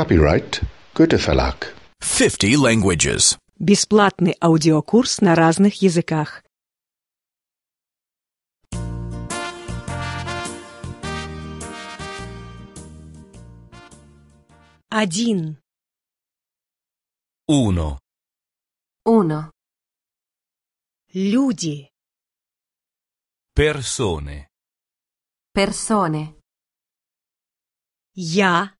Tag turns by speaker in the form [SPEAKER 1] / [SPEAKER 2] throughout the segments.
[SPEAKER 1] Copyright Goethe Verlag. 50 languages.
[SPEAKER 2] Бесплатный аудиокурс на разных языках. Один. Uno. Uno. Люди.
[SPEAKER 3] Persone.
[SPEAKER 2] Persone. Я.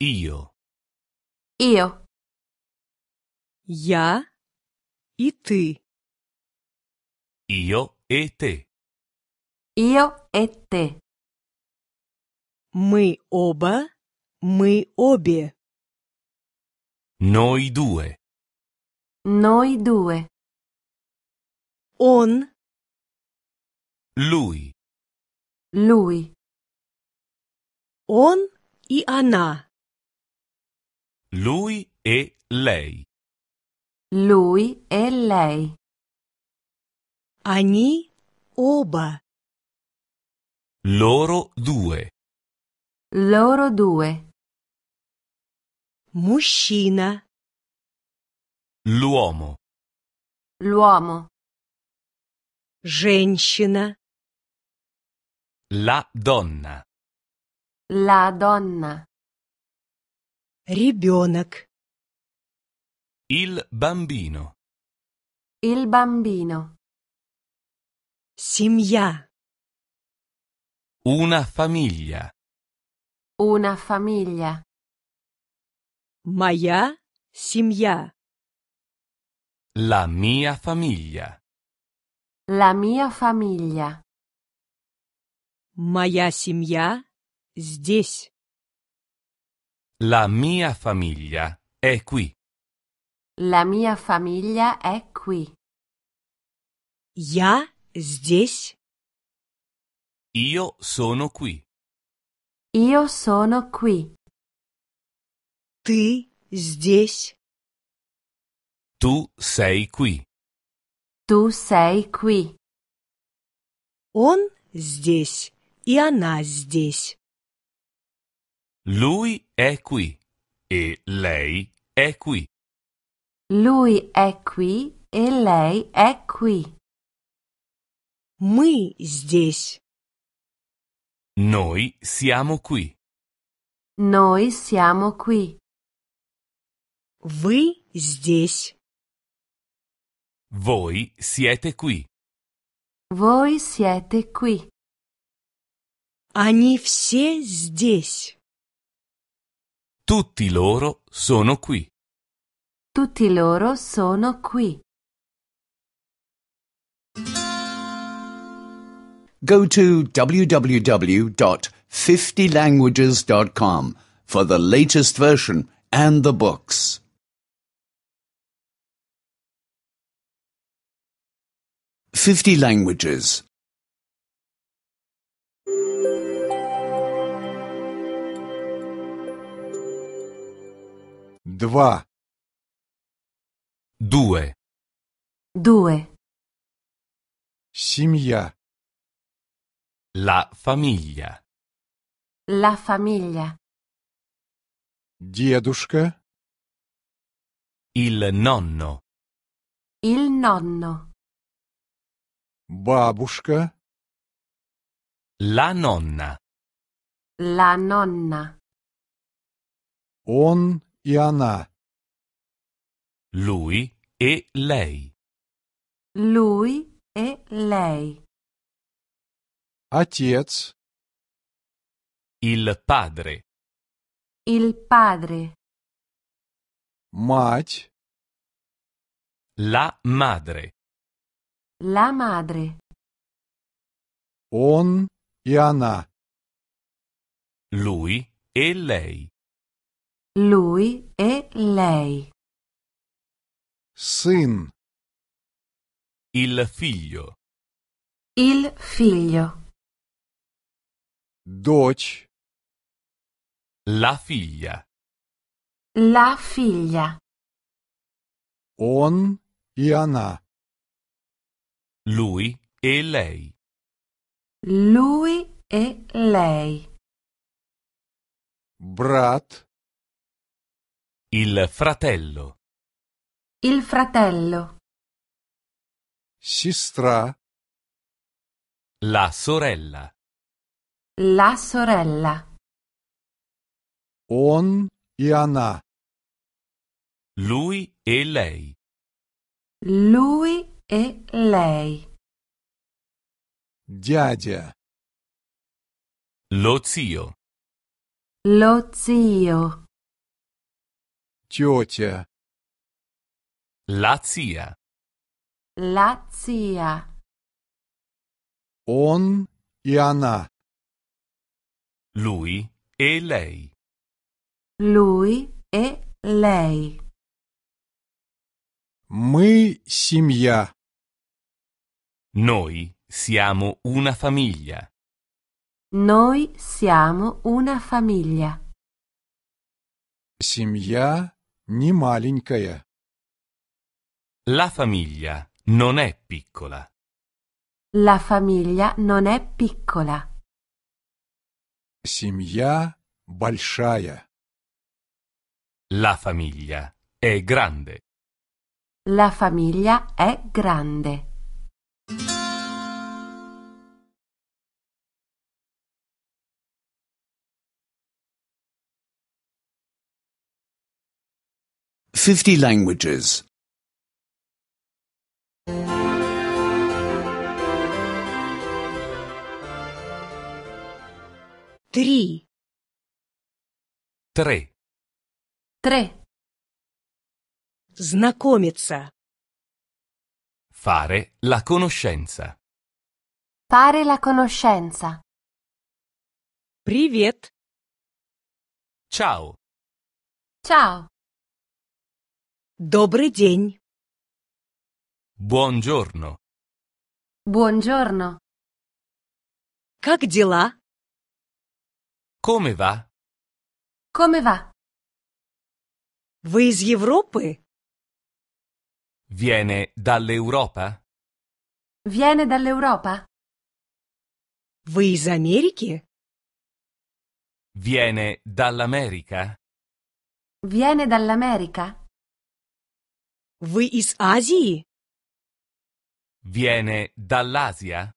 [SPEAKER 2] Io. Io. Я и ты.
[SPEAKER 1] Io e te.
[SPEAKER 2] Io e te. Мы оба, мы обе.
[SPEAKER 1] Noi due.
[SPEAKER 2] Noi due. Он. Lui. Lui. Он и она.
[SPEAKER 1] Lui e lei.
[SPEAKER 2] Lui e lei. Они оба.
[SPEAKER 3] Loro due.
[SPEAKER 2] Loro due. Мужчина.
[SPEAKER 1] L'uomo.
[SPEAKER 2] L'uomo. Женщина.
[SPEAKER 1] La donna.
[SPEAKER 2] La donna. Ребенок.
[SPEAKER 3] Il bambino.
[SPEAKER 2] Il bambino. Семья.
[SPEAKER 3] Una famiglia.
[SPEAKER 2] Una famiglia. Моя семья.
[SPEAKER 1] La mia famiglia.
[SPEAKER 2] La mia famiglia. Моя семья здесь.
[SPEAKER 1] La mia famiglia è qui.
[SPEAKER 2] La mia famiglia è qui. Я здесь.
[SPEAKER 1] Io sono qui.
[SPEAKER 2] Io sono qui. Ты здесь.
[SPEAKER 1] Tu sei qui.
[SPEAKER 2] Tu sei qui. Он здесь, и она здесь.
[SPEAKER 1] Lui è qui e lei è qui.
[SPEAKER 2] Lui è qui e lei è qui. Мы здесь.
[SPEAKER 1] Noi siamo qui.
[SPEAKER 2] Noi siamo qui. Вы здесь.
[SPEAKER 1] Voi siete qui.
[SPEAKER 2] Voi siete qui. Они все здесь.
[SPEAKER 1] Tutti loro sono qui.
[SPEAKER 2] Tutti loro sono qui.
[SPEAKER 4] Go to www.50languages.com for the latest version and the books.
[SPEAKER 1] Fifty
[SPEAKER 5] Languages
[SPEAKER 1] Два. Due. Due. Семья. La famiglia.
[SPEAKER 2] La famiglia.
[SPEAKER 1] Дедушка. Il nonno.
[SPEAKER 2] Il nonno.
[SPEAKER 1] Бабушка. La nonna.
[SPEAKER 2] La nonna.
[SPEAKER 1] Он, и она. Lui e lei.
[SPEAKER 2] Lui e lei.
[SPEAKER 1] Отец. Il padre.
[SPEAKER 2] Il padre.
[SPEAKER 1] Мать. La madre.
[SPEAKER 2] La madre.
[SPEAKER 1] Он и она. Lui e lei.
[SPEAKER 2] Lui e lei.
[SPEAKER 3] Sin.
[SPEAKER 1] Il figlio.
[SPEAKER 3] Il figlio.
[SPEAKER 1] Doc. La figlia.
[SPEAKER 2] La figlia.
[SPEAKER 1] Он и она. Lui e lei.
[SPEAKER 2] Lui e lei.
[SPEAKER 3] Брат. Il fratello.
[SPEAKER 2] Il fratello.
[SPEAKER 1] Sistra. La sorella.
[SPEAKER 2] La sorella.
[SPEAKER 1] On и она. Lui e lei.
[SPEAKER 2] Lui e lei.
[SPEAKER 1] Дядя. Lo zio.
[SPEAKER 2] Lo zio
[SPEAKER 1] тетя. La zia.
[SPEAKER 2] La zia.
[SPEAKER 1] Он и она. Lui e lei.
[SPEAKER 2] Lui e lei.
[SPEAKER 1] Мы семья. Noi siamo una famiglia.
[SPEAKER 2] Noi siamo una famiglia.
[SPEAKER 5] Семья не маленькая.
[SPEAKER 1] La famiglia non è piccola.
[SPEAKER 2] La famiglia non è piccola.
[SPEAKER 1] Семья
[SPEAKER 5] большая. La famiglia è grande.
[SPEAKER 2] La famiglia è grande.
[SPEAKER 3] 50
[SPEAKER 6] languages.
[SPEAKER 2] 3 Tre. Tre. Знакомиться.
[SPEAKER 1] Fare la conoscenza.
[SPEAKER 2] Fare la conoscenza. Привет. Ciao. Ciao. Добрый день.
[SPEAKER 1] Buongiorno.
[SPEAKER 2] Buongiorno. Как дела?
[SPEAKER 1] Come va?
[SPEAKER 2] Come va? Вы из Европы?
[SPEAKER 1] Viene dall'Europa?
[SPEAKER 2] Viene dall'Europa? Вы из Америки?
[SPEAKER 1] Viene dall'America?
[SPEAKER 2] Viene dall'America? Вы из Азии?
[SPEAKER 1] Viene dall'Asia?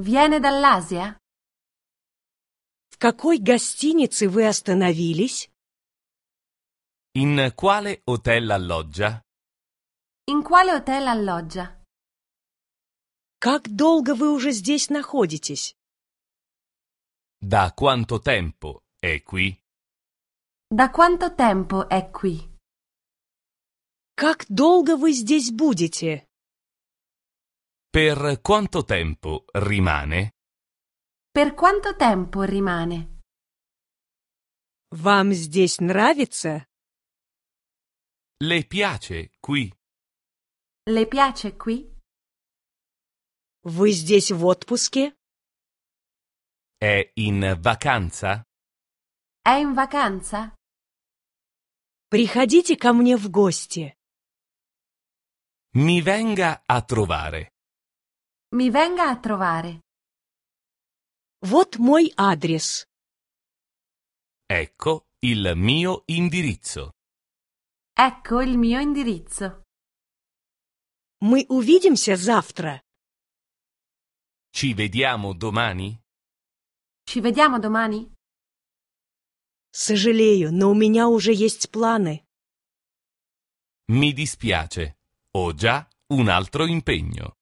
[SPEAKER 2] Viene dall'Asia? В какой гостинице вы остановились?
[SPEAKER 1] In quale hotel alloggia?
[SPEAKER 2] In quale hotel alloggia? Как долго вы уже здесь находитесь?
[SPEAKER 1] Da quanto tempo è qui?
[SPEAKER 2] Da quanto tempo è qui? Как долго вы здесь будете?
[SPEAKER 1] Per quanto tempo rimane?
[SPEAKER 2] Per quanto tempo rimane? Вам здесь нравится?
[SPEAKER 1] Le piace qui?
[SPEAKER 2] Le piace qui? Вы здесь в отпуске?
[SPEAKER 1] È in vacanza?
[SPEAKER 2] È in vacanza? Приходите ко мне в гости.
[SPEAKER 3] Mi venga a trovare.
[SPEAKER 2] Mi venga a trovare. Вот мой адрес.
[SPEAKER 1] Ecco il mio indirizzo.
[SPEAKER 2] Ecco il mio indirizzo. Мы увидимся завтра.
[SPEAKER 1] Ci vediamo domani?
[SPEAKER 2] Ci vediamo domani? Сожалею, но у меня уже есть планы.
[SPEAKER 1] Mi dispiace, ho già un altro impegno.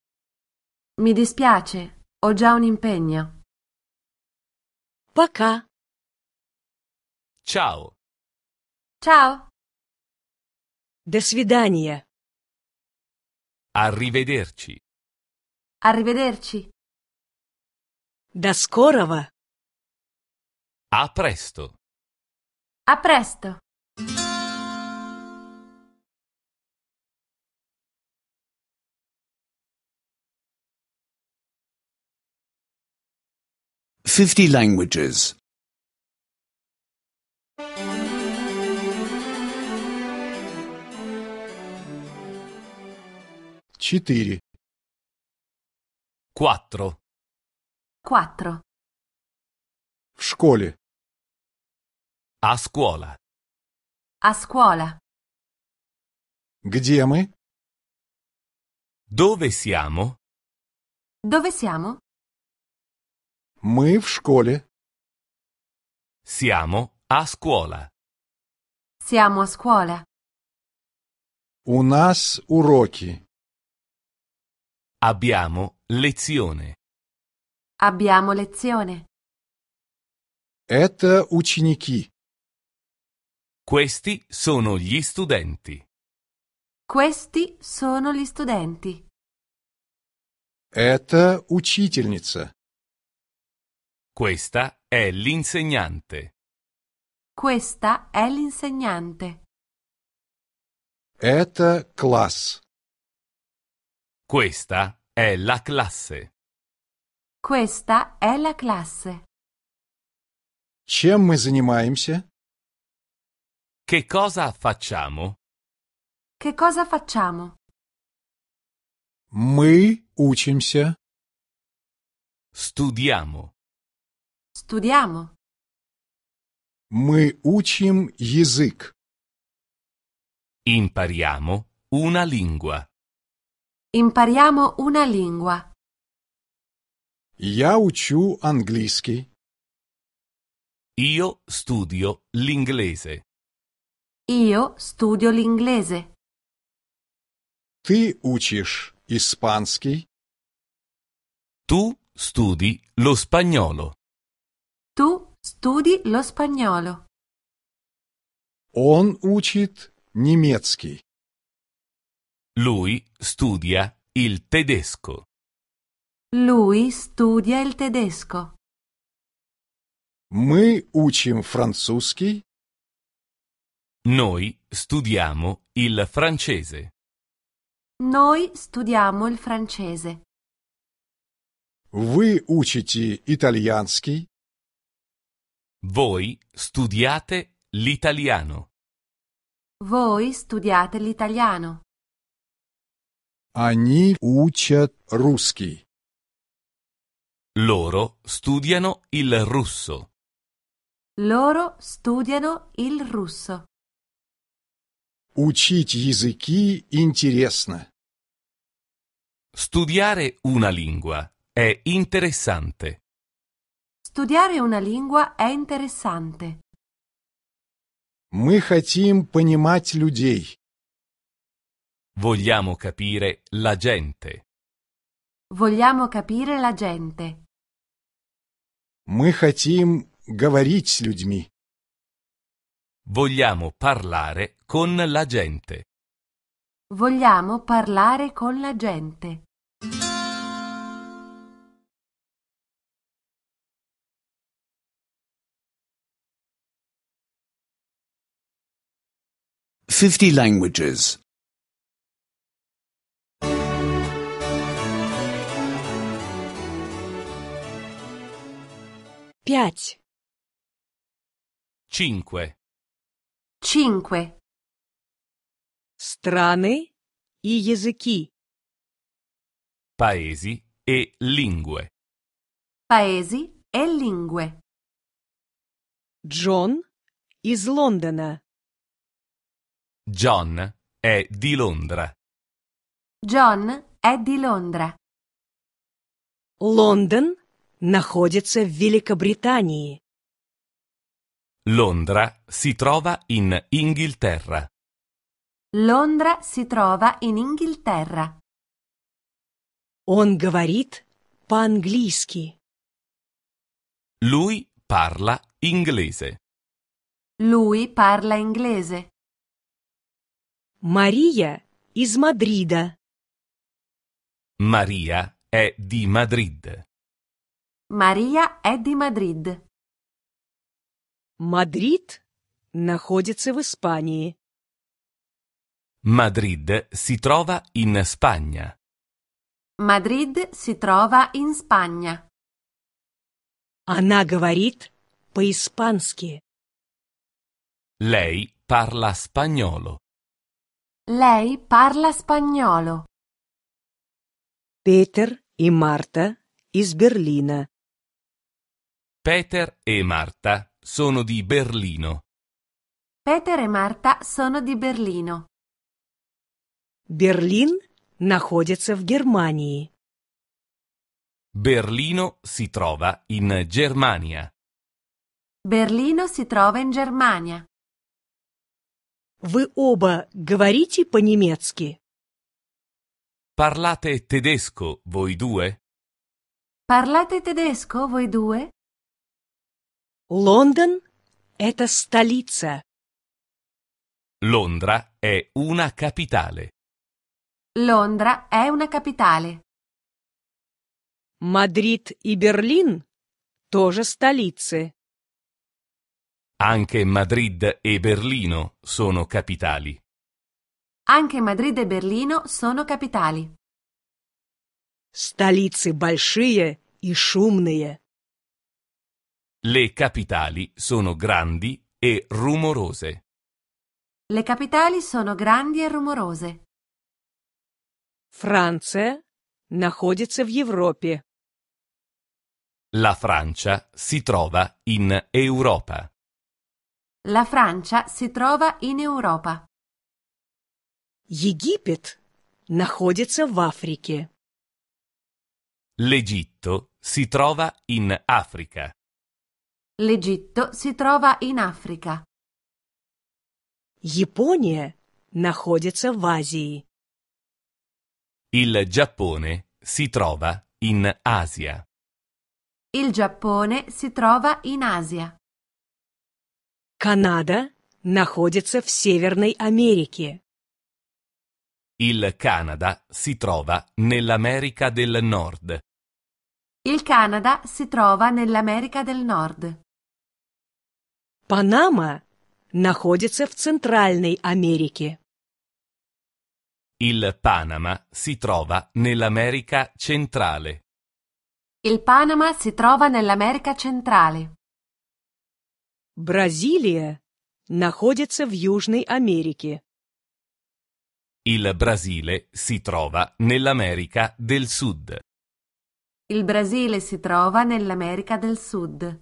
[SPEAKER 2] Mi dispiace, ho già un impegno. Пока. Ciao. Ciao. До свидания.
[SPEAKER 1] Arrivederci.
[SPEAKER 2] Arrivederci. До скорого.
[SPEAKER 3] A presto.
[SPEAKER 2] A presto.
[SPEAKER 3] 50 languages.
[SPEAKER 1] 4 4
[SPEAKER 2] 4
[SPEAKER 1] В школе. A scuola.
[SPEAKER 2] A scuola.
[SPEAKER 1] Где мы? Dove siamo?
[SPEAKER 2] Dove siamo?
[SPEAKER 1] Мы в школе. Siamo a scuola.
[SPEAKER 2] Siamo a scuola.
[SPEAKER 1] У нас уроки. Abbiamo lezione.
[SPEAKER 2] Abbiamo lezione.
[SPEAKER 1] Это ученики. Questi sono gli studenti.
[SPEAKER 2] Questi sono gli studenti.
[SPEAKER 1] Это учительница. Questa è l'insegnante.
[SPEAKER 2] Questa è l'insegnante.
[SPEAKER 1] Это класс. Questa è la classe.
[SPEAKER 2] Questa è la classe.
[SPEAKER 1] Чем мы занимаемся? Che cosa facciamo?
[SPEAKER 2] Che cosa facciamo?
[SPEAKER 1] Мы учимся. Studiamo.
[SPEAKER 2] Studiamo.
[SPEAKER 1] Мы учим язык. Impariamo una lingua.
[SPEAKER 2] Impariamo una lingua.
[SPEAKER 1] Я учу английский. Io studio l'inglese.
[SPEAKER 2] Io studio l'inglese.
[SPEAKER 1] Ты учишь испанский? Tu studi lo spagnolo.
[SPEAKER 2] Tu studi lo spagnolo.
[SPEAKER 1] Он учит немецкий. Lui studia il tedesco.
[SPEAKER 2] Lui studia il tedesco.
[SPEAKER 1] Мы учим французский. Noi studiamo il francese.
[SPEAKER 2] Noi studiamo il francese.
[SPEAKER 1] Вы учите итальянский. Voi studiate l'italiano.
[SPEAKER 2] Voi studiate l'italiano.
[SPEAKER 1] Они учат русский. Loro studiano il russo.
[SPEAKER 2] Loro studiano il russo.
[SPEAKER 5] Учить
[SPEAKER 1] языки интересно. Studiare una lingua è interessante.
[SPEAKER 2] Studiare una lingua è interessante.
[SPEAKER 1] Мы хотим понимать людей. Vogliamo capire la gente.
[SPEAKER 2] Vogliamo capire la gente.
[SPEAKER 1] Мы хотим говорить с людьми. Vogliamo parlare con la gente.
[SPEAKER 2] Vogliamo parlare con la gente.
[SPEAKER 3] 50 languages.
[SPEAKER 2] 5 5 5 Страны и языки.
[SPEAKER 1] Paesi e lingue.
[SPEAKER 2] Paesi e lingue. John is Londona.
[SPEAKER 1] John è di Londra.
[SPEAKER 2] John è di Londra. Лондон находится в Великобритании.
[SPEAKER 1] Londra si trova in Inghilterra.
[SPEAKER 2] Londra si trova in Inghilterra. Он говорит по-английски.
[SPEAKER 1] Lui parla inglese.
[SPEAKER 2] Lui parla inglese. Maria is Madrida.
[SPEAKER 1] Maria è di Madrid.
[SPEAKER 2] Maria è di Madrid. Madrid находится в Испании.
[SPEAKER 1] Madrid si trova in Spagna.
[SPEAKER 2] Madrid si trova in Spagna. Она говорит по-испански.
[SPEAKER 1] Lei parla spagnolo.
[SPEAKER 2] Lei parla spagnolo. Peter e Marta из Berlina.
[SPEAKER 1] Peter e Marta sono di Berlino.
[SPEAKER 2] Peter e Marta sono di Berlino. Берлин находится в Германии.
[SPEAKER 1] Berlino si trova in Germania.
[SPEAKER 2] Berlino si trova in Germania. Вы оба говорите по-немецки?
[SPEAKER 1] Parlate tedesco voi due?
[SPEAKER 2] Parlate tedesco voi due? Лондон – это столица.
[SPEAKER 1] Londra è una capitale.
[SPEAKER 2] Londra è una capitale. Мадрид и Берлин – тоже столицы.
[SPEAKER 1] Anche Madrid e Berlino sono capitali.
[SPEAKER 2] Anche Madrid e Berlino sono capitali. Столицы большие и шумные.
[SPEAKER 1] Le capitali sono grandi e rumorose.
[SPEAKER 2] Le capitali sono grandi e rumorose. Франция находится в Европе.
[SPEAKER 1] La Francia si trova in Europa.
[SPEAKER 2] La Francia si trova in Europa. Египет находится в Африке.
[SPEAKER 1] L'Egitto si trova in Africa.
[SPEAKER 2] L'Egitto si trova in Africa. Япония находится в
[SPEAKER 1] Азии. Il Giappone si trova in Asia.
[SPEAKER 2] Il Giappone si trova in Asia. Канада находится в Северной Америке.
[SPEAKER 1] Il Canada si trova nell'America del Nord.
[SPEAKER 2] Il Canada si trova nell'America del Nord. Panama находится в Центральной Америке.
[SPEAKER 1] Il Panama si trova nell'America centrale.
[SPEAKER 2] Il Panama si trova nell'America centrale. Бразилия находится в Южной Америке.
[SPEAKER 1] Il Brasile si trova nell'America del Sud.
[SPEAKER 2] Il Brasile si trova nell'America del Sud.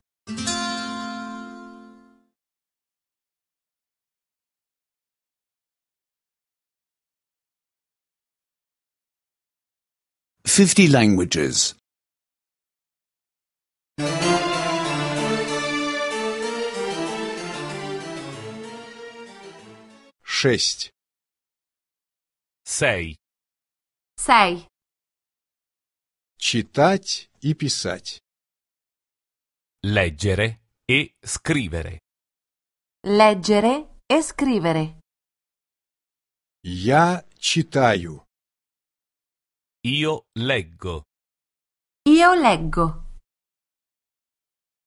[SPEAKER 3] Fifty languages.
[SPEAKER 1] шесть. Sei. Sei. Читать и писать. Leggere e scrivere.
[SPEAKER 2] Leggere e scrivere.
[SPEAKER 1] Я читаю. Io leggo.
[SPEAKER 2] Io leggo.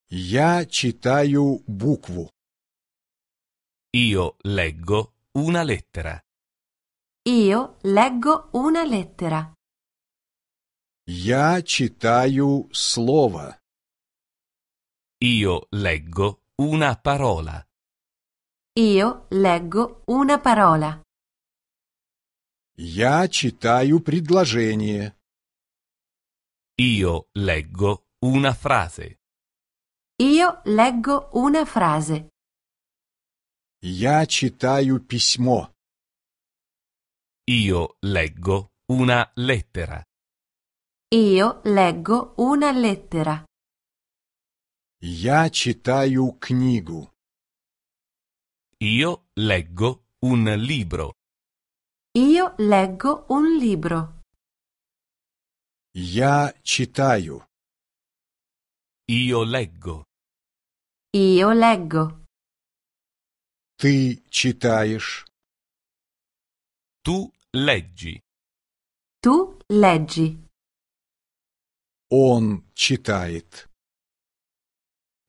[SPEAKER 1] Я читаю букву. Io leggo una lettera.
[SPEAKER 2] Io leggo una lettera.
[SPEAKER 1] Я читаю слово. Io leggo una parola.
[SPEAKER 2] Io leggo una parola.
[SPEAKER 1] Я читаю предложение. Io leggo una frase.
[SPEAKER 2] Io leggo una frase.
[SPEAKER 1] Я читаю письмо. Io leggo una lettera.
[SPEAKER 2] Io leggo una lettera.
[SPEAKER 1] Я читаю книгу. Io leggo un libro.
[SPEAKER 2] Io leggo un libro.
[SPEAKER 1] Я читаю. Io leggo.
[SPEAKER 2] Io leggo.
[SPEAKER 3] Ты читаешь.
[SPEAKER 1] Tu leggi.
[SPEAKER 2] Tu leggi.
[SPEAKER 1] Он читает.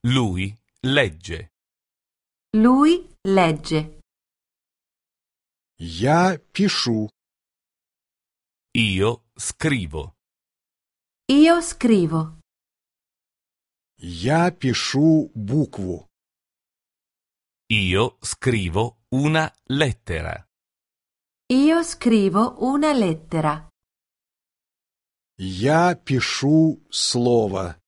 [SPEAKER 1] Lui legge.
[SPEAKER 2] Lui legge.
[SPEAKER 1] Я пишу. Io scrivo.
[SPEAKER 2] Io scrivo.
[SPEAKER 1] Я пишу букву. Io scrivo una lettera.
[SPEAKER 2] Io scrivo una lettera.
[SPEAKER 1] Я пишу слово.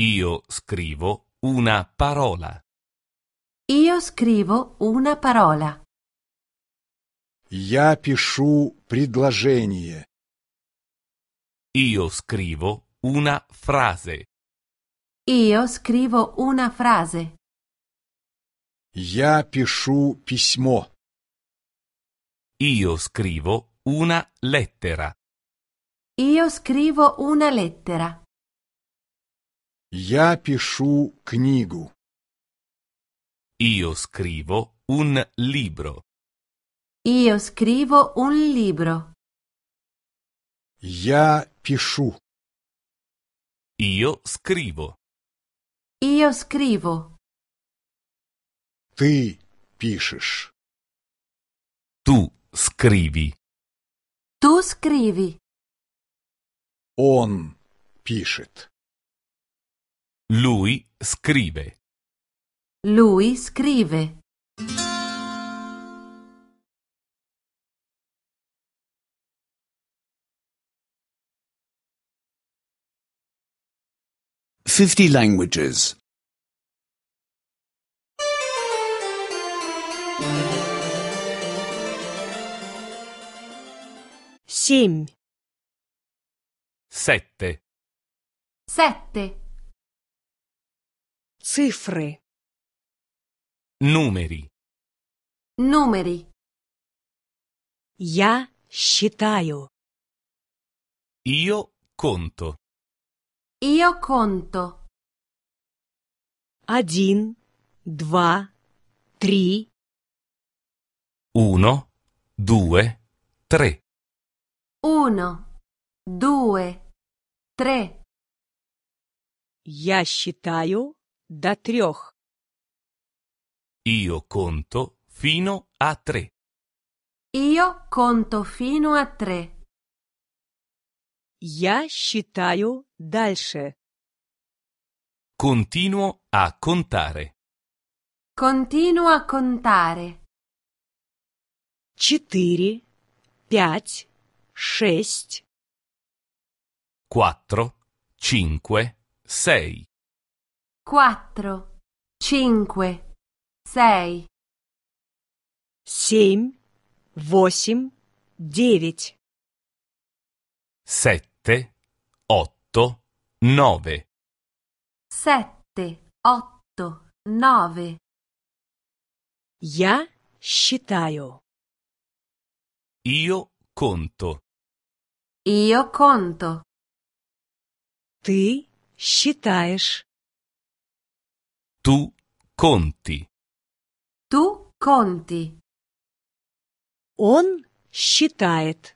[SPEAKER 1] Io scrivo una parola.
[SPEAKER 2] Io scrivo una parola.
[SPEAKER 5] Я пишу предложение.
[SPEAKER 1] Io scrivo una frase.
[SPEAKER 2] Io scrivo una frase.
[SPEAKER 1] Я пишу письмо. Io scrivo una lettera.
[SPEAKER 2] Io scrivo una lettera.
[SPEAKER 1] Я пишу книгу. Io scrivo un libro.
[SPEAKER 2] Io scrivo un libro.
[SPEAKER 1] Я пишу. Io scrivo.
[SPEAKER 2] Io scrivo.
[SPEAKER 3] Ты пишешь. Tu scrivi.
[SPEAKER 2] Tu scrivi.
[SPEAKER 3] Он
[SPEAKER 1] пишет. Lui scrive.
[SPEAKER 3] Lui scrive.
[SPEAKER 1] Fifty languages. Семь. Sette.
[SPEAKER 2] Sette. Цифры.
[SPEAKER 1] Numeri.
[SPEAKER 2] Numeri. Я считаю.
[SPEAKER 1] Io conto.
[SPEAKER 2] Io conto. Один, два, три.
[SPEAKER 1] Uno, due, tre.
[SPEAKER 2] Uno, due, tre. Я считаю до трех.
[SPEAKER 1] Io conto fino a tre.
[SPEAKER 2] Io conto fino a tre. Я считаю дальше.
[SPEAKER 1] Continuo a contare.
[SPEAKER 2] Continuo a contare.
[SPEAKER 3] Четыре,
[SPEAKER 2] пять, sześć,
[SPEAKER 1] 4, 5, 6,
[SPEAKER 2] quattro, cinque, sei, семь, восемь, девять,
[SPEAKER 1] Sette, otto, nove.
[SPEAKER 2] sette, otto, nove. Я считаю.
[SPEAKER 1] io conto.
[SPEAKER 2] Io conto. Ты считаешь.
[SPEAKER 1] Tu conti.
[SPEAKER 2] Tu conti. Он считает.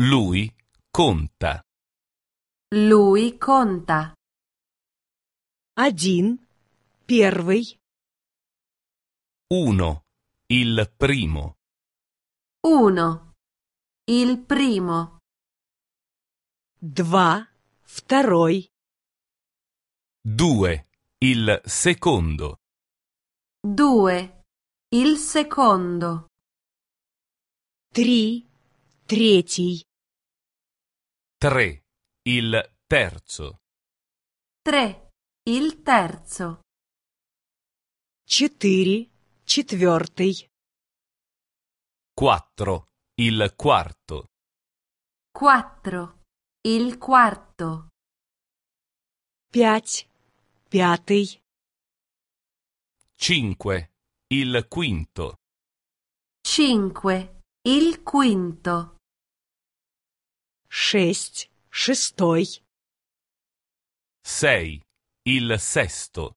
[SPEAKER 1] Lui conta.
[SPEAKER 2] Lui conta. Один, первый.
[SPEAKER 3] Uno, il primo.
[SPEAKER 2] Uno, Il primo. Два, второй.
[SPEAKER 1] Due, il secondo.
[SPEAKER 2] Due, il secondo. Три, третий.
[SPEAKER 1] Tre, il terzo.
[SPEAKER 2] Tre, il terzo. Четыре, четвертый.
[SPEAKER 1] Quattro, il quarto.
[SPEAKER 2] Quattro. Il quarto. 5. Piati.
[SPEAKER 1] Cinque. Il quinto.
[SPEAKER 2] Cinque. Il quinto. 6.
[SPEAKER 1] Шестой. Sei. Il sesto.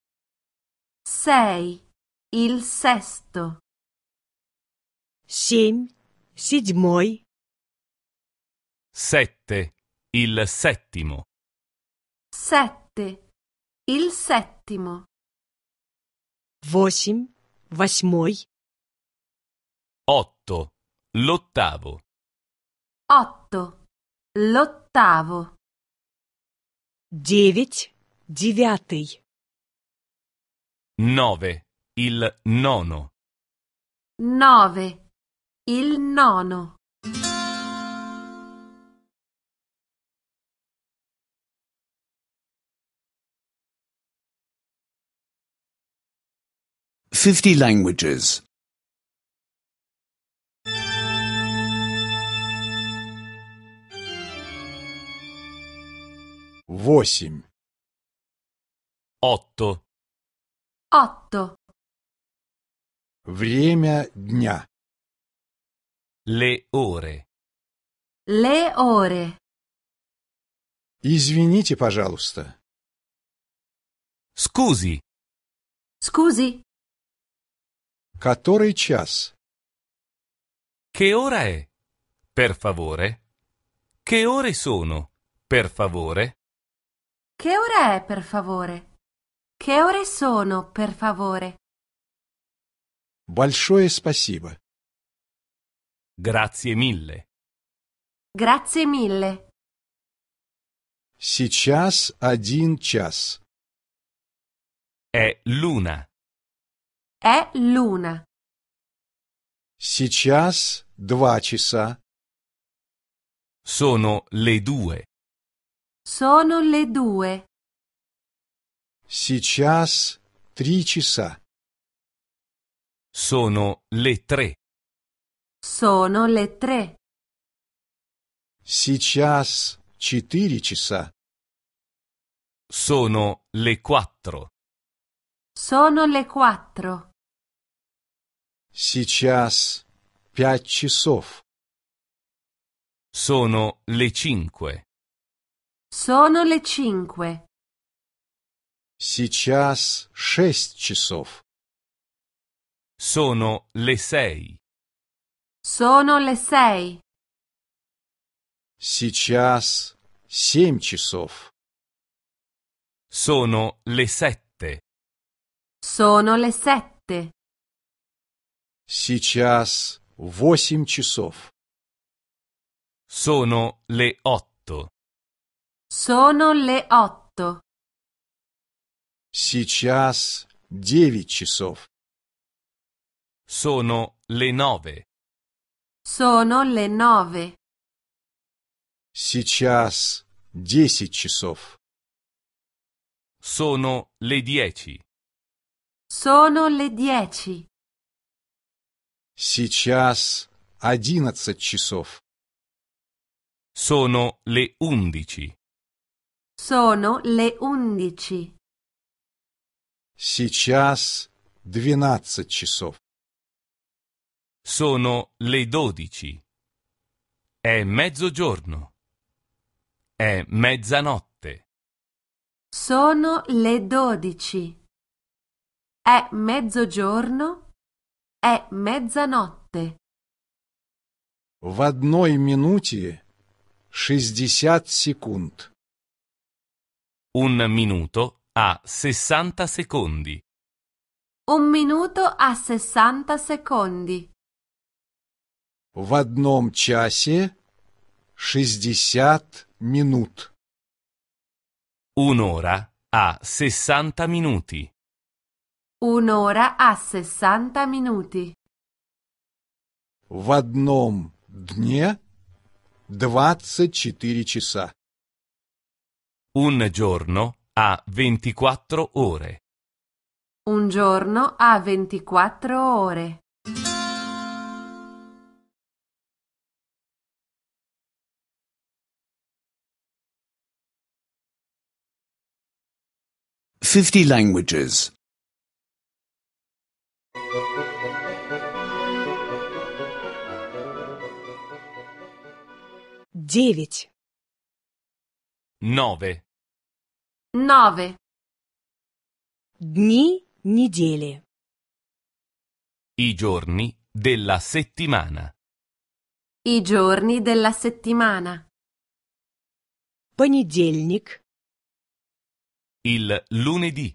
[SPEAKER 2] Sei. Il sesto. 7. Седьмой.
[SPEAKER 1] Sette. Il settimo.
[SPEAKER 2] Sette. Il settimo. Восемь. Восьмой.
[SPEAKER 1] Otto. L'ottavo.
[SPEAKER 2] Otto. L'ottavo. Девять. Девятый.
[SPEAKER 1] Nove. Il nono.
[SPEAKER 2] Nove. Il nono.
[SPEAKER 1] Fifty languages. Восемь. Отто.
[SPEAKER 2] Отто.
[SPEAKER 1] Время дня.
[SPEAKER 3] Le ore.
[SPEAKER 2] Le ore.
[SPEAKER 1] Извините, пожалуйста. Scusi. Scusi. Который час? Che ora è? Per favore. Che ore sono? Per favore.
[SPEAKER 2] Che ora è, per favore? Che ore sono, per favore?
[SPEAKER 1] Большое спасибо. Grazie mille.
[SPEAKER 2] Grazie mille.
[SPEAKER 1] Сейчас один час. È luna.
[SPEAKER 2] È luna.
[SPEAKER 1] Сейчас два часа. Sono le due.
[SPEAKER 2] Sono le due.
[SPEAKER 1] Сейчас три часа. Sono le tre.
[SPEAKER 2] Sono le tre.
[SPEAKER 1] Сейчас четыре часа. Sono le quattro.
[SPEAKER 2] Sono le quattro.
[SPEAKER 1] Сейчас пять часов. Sono le cinque.
[SPEAKER 2] Sono le cinque.
[SPEAKER 1] Сейчас шесть часов. Sono le sei.
[SPEAKER 2] Sono le sei.
[SPEAKER 1] Сейчас семь часов. Sono le sette.
[SPEAKER 2] Sono le sette.
[SPEAKER 1] Сейчас восемь часов. Sono le otto.
[SPEAKER 2] Sono le otto.
[SPEAKER 1] Сейчас девять часов. Sono le nove.
[SPEAKER 2] Sono le nove.
[SPEAKER 1] Сейчас десять часов. Sono le dieci.
[SPEAKER 2] Sono le dieci.
[SPEAKER 1] Сейчас одиннадцать часов. Sono le undici.
[SPEAKER 2] Sono le undici.
[SPEAKER 5] Сейчас двенадцать часов.
[SPEAKER 1] Sono le dodici. È mezzogiorno. È mezzanotte.
[SPEAKER 2] Sono le dodici. È mezzogiorno. È mezzanotte.
[SPEAKER 5] В одной минуте шестьдесят секунд.
[SPEAKER 1] Un minuto a sessanta secondi.
[SPEAKER 2] Un minuto a sessanta secondi
[SPEAKER 5] в одном часе шестьдесят минут.
[SPEAKER 1] Un'ora a sessanta minuti.
[SPEAKER 2] Un'ora a sessanta minuti.
[SPEAKER 5] В одном дне двадцать четыре часа.
[SPEAKER 1] Un giorno a 24 ore.
[SPEAKER 2] Un giorno a 24 ore.
[SPEAKER 3] 50 languages.
[SPEAKER 2] 9
[SPEAKER 1] 9
[SPEAKER 2] 9 Дни недели.
[SPEAKER 1] I giorni della settimana.
[SPEAKER 2] I giorni della settimana. Понедельник
[SPEAKER 3] il lunedì.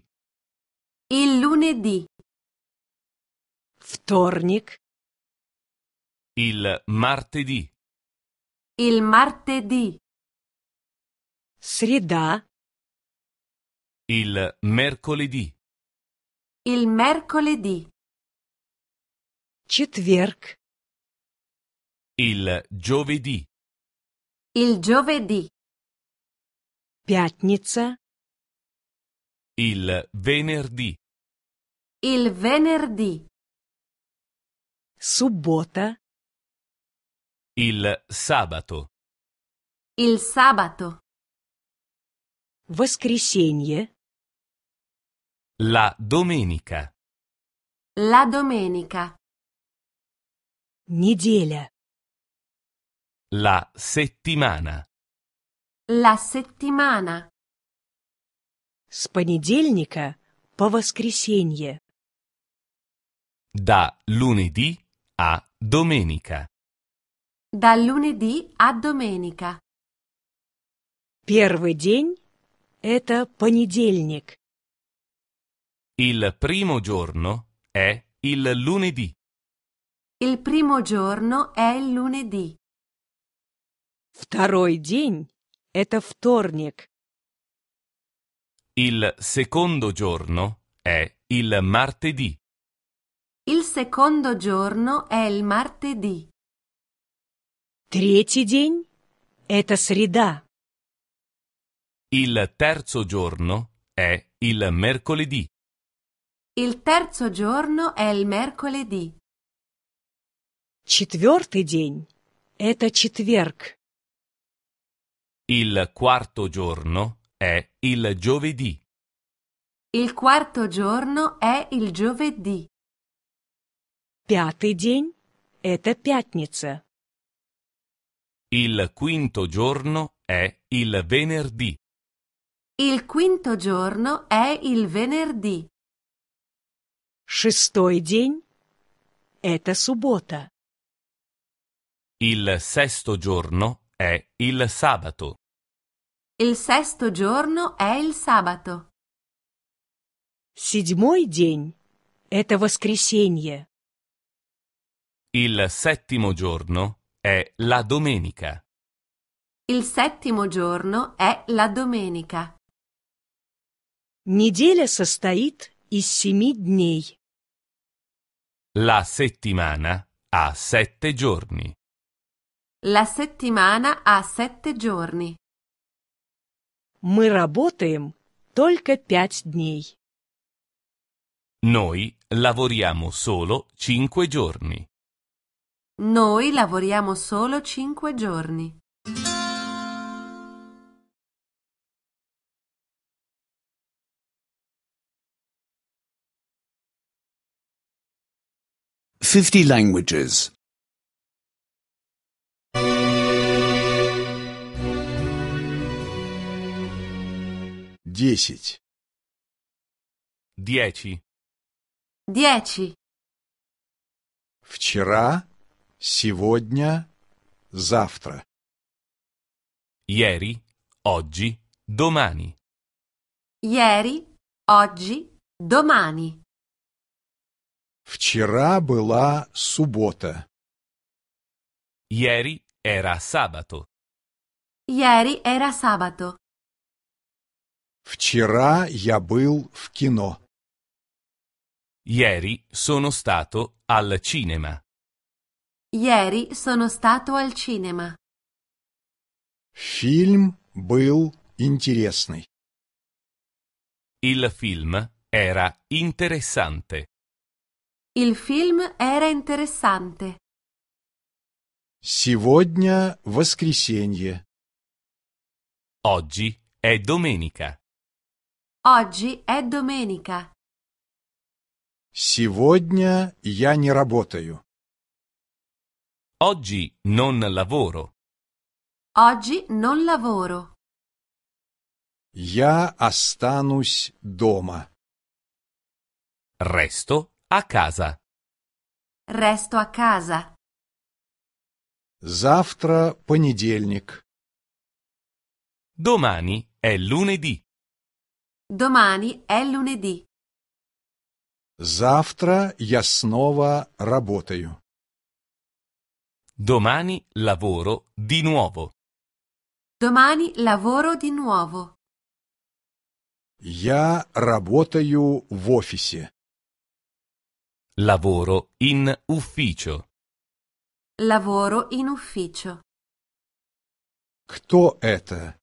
[SPEAKER 2] Il lunedì. Вторник.
[SPEAKER 1] Il martedì.
[SPEAKER 2] Il martedì. Среда.
[SPEAKER 1] Il mercoledì.
[SPEAKER 2] Il mercoledì. Четверг.
[SPEAKER 1] Il giovedì.
[SPEAKER 2] Il giovedì. Пятница.
[SPEAKER 1] Il venerdì.
[SPEAKER 2] Il venerdì. Subbota.
[SPEAKER 1] Il sabato.
[SPEAKER 2] Il sabato. Воскресенье.
[SPEAKER 1] La domenica.
[SPEAKER 2] La domenica. Неделя.
[SPEAKER 1] La settimana.
[SPEAKER 2] La settimana. С понедельника по
[SPEAKER 1] воскресенье. Da lunedì a domenica.
[SPEAKER 2] Da lunedì a domenica. Первый день – это понедельник.
[SPEAKER 1] Il primo giorno è il lunedì.
[SPEAKER 2] Il primo giorno è il lunedì. Второй день – это вторник.
[SPEAKER 1] Il secondo giorno è il martedì.
[SPEAKER 2] Il secondo giorno è il martedì. Третий день – это среда.
[SPEAKER 1] Il terzo giorno è il mercoledì.
[SPEAKER 2] Il terzo giorno è il mercoledì. Четвертый день – это четверг.
[SPEAKER 1] Il quarto giorno è il giovedì.
[SPEAKER 2] Il quarto giorno è il giovedì. Пятый день – это пятница.
[SPEAKER 1] Il quinto giorno è il venerdì.
[SPEAKER 2] Il quinto giorno è il venerdì. Шестой день – это суббота.
[SPEAKER 1] Il sesto giorno è il sabato.
[SPEAKER 2] Il sesto giorno è il sabato. Седьмой день – это воскресенье.
[SPEAKER 1] Il settimo giorno è la domenica.
[SPEAKER 2] Il settimo giorno è la domenica. Неделя состоит из семи дней.
[SPEAKER 1] La settimana ha sette giorni.
[SPEAKER 2] La settimana ha sette giorni. Мы работаем только пять дней.
[SPEAKER 1] Noi lavoriamo solo cinque giorni.
[SPEAKER 2] Noi lavoriamo solo cinque giorni.
[SPEAKER 3] Fifty languages.
[SPEAKER 1] Десять. Dieci.
[SPEAKER 2] Dieci.
[SPEAKER 1] Вчера, сегодня, завтра. Ieri, oggi, domani.
[SPEAKER 2] Ieri, oggi, domani.
[SPEAKER 1] Вчера была суббота. Ieri era sabato.
[SPEAKER 2] Ieri era sabato.
[SPEAKER 5] Вчера я был в кино.
[SPEAKER 1] Ieri sono stato al cinema.
[SPEAKER 2] Ieri sono stato al cinema.
[SPEAKER 1] Film был интересный. Il film era interessante.
[SPEAKER 2] Il film era interessante.
[SPEAKER 1] Сегодня воскресенье. Oggi è domenica.
[SPEAKER 2] Oggi è domenica.
[SPEAKER 5] Сегодня я не работаю.
[SPEAKER 1] Oggi non lavoro.
[SPEAKER 2] Oggi non lavoro.
[SPEAKER 1] Я останусь дома. Resto a casa.
[SPEAKER 2] Resto a casa.
[SPEAKER 1] Завтра понедельник. Domani è lunedì.
[SPEAKER 2] Domani è lunedì.
[SPEAKER 5] Завтра я снова работаю.
[SPEAKER 1] Domani lavoro di nuovo.
[SPEAKER 2] Domani lavoro di nuovo.
[SPEAKER 1] Я работаю в офисе. Lavoro in ufficio.
[SPEAKER 2] Lavoro in ufficio.
[SPEAKER 1] Кто это?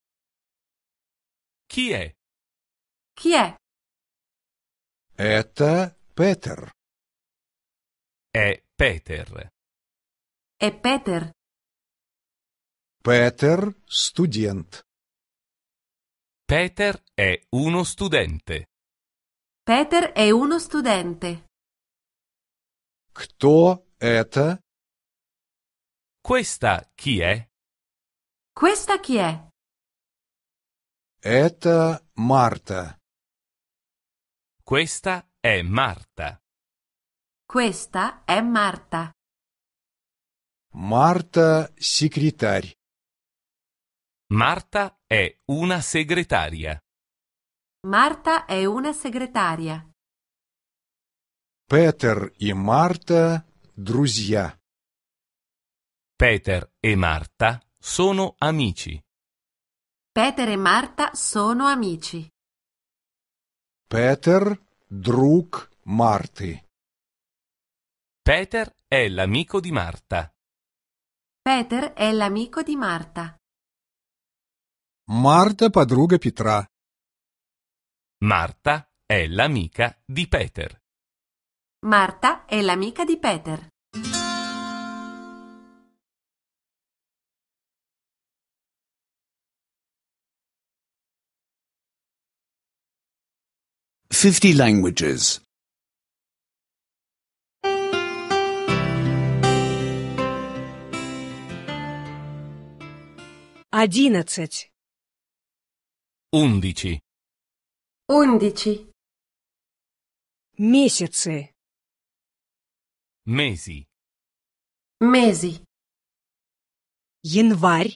[SPEAKER 3] Chi è? Chi è? Это Петер. È Peter.
[SPEAKER 2] È Peter.
[SPEAKER 1] Петер – студент. Peter è uno studente.
[SPEAKER 2] Peter è uno studente.
[SPEAKER 1] Кто это? Questa chi è?
[SPEAKER 2] Questa chi è?
[SPEAKER 1] Это Марта. Questa è Marta.
[SPEAKER 2] Questa è Marta.
[SPEAKER 1] Марта – секретарь. Marta è una segretaria.
[SPEAKER 2] Marta è una segretaria.
[SPEAKER 1] Peter e Marta друзья. Peter e Marta sono amici.
[SPEAKER 3] Peter e
[SPEAKER 2] Marta sono amici.
[SPEAKER 1] Peter, друг Marty. Peter è l'amico di Marta.
[SPEAKER 2] Peter è l'amico di Marta.
[SPEAKER 1] Marta
[SPEAKER 5] подруга Петра.
[SPEAKER 1] Marta è l'amica di Peter.
[SPEAKER 3] Marta è l'amica di Peter. 50 languages.
[SPEAKER 2] 11
[SPEAKER 3] Undici.
[SPEAKER 2] Undici. месяцы mesi mesi
[SPEAKER 1] январь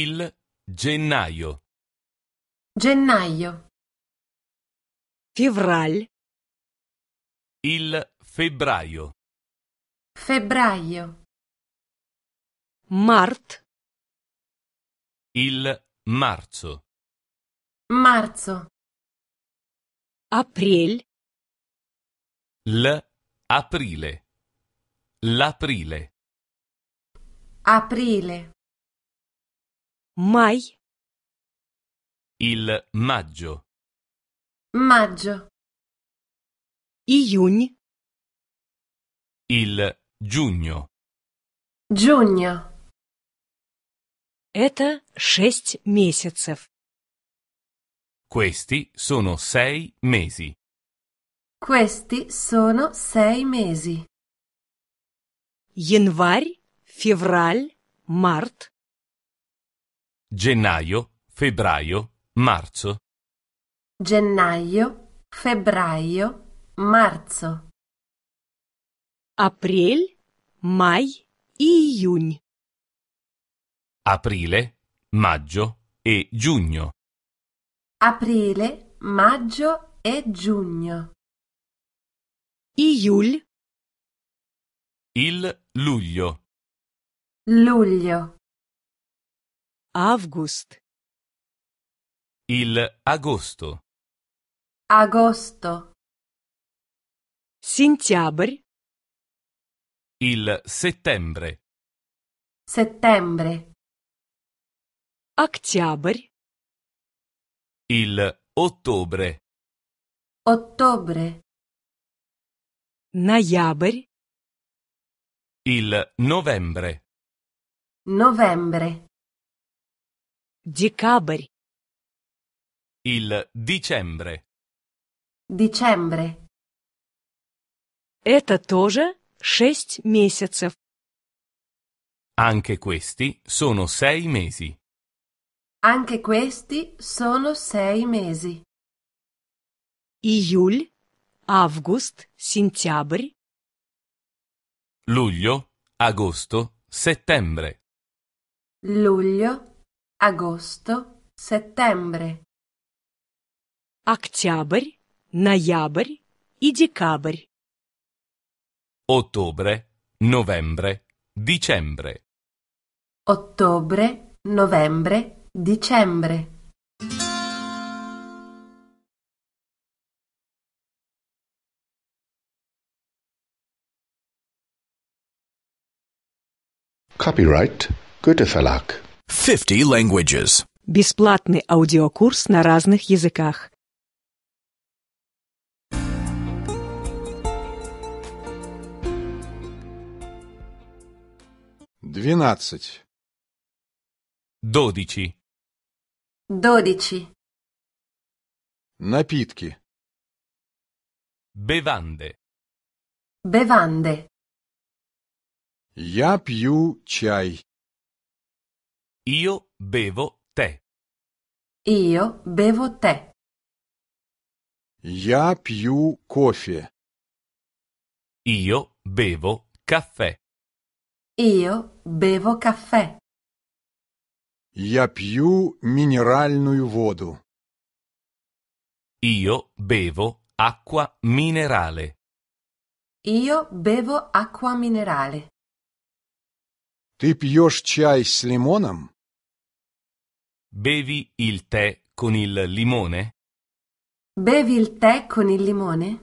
[SPEAKER 1] il gennaio
[SPEAKER 2] gennaio
[SPEAKER 1] Февраль. Il febbraio.
[SPEAKER 2] Febbraio. Mart.
[SPEAKER 1] Il marzo.
[SPEAKER 2] Marzo. Aprile.
[SPEAKER 1] L'aprile. L'aprile.
[SPEAKER 2] Aprile. Mai.
[SPEAKER 1] Il maggio
[SPEAKER 2] maggio июнь
[SPEAKER 1] il giugno
[SPEAKER 2] giugno это шесть месяцев
[SPEAKER 1] questi sono sei mesi
[SPEAKER 2] questi sono sei mesi январь февраль март
[SPEAKER 1] gennaio febbraio marzo
[SPEAKER 2] gennaio, febbraio, marzo. Апрель, май, июнь.
[SPEAKER 1] Aprile, maggio e giugno.
[SPEAKER 2] Aprile, maggio e giugno. Iul.
[SPEAKER 1] Il luglio.
[SPEAKER 2] Luglio. August.
[SPEAKER 1] Il agosto.
[SPEAKER 2] Agosto. Сентябрь.
[SPEAKER 1] Il settembre.
[SPEAKER 2] Settembre. Октябрь.
[SPEAKER 1] Il ottobre.
[SPEAKER 2] Ottobre. Ноябрь.
[SPEAKER 1] Il novembre.
[SPEAKER 2] Novembre. Декабрь.
[SPEAKER 1] Il dicembre.
[SPEAKER 2] Dicembre. Это тоже шесть месяцев.
[SPEAKER 1] Anche questi sono sei mesi.
[SPEAKER 2] Anche questi sono sei mesi. Июль, август, сентябрь.
[SPEAKER 1] Luglio, agosto, settembre.
[SPEAKER 2] Luglio, agosto, settembre. Октябрь, Ноябрь и декабрь.
[SPEAKER 1] Ottobre, novembre, dicembre.
[SPEAKER 2] Ottobre, novembre,
[SPEAKER 3] dicembre.
[SPEAKER 1] Copyright Goethe Verlag. 50 languages.
[SPEAKER 2] Бесплатный аудиокурс на разных языках.
[SPEAKER 1] Двенадцать. Dodici.
[SPEAKER 3] Dodici.
[SPEAKER 1] Напитки. Bevande.
[SPEAKER 3] Bevande.
[SPEAKER 1] Я пью чай. Io bevo tè.
[SPEAKER 2] Io bevo tè.
[SPEAKER 1] Я пью кофе. Io bevo caffè.
[SPEAKER 2] Io bevo caffè.
[SPEAKER 1] Я пью минеральную воду. Io bevo acqua minerale.
[SPEAKER 2] Io bevo acqua minerale.
[SPEAKER 5] Ты пьешь чай с лимоном?
[SPEAKER 1] Bevi il tè con il limone?
[SPEAKER 2] Bevi il tè con il limone?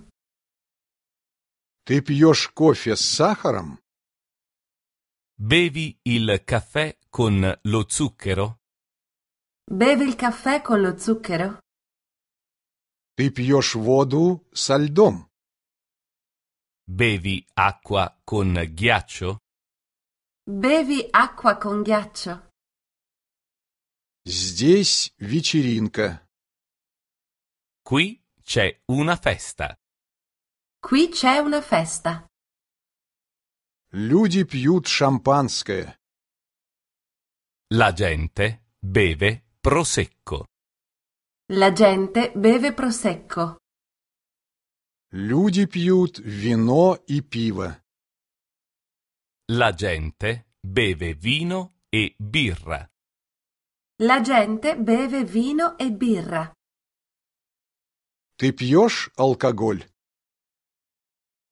[SPEAKER 1] Ты пьешь кофе с сахаром? Bevi il caffè con lo zucchero?
[SPEAKER 2] Bevi il caffè con lo zucchero?
[SPEAKER 1] Ты пьешь воду со Bevi acqua con ghiaccio?
[SPEAKER 2] Bevi acqua con ghiaccio.
[SPEAKER 1] Здесь вечеринка. Qui c'è una festa.
[SPEAKER 2] Qui c'è una festa.
[SPEAKER 1] Люди
[SPEAKER 5] пьют шампанское. La gente beve prosecco.
[SPEAKER 2] La gente beve prosecco.
[SPEAKER 1] Люди пьют вино и пиво. La gente beve vino e birra.
[SPEAKER 2] La gente beve vino e birra.
[SPEAKER 1] Ты пьешь алкоголь?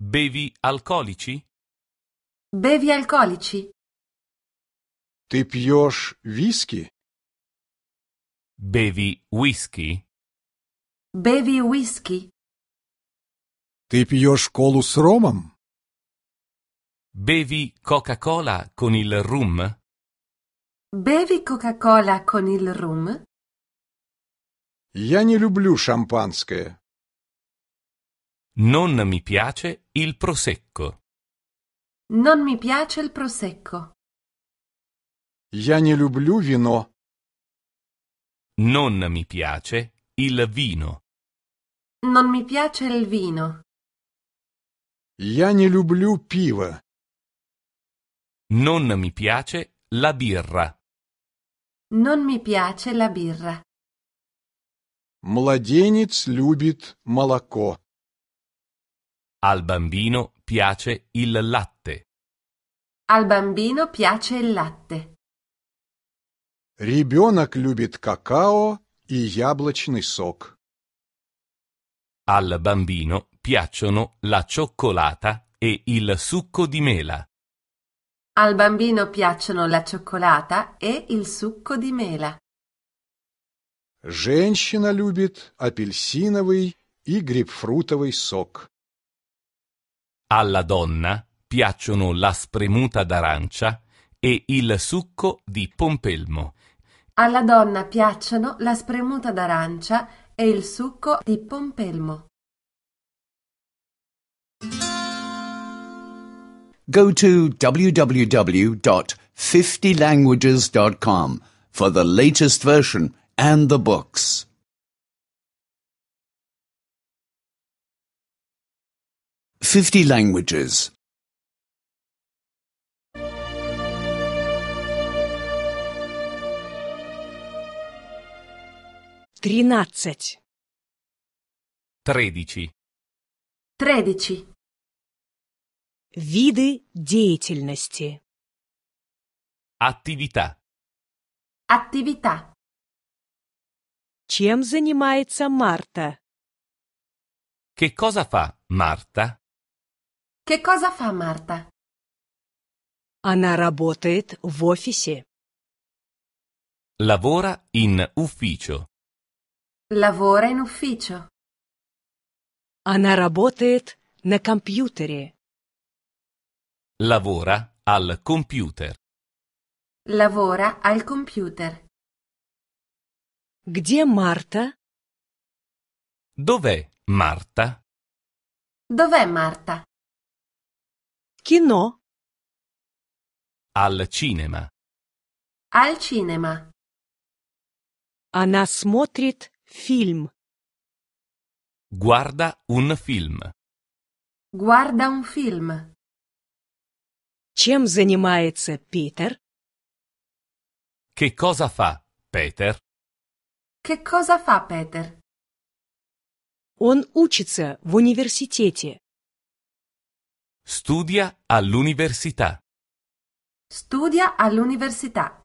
[SPEAKER 1] Bevi alcolici?
[SPEAKER 2] Bevi alcolici?
[SPEAKER 1] Ты пьешь виски? Bevi whisky?
[SPEAKER 2] Bevi whisky?
[SPEAKER 1] Ты пьешь колу с ромом? Bevi Coca-Cola con il rum?
[SPEAKER 2] Bevi Coca-Cola con il rum?
[SPEAKER 1] Я не люблю шампанское. Non mi piace il prosecco.
[SPEAKER 2] Non mi piace il prosecco.
[SPEAKER 1] Я не люблю вино. Non mi piace il vino.
[SPEAKER 2] Non mi piace il vino.
[SPEAKER 1] Я не люблю пиво. Non mi piace la birra.
[SPEAKER 2] Non mi piace la birra.
[SPEAKER 1] Младенец любит молоко. Al bambino piace il latte.
[SPEAKER 2] Al bambino piace il latte.
[SPEAKER 1] Ребенок любит
[SPEAKER 5] какао и яблочный сок.
[SPEAKER 1] Al bambino piacciono la cioccolata e il succo di mela.
[SPEAKER 2] Al bambino piacciono la cioccolata e il succo di mela.
[SPEAKER 5] Женщина любит апельсиновый и грейпфрутовый
[SPEAKER 1] сок. Alla donna piacciono la spremuta d'arancia e il succo di pompelmo.
[SPEAKER 2] Alla donna piacciono la spremuta d'arancia e il succo di pompelmo.
[SPEAKER 4] Go to www.50languages.com for the latest version and the books.
[SPEAKER 6] 50 languages.
[SPEAKER 2] 13
[SPEAKER 1] 13.
[SPEAKER 2] 13. Виды деятельности.
[SPEAKER 1] Attività.
[SPEAKER 2] Attività. Чем занимается Марта?
[SPEAKER 1] Che cosa fa Marta?
[SPEAKER 2] Che cosa fa Marta? Она работает в офисе.
[SPEAKER 1] Lavora in ufficio.
[SPEAKER 2] Lavora in ufficio. Она работает на компьютере.
[SPEAKER 1] Lavora al computer.
[SPEAKER 2] Lavora al computer. Где Марта?
[SPEAKER 1] Dov'è Marta?
[SPEAKER 2] Dov'è Marta? Кино.
[SPEAKER 1] Al cinema.
[SPEAKER 2] Al cinema. Она смотрит фильм.
[SPEAKER 1] Guarda un film.
[SPEAKER 2] Guarda un film. Чем занимается Питер?
[SPEAKER 1] Che cosa fa Peter?
[SPEAKER 2] Che cosa fa Peter? Он учится в университете.
[SPEAKER 1] Studia all'università.
[SPEAKER 2] Studia all'università.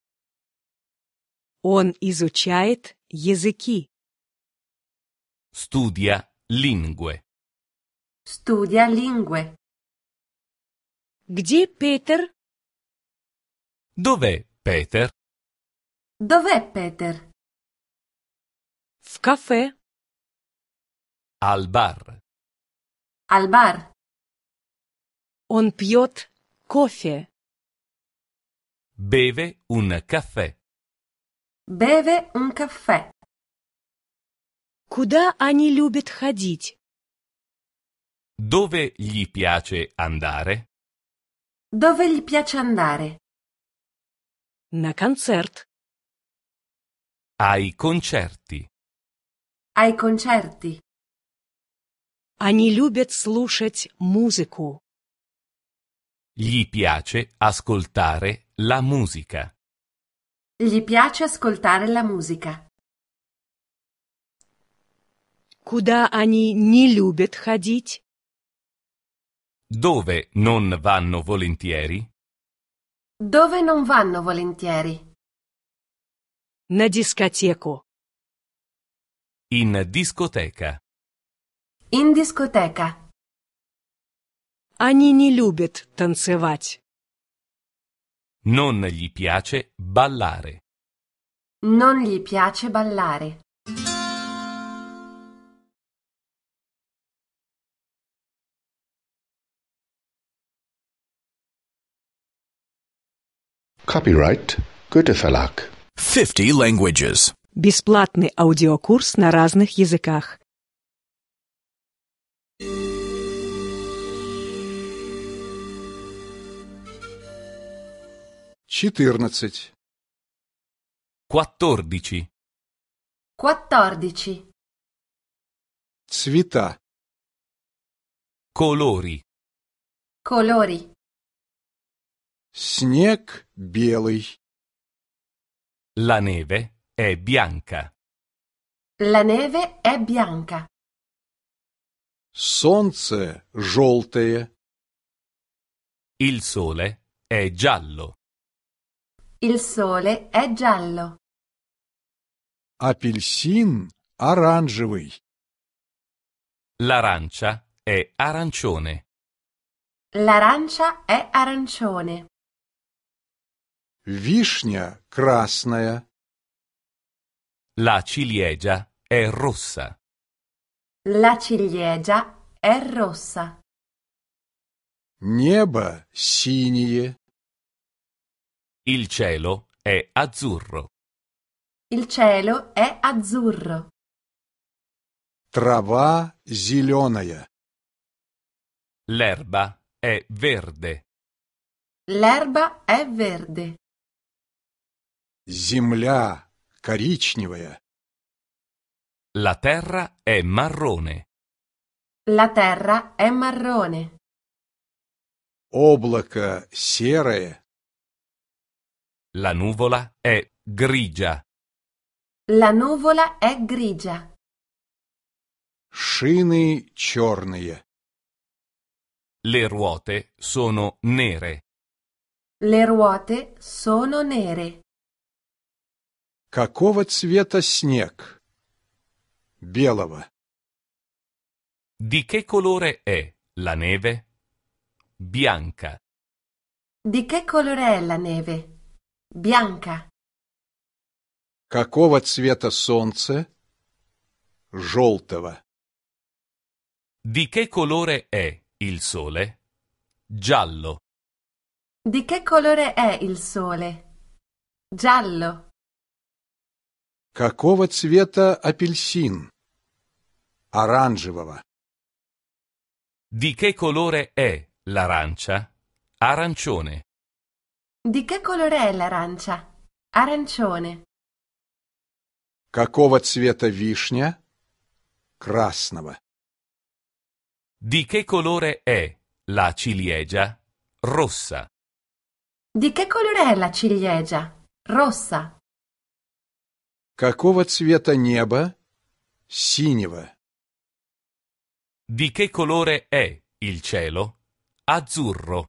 [SPEAKER 2] Он изучает языки.
[SPEAKER 1] Studia lingue.
[SPEAKER 2] Studia lingue. Где Петер?
[SPEAKER 3] Dov'è Peter?
[SPEAKER 2] Dov'è Peter? В кафе.
[SPEAKER 3] Al bar.
[SPEAKER 2] Al bar. Он пьет кофе.
[SPEAKER 1] Beve un caffè.
[SPEAKER 2] Beve un caffè. Куда они любят ходить?
[SPEAKER 1] Dove gli piace andare?
[SPEAKER 2] Dove gli piace andare? На концерт.
[SPEAKER 1] Ai concerti.
[SPEAKER 2] Ai concerti. Они любят слушать музыку.
[SPEAKER 1] Gli piace ascoltare la musica.
[SPEAKER 2] Gli piace ascoltare la musica. Куда они не любят ходить?
[SPEAKER 1] Dove non vanno volentieri?
[SPEAKER 2] Dove non vanno volentieri? На дискотеку.
[SPEAKER 1] In discoteca.
[SPEAKER 2] In discoteca. Они не любят танцевать.
[SPEAKER 1] Non gli piace ballare.
[SPEAKER 2] Non gli piace
[SPEAKER 3] ballare.
[SPEAKER 1] Copyright Goethe Verlag. 50 languages.
[SPEAKER 2] Бесплатный аудиокурс на разных языках.
[SPEAKER 1] 14 14
[SPEAKER 2] 14
[SPEAKER 1] Цвета Colori
[SPEAKER 2] Colori
[SPEAKER 1] Снег белый La neve è bianca
[SPEAKER 2] La neve è bianca
[SPEAKER 1] Солнце желтое Il sole è giallo
[SPEAKER 2] il sole è giallo.
[SPEAKER 1] Апельсин оранжевый. L'arancia è arancione.
[SPEAKER 2] L'arancia è arancione.
[SPEAKER 1] Вишня красная. La ciliegia è rossa.
[SPEAKER 2] La ciliegia è rossa.
[SPEAKER 1] Небо синее. Il cielo è azzurro.
[SPEAKER 2] Il cielo è azzurro.
[SPEAKER 1] Trava зеленая. L'erba è verde.
[SPEAKER 2] L'erba è verde.
[SPEAKER 1] Земля коричневая. La terra è marrone.
[SPEAKER 2] La terra è marrone.
[SPEAKER 1] Облако серое. La nuvola è grigia.
[SPEAKER 2] La nuvola è grigia.
[SPEAKER 1] Шины черные. Le ruote sono nere.
[SPEAKER 2] Le ruote sono nere.
[SPEAKER 1] Какого цвета снег? Белого. Di che colore è la neve? Bianca.
[SPEAKER 2] Di che colore è la neve? Bianca.
[SPEAKER 1] Какого цвета
[SPEAKER 5] солнце? Желтого. Di che
[SPEAKER 1] colore è il sole? Giallo.
[SPEAKER 2] Di che colore è il sole? Giallo.
[SPEAKER 1] Какого
[SPEAKER 5] цвета апельсин? Оранжевого.
[SPEAKER 1] Di che colore è l'arancia? Arancione.
[SPEAKER 2] Di che colore è l'arancia? Arancione.
[SPEAKER 5] Какого цвета вишня? Красного.
[SPEAKER 1] Di che colore è la ciliegia? Rossa.
[SPEAKER 2] Di che colore è la ciliegia? Rossa.
[SPEAKER 1] Какого
[SPEAKER 5] цвета небо? Синего. Di che colore è il cielo? Azzurro.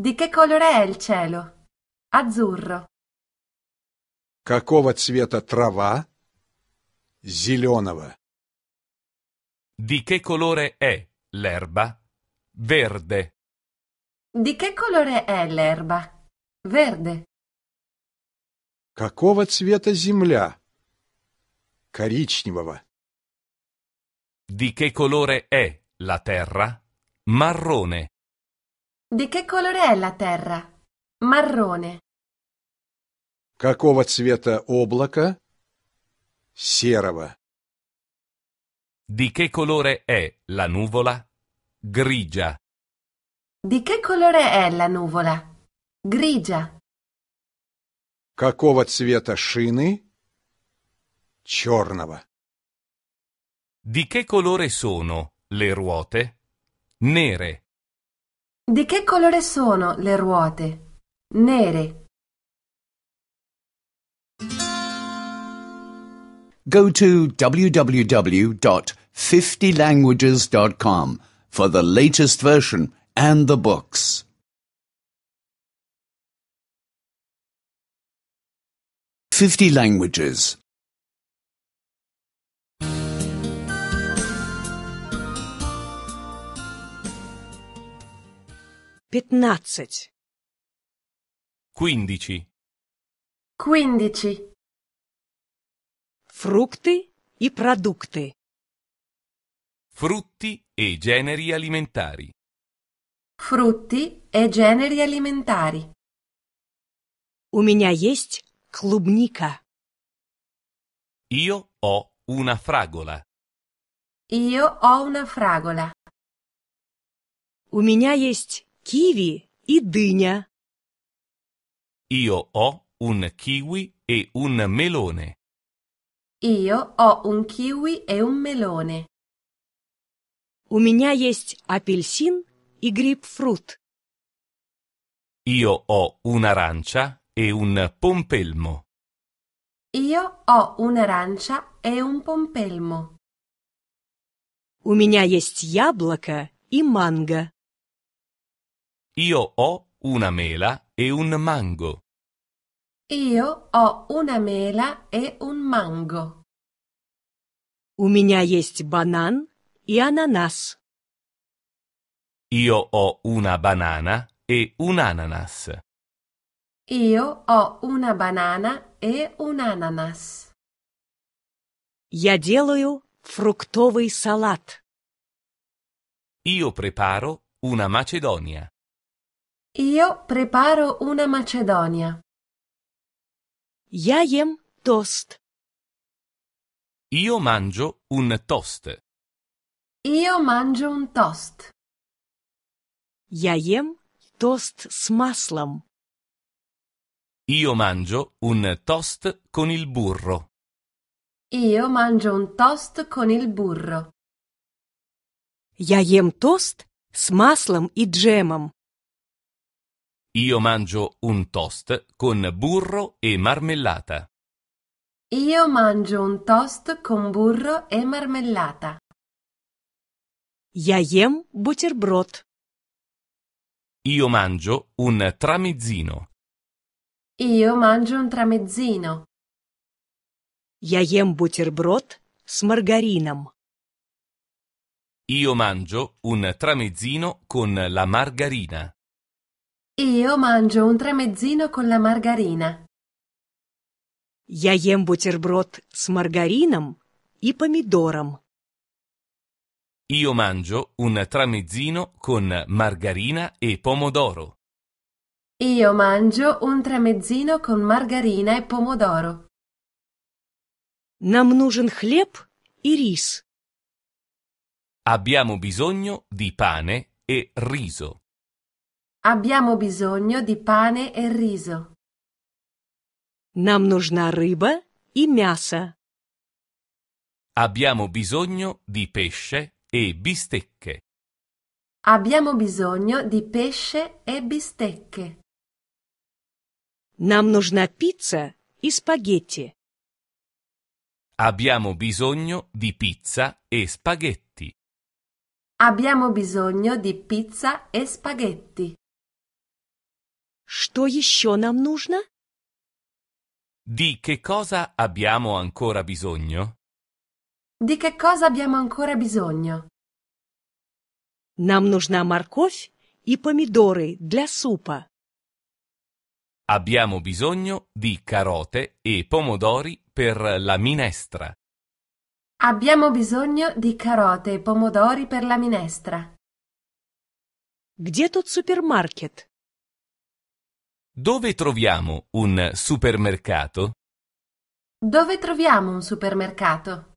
[SPEAKER 2] Di che colore è il cielo? Azzurro.
[SPEAKER 5] Какого цвета трава?
[SPEAKER 1] Зеленого. Di che colore è l'erba? Verde.
[SPEAKER 2] Di che colore è l'erba? Verde.
[SPEAKER 5] Какого цвета земля?
[SPEAKER 1] Коричневого. Di che colore è la terra? Marrone.
[SPEAKER 2] Di che colore è la terra? Marrone.
[SPEAKER 5] Какого цвета облако?
[SPEAKER 1] Серого. Di che colore è la nuvola? Grigia.
[SPEAKER 2] Di che colore è la nuvola? Grigia.
[SPEAKER 5] Какого цвета шины?
[SPEAKER 1] Черного. Di che colore sono le ruote? Nere.
[SPEAKER 2] Di che colore sono le ruote? Nere.
[SPEAKER 4] Go to www.50languages.com for the latest version and the books.
[SPEAKER 1] Fifty Languages
[SPEAKER 2] Пятнадцать.
[SPEAKER 1] Quindici.
[SPEAKER 2] Quindici. Frukty i produkty.
[SPEAKER 1] Frutti e generi alimentari.
[SPEAKER 2] Frutti e generi alimentari. У меня есть клубника.
[SPEAKER 1] Io ho una fragola.
[SPEAKER 2] Io ho una fragola. У меня есть kiwi e дыня.
[SPEAKER 1] Io ho un kiwi e un melone.
[SPEAKER 2] Io ho un kiwi e un melone. У меня есть апельсин и грейпфрут.
[SPEAKER 1] Io ho un'arancia e un pompelmo.
[SPEAKER 2] Io ho un'arancia e un pompelmo. У меня есть яблоко и манго.
[SPEAKER 1] Io ho una mela e un mango.
[SPEAKER 2] Io ho una mela e un mango. У меня есть банан и ананас.
[SPEAKER 1] Io ho una banana e un ananas.
[SPEAKER 2] Io ho una banana e un ananas. Я делаю фруктовый салат.
[SPEAKER 1] Io preparo una macedonia.
[SPEAKER 2] Io preparo una macedonia. Я ем тост.
[SPEAKER 1] Io mangio un toast.
[SPEAKER 2] Io mangio un toast. Я ем тост с маслом.
[SPEAKER 1] Io mangio un toast con il burro.
[SPEAKER 2] Io mangio un toast con il burro. Я ем тост с маслом и джемом.
[SPEAKER 1] Io mangio un toast con burro e marmellata.
[SPEAKER 2] Io mangio un toast con burro e marmellata. Я ем бутерброд.
[SPEAKER 1] Io mangio un tramezzino.
[SPEAKER 2] Io mangio un tramezzino. Я ем бутерброд с маргарином.
[SPEAKER 1] Io mangio un tramezzino con la margarina.
[SPEAKER 2] Io mangio un tramezzino con la margarina. Я ем бутерброд с маргарином и помидором.
[SPEAKER 1] Io mangio un tramezzino con margarina e pomodoro.
[SPEAKER 2] Io mangio un tramezzino con margarina e pomodoro. Нам нужен хлеб и рис.
[SPEAKER 1] Abbiamo bisogno di pane e riso.
[SPEAKER 2] Abbiamo bisogno di pane e riso. Нам нужна рыба и мясо.
[SPEAKER 1] Abbiamo bisogno di pesce e bistecche.
[SPEAKER 2] Abbiamo bisogno di pesce e bistecche. Нам нужна pizza и spaghetti.
[SPEAKER 1] Abbiamo bisogno di pizza e spaghetti.
[SPEAKER 2] Abbiamo bisogno di pizza e spaghetti. Что еще нам нужно?
[SPEAKER 1] Di che cosa abbiamo ancora bisogno?
[SPEAKER 2] Di che cosa abbiamo ancora bisogno? Нам нужна морковь и помидоры для супа.
[SPEAKER 1] Abbiamo bisogno di carote e pomodori per la minestra.
[SPEAKER 2] Abbiamo bisogno di carote e pomodori per la minestra. Где тут супермаркет?
[SPEAKER 1] Dove troviamo un supermercato?
[SPEAKER 2] Dove troviamo un supermercato?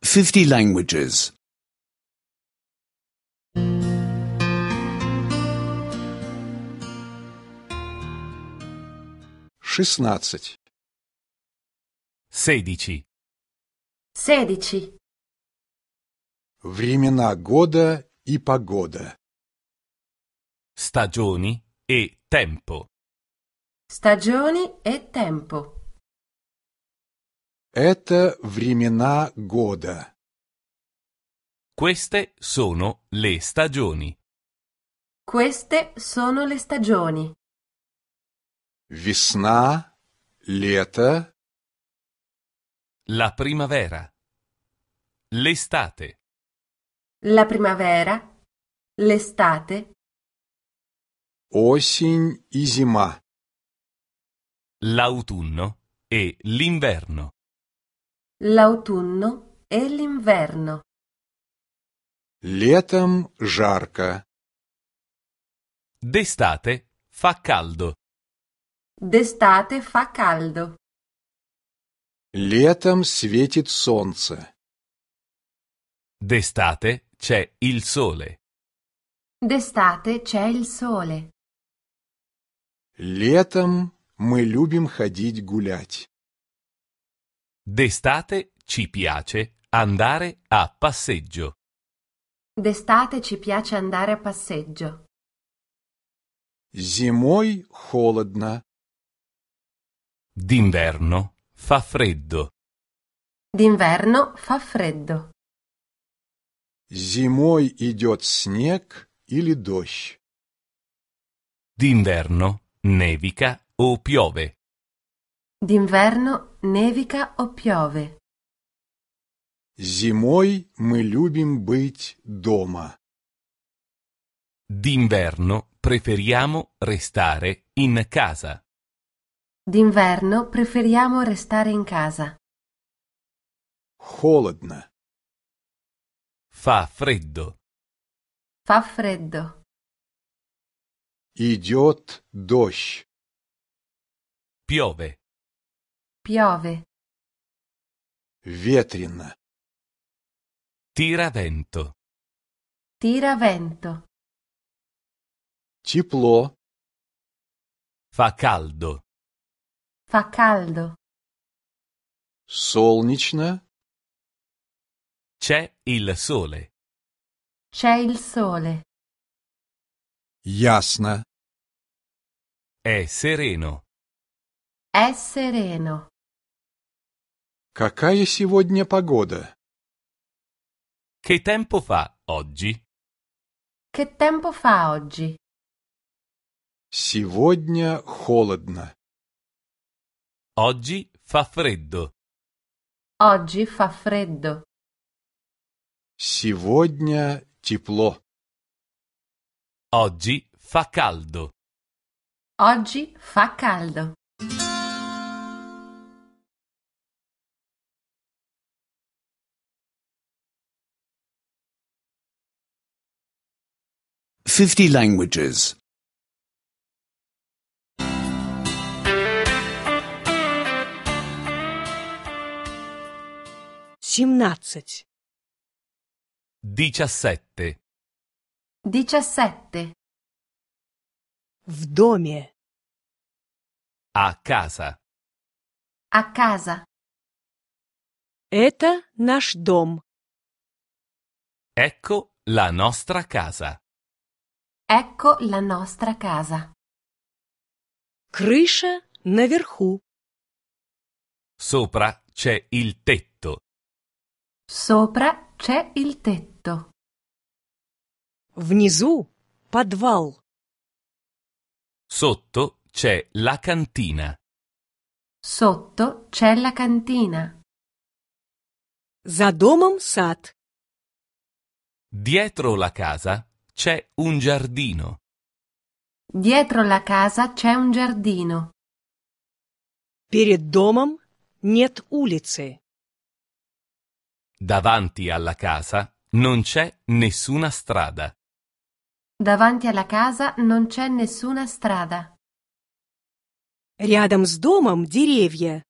[SPEAKER 6] Fifty languages.
[SPEAKER 1] Шестнадцать. Sedici. Sedici. Времена года и погода. Stagioni e tempo.
[SPEAKER 2] Stagioni e tempo.
[SPEAKER 1] Это времена года. Queste sono le stagioni.
[SPEAKER 2] Queste sono le stagioni.
[SPEAKER 1] Весна, лето, la primavera. L'estate.
[SPEAKER 2] La primavera. L'estate.
[SPEAKER 1] Осень и зима. L'autunno e l'inverno.
[SPEAKER 2] L'autunno e l'inverno.
[SPEAKER 1] Летом жарко. D'estate fa caldo.
[SPEAKER 2] D'estate fa caldo.
[SPEAKER 1] Летом светит солнце. D'estate c'è il sole.
[SPEAKER 2] D'estate c'è il sole.
[SPEAKER 1] Летом мы любим ходить гулять. D'estate ci piace andare a passeggio.
[SPEAKER 2] D'estate ci piace andare a passeggio.
[SPEAKER 1] Зимой холодно. D'inverno Fa freddo.
[SPEAKER 2] D'inverno fa freddo.
[SPEAKER 1] Зимой идет снег или дождь. D'inverno nevica o piove.
[SPEAKER 2] D'inverno nevica o piove.
[SPEAKER 5] Зимой мы любим быть дома.
[SPEAKER 1] D'inverno preferiamo restare in casa.
[SPEAKER 2] D'inverno preferiamo restare in casa.
[SPEAKER 1] Холодно. Fa freddo.
[SPEAKER 2] Fa freddo.
[SPEAKER 1] Идет дождь. Piove.
[SPEAKER 2] Piove.
[SPEAKER 1] Ветрено. Tira vento.
[SPEAKER 2] Tira vento.
[SPEAKER 1] Тепло. Fa caldo.
[SPEAKER 2] Fa caldo.
[SPEAKER 1] Солнечно. C'è il sole.
[SPEAKER 2] C'è il sole.
[SPEAKER 1] Ясно. È sereno.
[SPEAKER 2] È sereno.
[SPEAKER 1] Какая сегодня погода? Che tempo fa oggi?
[SPEAKER 2] Che tempo fa oggi?
[SPEAKER 1] Сегодня холодно. Oggi fa freddo.
[SPEAKER 2] Oggi fa freddo.
[SPEAKER 1] Сегодня тепло. Oggi fa caldo.
[SPEAKER 2] Oggi fa
[SPEAKER 3] caldo.
[SPEAKER 6] Fifty languages.
[SPEAKER 2] семнадцать.
[SPEAKER 1] Diciassette.
[SPEAKER 2] Diciassette. В доме.
[SPEAKER 1] A casa.
[SPEAKER 2] A casa. Это наш дом.
[SPEAKER 1] Ecco la nostra casa.
[SPEAKER 2] Ecco la nostra casa. Крыша наверху.
[SPEAKER 1] Sopra c'è il tetto.
[SPEAKER 2] Sopra c'è il tetto. Внизу подвал.
[SPEAKER 1] Sotto c'è la cantina.
[SPEAKER 2] Sotto c'è la cantina. За домом сад.
[SPEAKER 1] Dietro la casa c'è un giardino.
[SPEAKER 2] Dietro la casa c'è un giardino. Перед домом нет улицы.
[SPEAKER 1] Davanti alla casa non c'è nessuna strada.
[SPEAKER 2] Davanti alla casa non c'è nessuna strada. Рядом с домом деревья.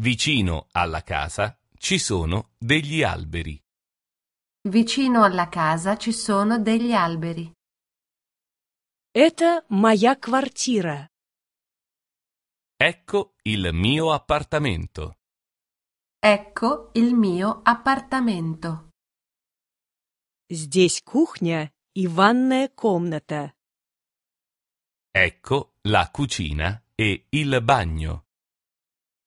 [SPEAKER 1] Vicino alla casa ci sono degli alberi.
[SPEAKER 2] Vicino alla casa ci sono degli alberi. Это моя квартира.
[SPEAKER 1] Ecco il mio appartamento.
[SPEAKER 2] Ecco il mio appartamento. Здесь кухня и ванная комната.
[SPEAKER 1] Ecco la cucina e il bagno.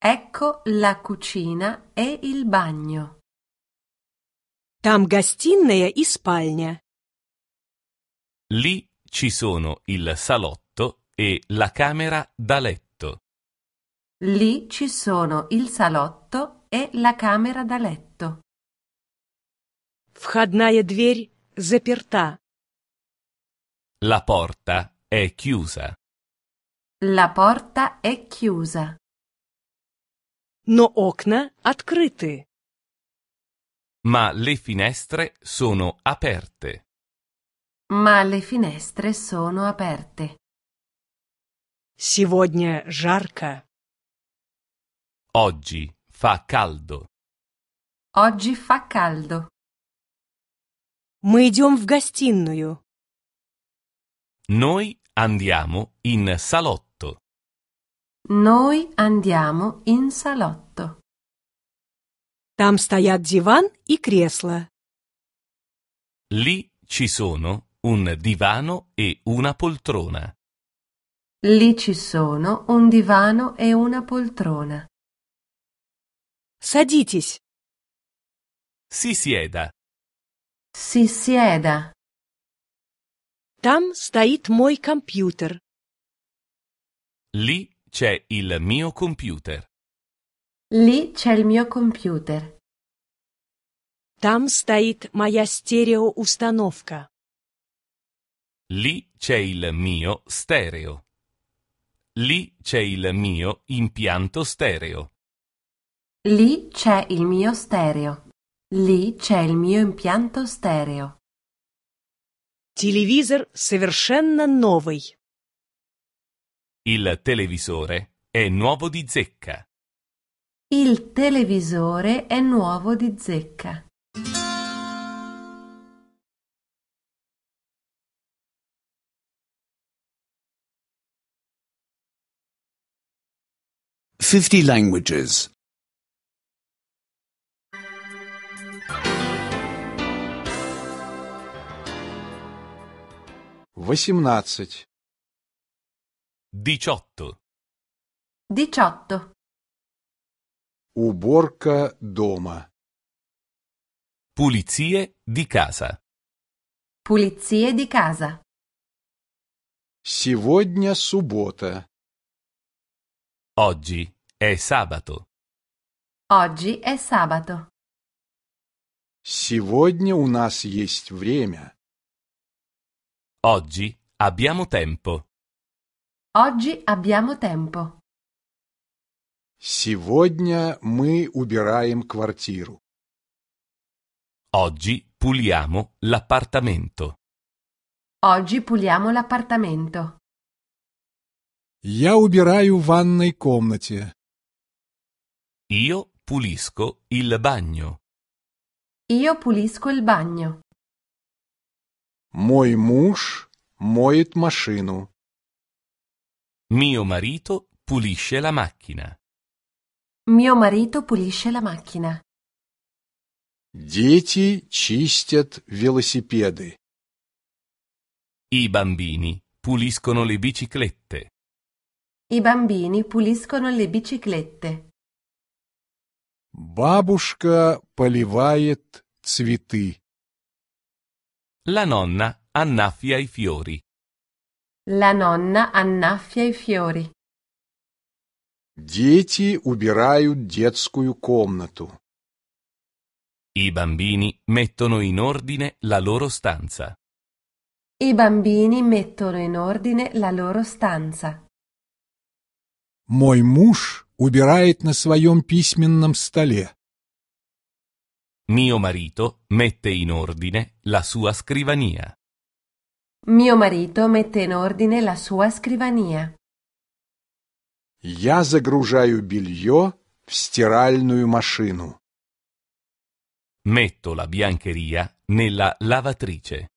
[SPEAKER 2] Ecco la cucina e il bagno. Там гостиная и спальня.
[SPEAKER 1] Lì ci sono il salotto e la camera da letto.
[SPEAKER 2] Lì ci sono il salotto è la camera da letto. Входная дверь заперта.
[SPEAKER 1] La porta è chiusa.
[SPEAKER 2] La porta è chiusa. Но окна открыты.
[SPEAKER 1] Ma le finestre sono aperte.
[SPEAKER 2] Ma le finestre sono aperte. Сегодня жарко.
[SPEAKER 1] Oggi Fa caldo.
[SPEAKER 2] Oggi fa caldo. Мы идем в гостиную.
[SPEAKER 1] Noi andiamo in salotto.
[SPEAKER 2] Noi andiamo in salotto. Там стоят диван и кресло.
[SPEAKER 1] Lì ci sono un divano e una poltrona.
[SPEAKER 2] Lì ci sono un divano e una poltrona. Садитесь.
[SPEAKER 1] Si sieda.
[SPEAKER 2] Si sieda. Там стоит мой компьютер.
[SPEAKER 1] Lì c'è il mio computer.
[SPEAKER 2] Lì c'è il mio computer. Там стоит моя стереоустановка.
[SPEAKER 1] Lì c'è il mio stereo. Lì c'è il mio impianto stereo.
[SPEAKER 2] Lì c'è il mio stereo. Lì c'è il mio impianto stereo. Телевизор совершенно новый.
[SPEAKER 1] Il televisore è nuovo di zecca.
[SPEAKER 2] Il televisore è nuovo di zecca.
[SPEAKER 3] Fifty languages.
[SPEAKER 1] Восемнадцать. Diciotto.
[SPEAKER 2] Diciotto.
[SPEAKER 1] Уборка дома. Pulizie di casa.
[SPEAKER 2] Pulizie di casa.
[SPEAKER 1] Сегодня суббота. Oggi è sabato.
[SPEAKER 2] Oggi è sabato.
[SPEAKER 1] Сегодня у нас есть время. Oggi abbiamo tempo.
[SPEAKER 2] Oggi abbiamo tempo.
[SPEAKER 1] Сегодня мы убираем квартиру. Oggi puliamo l'appartamento.
[SPEAKER 2] Oggi puliamo l'appartamento.
[SPEAKER 5] Я убираю в ванной комнате. Io pulisco
[SPEAKER 1] il bagno.
[SPEAKER 2] Io pulisco il bagno.
[SPEAKER 1] Мой муж моет машину. Mio marito pulisce la macchina.
[SPEAKER 2] Mio marito pulisce la
[SPEAKER 1] macchina.
[SPEAKER 5] Дети чистят велосипеды.
[SPEAKER 1] I bambini puliscono le biciclette.
[SPEAKER 2] I bambini puliscono le biciclette.
[SPEAKER 5] Бабушка поливает цветы.
[SPEAKER 1] La nonna annaffia i fiori.
[SPEAKER 2] La nonna annaffia i
[SPEAKER 5] fiori. Дети убирают детскую комнату.
[SPEAKER 1] I bambini mettono in ordine la loro stanza.
[SPEAKER 2] I bambini mettono in ordine la loro stanza.
[SPEAKER 5] Мой муж убирает на своем письменном столе.
[SPEAKER 1] Mio marito mette in ordine la sua scrivania.
[SPEAKER 2] Mio marito mette in ordine la sua scrivania.
[SPEAKER 5] Я загружаю белье в стиральную машину.
[SPEAKER 1] Metto la biancheria nella lavatrice.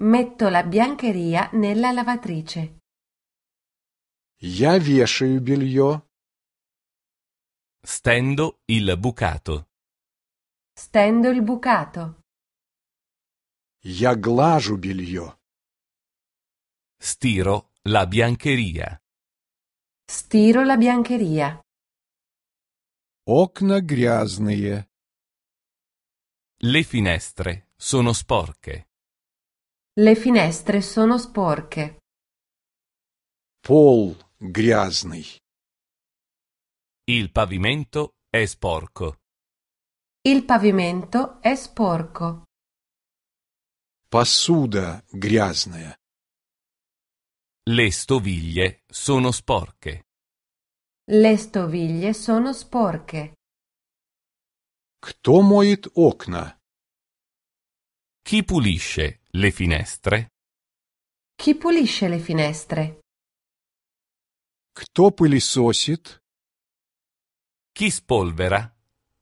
[SPEAKER 2] Metto la biancheria nella lavatrice.
[SPEAKER 1] Я вешаю белье. Stendo il bucato.
[SPEAKER 2] Stendo il bucato.
[SPEAKER 1] Я глажу белье. Stiro la biancheria.
[SPEAKER 2] Stiro la biancheria.
[SPEAKER 1] Окна грязные. Le finestre sono sporche.
[SPEAKER 2] Le finestre sono sporche.
[SPEAKER 1] Пол грязный. Il pavimento è sporco.
[SPEAKER 2] Il pavimento è sporco.
[SPEAKER 1] Посуда грязная. Le stoviglie sono sporche.
[SPEAKER 2] Le stoviglie sono sporche.
[SPEAKER 1] Кто моет окна? Chi pulisce le finestre?
[SPEAKER 2] Chi pulisce le finestre?
[SPEAKER 1] Кто пылесосит? Chi spolvera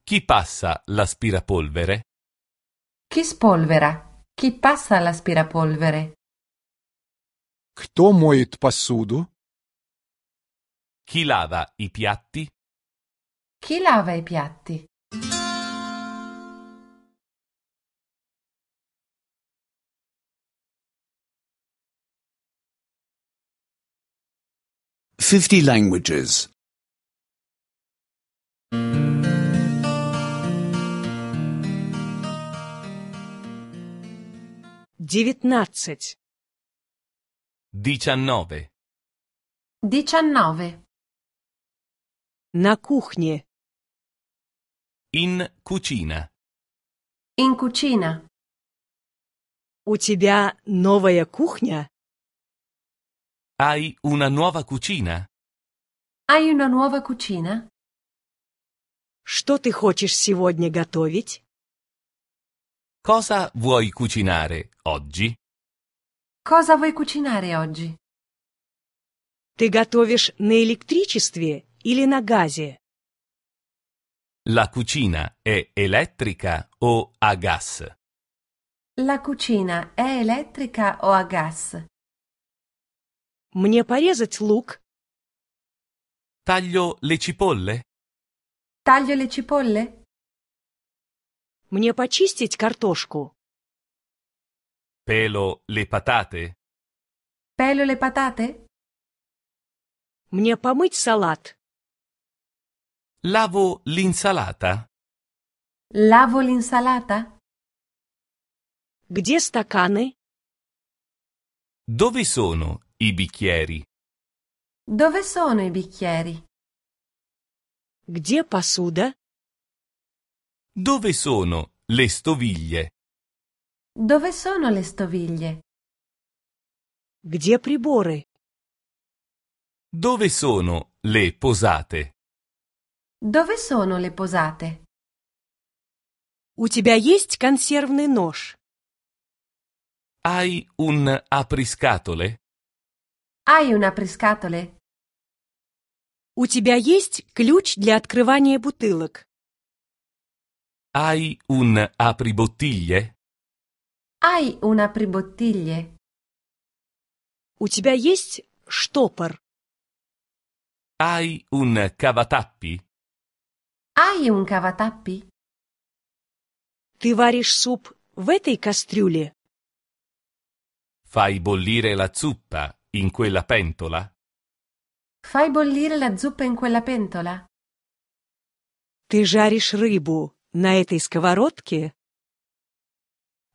[SPEAKER 1] chi passa l'aspirapolvere?
[SPEAKER 2] Chi spolvera? Chi passa l'aspirapolvere?
[SPEAKER 1] Кто моет посуду? Chi lava i piatti?
[SPEAKER 2] Chi lava i piatti?
[SPEAKER 6] Fifty languages.
[SPEAKER 2] Девятнадцать.
[SPEAKER 1] Diciannove.
[SPEAKER 2] Diciannove. На кухне.
[SPEAKER 1] In cucina.
[SPEAKER 2] In cucina. У тебя новая кухня?
[SPEAKER 1] Hai una nuova cucina?
[SPEAKER 2] Hai una nuova cucina? Что ты хочешь сегодня готовить?
[SPEAKER 1] Cosa vuoi cucinare oggi?
[SPEAKER 2] Cosa vuoi cucinare oggi? Ты готовишь на электричестве или на газе?
[SPEAKER 1] La cucina è elettrica o a gas?
[SPEAKER 2] La cucina è elettrica o a gas? Мне порезать лук?
[SPEAKER 1] Taglio le cipolle?
[SPEAKER 2] Taglio le cipolle? Мне почистить картошку?
[SPEAKER 1] Pelo le patate?
[SPEAKER 2] Pelo le patate? Мне помыть салат?
[SPEAKER 1] Lavo l'insalata?
[SPEAKER 2] Lavo l'insalata? Где стаканы?
[SPEAKER 1] Dove sono i bicchieri?
[SPEAKER 2] Dove sono i bicchieri? Где посуда?
[SPEAKER 1] Dove sono le stoviglie?
[SPEAKER 2] Dove sono le stoviglie? Где приборы?
[SPEAKER 1] Dove sono le posate?
[SPEAKER 2] Dove sono le posate? У тебя есть консервный нож?
[SPEAKER 1] Hai un apriscatole?
[SPEAKER 2] Hai un apriscatole? У тебя есть ключ для открывания бутылок?
[SPEAKER 1] Hai un apribottiglie?
[SPEAKER 2] Hai un apribottiglie? У тебя есть штопор?
[SPEAKER 1] Hai un cavatappi?
[SPEAKER 2] Hai un cavatappi? Ты варишь суп в этой кастрюле?
[SPEAKER 1] Fai bollire la zuppa in quella pentola?
[SPEAKER 2] Fai bollire la zuppa in quella pentola? Ты жаришь рыбу на этой сковородке?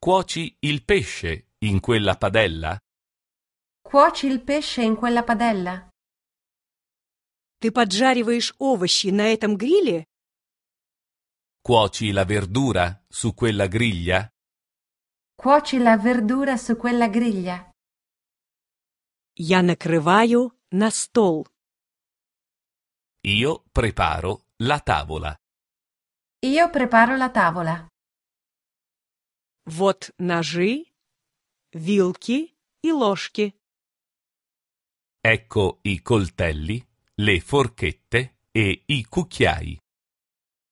[SPEAKER 1] Cuoci il pesce in quella padella?
[SPEAKER 2] Cuoci il pesce in quella padella? Ты поджариваешь овощи на этом гриле?
[SPEAKER 1] Cuoci la verdura su quella griglia?
[SPEAKER 2] Cuoci la verdura su quella griglia. Я накрываю на стол.
[SPEAKER 1] Io preparo la tavola.
[SPEAKER 2] Io preparo la tavola. Вот ножи, вилки и ложки.
[SPEAKER 1] Ecco i coltelli, le forchette e i cucchiai.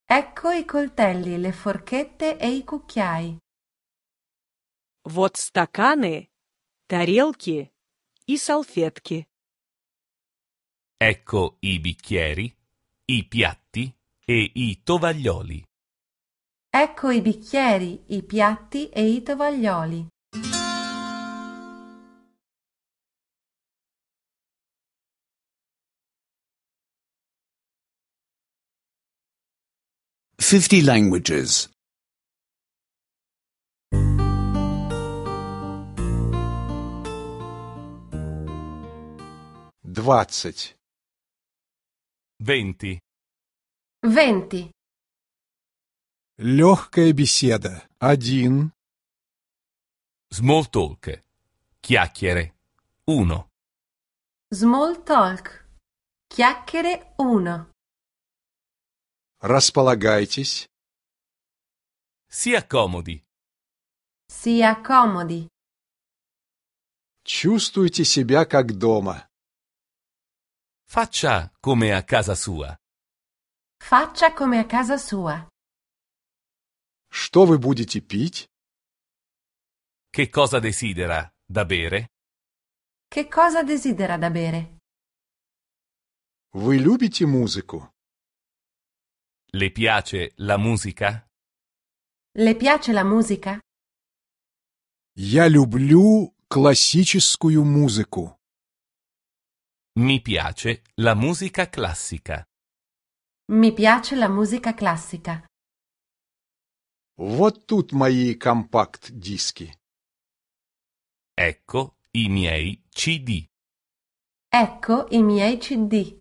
[SPEAKER 2] Ecco i coltelli, le forchette e i cucchiai. Вот стаканы, тарелки и салфетки.
[SPEAKER 1] Ecco i bicchieri, i piatti e i tovaglioli.
[SPEAKER 2] Ecco i bicchieri, i piatti e i tovaglioli.
[SPEAKER 6] Fifty languages. Двадцать.
[SPEAKER 1] Venti.
[SPEAKER 2] Венти.
[SPEAKER 1] Легкая беседа. Один. Small talk. Chiacchiere. Uno.
[SPEAKER 2] Small talk. Chiacchiere Uno.
[SPEAKER 1] Располагайтесь. Si accomodi.
[SPEAKER 2] Si accomodi.
[SPEAKER 1] Чувствуйте себя как дома. Faccia come a casa sua.
[SPEAKER 2] Faccia come a casa sua.
[SPEAKER 1] Что вы будете пить? Che cosa desidera da bere?
[SPEAKER 2] Che cosa desidera da bere?
[SPEAKER 1] Вы любите музыку? Le piace la musica?
[SPEAKER 2] Le piace la musica?
[SPEAKER 1] Я люблю классическую музыку. Mi piace la musica classica.
[SPEAKER 2] Mi piace la musica classica.
[SPEAKER 5] Вот тут мои компакт-диски. Ecco i miei CD.
[SPEAKER 2] Ecco i miei CD.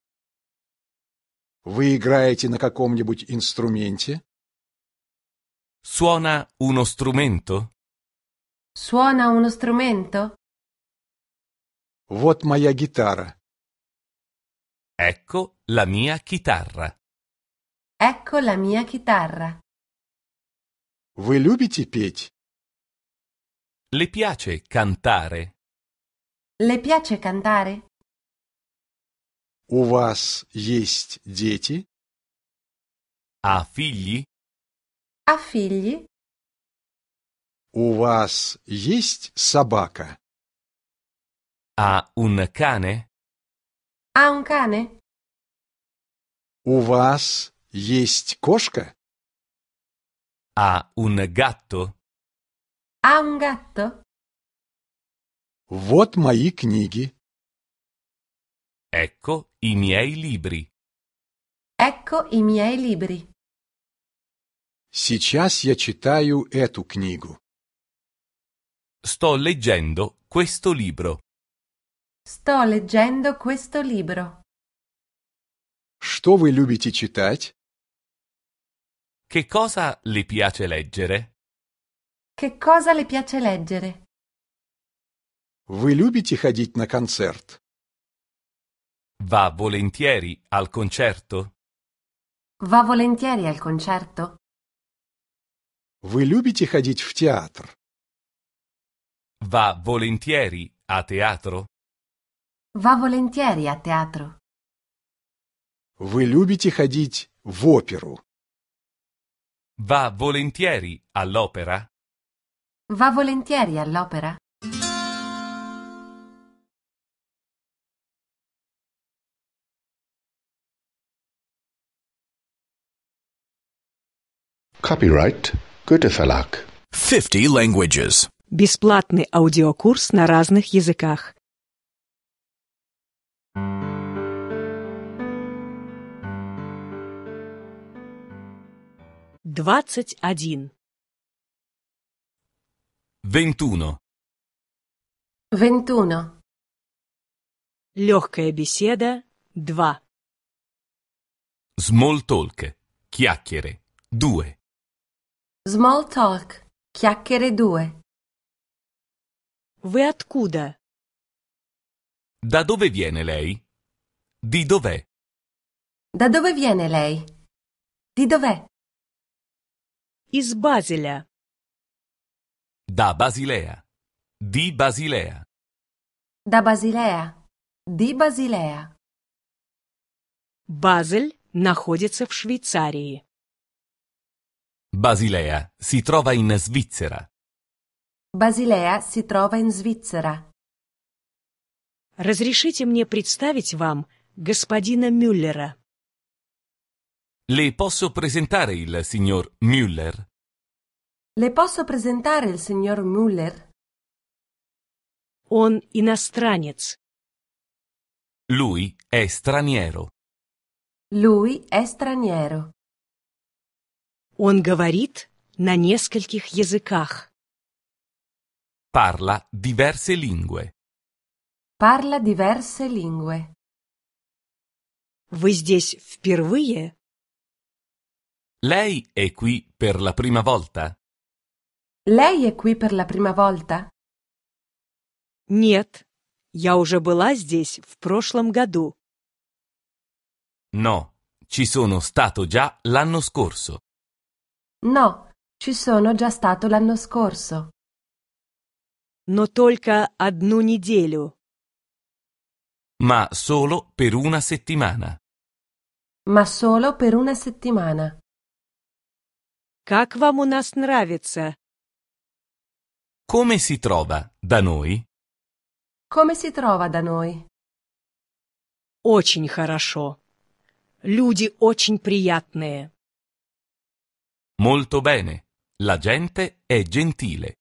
[SPEAKER 5] Вы играете на каком-нибудь инструменте?
[SPEAKER 1] Suona uno strumento?
[SPEAKER 2] Suona uno strumento?
[SPEAKER 1] Вот моя гитара. Ecco la mia chitarra.
[SPEAKER 2] Ecco la mia chitarra.
[SPEAKER 1] Вы любите петь? Le piace cantare?
[SPEAKER 2] Le piace cantare?
[SPEAKER 1] У вас есть дети? Ha figli?
[SPEAKER 2] Ha figli?
[SPEAKER 1] У вас есть собака? Ha un cane?
[SPEAKER 2] Ha un cane?
[SPEAKER 1] У вас Есть кошка? Ha un gatto?
[SPEAKER 2] Ha un gatto?
[SPEAKER 1] Вот мои книги. Ecco i miei libri.
[SPEAKER 2] Ecco i miei libri.
[SPEAKER 1] Сейчас я читаю эту книгу. Sto leggendo questo libro.
[SPEAKER 2] Sto leggendo questo libro.
[SPEAKER 1] Что вы любите читать? Che cosa le piace leggere?
[SPEAKER 2] Che cosa le piace leggere?
[SPEAKER 1] Вы любите ходить на концерт? Va volentieri al concerto?
[SPEAKER 2] Va volentieri al concerto?
[SPEAKER 1] Вы любите ходить в театр? Va volentieri a teatro?
[SPEAKER 2] Va volentieri a teatro.
[SPEAKER 5] Вы любите ходить в оперу?
[SPEAKER 1] Va volentieri all'opera?
[SPEAKER 2] Va volentieri all'opera?
[SPEAKER 6] Copyright Goethe Verlag. 50 languages.
[SPEAKER 2] Бесплатный аудиокурс на разных языках. 21 один.
[SPEAKER 1] Ventuno.
[SPEAKER 2] Ventuno. Легкая беседа. Два.
[SPEAKER 1] Small talk. Chiacchiere. Due.
[SPEAKER 2] Small talk. Chiacchiere due. Вы откуда?
[SPEAKER 1] Da dove viene lei? Di dov'è?
[SPEAKER 2] Da dove viene lei? Di dov'è? из Базеля.
[SPEAKER 1] Da Basilea. Di Basilea.
[SPEAKER 2] Da Basilea. Di Basilea. Базель находится в Швейцарии.
[SPEAKER 1] Basilea si trova in Svizzera.
[SPEAKER 2] Basilea si trova in Svizzera. Разрешите мне представить вам господина Мюллера.
[SPEAKER 1] Le posso presentare il signor Müller?
[SPEAKER 2] Le posso presentare il signor Müller? Он иностранец.
[SPEAKER 3] Lui è
[SPEAKER 1] straniero.
[SPEAKER 2] Lui è straniero. Он говорит на нескольких языках.
[SPEAKER 1] Parla diverse lingue.
[SPEAKER 2] Parla diverse lingue. Вы здесь впервые?
[SPEAKER 1] Lei è qui per la prima volta?
[SPEAKER 2] Lei è qui per la prima volta? Нет, я уже была здесь в прошлом году.
[SPEAKER 1] No, ci sono stato già l'anno scorso.
[SPEAKER 2] No, ci sono già stato l'anno scorso. Но только одну неделю.
[SPEAKER 1] Ma solo per una settimana.
[SPEAKER 2] Ma solo per una settimana. Как вам у нас нравится?
[SPEAKER 1] Come si trova da noi?
[SPEAKER 2] Come si trova da noi? Очень хорошо. Люди очень приятные.
[SPEAKER 1] Molto bene. La gente è gentile.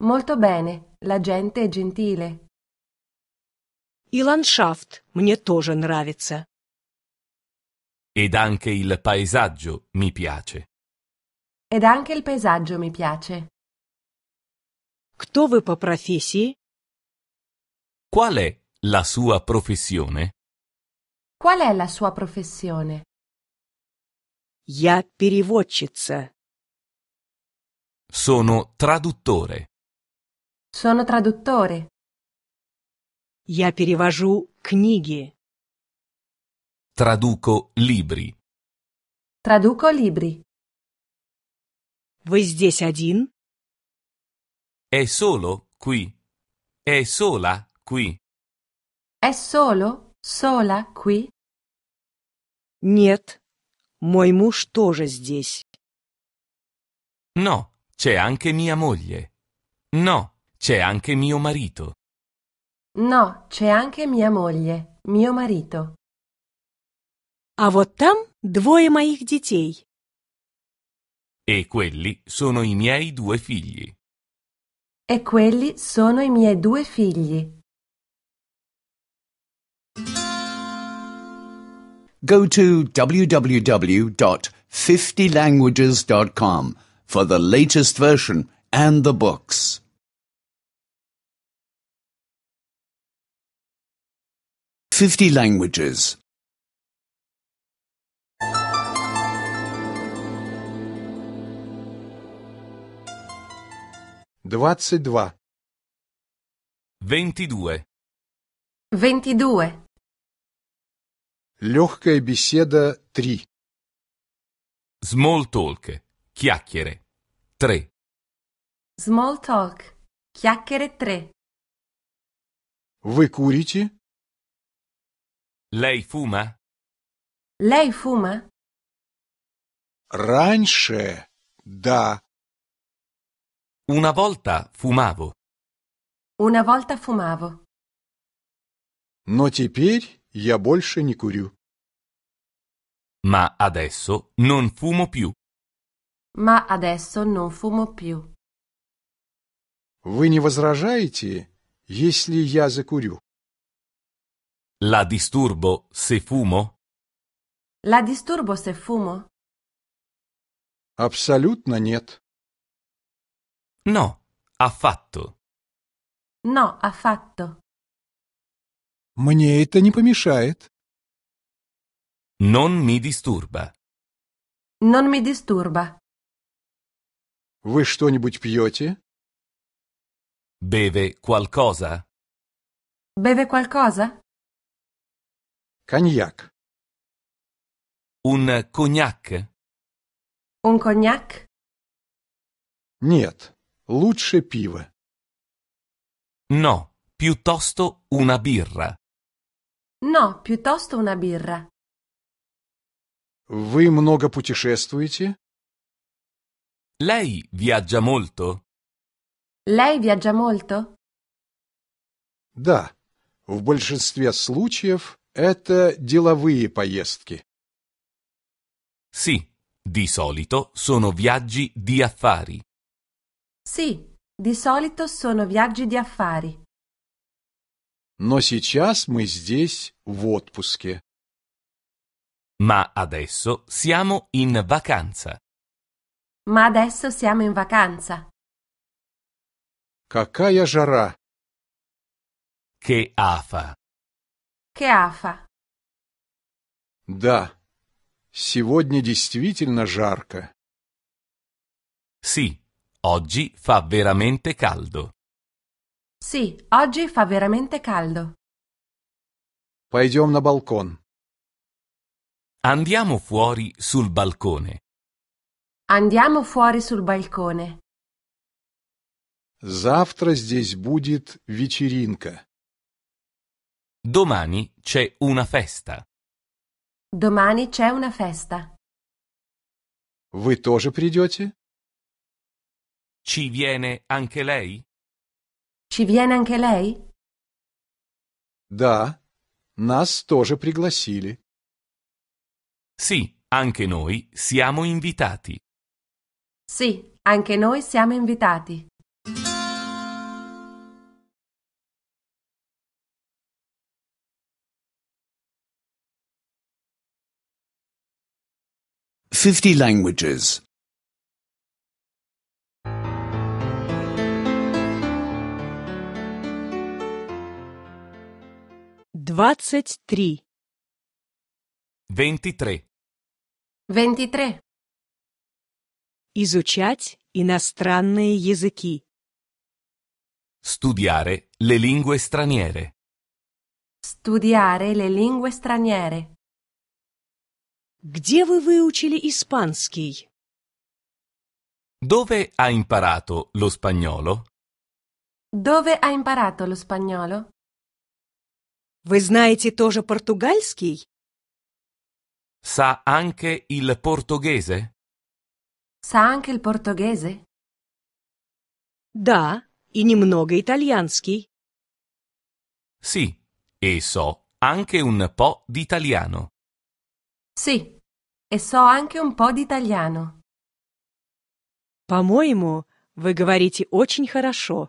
[SPEAKER 2] Molto bene. La gente è gentile. Il ландшафт мне тоже нравится.
[SPEAKER 1] Ed anche il paesaggio mi piace.
[SPEAKER 2] Ed anche il paesaggio mi piace. Кто вы по профессии?
[SPEAKER 1] Qual è la sua professione?
[SPEAKER 2] Qual è la sua professione? Я
[SPEAKER 1] переводчица. Sono traduttore.
[SPEAKER 2] Sono traduttore. Я перевожу книги.
[SPEAKER 1] Traduco libri.
[SPEAKER 2] Traduco libri. Вы здесь один?
[SPEAKER 1] È solo qui. È sola qui.
[SPEAKER 2] È solo, sola qui? Нет, мой муж тоже здесь.
[SPEAKER 1] No, c'è anche mia moglie. No, c'è anche mio marito.
[SPEAKER 2] No, c'è anche mia moglie, mio marito. А вот там двое моих детей.
[SPEAKER 1] E quelli sono i miei due figli.
[SPEAKER 2] E quelli sono i miei due figli.
[SPEAKER 4] Go to www.50languages.com for the latest version and the books.
[SPEAKER 1] Fifty
[SPEAKER 5] Languages
[SPEAKER 1] 22 22
[SPEAKER 2] 22
[SPEAKER 1] Легкая беседа 3 Small talk, chiacchiere 3
[SPEAKER 2] Small talk, chiacchiere 3
[SPEAKER 1] Вы курите? Lei fuma?
[SPEAKER 2] Lei fuma?
[SPEAKER 1] Раньше да, Una volta fumavo.
[SPEAKER 2] Una volta fumavo.
[SPEAKER 1] Но теперь я больше не курю. Ma adesso non fumo più.
[SPEAKER 2] Ma adesso non fumo più.
[SPEAKER 1] Вы не
[SPEAKER 5] возражаете, если я закурю? La disturbo
[SPEAKER 1] se fumo?
[SPEAKER 2] La disturbo se fumo?
[SPEAKER 1] Абсолютно нет. No, affatto.
[SPEAKER 2] No, affatto.
[SPEAKER 1] Мне это не помешает. Non mi disturba.
[SPEAKER 2] Non mi disturba.
[SPEAKER 1] Вы что-нибудь пьете? Beve qualcosa?
[SPEAKER 2] Beve qualcosa?
[SPEAKER 1] Cognac. Un cognac?
[SPEAKER 2] Un cognac?
[SPEAKER 1] Нет. Лучше пиво. No, piuttosto una birra.
[SPEAKER 2] No, piuttosto una birra.
[SPEAKER 5] Вы много путешествуете?
[SPEAKER 1] Lei viaggia molto?
[SPEAKER 2] Lei viaggia molto?
[SPEAKER 1] Да. В большинстве случаев
[SPEAKER 5] это
[SPEAKER 1] деловые поездки. Sì, di solito sono viaggi di affari.
[SPEAKER 2] Sì, di solito sono viaggi di affari.
[SPEAKER 5] Но сейчас мы здесь в отпуске.
[SPEAKER 1] Ma adesso siamo in vacanza.
[SPEAKER 2] Ma adesso siamo in vacanza.
[SPEAKER 1] Какая
[SPEAKER 5] жара! Che afa!
[SPEAKER 2] Che afa!
[SPEAKER 1] Да, сегодня действительно жарко. Sì, Oggi fa veramente caldo.
[SPEAKER 2] Sì, oggi fa veramente caldo.
[SPEAKER 1] Пойдем на балкон. Andiamo fuori sul balcone.
[SPEAKER 2] Andiamo fuori sul balcone.
[SPEAKER 1] Завтра здесь будет вечеринка. Domani c'è una festa.
[SPEAKER 2] Domani c'è una festa.
[SPEAKER 1] Вы тоже придете? Ci viene anche lei?
[SPEAKER 5] Ci
[SPEAKER 2] viene anche lei?
[SPEAKER 1] Да, нас тоже пригласили. Sì, anche noi siamo invitati.
[SPEAKER 2] Sì, anche noi siamo invitati.
[SPEAKER 3] Fifty languages.
[SPEAKER 2] 23
[SPEAKER 1] 23
[SPEAKER 2] 23 Изучать иностранные языки.
[SPEAKER 1] Studiare le lingue straniere.
[SPEAKER 2] Studiare le lingue straniere. Где вы выучили испанский?
[SPEAKER 1] Dove ha imparato lo spagnolo?
[SPEAKER 2] Dove ha imparato lo spagnolo? Вы знаете тоже португальский?
[SPEAKER 1] Sa anche il portoghese?
[SPEAKER 2] Sa anche il portoghese? Да, и немного итальянский.
[SPEAKER 1] Sì, e so anche un po' d'italiano.
[SPEAKER 2] Sì, e so anche un po' d'italiano. По-моему, вы говорите очень хорошо.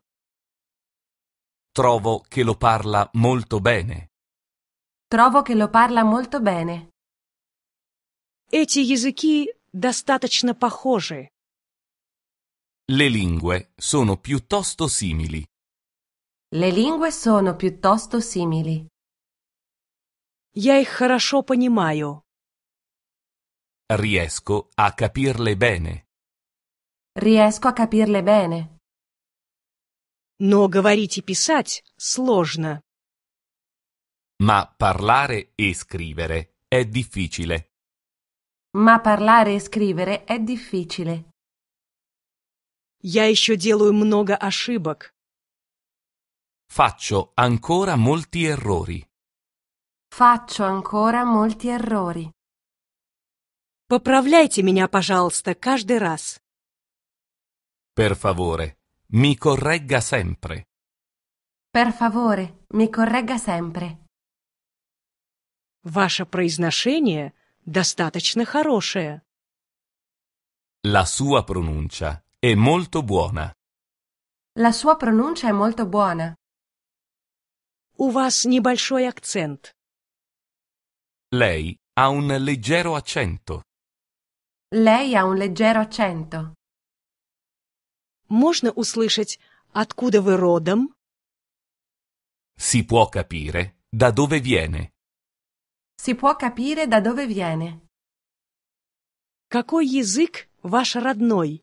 [SPEAKER 1] Trovo che lo parla molto bene.
[SPEAKER 2] Trovo che lo parla molto bene. Эти языки достаточно похожи.
[SPEAKER 1] Le lingue sono piuttosto simili.
[SPEAKER 2] Le lingue sono piuttosto simili. Я их хорошо понимаю.
[SPEAKER 1] Riesco a capirle bene.
[SPEAKER 2] Riesco a capirle bene. Но говорить и писать сложно.
[SPEAKER 1] Ma parlare e scrivere è difficile.
[SPEAKER 2] Ma parlare e scrivere è difficile. Я еще делаю много ошибок.
[SPEAKER 1] Faccio ancora molti errori.
[SPEAKER 2] Faccio ancora molti errori. Поправляйте меня, пожалуйста, каждый раз.
[SPEAKER 1] Per favore, mi corregga sempre.
[SPEAKER 2] Per favore, mi corregga sempre. Ваше произношение достаточно хорошее.
[SPEAKER 1] La sua pronuncia è molto buona.
[SPEAKER 2] La sua pronuncia è molto buona. У вас небольшой акцент.
[SPEAKER 1] Lei ha un leggero accento.
[SPEAKER 2] Lei ha un leggero accento. Можно услышать «Откуда вы родом?»
[SPEAKER 1] Si può capire da dove viene
[SPEAKER 2] si può capire da dove viene. Какой язык ваш родной?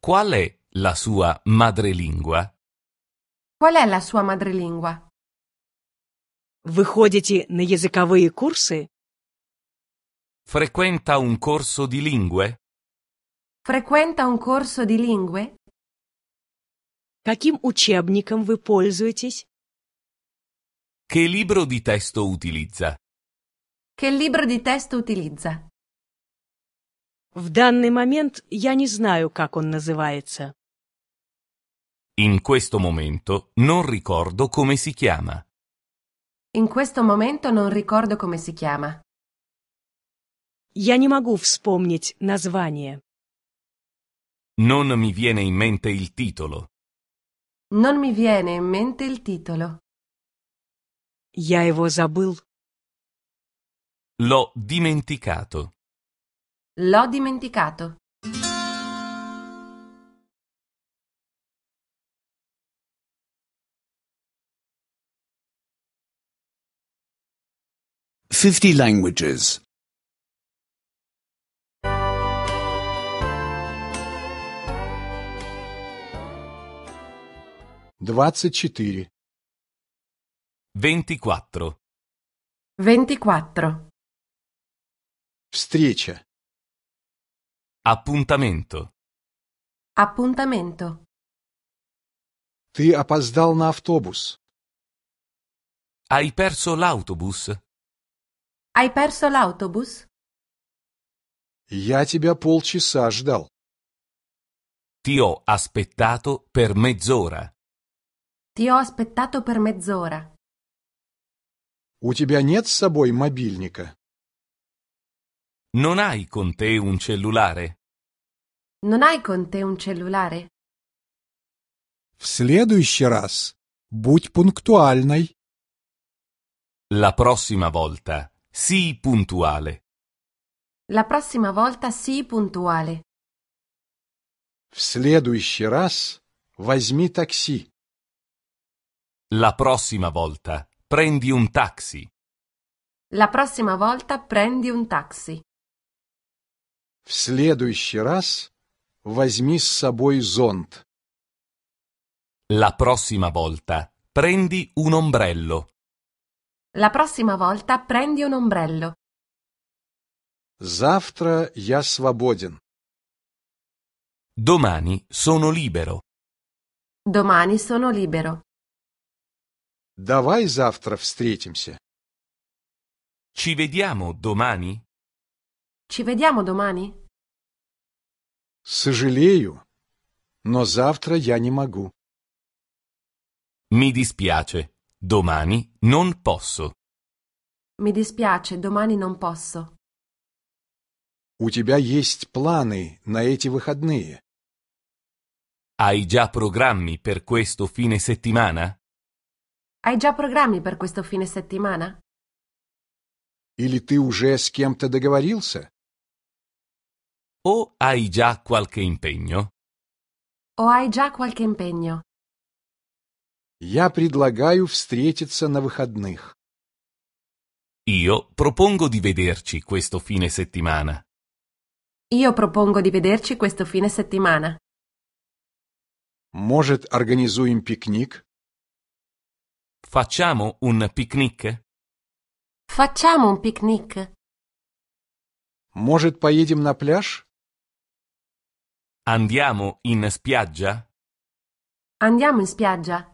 [SPEAKER 1] Qual è la sua madrelingua?
[SPEAKER 2] Qual è la sua madrelingua? Вы ходите на языковые курсы?
[SPEAKER 1] Frequenta un corso di lingue?
[SPEAKER 2] Frequenta un corso di lingue? Каким учебником вы пользуетесь?
[SPEAKER 1] Che libro di testo utilizza?
[SPEAKER 2] Che libro di testo utilizza? В данный момент я не знаю, как он называется.
[SPEAKER 1] In questo momento non ricordo come si chiama.
[SPEAKER 2] In questo momento non ricordo come si chiama. Я не могу вспомнить название.
[SPEAKER 1] Non mi viene in mente il titolo.
[SPEAKER 2] Non mi viene in mente il titolo. Я его забыл.
[SPEAKER 1] L'ho dimenticato.
[SPEAKER 2] L'ho
[SPEAKER 3] dimenticato.
[SPEAKER 6] Fifty languages.
[SPEAKER 5] 24. 24
[SPEAKER 2] 24
[SPEAKER 3] Встреча.
[SPEAKER 1] Appuntamento.
[SPEAKER 2] Appuntamento.
[SPEAKER 1] Ты опоздал на автобус. Hai perso l'autobus?
[SPEAKER 2] Hai perso l'autobus?
[SPEAKER 1] Я тебя полчаса ждал. Ti ho aspettato per mezz'ora.
[SPEAKER 2] Ti ho aspettato per mezz'ora.
[SPEAKER 1] У тебя нет с собой мобильника? Non hai con te un cellulare?
[SPEAKER 2] Non hai con te un cellulare?
[SPEAKER 1] В следующий раз будь пунктуальной. La prossima volta sii puntuale.
[SPEAKER 2] La prossima volta sii puntuale.
[SPEAKER 5] В следующий раз возьми такси.
[SPEAKER 1] La prossima volta Prendi un taxi.
[SPEAKER 2] La prossima volta prendi un taxi.
[SPEAKER 1] В
[SPEAKER 5] следующий раз возьми с собой зонт. La prossima volta prendi un ombrello.
[SPEAKER 2] La prossima volta prendi un ombrello.
[SPEAKER 5] Завтра я свободен.
[SPEAKER 1] Domani sono libero.
[SPEAKER 2] Domani sono libero.
[SPEAKER 1] Давай завтра встретимся. Ci vediamo domani?
[SPEAKER 2] Ci vediamo domani?
[SPEAKER 5] Сожалею, но завтра я не могу.
[SPEAKER 1] Mi dispiace, domani non posso.
[SPEAKER 2] Mi dispiace, domani non posso.
[SPEAKER 1] У тебя есть планы на эти выходные? Hai già programmi per questo fine settimana?
[SPEAKER 2] Hai già programmi per questo fine settimana?
[SPEAKER 5] Или ты уже с кем-то договорился? O hai già qualche impegno?
[SPEAKER 2] O hai già qualche impegno?
[SPEAKER 5] Я предлагаю встретиться на выходных.
[SPEAKER 1] Io propongo di vederci questo fine settimana.
[SPEAKER 5] Io
[SPEAKER 2] propongo di vederci questo fine settimana.
[SPEAKER 1] Может, организуем пикник? Facciamo un picnic?
[SPEAKER 2] Facciamo un picnic.
[SPEAKER 1] Может, поедем на пляж? Andiamo in spiaggia?
[SPEAKER 2] Andiamo in spiaggia.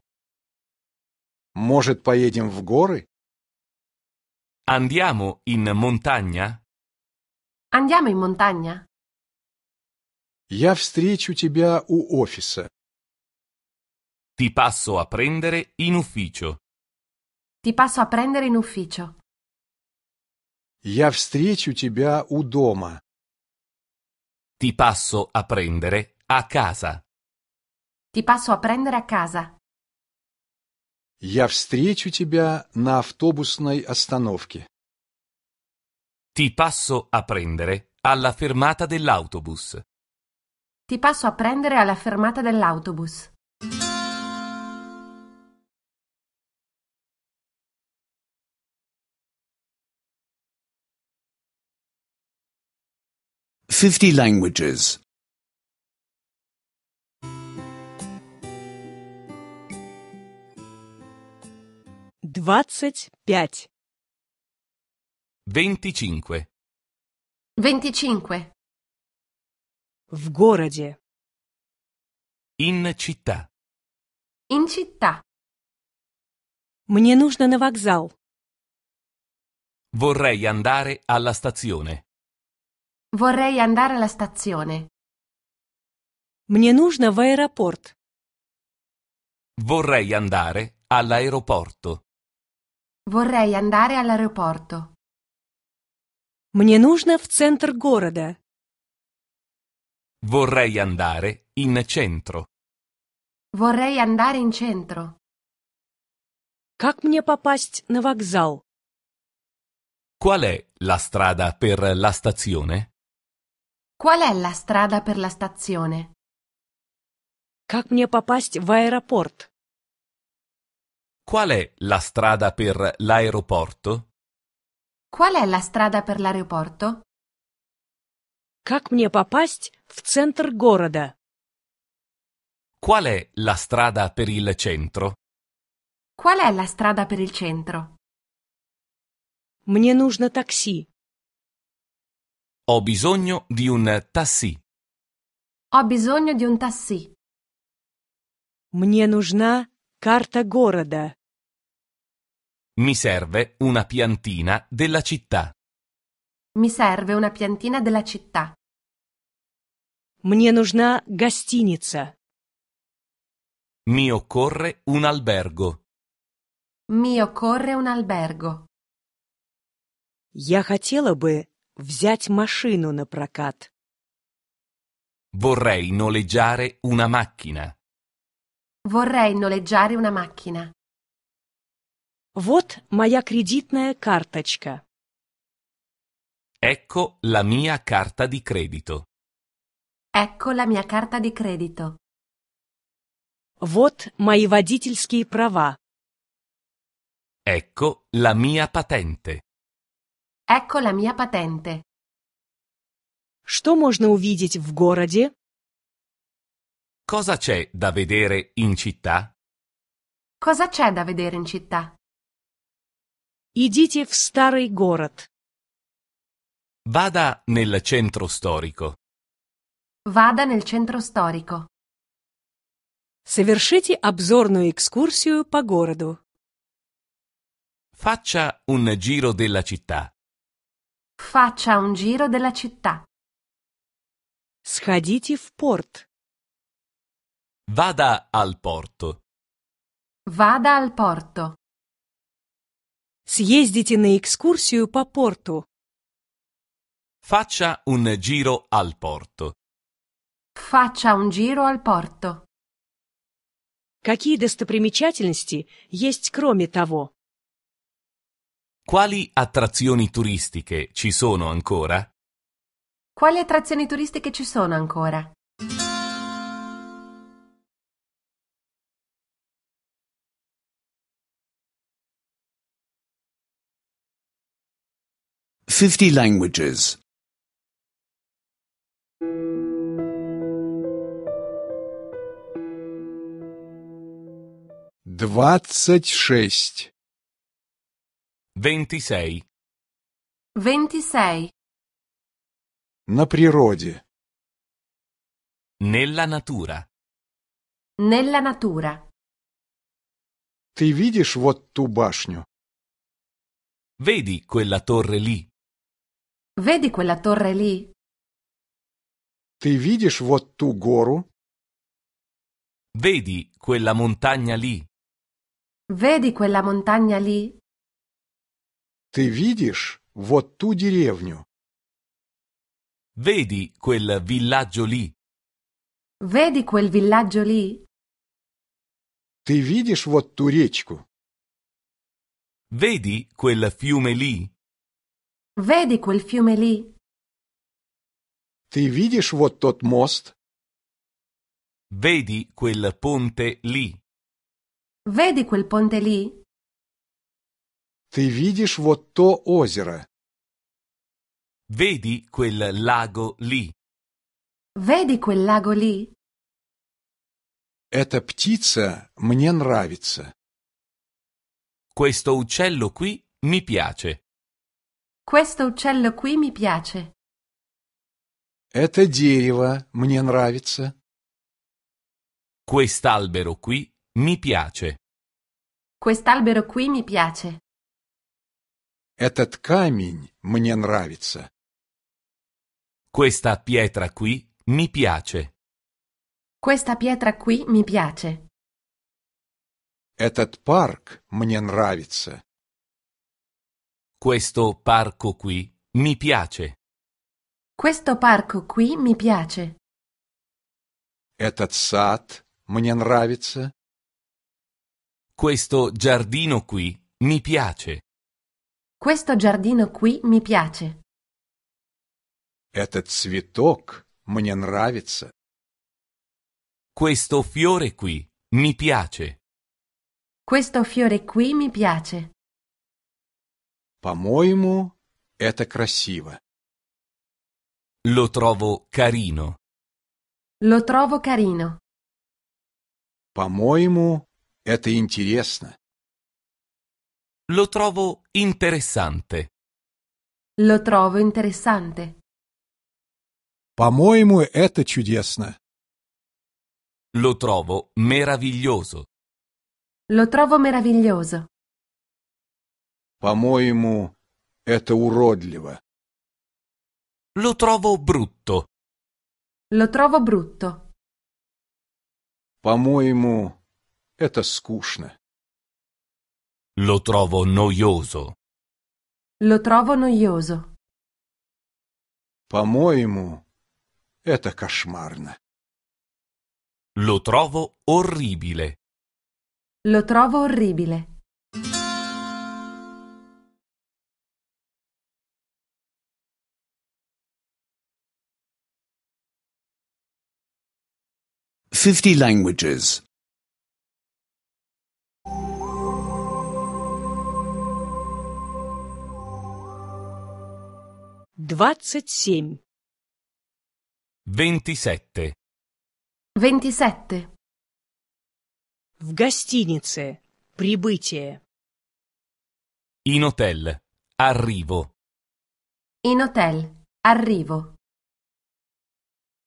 [SPEAKER 1] Может, поедем в горы? Andiamo in montagna?
[SPEAKER 2] Andiamo in montagna.
[SPEAKER 1] Я встречу тебя у офиса. Ti passo a prendere in ufficio.
[SPEAKER 2] Ti passo a prendere in ufficio.
[SPEAKER 5] Я встречу тебя у дома. Ti passo a prendere a casa.
[SPEAKER 2] Ti passo a prendere a casa.
[SPEAKER 5] Я встречу тебя на автобусной остановке.
[SPEAKER 1] Ti passo a prendere alla fermata dell'autobus.
[SPEAKER 2] Ti passo a prendere alla fermata dell'autobus.
[SPEAKER 3] 50
[SPEAKER 6] languages.
[SPEAKER 2] 25
[SPEAKER 1] 25. В городе. In città.
[SPEAKER 2] In città. Мне нужно на вокзал.
[SPEAKER 1] Vorrei andare alla stazione.
[SPEAKER 2] Vorrei andare alla stazione. Мне нужно в аэропорт.
[SPEAKER 1] Vorrei andare all'aeroporto.
[SPEAKER 2] Vorrei andare all'aeroporto. Мне нужно в центр города.
[SPEAKER 1] Vorrei andare in centro.
[SPEAKER 2] Vorrei andare in centro. Как мне попасть на вокзал?
[SPEAKER 1] Qual è la strada per la stazione?
[SPEAKER 2] Qual è la strada per la stazione? Как мне попасть в аэропорт?
[SPEAKER 1] Qual è la strada per l'aeroporto?
[SPEAKER 2] Qual è la strada per l'aeroporto? Как мне попасть в центр города?
[SPEAKER 1] Qual è la strada per il centro?
[SPEAKER 2] Qual è la strada per il centro? Мне нужно такси.
[SPEAKER 1] Ho bisogno di un taxi.
[SPEAKER 2] Ho bisogno di un taxi. Мне нужна карта города.
[SPEAKER 1] Mi serve una piantina della città.
[SPEAKER 2] Mi serve una piantina della città. Мне нужна гостиница.
[SPEAKER 1] Mi occorre un albergo.
[SPEAKER 2] Mi occorre un albergo. Я хотела бы Взять машину на прокат.
[SPEAKER 1] Vorrei noleggiare una macchina.
[SPEAKER 2] Vorrei noleggiare una macchina. Вот моя кредитная карточка.
[SPEAKER 1] Ecco la mia carta di credito.
[SPEAKER 2] Ecco la mia carta di credito. Вот мои водительские права.
[SPEAKER 1] Ecco la mia patente.
[SPEAKER 2] Ecco la mia patente. Что можно увидеть в городе?
[SPEAKER 1] Cosa c'è da vedere in città?
[SPEAKER 2] Cosa c'è da vedere in città? Идите в старый город.
[SPEAKER 1] Vada nel centro storico.
[SPEAKER 2] Vada nel centro storico. Совершите обзорную экскурсию по городу.
[SPEAKER 1] Faccia un giro della città.
[SPEAKER 2] Faccia un giro della città. Сходите в порт.
[SPEAKER 1] Vada al porto.
[SPEAKER 2] Vada al porto. Съездите на экскурсию по порту.
[SPEAKER 1] Faccia un giro al porto.
[SPEAKER 2] Faccia un giro al porto. Какие достопримечательности есть кроме того?
[SPEAKER 1] Quali attrazioni turistiche ci sono ancora?
[SPEAKER 2] Quali attrazioni turistiche
[SPEAKER 1] ci sono ancora?
[SPEAKER 3] Fifty languages.
[SPEAKER 1] 26 Ventisei.
[SPEAKER 2] Ventisei.
[SPEAKER 1] На природе. Nella natura.
[SPEAKER 2] Nella natura.
[SPEAKER 1] Ты видишь вот ту башню? Vedi quella torre lì.
[SPEAKER 2] Vedi quella torre lì?
[SPEAKER 1] Ты видишь вот ту гору? Vedi quella montagna lì.
[SPEAKER 2] Vedi quella montagna lì?
[SPEAKER 1] Ты видишь вот ту деревню? Vedi quel villaggio lì?
[SPEAKER 2] Vedi quel villaggio lì?
[SPEAKER 1] Ты видишь вот ту речку? Vedi quel fiume lì?
[SPEAKER 2] Vedi quel fiume lì?
[SPEAKER 1] Ты видишь вот тот мост? Vedi quel ponte lì?
[SPEAKER 2] Vedi quel ponte lì?
[SPEAKER 1] Ты видишь вот то озеро. Vedi quel lago lì.
[SPEAKER 2] Vedi quel lago lì?
[SPEAKER 1] Эта птица мне нравится. Questo uccello qui mi piace.
[SPEAKER 2] Questo uccello qui mi piace.
[SPEAKER 1] Это дерево мне нравится. Quest'albero qui mi piace.
[SPEAKER 2] Quest'albero qui mi piace.
[SPEAKER 1] Этот камень мне нравится. Questa pietra qui mi piace.
[SPEAKER 2] Questa pietra qui mi piace.
[SPEAKER 1] Этот парк мне нравится. Questo parco qui mi piace.
[SPEAKER 2] Questo parco qui mi piace.
[SPEAKER 1] Этот сад мне нравится. Questo giardino qui mi piace.
[SPEAKER 2] Questo giardino qui mi piace.
[SPEAKER 1] Этот цветок мне нравится. Questo fiore qui mi piace.
[SPEAKER 2] Questo fiore qui mi piace.
[SPEAKER 1] По-моему, это красиво. Lo trovo carino.
[SPEAKER 2] Lo trovo carino.
[SPEAKER 1] По-моему, это интересно. Lo trovo interessante.
[SPEAKER 2] Lo trovo interessante.
[SPEAKER 1] По-моему, это чудесно. Lo trovo meraviglioso.
[SPEAKER 2] Lo trovo meraviglioso.
[SPEAKER 1] По-моему, это уродливо. Lo trovo brutto.
[SPEAKER 2] Lo trovo brutto.
[SPEAKER 1] По-моему, это скучно. Lo trovo noioso.
[SPEAKER 2] Lo trovo noioso.
[SPEAKER 1] По-моему, это кошмарно. Lo trovo orribile.
[SPEAKER 3] Lo trovo orribile. Fifty languages.
[SPEAKER 2] 27
[SPEAKER 1] 27
[SPEAKER 2] 27 В гостинице. Прибытие.
[SPEAKER 1] In hotel. Arrivo.
[SPEAKER 2] In hotel. Arrivo.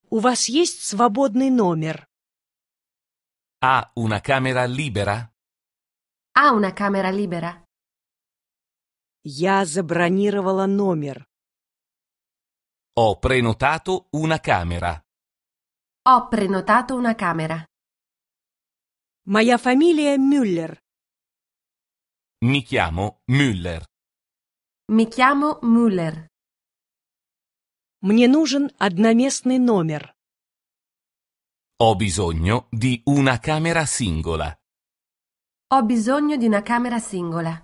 [SPEAKER 2] У вас есть свободный номер?
[SPEAKER 1] Ha una camera libera?
[SPEAKER 2] Ha una camera libera? Я забронировала номер.
[SPEAKER 1] Ho prenotato una camera.
[SPEAKER 2] Ho prenotato una camera. Моя famiglia è Müller.
[SPEAKER 3] Mi chiamo Müller.
[SPEAKER 2] Mi chiamo Müller. Мне нужен одноместный номер.
[SPEAKER 1] Ho bisogno di una camera singola.
[SPEAKER 2] Ho bisogno di una camera singola.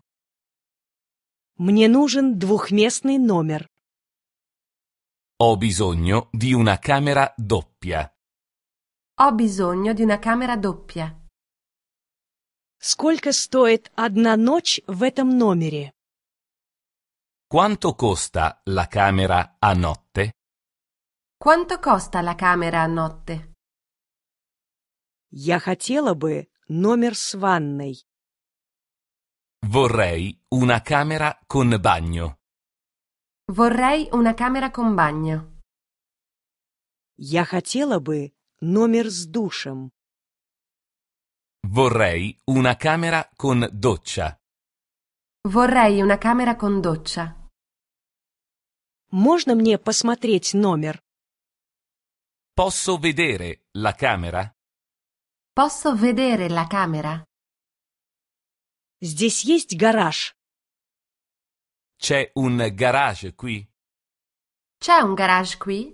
[SPEAKER 2] Мне нужен двухместный номер.
[SPEAKER 1] Ho bisogno di una camera doppia.
[SPEAKER 2] Ho bisogno di una camera doppia. Сколько стоит одна ночь в этом номере?
[SPEAKER 1] Quanto costa la camera a notte?
[SPEAKER 2] Quanto costa la camera a notte? Я хотела бы номер с ванной.
[SPEAKER 1] Vorrei una camera con bagno.
[SPEAKER 2] Vorrei una camera con bagno. Я хотела бы номер с душем.
[SPEAKER 1] Vorrei una camera con doccia.
[SPEAKER 2] Vorrei una camera con doccia. Можно мне посмотреть номер?
[SPEAKER 1] Posso vedere la camera?
[SPEAKER 2] Posso vedere la camera? Здесь есть гараж.
[SPEAKER 1] C'è un garage qui?
[SPEAKER 2] C'è un garage qui?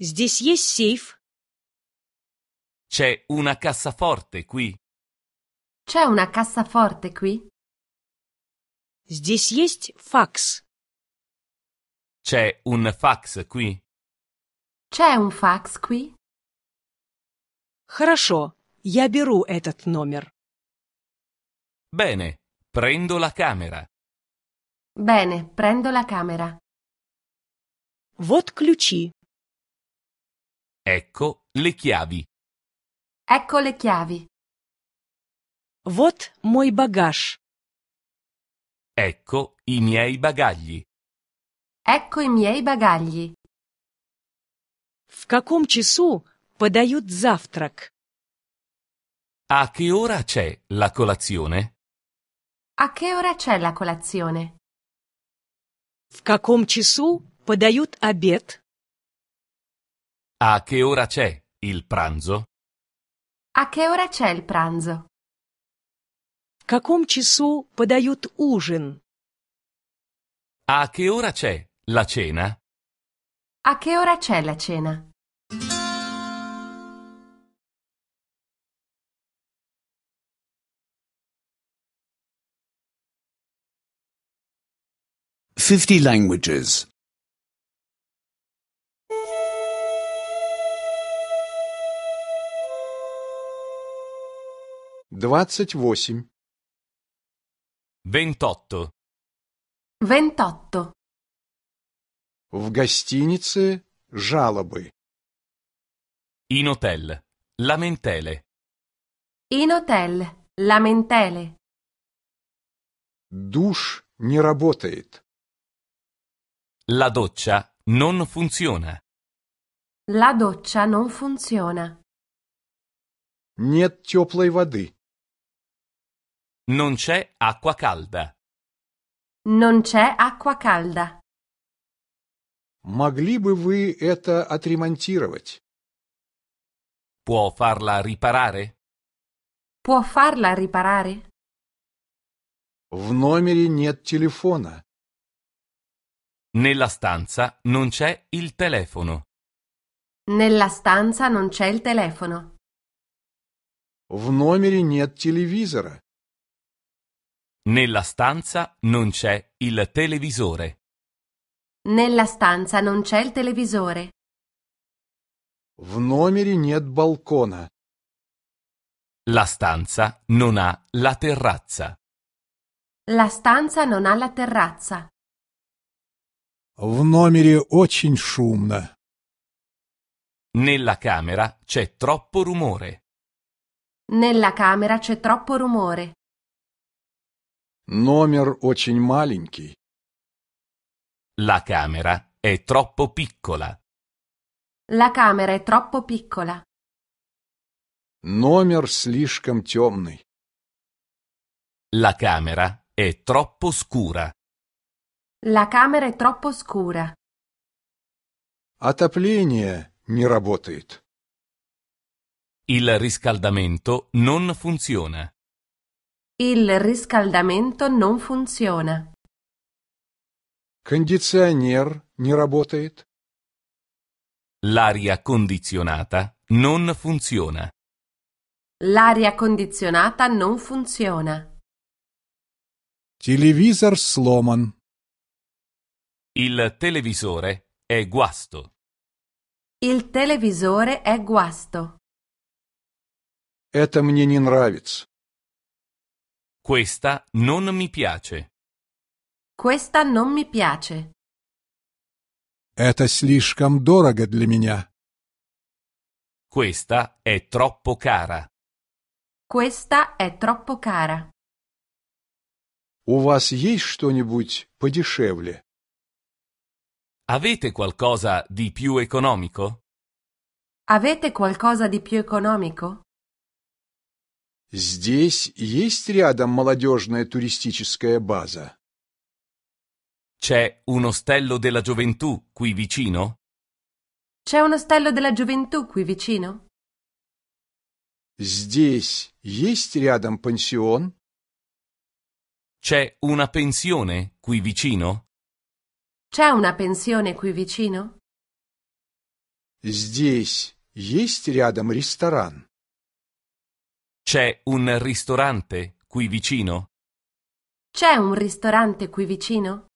[SPEAKER 2] Здесь есть сейф?
[SPEAKER 1] C'è una cassaforte qui?
[SPEAKER 2] C'è una cassaforte qui? Здесь есть факс?
[SPEAKER 1] C'è un fax qui?
[SPEAKER 2] C'è un fax qui? Хорошо, я беру этот номер.
[SPEAKER 1] Bene, prendo la camera.
[SPEAKER 2] Bene, prendo la camera. Вот ключи.
[SPEAKER 1] Ecco le chiavi.
[SPEAKER 2] Ecco le chiavi. Вот мой багаж.
[SPEAKER 1] Ecco i miei bagagli.
[SPEAKER 2] Ecco i miei bagagli. В каком часу подают завтрак?
[SPEAKER 1] A che ora c'è la colazione?
[SPEAKER 2] A che ora c'è la colazione? В каком часу подают обед?
[SPEAKER 1] A che ora c'è il pranzo?
[SPEAKER 2] A che ora c'è il pranzo? В каком часу подают ужин?
[SPEAKER 1] A che ora c'è la cena?
[SPEAKER 2] A che ora c'è la
[SPEAKER 3] cena?
[SPEAKER 6] 50 languages.
[SPEAKER 1] 28. 28.
[SPEAKER 2] 28.
[SPEAKER 1] В гостинице жалобы. In hotel. Lamentele.
[SPEAKER 2] In hotel. Lamentele.
[SPEAKER 1] Душ не работает. La doccia non funziona.
[SPEAKER 2] La doccia non funziona.
[SPEAKER 1] Нет теплой воды. Non c'è acqua calda.
[SPEAKER 2] Non c'è acqua calda.
[SPEAKER 5] Могли бы вы это отремонтировать?
[SPEAKER 1] Può farla riparare?
[SPEAKER 2] Può farla riparare?
[SPEAKER 1] В номере нет телефона. Nella stanza non c'è il telefono.
[SPEAKER 2] Nella stanza non c'è il telefono.
[SPEAKER 1] В номере нет телевизора. Nella stanza non c'è il televisore.
[SPEAKER 2] Nella stanza non c'è il televisore.
[SPEAKER 5] В номере нет балкона. La
[SPEAKER 1] stanza non ha la terrazza.
[SPEAKER 2] La stanza non ha la terrazza.
[SPEAKER 1] В номере очень шумно. Nella camera c'è troppo rumore.
[SPEAKER 2] Nella camera c'è troppo rumore.
[SPEAKER 1] Номер очень маленький. La camera è troppo piccola.
[SPEAKER 2] La camera è troppo piccola.
[SPEAKER 5] Номер слишком
[SPEAKER 1] темный. La camera è troppo scura.
[SPEAKER 2] La camera è troppo scura.
[SPEAKER 1] Отопление не работает. Il riscaldamento non funziona.
[SPEAKER 2] Il riscaldamento non funziona.
[SPEAKER 5] Кондиционер не работает.
[SPEAKER 1] L'aria condizionata non funziona.
[SPEAKER 2] L'aria condizionata non funziona.
[SPEAKER 5] Телевизор sloman.
[SPEAKER 1] Il televisore è guasto.
[SPEAKER 2] Il televisore è guasto.
[SPEAKER 1] Это мне не нравится. Questa non mi piace.
[SPEAKER 2] Questa non mi piace.
[SPEAKER 1] Это слишком дорого для меня. Questa è troppo cara.
[SPEAKER 2] Questa è troppo cara.
[SPEAKER 1] У вас есть что-нибудь подешевле? Avete qualcosa di più economico?
[SPEAKER 2] Avete qualcosa di più economico?
[SPEAKER 5] Здесь есть рядом молодежная туристическая база?
[SPEAKER 1] C'è un ostello della gioventù qui vicino?
[SPEAKER 3] C'è
[SPEAKER 2] un ostello della gioventù qui vicino?
[SPEAKER 1] Здесь есть рядом пансион? C'è una pensione qui vicino?
[SPEAKER 2] C'è una pensione qui vicino?
[SPEAKER 5] Здесь есть рядом ресторан? C'è
[SPEAKER 1] un ristorante qui vicino?
[SPEAKER 2] C'è un ristorante qui vicino?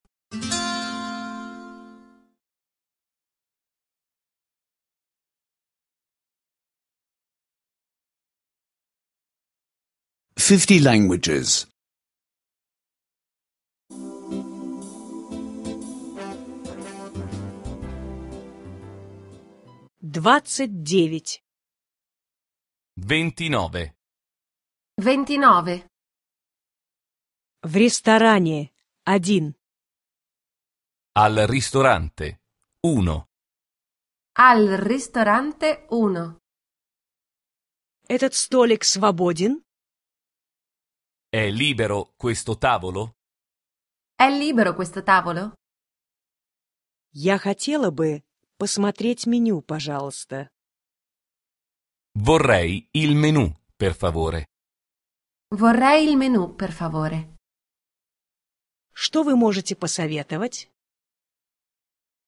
[SPEAKER 6] Fifty languages.
[SPEAKER 2] 29
[SPEAKER 1] 29
[SPEAKER 2] 29 В ресторане один.
[SPEAKER 1] Al ristorante uno.
[SPEAKER 2] Al ristorante uno. Этот столик свободен?
[SPEAKER 1] È libero questo tavolo?
[SPEAKER 2] È libero questo tavolo? Я хотела бы Посмотреть меню, пожалуйста.
[SPEAKER 1] Vorrei il menù, per favore.
[SPEAKER 2] Vorrei il menù, per favore. Что вы можете посоветовать?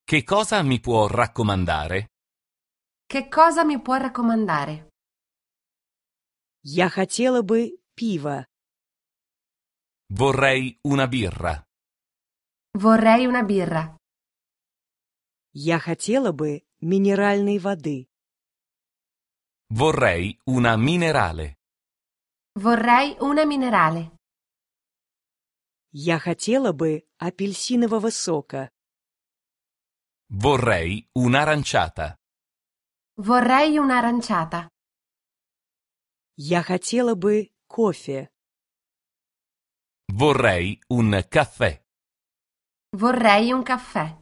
[SPEAKER 1] Che cosa mi può raccomandare?
[SPEAKER 2] Che cosa mi può raccomandare? Я хотела бы пива.
[SPEAKER 1] Vorrei una birra.
[SPEAKER 2] Vorrei una birra. Я хотела бы минеральной воды.
[SPEAKER 1] Vorrei una minerale.
[SPEAKER 2] Vorrei una minerale. Я хотела бы апельсинового сока.
[SPEAKER 1] Vorrei un'aranciata.
[SPEAKER 2] Vorrei un'aranciata. Я хотела бы кофе.
[SPEAKER 1] Vorrei un caffè.
[SPEAKER 2] Vorrei un caffè.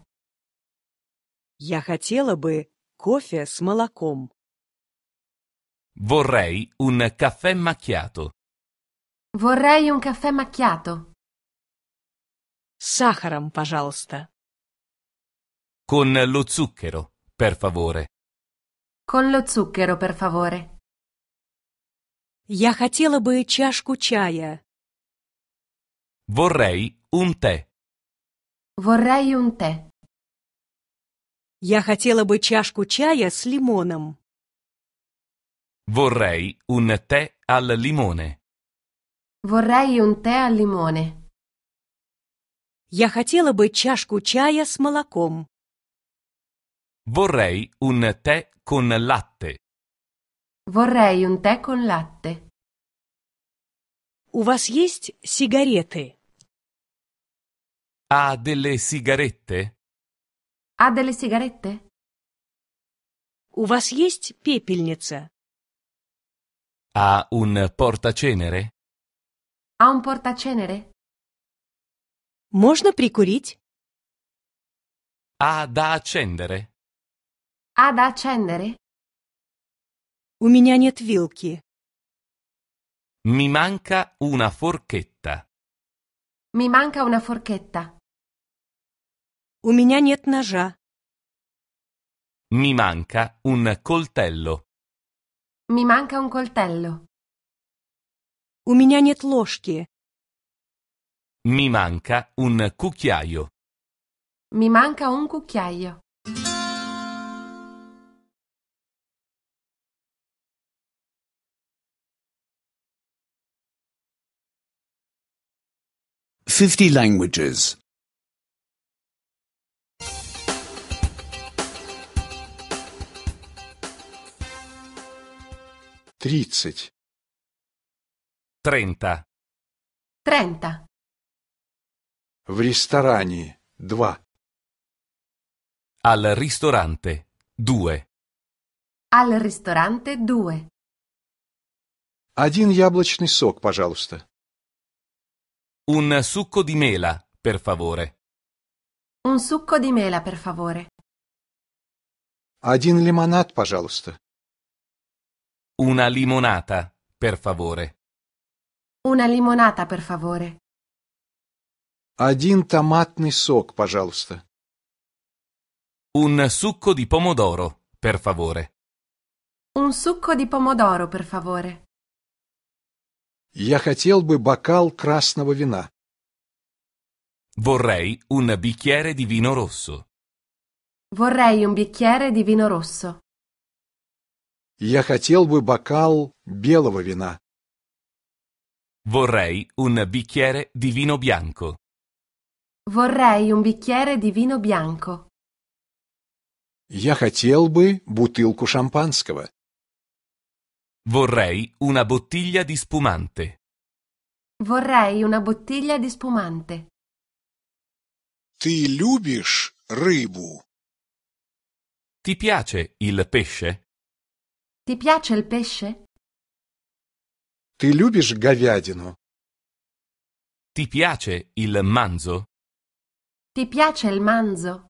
[SPEAKER 2] Я хотела бы кофе с молоком.
[SPEAKER 1] Vorrei un caffè macchiato.
[SPEAKER 2] Vorrei un caffè macchiato. С сахаром, пожалуйста.
[SPEAKER 1] Con lo zucchero, per favore.
[SPEAKER 2] Con lo zucchero, per favore. Я хотела бы чашку чая.
[SPEAKER 1] Vorrei un tè.
[SPEAKER 2] Vorrei un tè. Я хотела бы чашку чая с лимоном.
[SPEAKER 1] Vorrei un tè al limone.
[SPEAKER 2] Vorrei un tè al limone. Я хотела бы чашку чая с молоком.
[SPEAKER 1] Vorrei un tè con latte.
[SPEAKER 2] Vorrei un tè con latte. У вас есть сигареты?
[SPEAKER 1] Ha delle sigarette?
[SPEAKER 2] Ha delle sigarette? У вас есть пепельница?
[SPEAKER 1] Ha un portacenere?
[SPEAKER 2] Ha un portacenere? Можно прикурить?
[SPEAKER 1] Ha da accendere?
[SPEAKER 2] Ha da accendere? У меня нет вилки.
[SPEAKER 1] Mi manca una forchetta.
[SPEAKER 2] Mi manca una forchetta. У меня нет ножа.
[SPEAKER 1] Mi manca un coltello.
[SPEAKER 2] Mi manca un coltello. У меня нет ложки.
[SPEAKER 1] Mi manca un cucchiaio.
[SPEAKER 2] Mi manca un cucchiaio.
[SPEAKER 3] Fifty languages.
[SPEAKER 1] Тридцать. Трента.
[SPEAKER 2] Трента.
[SPEAKER 1] В ресторане. Два. Al ristorante. Due.
[SPEAKER 2] Al ristorante due.
[SPEAKER 1] Один яблочный сок, пожалуйста. Un succo di mela, per favore.
[SPEAKER 2] Un succo di mela, per favore.
[SPEAKER 1] Один лимонад, пожалуйста. Una limonata, per favore.
[SPEAKER 2] Una limonata, per favore.
[SPEAKER 5] Один томатный
[SPEAKER 1] сок, пожалуйста. Un succo di pomodoro, per favore.
[SPEAKER 2] Un succo di pomodoro, per favore.
[SPEAKER 5] Я хотел бы бокал красного вина.
[SPEAKER 1] Vorrei un bicchiere di vino rosso.
[SPEAKER 2] Vorrei un bicchiere di vino rosso.
[SPEAKER 1] Я
[SPEAKER 5] хотел бы бокал белого вина.
[SPEAKER 1] Vorrei un bicchiere di vino bianco.
[SPEAKER 2] Vorrei un bicchiere di vino bianco.
[SPEAKER 1] Я хотел бы бутылку шампанского. Vorrei una bottiglia di spumante.
[SPEAKER 2] Vorrei una bottiglia di spumante.
[SPEAKER 1] Ты любишь рыбу? Ti piace il pesce?
[SPEAKER 2] Ti piace il pesce?
[SPEAKER 1] Ti любишь говядину? Ti piace il manzo?
[SPEAKER 2] Ti piace il manzo?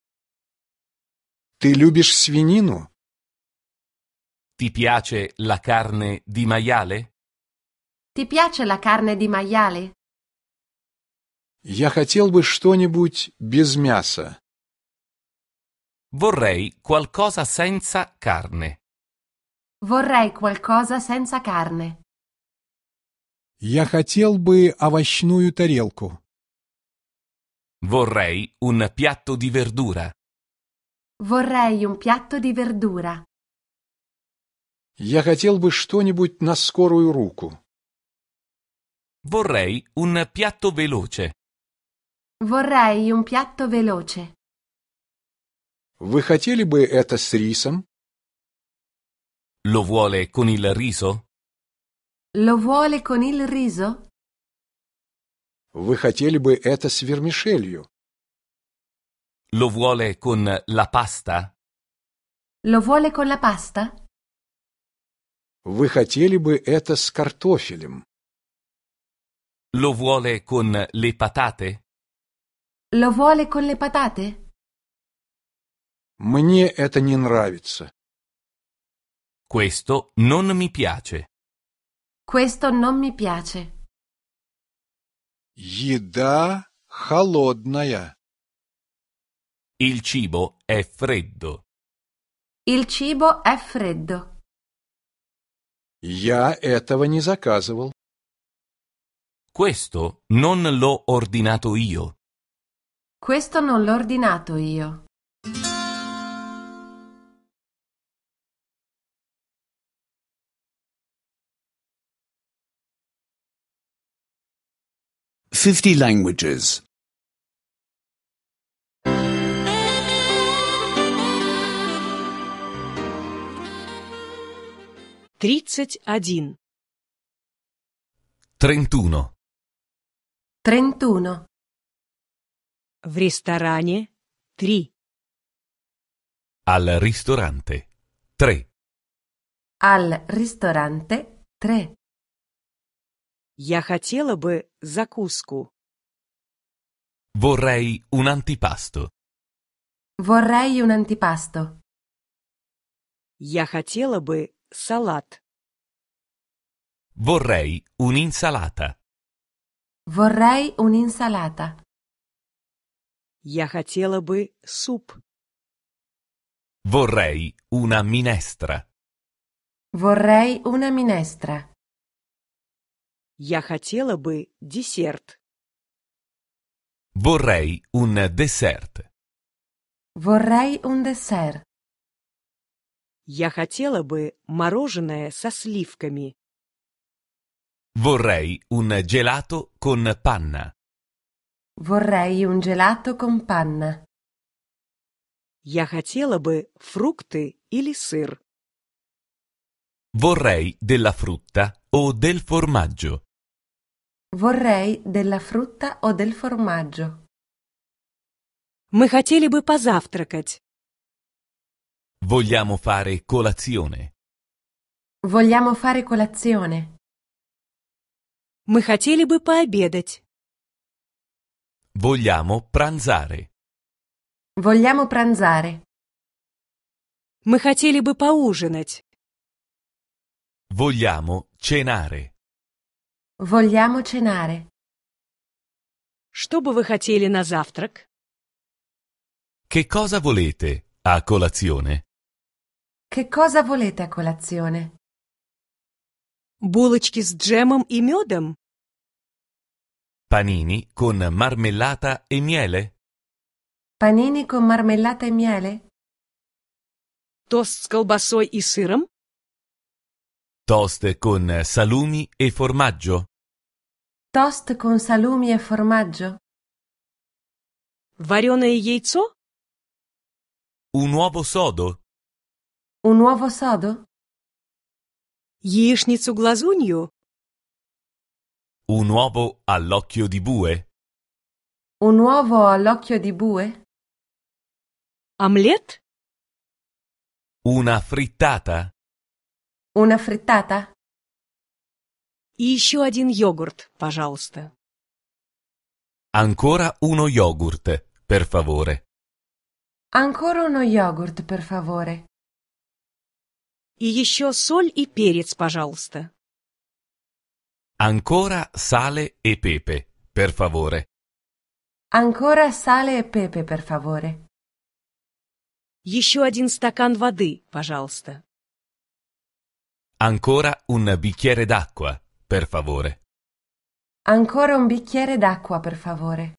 [SPEAKER 1] Ti любишь свинину? Ti piace la carne di maiale?
[SPEAKER 2] Ti piace la carne di maiale?
[SPEAKER 5] Я хотел бы что-нибудь
[SPEAKER 1] без мяса. Vorrei qualcosa senza carne.
[SPEAKER 2] Vorrei qualcosa senza carne.
[SPEAKER 5] Я хотел бы овощную тарелку.
[SPEAKER 1] Vorrei un piatto di verdura.
[SPEAKER 2] Vorrei un piatto di verdura.
[SPEAKER 5] Я хотел бы что-нибудь на скорую руку.
[SPEAKER 1] Vorrei un piatto veloce.
[SPEAKER 2] Vorrei un piatto veloce.
[SPEAKER 1] Вы хотели бы это с рисом? Lo vuole con il riso?
[SPEAKER 2] Lo vuole con il riso?
[SPEAKER 1] Вы хотели бы это с вермишелью? Lo vuole con la pasta?
[SPEAKER 2] Lo vuole con la pasta?
[SPEAKER 1] Вы хотели бы это с картофелем? Lo vuole con le patate?
[SPEAKER 2] Lo vuole con le patate?
[SPEAKER 1] Мне это не нравится. Questo non mi piace.
[SPEAKER 2] Questo non mi piace.
[SPEAKER 1] Еда холодная. Il cibo è freddo.
[SPEAKER 2] Il cibo è freddo.
[SPEAKER 1] Я этого не заказывал. Questo non l'ho ordinato io.
[SPEAKER 2] Questo non l'ho ordinato io.
[SPEAKER 6] 50 languages.
[SPEAKER 2] 31
[SPEAKER 3] 31.
[SPEAKER 2] 31. В ресторане 3.
[SPEAKER 3] Al ristorante. 3.
[SPEAKER 2] Al ristorante 3. Я хотела бы закуску.
[SPEAKER 1] Vorrei un antipasto.
[SPEAKER 2] Vorrei un antipasto. Я хотела бы салат.
[SPEAKER 1] Vorrei un'insalata.
[SPEAKER 2] Vorrei un'insalata. Я хотела бы суп.
[SPEAKER 1] Vorrei una
[SPEAKER 3] minestra.
[SPEAKER 2] Vorrei una minestra. Я хотела бы десерт.
[SPEAKER 1] Vorrei un dessert.
[SPEAKER 2] Vorrei un dessert. Я хотела бы мороженое со сливками.
[SPEAKER 1] Vorrei un gelato con panna.
[SPEAKER 2] Vorrei un gelato con panna. Я хотела бы фрукты или сыр.
[SPEAKER 1] Vorrei della frutta o del formaggio.
[SPEAKER 2] Vorrei della frutta o del formaggio. Мы хотели бы позавтракать.
[SPEAKER 1] Vogliamo fare colazione.
[SPEAKER 2] Vogliamo fare colazione. Мы хотели бы пообедать.
[SPEAKER 1] Vogliamo pranzare.
[SPEAKER 2] Vogliamo pranzare. Мы хотели бы поужинать.
[SPEAKER 1] Vogliamo cenare.
[SPEAKER 2] Vogliamo cenare. Что бы вы хотели на завтрак?
[SPEAKER 1] Che cosa volete a colazione?
[SPEAKER 2] Che cosa volete a colazione? Булочки с джемом и медом?
[SPEAKER 1] Panini con marmellata e miele?
[SPEAKER 2] Panini con marmellata e miele? Тост с колбасой и сыром?
[SPEAKER 1] Toast con salumi e formaggio.
[SPEAKER 2] Toast con salumi e formaggio. Varione яйцо?
[SPEAKER 1] Un uovo sodo.
[SPEAKER 2] Un uovo sodo? Яичницу глазунью?
[SPEAKER 1] Un uovo all'occhio di bue.
[SPEAKER 2] Un uovo all'occhio di bue? Омлет?
[SPEAKER 1] Una frittata.
[SPEAKER 2] Una frittata. И еще один йогурт, пожалуйста.
[SPEAKER 1] Ancora uno yogurt, per favore.
[SPEAKER 2] Ancora uno yogurt, per favore. И еще соль и перец, пожалуйста.
[SPEAKER 1] Ancora sale e pepe, per favore.
[SPEAKER 2] Ancora sale e pepe, per favore. Еще один стакан воды, пожалуйста.
[SPEAKER 1] Ancora un bicchiere d'acqua, per favore.
[SPEAKER 2] Ancora un bicchiere d'acqua, per favore.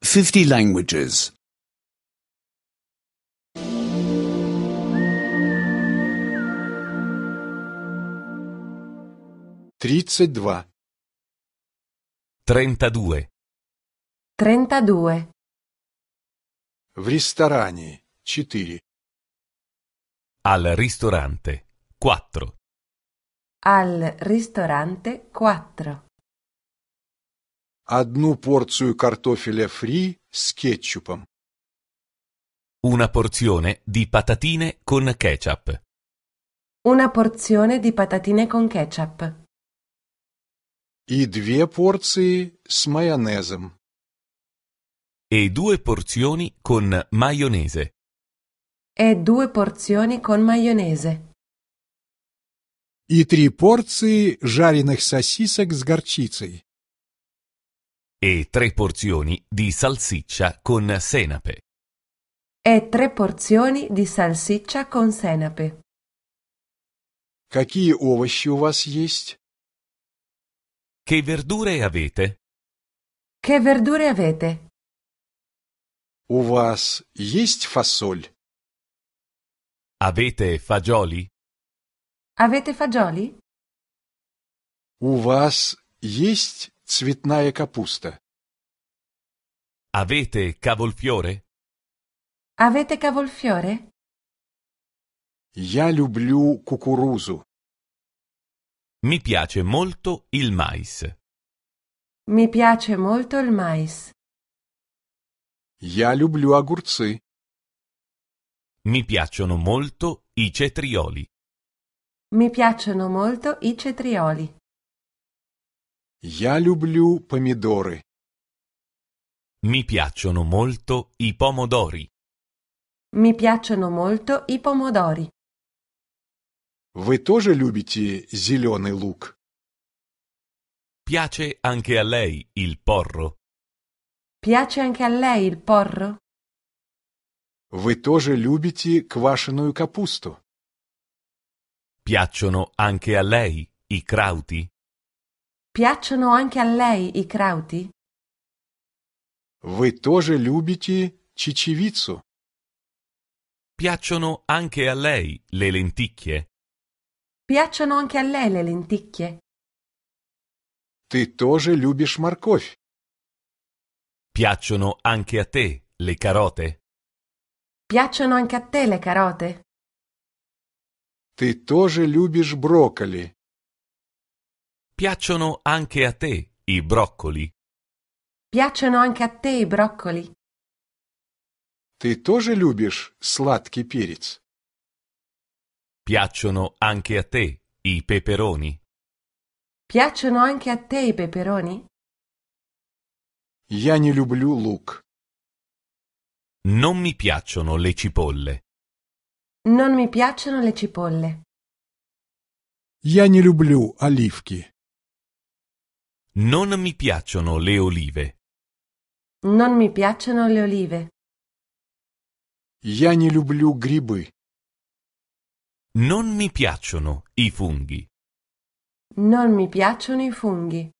[SPEAKER 3] Fifty languages.
[SPEAKER 1] 32. Trentadue.
[SPEAKER 2] Trentadue.
[SPEAKER 1] В ресторане. Четыре. Al ristorante. Quattro.
[SPEAKER 2] Al ristorante 4.
[SPEAKER 5] Одну порцию картофеля фри с кетчупом.
[SPEAKER 1] Una porzione di patatine con ketchup.
[SPEAKER 2] Una porzione di patatine con ketchup.
[SPEAKER 1] И
[SPEAKER 5] две порции с майонезом. E due porzioni con maionese.
[SPEAKER 2] E due porzioni con maionese.
[SPEAKER 5] И три порции жареных сосисок с горчицей.
[SPEAKER 1] E tre porzioni di salsiccia con senape.
[SPEAKER 2] E tre porzioni di salsiccia con senape.
[SPEAKER 1] Какие овощи у вас есть? Che verdure avete?
[SPEAKER 2] Che verdure avete?
[SPEAKER 1] У вас есть фасоль? Avete fagioli?
[SPEAKER 2] Avete fagioli?
[SPEAKER 1] У вас есть цветная капуста? Avete cavolfiore?
[SPEAKER 2] Avete cavolfiore?
[SPEAKER 1] Я люблю кукурузу. Mi piace molto il mais.
[SPEAKER 2] Mi piace molto il mais.
[SPEAKER 1] Я люблю огурцы. Mi piacciono molto i cetrioli.
[SPEAKER 2] Mi piacciono molto i cetrioli.
[SPEAKER 1] Я люблю помидоры. Mi piacciono molto i pomodori.
[SPEAKER 2] Mi piacciono molto i pomodori.
[SPEAKER 1] Вы тоже любите зеленый лук? Piace anche a lei
[SPEAKER 5] il porro?
[SPEAKER 2] Piace anche a lei il porro?
[SPEAKER 5] Вы тоже любите квашеную капусту?
[SPEAKER 1] Piacciono anche a lei i crauti?
[SPEAKER 2] Piacciono anche a lei i crauti?
[SPEAKER 1] Вы тоже любите чечевицу? Piacciono anche a lei le lenticchie?
[SPEAKER 2] Piacciono anche a lei le lenticchie?
[SPEAKER 1] Ты тоже любишь морковь? Piacciono anche a te le carote?
[SPEAKER 2] Piacciono anche a te le carote?
[SPEAKER 1] Ты тоже любишь broccoli? Piacciono anche a te i broccoli?
[SPEAKER 2] Piacciono anche a te i broccoli?
[SPEAKER 1] Ты тоже любишь сладкий перец? Piacciono anche a te i peperoni?
[SPEAKER 2] Piacciono anche a te i peperoni?
[SPEAKER 1] Я не люблю лук. Non mi piacciono le cipolle.
[SPEAKER 2] Non mi piacciono le cipolle.
[SPEAKER 1] Я не люблю оливки. Non mi piacciono le olive.
[SPEAKER 2] Non mi piacciono le olive.
[SPEAKER 1] Я не люблю грибы. Non mi piacciono i funghi.
[SPEAKER 2] Non mi piacciono i funghi.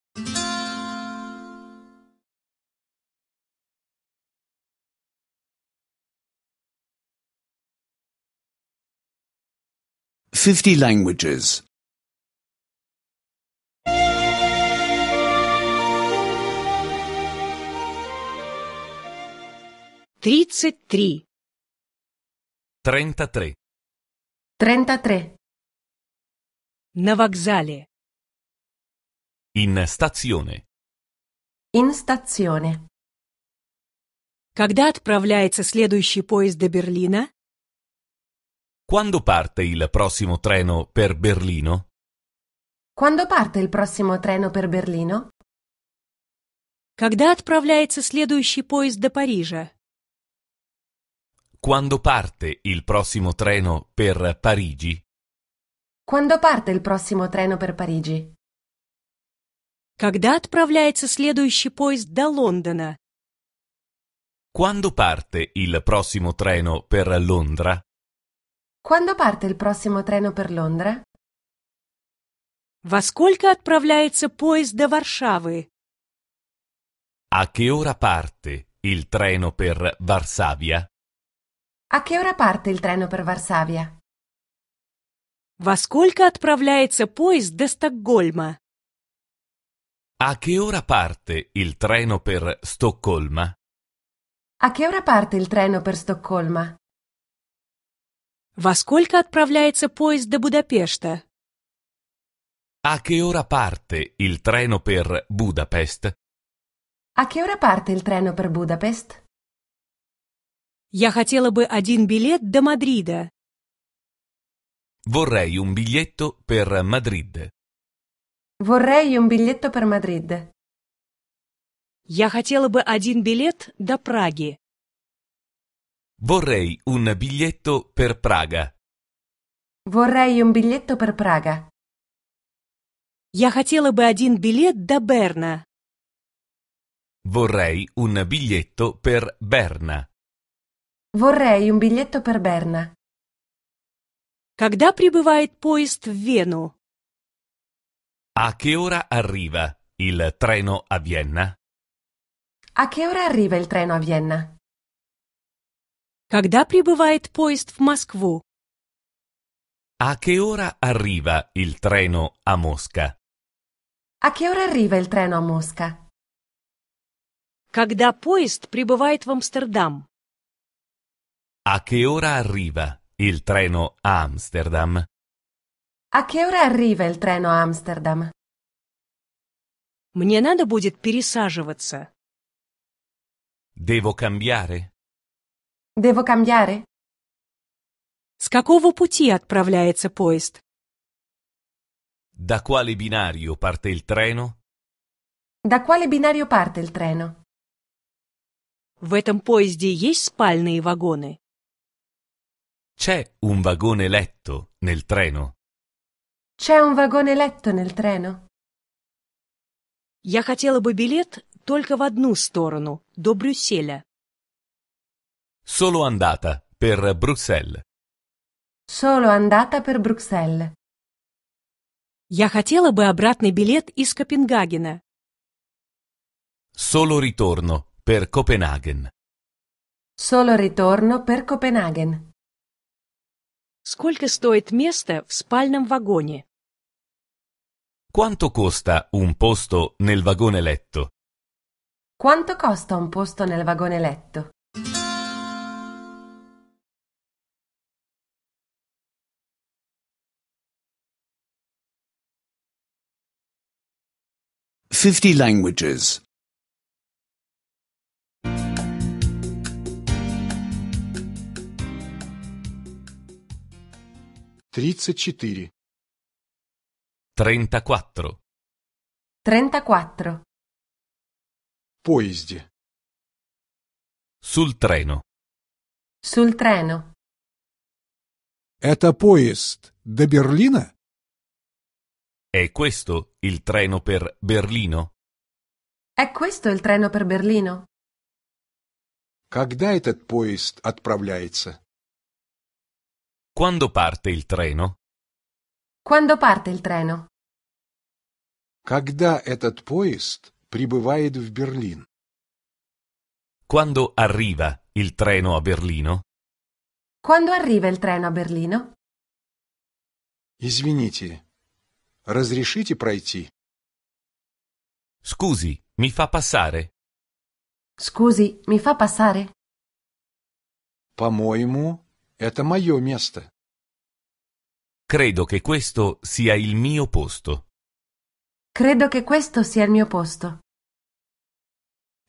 [SPEAKER 6] Fifty languages.
[SPEAKER 2] 33
[SPEAKER 1] 33
[SPEAKER 2] 33. на вокзале
[SPEAKER 1] In stazione.
[SPEAKER 2] In stazione. Когда отправляется следующий поезд до Берлина?
[SPEAKER 1] Quando parte il prossimo treno per Berlino?
[SPEAKER 2] Quando parte il prossimo treno per Berlino? Когда отправляется следующий поезд до Парижа?
[SPEAKER 1] Quando parte il prossimo treno per Parigi?
[SPEAKER 2] Quando parte il prossimo treno per Parigi? Когда отправляется следующий поезд до Лондона?
[SPEAKER 1] Quando parte il prossimo treno per Londra?
[SPEAKER 2] Quando parte il prossimo treno per Londra? Во сколько отправляется поезд до Варшавы?
[SPEAKER 1] A che ora parte il treno per Varsavia?
[SPEAKER 2] A che ora parte il treno per Varsavia? Во сколько отправляется поезд до Стокгольма?
[SPEAKER 1] A che ora parte il treno per Stoccolma?
[SPEAKER 2] A che ora parte il treno per Stoccolma? Во сколько отправляется поезд до Будапешта?
[SPEAKER 1] A che ora parte il treno per Budapest?
[SPEAKER 2] A che ora parte il treno per Budapest? Я хотела бы один билет до Мадрида.
[SPEAKER 1] Vorrei un biglietto per Madrid.
[SPEAKER 2] Vorrei un biglietto per Madrid. Я хотела бы один билет до Праги.
[SPEAKER 1] Vorrei un biglietto per Praga.
[SPEAKER 2] Vorrei un biglietto per Praga. Я хотела бы один билет до Берна.
[SPEAKER 1] Vorrei un biglietto per Berna.
[SPEAKER 2] Vorrei un biglietto per Berna. Когда прибывает поезд в Вену?
[SPEAKER 1] A che ora arriva il treno a Vienna?
[SPEAKER 2] A che ora arriva il treno a Vienna? Когда прибывает поезд в Москву?
[SPEAKER 1] A che ora arriva il treno a Mosca?
[SPEAKER 2] A che ora arriva il treno a Mosca? Когда поезд прибывает в Амстердам?
[SPEAKER 1] A che ora arriva il treno a Amsterdam?
[SPEAKER 2] A che ora arriva il treno a Amsterdam? Мне надо будет пересаживаться.
[SPEAKER 1] Devo cambiare?
[SPEAKER 2] Devo cambiare? С какого пути отправляется поезд?
[SPEAKER 1] Da quale binario parte il treno?
[SPEAKER 2] Da quale binario parte il treno? В этом поезде есть спальные вагоны?
[SPEAKER 1] C'è un vagone letto nel treno?
[SPEAKER 2] C'è un vagone letto nel treno? Я хотела бы билет только в одну сторону, до Брюсселя.
[SPEAKER 1] Solo andata per Bruxelles.
[SPEAKER 2] Solo andata per Bruxelles. Я хотела бы обратный билет из Копенгагена.
[SPEAKER 1] Solo ritorno per Copenaghen.
[SPEAKER 2] Solo ritorno per Copenaghen. Сколько стоит место в спальном вагоне?
[SPEAKER 1] Quanto costa un posto nel vagone letto?
[SPEAKER 2] Quanto costa un posto nel vagone letto?
[SPEAKER 3] Fifty
[SPEAKER 6] languages. 34
[SPEAKER 1] 34
[SPEAKER 2] 34
[SPEAKER 3] Поезде Sul treno
[SPEAKER 2] Sul treno
[SPEAKER 5] Это поезд до
[SPEAKER 1] Берлина? È questo il treno per Berlino?
[SPEAKER 2] È questo il treno per Berlino?
[SPEAKER 1] Когда этот поезд отправляется? Quando parte il treno?
[SPEAKER 2] Quando parte il treno?
[SPEAKER 1] Когда этот поезд прибывает в Берлин? Quando arriva il treno a Berlino?
[SPEAKER 2] Quando arriva il treno a Berlino?
[SPEAKER 1] Извините, разрешите пройти? Scusi, mi fa passare.
[SPEAKER 2] Scusi, mi fa passare?
[SPEAKER 5] По-моему, Это мое место. Credo che questo sia il mio posto.
[SPEAKER 2] Credo che questo sia il mio posto.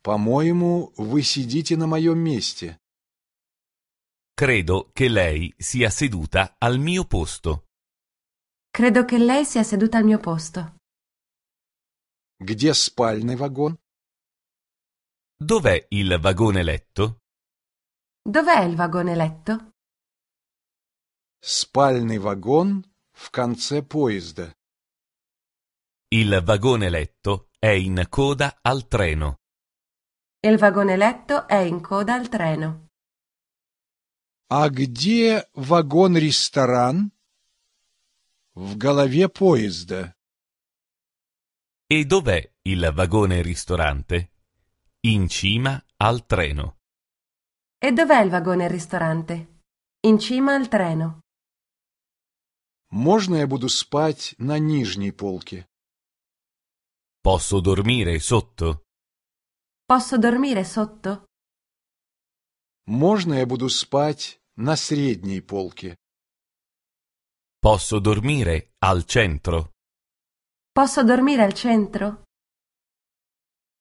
[SPEAKER 1] По-моему, вы сидите на моем месте. Credo che lei sia seduta al mio posto.
[SPEAKER 2] Credo che lei sia seduta al mio posto.
[SPEAKER 1] Где спальный вагон? Dov'è il vagone letto?
[SPEAKER 2] Dov'è il vagone letto?
[SPEAKER 5] Спальный вагон
[SPEAKER 1] в конце поезда. Il vagone letto è in coda al treno.
[SPEAKER 2] Il vagone letto è in coda al treno.
[SPEAKER 5] А где вагон-ресторан?
[SPEAKER 1] В голове поезда. E dov'è il vagone-ristorante? In cima al treno.
[SPEAKER 2] E dov'è il vagone-ristorante? In cima al treno.
[SPEAKER 1] Можно
[SPEAKER 5] я буду спать на нижней полке? Posso dormire sotto?
[SPEAKER 2] Posso dormire sotto?
[SPEAKER 5] Можно я буду спать на средней полке? Posso dormire al centro?
[SPEAKER 2] Posso dormire al centro?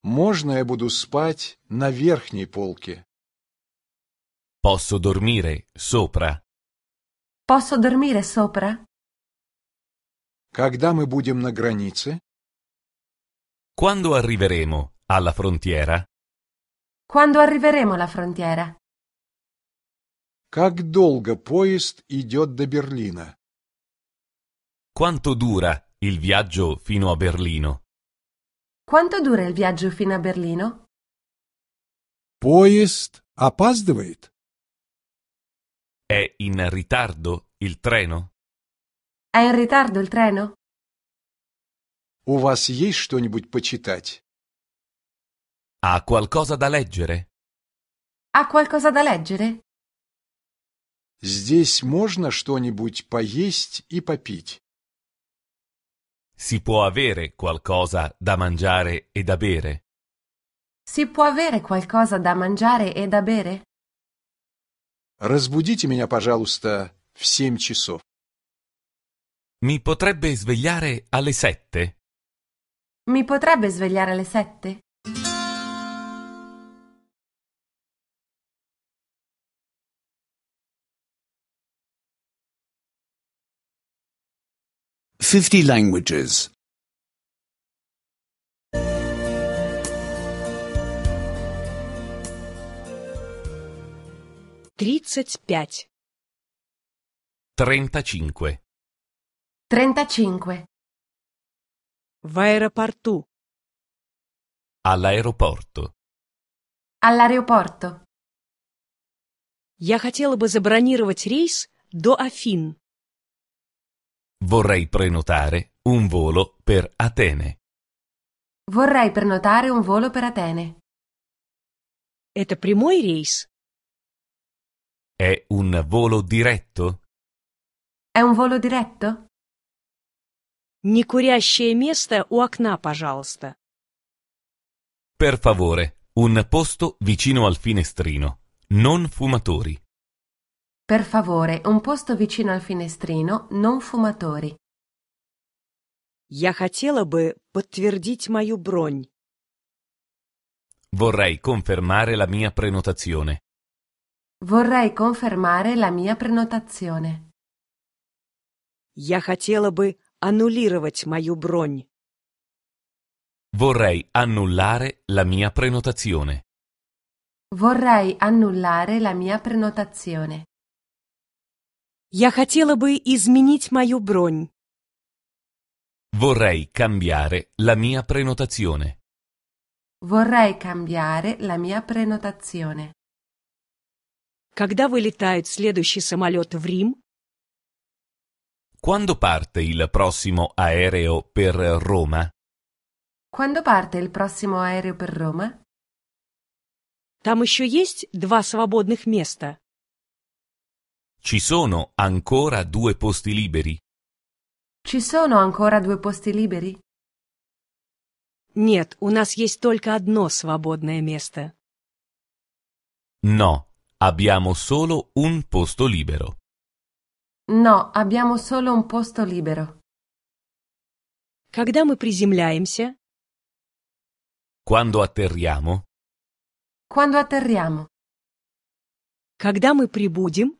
[SPEAKER 5] Можно я буду спать на верхней полке?
[SPEAKER 1] Posso dormire sopra?
[SPEAKER 2] Posso dormire sopra?
[SPEAKER 1] Когда мы будем на границе? Quando
[SPEAKER 5] arriveremo alla frontiera?
[SPEAKER 2] Quando arriveremo alla frontiera?
[SPEAKER 5] Как долго поезд идет до Берлина?
[SPEAKER 1] Quanto dura il viaggio fino a Berlino?
[SPEAKER 5] Quanto
[SPEAKER 2] dura il viaggio fino a Berlino?
[SPEAKER 1] Поезд опаздывает? È in ritardo il treno?
[SPEAKER 2] È in ritardo il treno?
[SPEAKER 1] У вас есть что-нибудь почитать?
[SPEAKER 5] Ha qualcosa da leggere?
[SPEAKER 2] Ha qualcosa da leggere?
[SPEAKER 5] Здесь можно что-нибудь поесть и попить?
[SPEAKER 1] Si può avere qualcosa da mangiare e da bere?
[SPEAKER 2] Si può avere qualcosa da mangiare e da bere?
[SPEAKER 5] Разбудите меня, пожалуйста, в семь часов.
[SPEAKER 1] Mi potrebbe svegliare alle sette?
[SPEAKER 2] Mi potrebbe svegliare alle
[SPEAKER 3] sette?
[SPEAKER 6] Fifty languages.
[SPEAKER 2] Тридцать пять.
[SPEAKER 1] Trentacinque.
[SPEAKER 2] 35. Vaerapartu.
[SPEAKER 3] All'aeroporto.
[SPEAKER 2] All'aeroporto. Я хотела бы забронировать рейс до Афин.
[SPEAKER 1] Vorrei prenotare un volo per Atene.
[SPEAKER 2] Vorrei prenotare un volo per Atene. Это прямой рейс?
[SPEAKER 1] È un volo diretto?
[SPEAKER 2] È un volo diretto? Некурящее место у окна, пожалуйста.
[SPEAKER 1] Per favore, un posto vicino al finestrino. Non fumatori.
[SPEAKER 2] Per favore, un posto vicino al finestrino, non fumatori. Я хотела бы подтвердить мою бронь.
[SPEAKER 1] Vorrei confermare la mia prenotazione.
[SPEAKER 2] Vorrei confermare la mia prenotazione. Я хотела бы аннулировать мою бронь.
[SPEAKER 1] Vorrei annullare la mia prenotazione.
[SPEAKER 2] Vorrei annullare la mia prenotazione. Я хотела бы изменить мою бронь.
[SPEAKER 1] Vorrei cambiare la mia prenotazione.
[SPEAKER 2] Vorrei cambiare la mia prenotazione. Когда вылетает следующий самолет в Рим?
[SPEAKER 1] Quando parte il prossimo aereo per Roma?
[SPEAKER 2] Quando parte il prossimo aereo per Roma? Там еще есть два свободных места.
[SPEAKER 1] Ci sono ancora due posti liberi?
[SPEAKER 2] Ci sono ancora due posti liberi? Нет, у нас есть только одно свободное место.
[SPEAKER 1] No, abbiamo solo un posto libero.
[SPEAKER 2] No, abbiamo solo un posto libero. Когда мы приземляемся?
[SPEAKER 1] Quando atterriamo?
[SPEAKER 2] Quando atterriamo? Когда мы прибудем?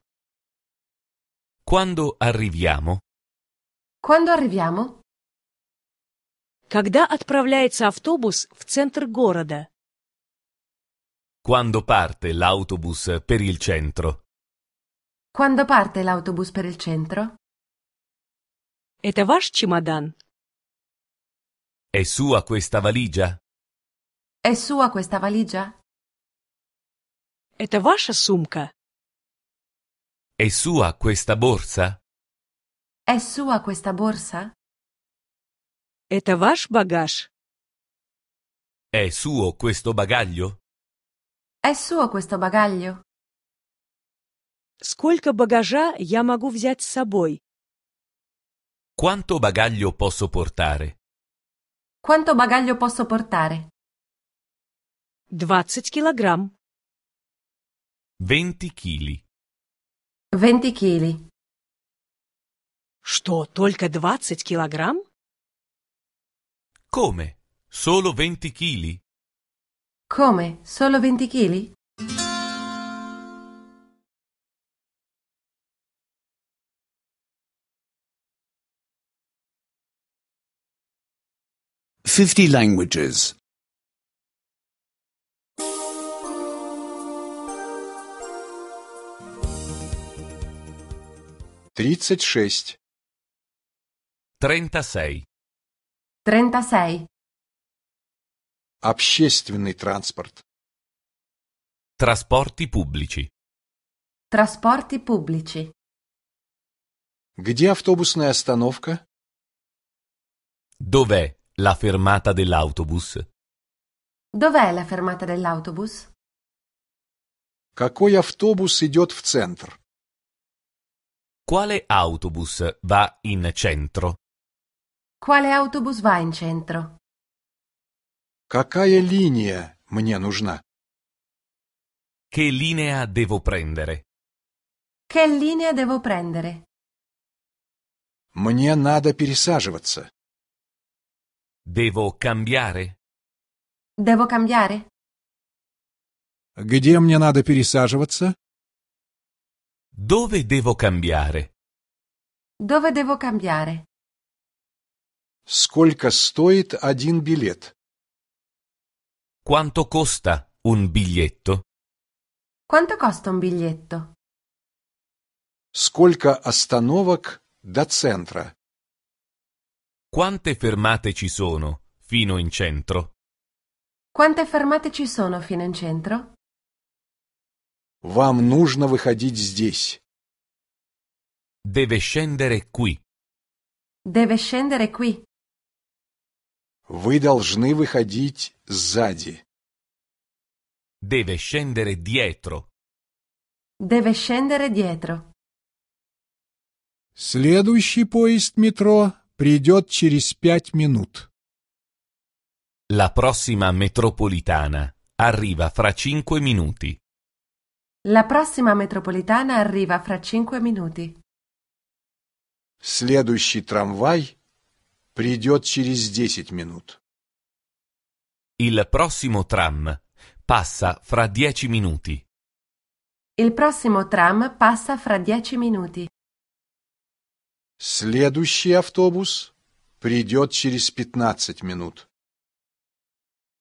[SPEAKER 1] Quando arriviamo?
[SPEAKER 2] Quando arriviamo? Когда отправляется автобус в центр города?
[SPEAKER 1] Quando parte l'autobus per il centro?
[SPEAKER 2] Quando parte l'autobus per il centro? Это ваш чемодан?
[SPEAKER 1] È sua questa valigia?
[SPEAKER 2] È sua questa valigia? Это ваша сумка?
[SPEAKER 1] È sua questa borsa?
[SPEAKER 2] È sua questa borsa? Это ваш багаж?
[SPEAKER 1] È suo questo bagaglio?
[SPEAKER 2] È suo questo bagaglio? Сколько багажа я могу взять с собой?
[SPEAKER 1] Quanto bagaglio posso portare?
[SPEAKER 2] Quanto bagaglio posso portare? 20 kg.
[SPEAKER 1] 20 kg.
[SPEAKER 2] 20 kg. Что, только 20 килограмм?
[SPEAKER 1] Come? Solo 20 kg?
[SPEAKER 2] Come? Solo 20 kg?
[SPEAKER 3] 50 languages.
[SPEAKER 1] 36. 36.
[SPEAKER 2] 36.
[SPEAKER 1] Общественный транспорт. Trasporti pubblici.
[SPEAKER 2] Trasporti pubblici.
[SPEAKER 1] Где автобусная остановка? Dov'è La fermata dell'autobus.
[SPEAKER 2] Dov'è la fermata dell'autobus?
[SPEAKER 1] Какой автобус идет в центр? Quale autobus va in centro?
[SPEAKER 2] Quale autobus va in centro?
[SPEAKER 1] Какая линия мне нужна? Che linea devo prendere?
[SPEAKER 2] Che linea devo prendere?
[SPEAKER 1] Мне надо пересаживаться. Devo cambiare?
[SPEAKER 2] Devo cambiare?
[SPEAKER 1] Где мне надо пересаживаться? Dove devo cambiare?
[SPEAKER 2] Dove devo cambiare?
[SPEAKER 1] Сколько стоит один билет?
[SPEAKER 5] Quanto costa un biglietto?
[SPEAKER 2] Quanto costa un biglietto?
[SPEAKER 5] Сколько остановок до центра?
[SPEAKER 1] Quante fermate ci sono fino in centro?
[SPEAKER 2] Quante fermate ci sono fino in centro?
[SPEAKER 1] Вам нужно выходить здесь. Deve scendere qui.
[SPEAKER 2] Deve scendere qui.
[SPEAKER 1] Вы должны выходить сзади. Deve scendere dietro.
[SPEAKER 2] Deve scendere dietro.
[SPEAKER 5] Следующий поезд метро Придет через пять минут.
[SPEAKER 1] La prossima metropolitana arriva fra cinque minuti.
[SPEAKER 2] La prossima metropolitana arriva fra cinque minuti.
[SPEAKER 1] Следующий трамвай придет через десять минут. Il prossimo tram passa fra dieci minuti.
[SPEAKER 2] Il prossimo tram passa fra dieci minuti.
[SPEAKER 1] Следующий
[SPEAKER 5] автобус придет через 15 минут.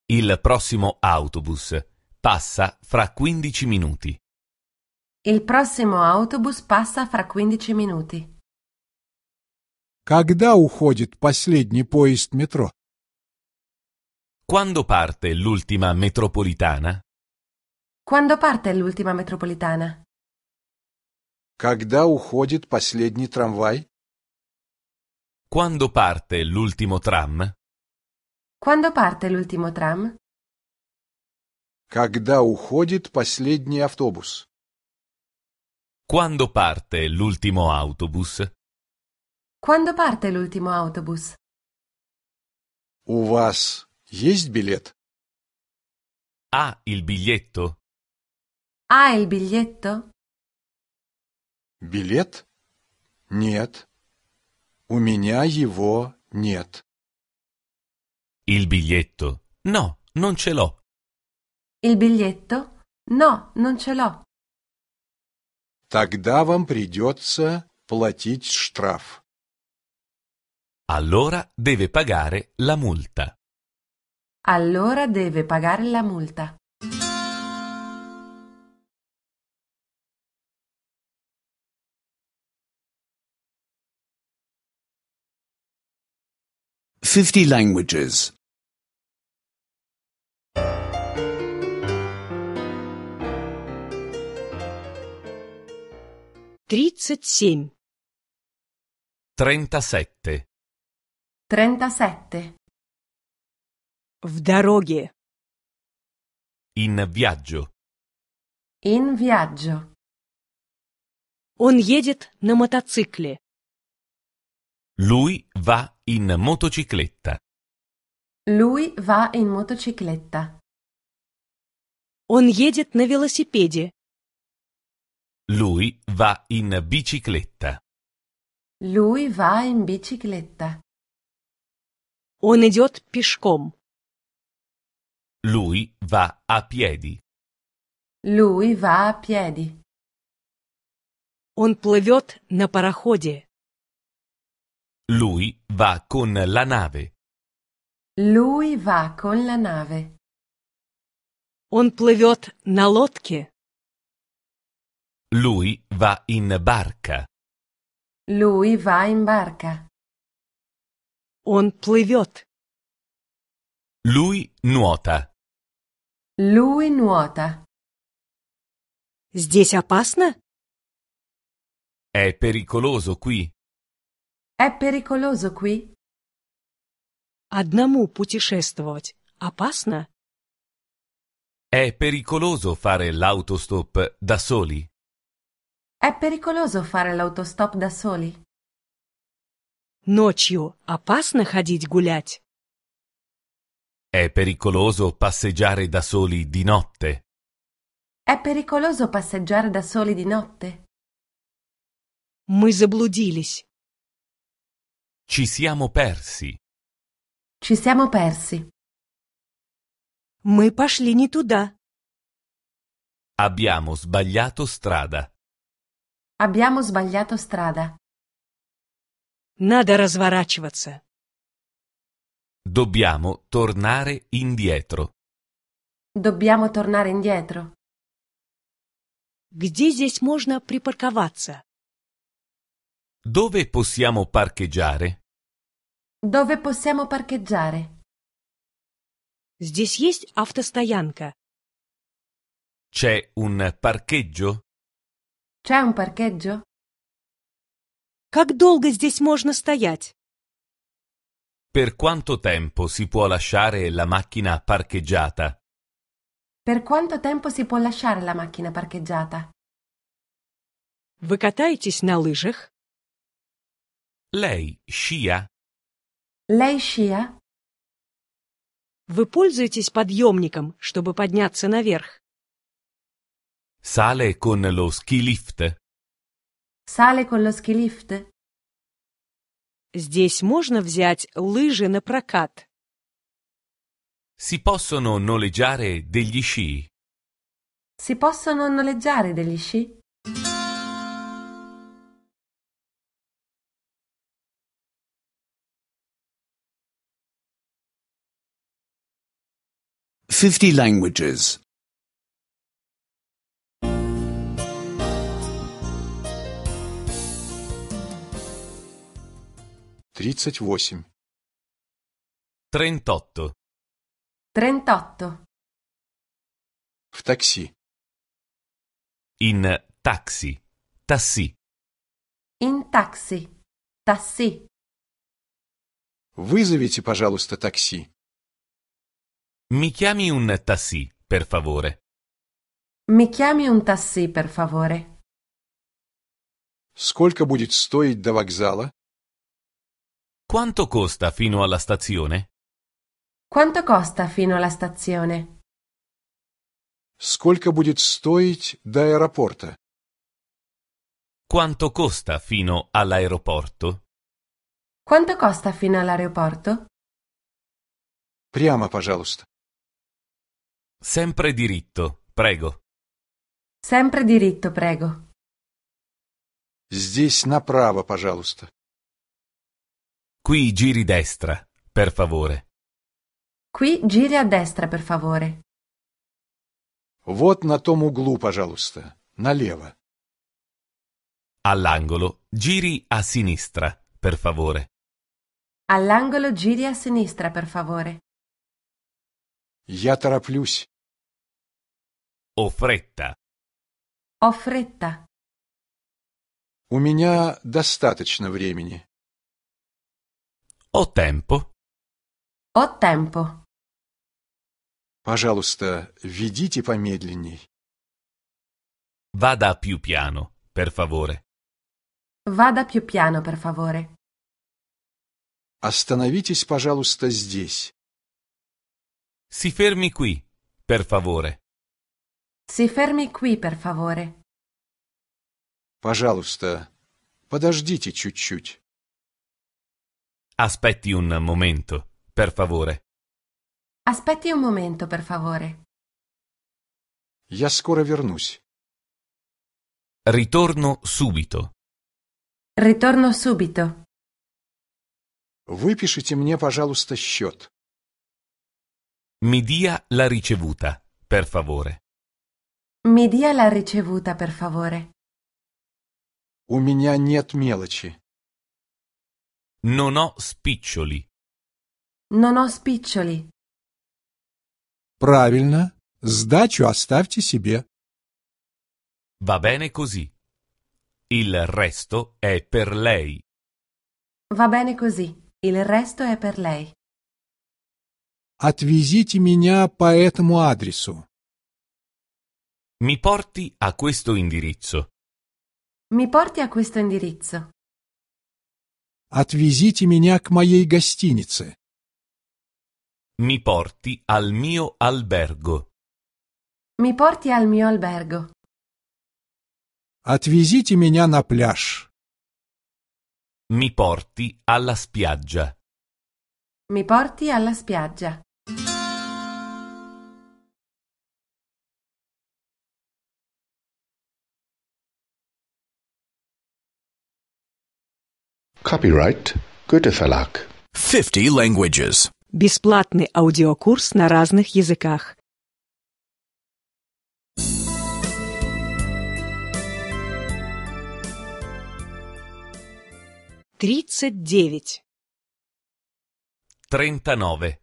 [SPEAKER 1] Il prossimo autobus passa fra 15 minuti.
[SPEAKER 2] Il prossimo autobus passa fra 15 minuti.
[SPEAKER 5] Когда уходит последний поезд метро?
[SPEAKER 1] Quando parte l'ultima metropolitana?
[SPEAKER 2] Quando parte l'ultima metropolitana?
[SPEAKER 5] Когда уходит последний трамвай?
[SPEAKER 1] Quando parte l'ultimo tram?
[SPEAKER 2] Quando parte l'ultimo tram?
[SPEAKER 5] Когда уходит последний автобус?
[SPEAKER 1] Quando parte l'ultimo autobus?
[SPEAKER 2] Quando parte l'ultimo autobus?
[SPEAKER 1] У вас есть билет? Ha il biglietto?
[SPEAKER 2] Ha il biglietto?
[SPEAKER 1] Билет? Нет. У меня его нет. Il biglietto. No, non ce l'ho.
[SPEAKER 2] Il biglietto? No, non ce l'ho.
[SPEAKER 5] Тогда вам придется платить штраф.
[SPEAKER 1] Allora deve pagare la multa.
[SPEAKER 2] Allora deve pagare la multa.
[SPEAKER 6] 50 languages.
[SPEAKER 2] 37.
[SPEAKER 1] 37.
[SPEAKER 2] 37. В дороге.
[SPEAKER 1] In viaggio.
[SPEAKER 2] In viaggio. Он едет на мотоцикле.
[SPEAKER 1] Lui va in motocicletta.
[SPEAKER 2] Lui va in motocicletta. Он едет на велосипеде.
[SPEAKER 1] Lui va in bicicletta.
[SPEAKER 2] Lui va in bicicletta. Он идет пешком.
[SPEAKER 1] Lui va a piedi.
[SPEAKER 2] Lui va a piedi. Он плывет на пароходе.
[SPEAKER 1] Lui va con la nave.
[SPEAKER 2] Lui va con la nave. Он плывет на лодке.
[SPEAKER 1] Lui va in barca.
[SPEAKER 2] Lui va in barca. Он плывет.
[SPEAKER 1] Lui nuota.
[SPEAKER 2] Lui nuota. Здесь опасно?
[SPEAKER 1] È pericoloso qui.
[SPEAKER 2] È pericoloso qui? Одному путешествовать опасно?
[SPEAKER 1] È pericoloso fare l'autostop da soli?
[SPEAKER 2] È pericoloso fare l'autostop da soli? Ночью опасно ходить гулять?
[SPEAKER 1] È pericoloso passeggiare da soli di notte?
[SPEAKER 2] È pericoloso passeggiare da soli di notte? Мы заблудились.
[SPEAKER 1] Ci siamo persi.
[SPEAKER 2] Ci siamo persi. Мы пошли не туда.
[SPEAKER 1] Abbiamo sbagliato strada.
[SPEAKER 2] Abbiamo sbagliato strada. Надо разворачиваться.
[SPEAKER 1] Dobbiamo tornare indietro.
[SPEAKER 2] Dobbiamo tornare indietro. Где здесь можно припарковаться?
[SPEAKER 1] Dove possiamo parcheggiare?
[SPEAKER 2] Dove possiamo parcheggiare? Здесь есть автостоянка.
[SPEAKER 1] C'è un parcheggio?
[SPEAKER 2] C'è un parcheggio? Как долго здесь можно стоять?
[SPEAKER 1] Per quanto tempo si può lasciare la macchina parcheggiata?
[SPEAKER 2] Per quanto tempo si può lasciare la macchina parcheggiata? Вы катаетесь на лыжах?
[SPEAKER 3] Lei scia?
[SPEAKER 2] Lei scia? Вы пользуетесь подъемником, чтобы подняться наверх?
[SPEAKER 1] Sale con lo ski lift?
[SPEAKER 2] Sale con lo ski lift? Здесь можно взять лыжи на прокат.
[SPEAKER 1] Si possono noleggiare degli sci?
[SPEAKER 2] Si possono noleggiare degli sci?
[SPEAKER 6] 50 languages.
[SPEAKER 5] 38.
[SPEAKER 2] 38.
[SPEAKER 3] В такси. In
[SPEAKER 1] taxi. Tassi.
[SPEAKER 2] In taxi. Tassi.
[SPEAKER 1] Вызовите, пожалуйста, такси. Mi chiami un tassì, per favore.
[SPEAKER 2] Mi chiami un tassì, per favore.
[SPEAKER 1] Сколько будет стоить до вокзала? Quanto costa fino alla stazione?
[SPEAKER 2] Quanto costa fino alla stazione?
[SPEAKER 1] Сколько будет
[SPEAKER 5] стоить
[SPEAKER 1] до аэропорта? Quanto costa fino all'aeroporto?
[SPEAKER 2] Quanto costa fino all'aeroporto?
[SPEAKER 1] Прямо, пожалуйста. Sempre diritto, prego.
[SPEAKER 2] Sempre diritto, prego.
[SPEAKER 1] Здесь направо, пожалуйста. Qui giri destra, per favore.
[SPEAKER 2] Qui giri a destra, per favore.
[SPEAKER 5] Вот на том углу, пожалуйста, налево.
[SPEAKER 1] All'angolo, giri a sinistra, per favore.
[SPEAKER 2] All'angolo giri a sinistra, per favore.
[SPEAKER 1] Я тороплюсь. Ho fretta.
[SPEAKER 2] Ho fretta.
[SPEAKER 1] У меня достаточно времени. Ho tempo.
[SPEAKER 2] Ho tempo.
[SPEAKER 1] Пожалуйста, ведите помедленней. Vada più piano, per favore.
[SPEAKER 2] Vada più piano, per favore.
[SPEAKER 5] Остановитесь, пожалуйста, здесь. Si fermi
[SPEAKER 1] qui, per favore.
[SPEAKER 2] Si fermi qui, per favore.
[SPEAKER 1] Пожалуйста, подождите чуть-чуть. Aspetti un momento, per favore.
[SPEAKER 2] Aspetti un momento, per favore.
[SPEAKER 1] Я скоро вернусь.
[SPEAKER 5] Ritorno subito.
[SPEAKER 2] Ritorno subito.
[SPEAKER 5] Выпишите мне, пожалуйста, счет. Mi dia
[SPEAKER 1] la ricevuta, per favore.
[SPEAKER 2] Mi dia la ricevuta, per favore.
[SPEAKER 1] У меня нет мелочи. Non ho spiccioli.
[SPEAKER 2] Non ho spiccioli.
[SPEAKER 5] Правильно. Сдачу оставьте себе.
[SPEAKER 1] Va bene così. Il resto è per lei.
[SPEAKER 2] Va bene così. Il resto è per lei.
[SPEAKER 1] Отвезите меня по этому адресу. Mi porti a questo indirizzo.
[SPEAKER 2] Mi porti a questo indirizzo.
[SPEAKER 1] Отвезите
[SPEAKER 5] меня к моей гостинице.
[SPEAKER 1] Mi porti al mio albergo.
[SPEAKER 2] Mi porti al mio albergo.
[SPEAKER 1] Отвезите меня на пляж. Mi porti alla spiaggia.
[SPEAKER 2] Mi porti alla spiaggia.
[SPEAKER 3] Copyright Goethe
[SPEAKER 6] Verlag. 50 languages.
[SPEAKER 2] Бесплатный аудиокурс на разных языках. Тридцать девять.
[SPEAKER 1] Трентанове.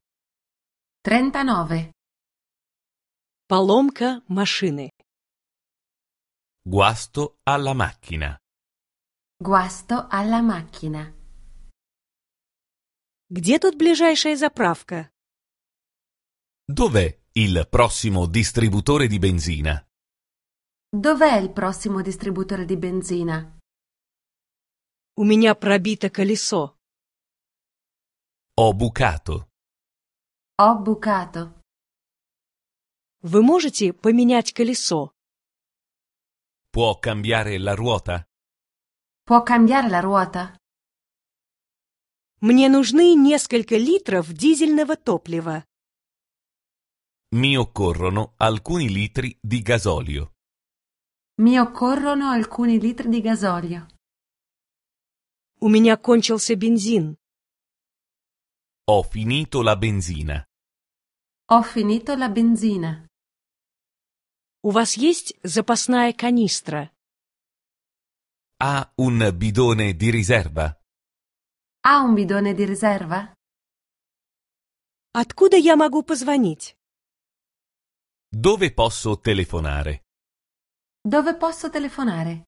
[SPEAKER 2] Трентанове. Поломка машины.
[SPEAKER 1] Guasto alla macchina.
[SPEAKER 2] Guasto alla macchina. Где тут ближайшая заправка?
[SPEAKER 1] Dov'è il prossimo distributore di benzina?
[SPEAKER 2] Dov'è il prossimo distributore di benzina? У меня пробито колесо.
[SPEAKER 1] Ho bucato.
[SPEAKER 2] Ho bucato. Вы можете поменять колесо?
[SPEAKER 1] Può cambiare la ruota?
[SPEAKER 2] Può cambiare la ruota? Мне нужны несколько литров дизельного топлива.
[SPEAKER 1] Mi occorrono alcuni litri di gasolio.
[SPEAKER 2] Mi occorrono alcuni litri di gasolio. У меня кончился бензин.
[SPEAKER 1] Ho finito la benzina.
[SPEAKER 2] Ho finito la benzina. У вас есть запасная канистра?
[SPEAKER 1] Ha un bidone di riserva?
[SPEAKER 2] Ha un bidone di riserva? Откуда я могу позвонить?
[SPEAKER 1] Dove posso telefonare?
[SPEAKER 2] Dove posso telefonare?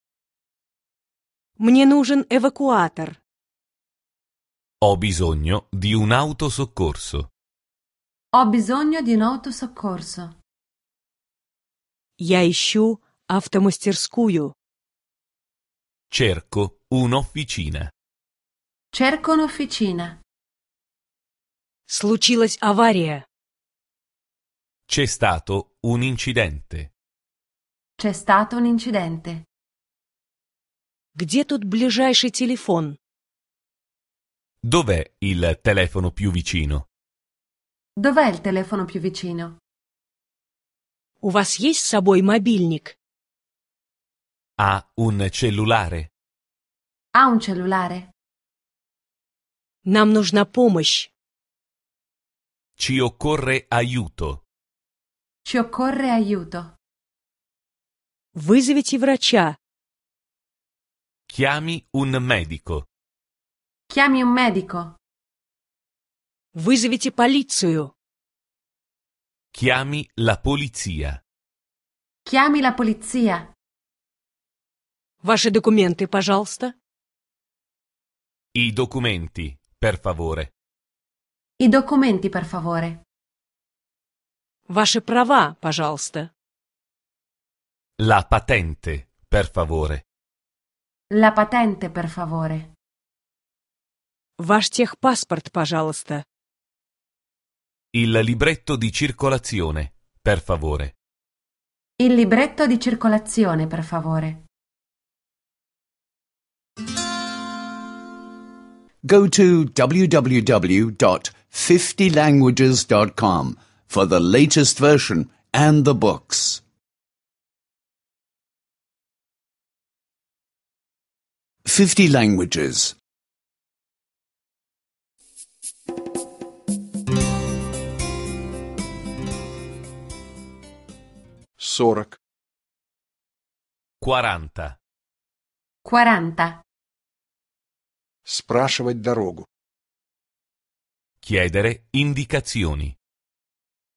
[SPEAKER 2] Мне нужен эвакуатор.
[SPEAKER 1] Ho bisogno di un autosoccorso.
[SPEAKER 2] Ho bisogno di un autosoccorso. Я ищу автомастерскую.
[SPEAKER 1] Cerco un'officina.
[SPEAKER 2] Cerco un'officina. Случилась авария.
[SPEAKER 1] C'è stato un incidente.
[SPEAKER 2] C'è stato un incidente. Где тут ближайший телефон?
[SPEAKER 1] Dov'è il telefono più vicino?
[SPEAKER 2] Dov'è il telefono più vicino? У вас есть с собой мобильник?
[SPEAKER 1] Ha un cellulare.
[SPEAKER 2] Ha un cellulare. Нам нужна помощь.
[SPEAKER 1] Ci occorre aiuto.
[SPEAKER 2] Ci occorre aiuto. Вызовите врача.
[SPEAKER 3] Chiami un medico.
[SPEAKER 2] Chiami un medico. Вызовите полицию.
[SPEAKER 1] Chiami la polizia.
[SPEAKER 2] Chiami la polizia. Ваши документы, пожалуйста.
[SPEAKER 1] I documenti, per favore.
[SPEAKER 2] I documenti, per favore. Ваши права, пожалуйста.
[SPEAKER 1] La patente, per favore.
[SPEAKER 2] La patente, per favore. Ваш техпаспорт, пожалуйста.
[SPEAKER 1] Il libretto di circolazione, per favore.
[SPEAKER 2] Il libretto di circolazione, per favore.
[SPEAKER 4] go to www.50languages.com for the latest version and the books.
[SPEAKER 1] Fifty languages. Сорок. Quaranta.
[SPEAKER 2] Quaranta.
[SPEAKER 1] Спрашивать дорогу. Chiedere indicazioni.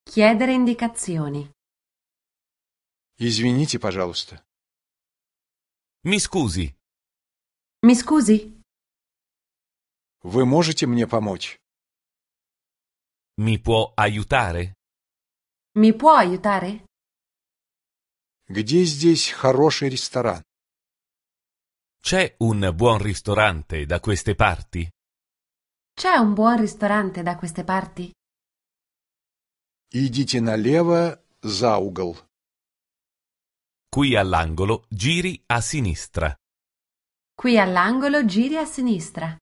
[SPEAKER 2] Chiedere indicazioni.
[SPEAKER 1] Извините, пожалуйста. Mi scusi.
[SPEAKER 2] Mi scusi.
[SPEAKER 1] Вы можете мне помочь? Mi può aiutare?
[SPEAKER 2] Mi può aiutare?
[SPEAKER 1] Где здесь хороший ресторан? C'è un buon ristorante da queste parti?
[SPEAKER 2] C'è un buon ristorante da queste parti?
[SPEAKER 1] Идите налево за угол. Qui all'angolo giri a sinistra.
[SPEAKER 2] Qui all'angolo giri a sinistra.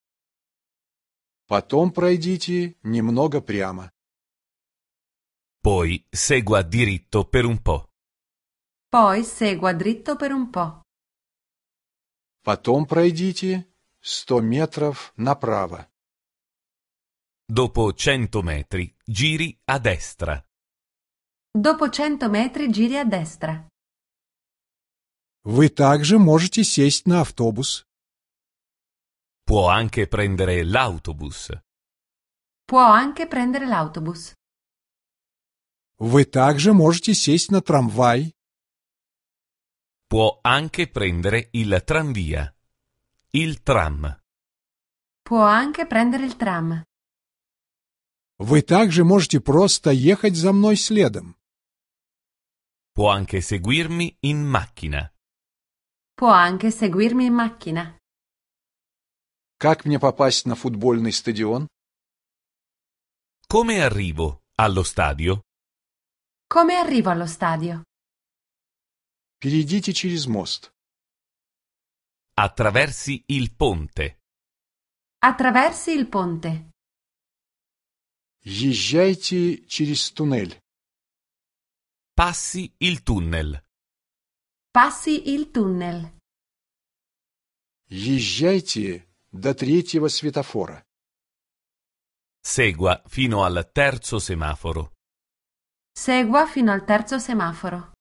[SPEAKER 5] Потом пройдите немного прямо. Poi segua diritto per un po'.
[SPEAKER 2] Poi segua dritto per un po'.
[SPEAKER 5] Потом пройдите сто метров направо.
[SPEAKER 1] Dopo cento metri, giri a destra.
[SPEAKER 2] Dopo cento metri, giri a destra.
[SPEAKER 5] Вы также можете
[SPEAKER 1] сесть на автобус. Può anche prendere l'autobus.
[SPEAKER 2] Può anche prendere l'autobus.
[SPEAKER 5] Вы также можете сесть на трамвай.
[SPEAKER 1] Può anche prendere il tranvia. Il tram.
[SPEAKER 2] Può anche prendere il tram.
[SPEAKER 5] Вы также можете просто ехать за мной следом.
[SPEAKER 1] Può anche seguirmi in macchina.
[SPEAKER 2] Può anche seguirmi in macchina.
[SPEAKER 5] Как мне попасть на футбольный стадион?
[SPEAKER 1] Come arrivo allo stadio?
[SPEAKER 2] Come arrivo allo stadio?
[SPEAKER 1] Перейдите через мост. Attraversi il ponte.
[SPEAKER 2] Attraversi il ponte.
[SPEAKER 1] Езжайте через туннель. Passi il tunnel.
[SPEAKER 2] Passi il tunnel.
[SPEAKER 1] Езжайте до третьего светофора. Segua fino al terzo semaforo.
[SPEAKER 2] Segua fino al terzo semaforo.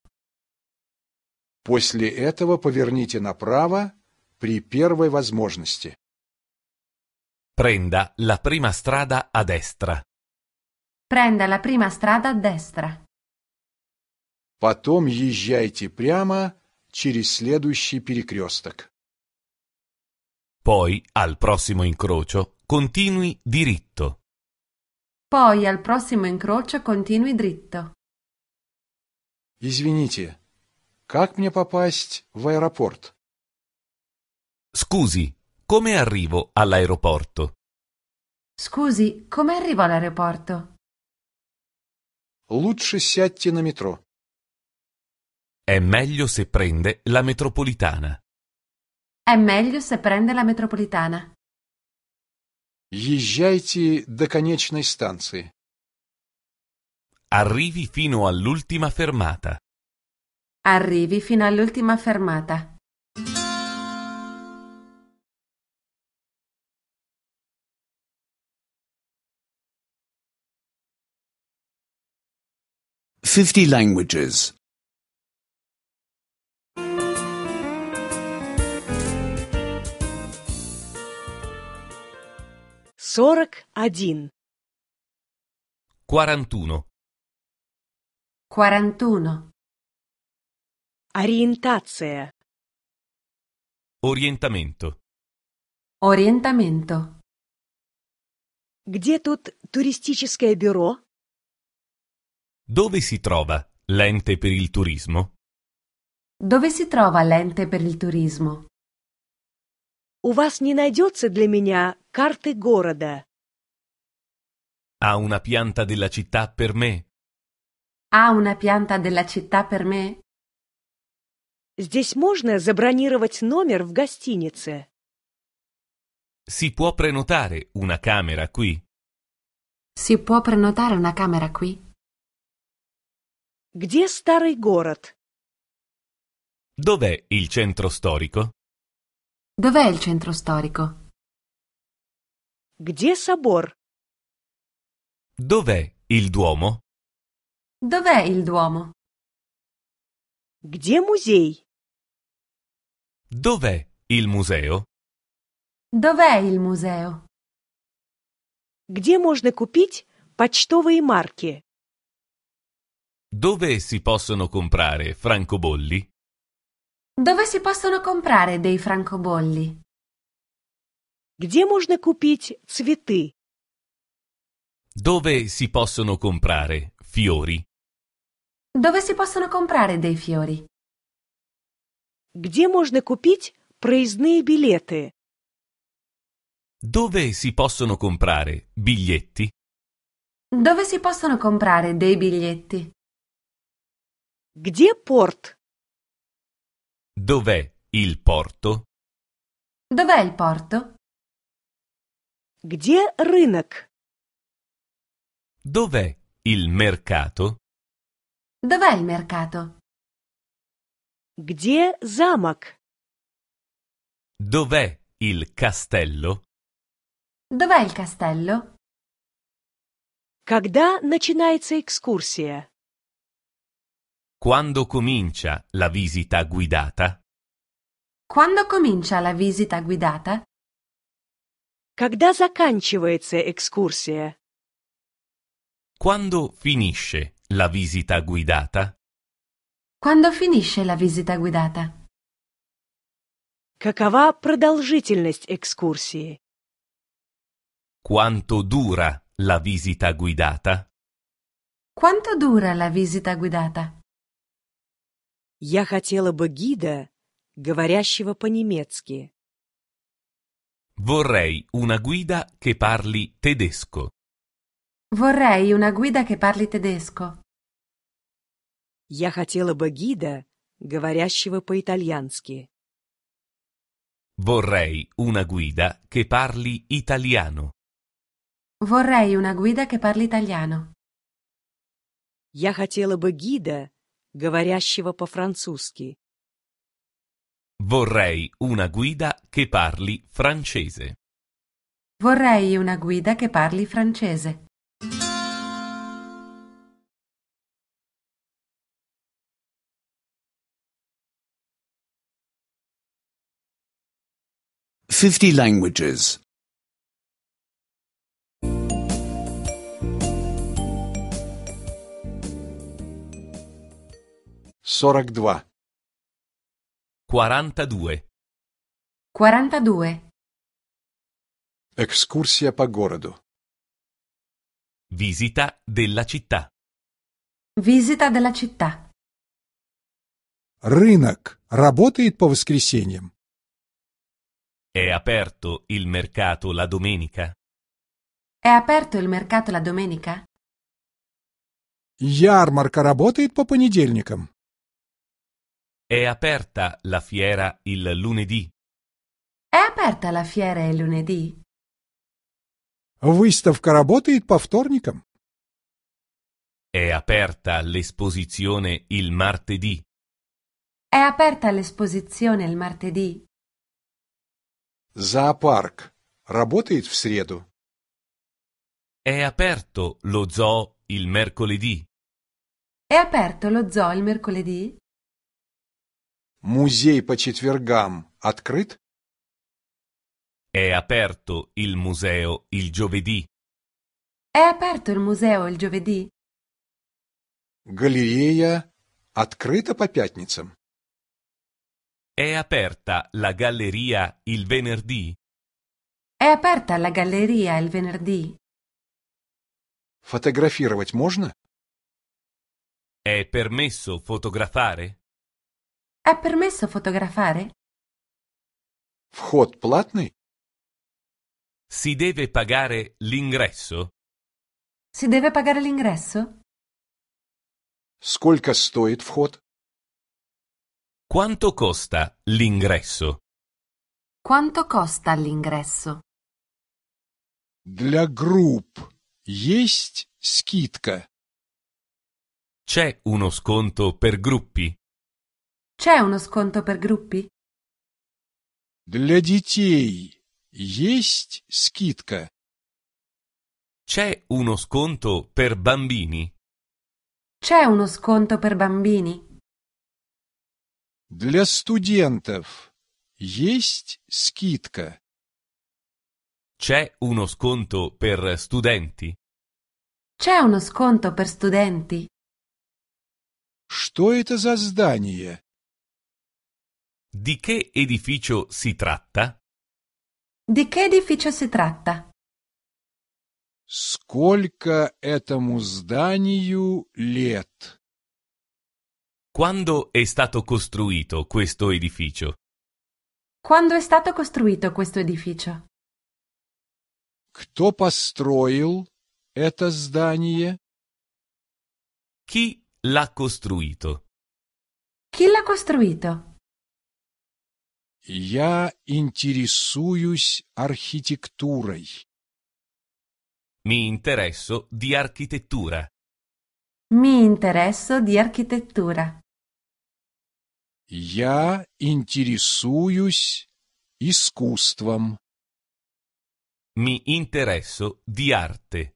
[SPEAKER 1] После этого поверните
[SPEAKER 5] направо при первой возможности. Prenda la prima strada a destra.
[SPEAKER 2] Prenda la prima strada a destra.
[SPEAKER 5] Потом езжайте прямо через следующий перекресток.
[SPEAKER 1] Poi, al prossimo incrocio, continui diritto.
[SPEAKER 2] Poi, al prossimo incrocio, continui dritto.
[SPEAKER 5] Извините, Как мне попасть в аэропорт?
[SPEAKER 1] Scusi, come arrivo all'aeroporto?
[SPEAKER 2] Scusi, come arrivo all'aeroporto?
[SPEAKER 1] Лучше сядьте на метро. È meglio se prende la metropolitana.
[SPEAKER 2] È meglio se prende la metropolitana.
[SPEAKER 5] Езжайте до конечной станции. Arrivi fino
[SPEAKER 1] all'ultima fermata.
[SPEAKER 2] Arrivi fino all'ultima fermata.
[SPEAKER 3] Fifty
[SPEAKER 6] languages.
[SPEAKER 2] Сорок один.
[SPEAKER 1] Quarantuno.
[SPEAKER 2] Quarantuno. Orientazione.
[SPEAKER 1] Orientamento.
[SPEAKER 2] Orientamento. Где тут туристическое бюро?
[SPEAKER 1] Dove si trova l'ente per il turismo?
[SPEAKER 2] Dove si trova l'ente per il turismo? У вас не найдется для меня карты города?
[SPEAKER 1] Ha una pianta della città per me?
[SPEAKER 2] Ha una pianta della città per me? Здесь можно забронировать номер в гостинице?
[SPEAKER 1] Si può prenotare una camera qui?
[SPEAKER 2] Si può prenotare una camera qui? Где старый город?
[SPEAKER 1] Dov'è il centro storico?
[SPEAKER 2] Dov'è il centro storico? Где собор?
[SPEAKER 3] Dov'è il duomo?
[SPEAKER 1] Dov'è il duomo? Где музей?
[SPEAKER 3] Dov'è il museo?
[SPEAKER 2] Dov'è il museo? Где можно купить почтовые марки?
[SPEAKER 1] Dove si possono comprare francobolli?
[SPEAKER 2] Dove si possono comprare dei francobolli? Где можно купить цветы?
[SPEAKER 1] Dove si possono comprare fiori?
[SPEAKER 2] Dove si possono comprare dei fiori? Где можно купить проездные билеты?
[SPEAKER 1] Dove si possono comprare biglietti?
[SPEAKER 2] Dove si possono comprare dei biglietti? Где порт?
[SPEAKER 1] Dov'è il
[SPEAKER 3] porto?
[SPEAKER 2] Dov'è il porto? Где рынок?
[SPEAKER 1] Dov'è il mercato?
[SPEAKER 2] Dov'è il mercato? Где замок?
[SPEAKER 1] Dov'è il castello?
[SPEAKER 2] Dov'è il castello? Когда начинается экскурсия?
[SPEAKER 1] Quando comincia la visita guidata?
[SPEAKER 2] Quando comincia la visita guidata? Когда заканчивается экскурсия?
[SPEAKER 1] Quando finisce la visita guidata?
[SPEAKER 2] Quando finisce la visita guidata? Какова продолжительность экскурсии?
[SPEAKER 1] Quanto dura la visita guidata?
[SPEAKER 2] Quanto dura la visita guidata? Я хотела бы гида, говорящего по-немецки.
[SPEAKER 1] Vorrei una guida che parli tedesco.
[SPEAKER 2] Vorrei una guida che parli tedesco. Я хотела бы гида, говорящего по-итальянски.
[SPEAKER 1] Vorrei una guida che parli italiano.
[SPEAKER 2] Vorrei una guida che parli italiano. Я хотела бы гида, говорящего по-французски.
[SPEAKER 1] Vorrei una guida che parli francese.
[SPEAKER 2] Vorrei una guida che
[SPEAKER 3] parli francese.
[SPEAKER 6] 50 languages.
[SPEAKER 1] due. Quaranta due. Экскурсия по городу. Visita della città.
[SPEAKER 2] Visita della città.
[SPEAKER 1] Рынок работает по воскресеньям? È aperto il mercato la domenica?
[SPEAKER 2] È aperto il mercato la domenica?
[SPEAKER 5] Ярмарка работает
[SPEAKER 1] по понедельникам. È aperta la fiera il lunedì?
[SPEAKER 2] È aperta la fiera il lunedì?
[SPEAKER 5] Выставка работает по вторникам.
[SPEAKER 1] È aperta l'esposizione il martedì?
[SPEAKER 2] È aperta l'esposizione il martedì?
[SPEAKER 5] Зоопарк работает в среду?
[SPEAKER 1] È aperto lo zoo il mercoledì? È
[SPEAKER 2] aperto lo zoo il mercoledì?
[SPEAKER 1] Музей по четвергам открыт? È aperto il museo il giovedì?
[SPEAKER 2] È aperto il museo il giovedì?
[SPEAKER 1] Галерея
[SPEAKER 5] открыта по
[SPEAKER 1] пятницам? È aperta la galleria il venerdì?
[SPEAKER 2] È aperta la galleria il venerdì?
[SPEAKER 1] Фотографировать можно? È permesso fotografare?
[SPEAKER 2] È permesso fotografare?
[SPEAKER 1] Вход платный? Si deve pagare l'ingresso?
[SPEAKER 2] Si deve pagare l'ingresso?
[SPEAKER 1] Сколько стоит вход? Quanto costa l'ingresso?
[SPEAKER 2] Quanto costa l'ingresso?
[SPEAKER 1] Для групп есть скидка. C'è uno sconto per gruppi?
[SPEAKER 2] C'è uno sconto per gruppi?
[SPEAKER 1] Для детей есть скидка. C'è uno sconto per bambini?
[SPEAKER 2] C'è uno sconto per bambini?
[SPEAKER 1] Для студентов есть скидка? C'è uno sconto per studenti?
[SPEAKER 2] C'è uno sconto per studenti?
[SPEAKER 1] Что это за здание? Di che edificio si tratta?
[SPEAKER 2] Di che edificio si tratta?
[SPEAKER 5] Сколько этому зданию лет?
[SPEAKER 1] Quando è stato costruito questo edificio?
[SPEAKER 2] Quando è stato costruito questo edificio?
[SPEAKER 5] Кто построил это здание? Chi
[SPEAKER 1] l'ha costruito?
[SPEAKER 2] Chi l'ha costruito?
[SPEAKER 5] Я интересуюсь архитектурой.
[SPEAKER 1] Mi interesso di architettura.
[SPEAKER 2] Mi interesso di architettura.
[SPEAKER 5] Я интересуюсь
[SPEAKER 1] искусством. Mi interesso di arte.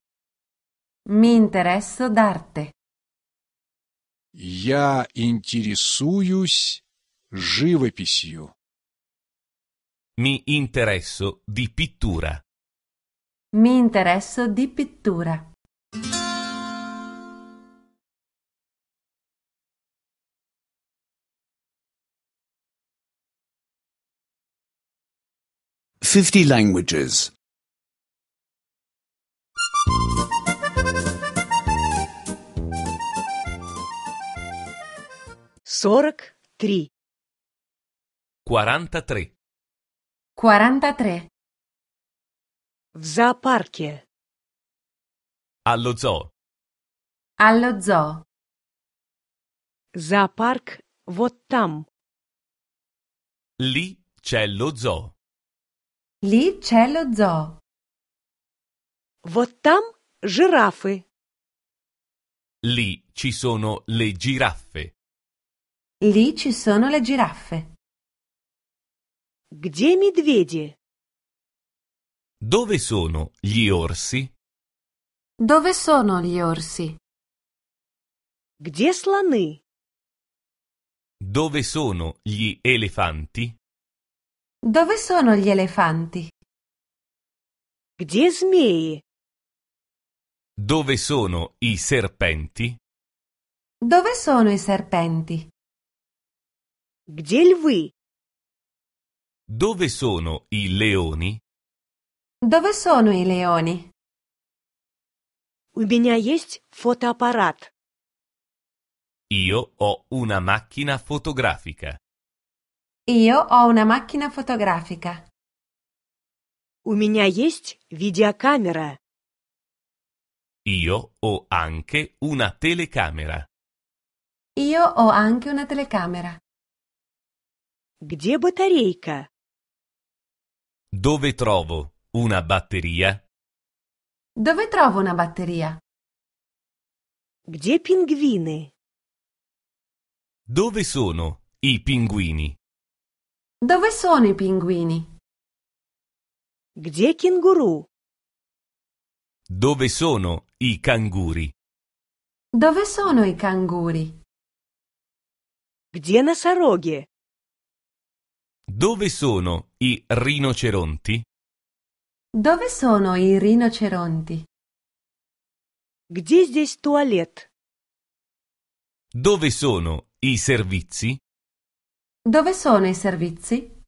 [SPEAKER 2] Mi interesso d'arte.
[SPEAKER 5] Я интересуюсь живописью.
[SPEAKER 1] Mi interesso di pittura.
[SPEAKER 2] Mi interesso
[SPEAKER 3] di pittura.
[SPEAKER 6] 50 languages.
[SPEAKER 2] 43
[SPEAKER 1] 43.
[SPEAKER 2] 43. В зоопарке. Allo zoo. Allo zoo. Зоопарк вот там.
[SPEAKER 1] Lì c'è lo zoo.
[SPEAKER 2] Lì c'è lo zoo. Вот там жирафы.
[SPEAKER 1] Lì ci sono le giraffe.
[SPEAKER 2] Lì ci sono le giraffe. Где медведи?
[SPEAKER 1] Dove sono gli orsi?
[SPEAKER 2] Dove sono gli orsi? Где слоны?
[SPEAKER 1] Dove sono gli elefanti?
[SPEAKER 2] Dove sono gli elefanti? Где змеи?
[SPEAKER 1] Dove sono i serpenti?
[SPEAKER 2] Dove sono i serpenti? Где львы?
[SPEAKER 1] Dove sono i leoni?
[SPEAKER 2] Dove sono i leoni? У меня есть фотоаппарат.
[SPEAKER 1] Io ho una macchina fotografica.
[SPEAKER 2] Io ho una macchina fotografica. У меня есть видеокамера.
[SPEAKER 1] Io ho anche una telecamera.
[SPEAKER 2] Io ho anche una telecamera. Где батарейка?
[SPEAKER 1] Dove trovo una batteria?
[SPEAKER 2] Dove trovo una batteria? Где пингвины?
[SPEAKER 1] Dove sono i pinguini?
[SPEAKER 2] Dove sono i pinguini? Где кенгуру?
[SPEAKER 1] Dove sono i canguri?
[SPEAKER 2] Dove sono i canguri? Где nasarogie?
[SPEAKER 1] Dove sono i rinoceronti?
[SPEAKER 2] Dove sono i rinoceronti? Где здесь туалет?
[SPEAKER 1] Dove sono i servizi?
[SPEAKER 2] Dove sono i servizi?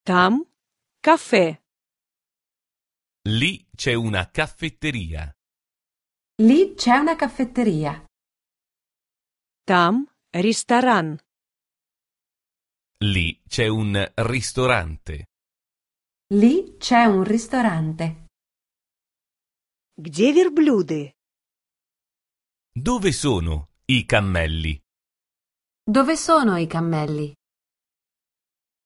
[SPEAKER 2] Tam, caffè.
[SPEAKER 1] Lì c'è una caffetteria.
[SPEAKER 2] Lì c'è una caffetteria. Tam, ristoran.
[SPEAKER 1] Lì c'è un ristorante.
[SPEAKER 2] Lì c'è un ristorante. Где верблюды?
[SPEAKER 1] Dove sono i cammelli?
[SPEAKER 2] Dove sono i cammelli?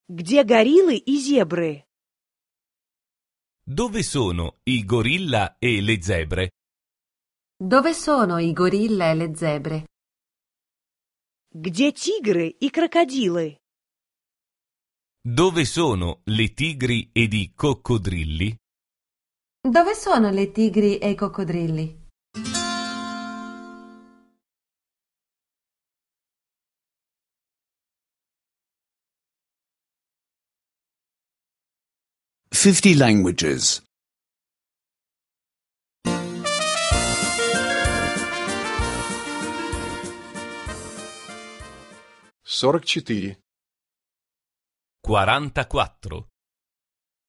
[SPEAKER 2] Где гориллы и зебры?
[SPEAKER 1] Dove sono i gorilla e le zebre?
[SPEAKER 2] Dove sono i gorilla e le zebre? Где тигры и крокодилы?
[SPEAKER 1] Dove sono le tigri ed i coccodrilli?
[SPEAKER 2] Dove sono le tigri e i coccodrilli?
[SPEAKER 3] 50 languages.
[SPEAKER 1] 44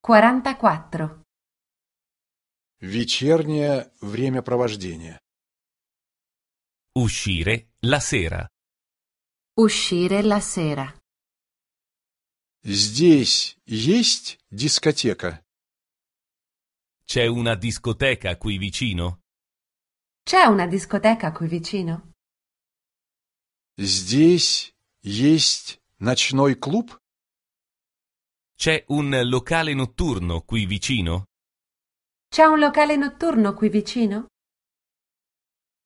[SPEAKER 2] 44 44.
[SPEAKER 1] Вечернее времяпровождение. Uscire la sera.
[SPEAKER 2] Uscire la sera.
[SPEAKER 1] Здесь есть дискотека? C'è una discoteca qui vicino?
[SPEAKER 2] C'è una discoteca qui vicino?
[SPEAKER 1] Здесь есть ночной клуб? C'è un locale notturno qui vicino?
[SPEAKER 2] C'è un locale notturno qui vicino?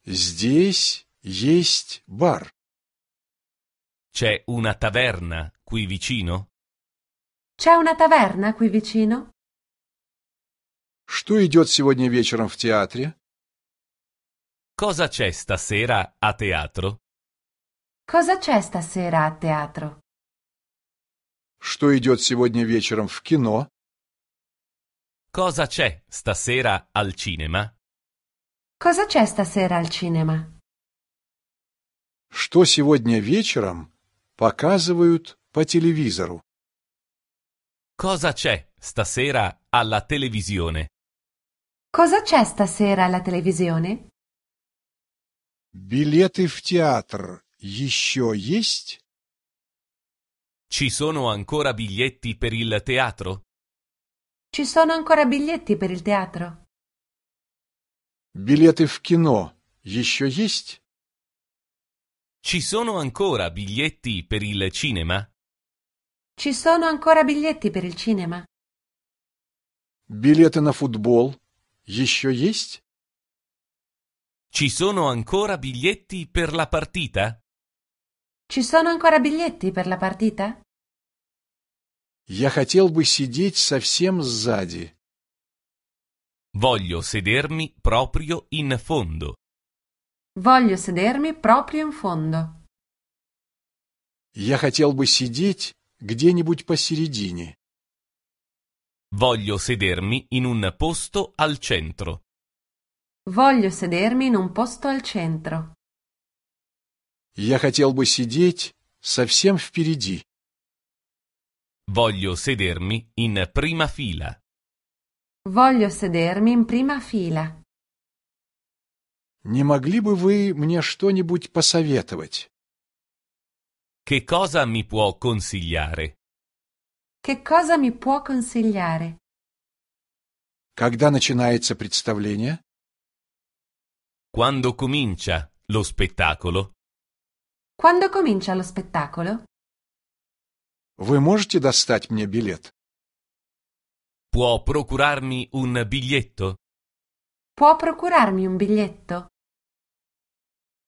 [SPEAKER 1] Здесь есть бар. C'è una taverna qui vicino?
[SPEAKER 2] C'è una taverna qui vicino?
[SPEAKER 1] Что идет сегодня вечером в театре? Cosa c'è stasera a teatro?
[SPEAKER 2] Cosa c'è stasera a teatro?
[SPEAKER 1] Что
[SPEAKER 5] идет сегодня вечером в кино?
[SPEAKER 1] Cosa c'è stasera al cinema?
[SPEAKER 2] Cosa c'è stasera al cinema?
[SPEAKER 5] Что сегодня вечером показывают по телевизору?
[SPEAKER 1] Cosa c'è stasera alla televisione?
[SPEAKER 2] Cosa c'è stasera alla televisione?
[SPEAKER 1] Билеты в театр еще есть? Ci sono ancora biglietti per il teatro?
[SPEAKER 2] Ci sono ancora biglietti per il teatro?
[SPEAKER 1] Билеты в кино еще есть? Ci sono ancora biglietti per il cinema?
[SPEAKER 2] Ci sono ancora biglietti per il cinema?
[SPEAKER 5] Билеты на футбол
[SPEAKER 1] еще есть? Ci sono ancora biglietti per la partita?
[SPEAKER 2] Ci sono ancora biglietti per la partita?
[SPEAKER 5] Я хотел бы сидеть совсем сзади.
[SPEAKER 1] Voglio sedermi proprio in fondo.
[SPEAKER 2] Voglio sedermi proprio in fondo.
[SPEAKER 1] Я хотел бы сидеть где-нибудь посередине. Voglio sedermi in un posto al centro.
[SPEAKER 2] Voglio sedermi in un posto al centro.
[SPEAKER 5] Я хотел бы сидеть совсем впереди.
[SPEAKER 1] Voglio sedermi in prima fila.
[SPEAKER 2] Voglio sedermi in prima fila.
[SPEAKER 5] Не могли бы вы мне что-нибудь
[SPEAKER 1] посоветовать? Che cosa mi può consigliare?
[SPEAKER 2] Che cosa mi può consigliare?
[SPEAKER 1] Когда начинается представление? Quando comincia lo spettacolo?
[SPEAKER 2] Quando comincia lo spettacolo?
[SPEAKER 1] Вы можете достать мне билет? Può procurarmi un biglietto?
[SPEAKER 2] Può procurarmi un biglietto?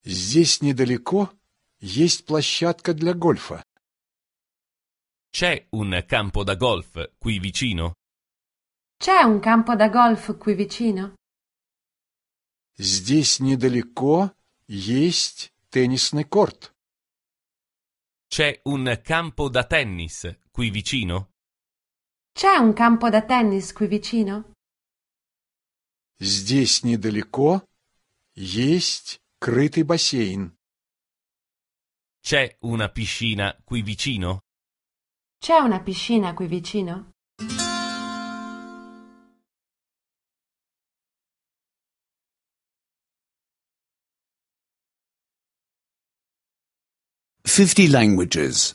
[SPEAKER 1] Здесь
[SPEAKER 5] недалеко Есть площадка для гольфа.
[SPEAKER 1] C'è un campo da golf qui vicino?
[SPEAKER 2] C'è un campo da golf qui vicino?
[SPEAKER 1] Здесь недалеко есть теннисный корт. C'è un campo da tennis qui vicino?
[SPEAKER 2] C'è un campo da tennis qui vicino?
[SPEAKER 5] Здесь недалеко есть крытый бассейн.
[SPEAKER 1] C'è una piscina qui vicino? C'è una piscina qui vicino?
[SPEAKER 6] Fifty languages.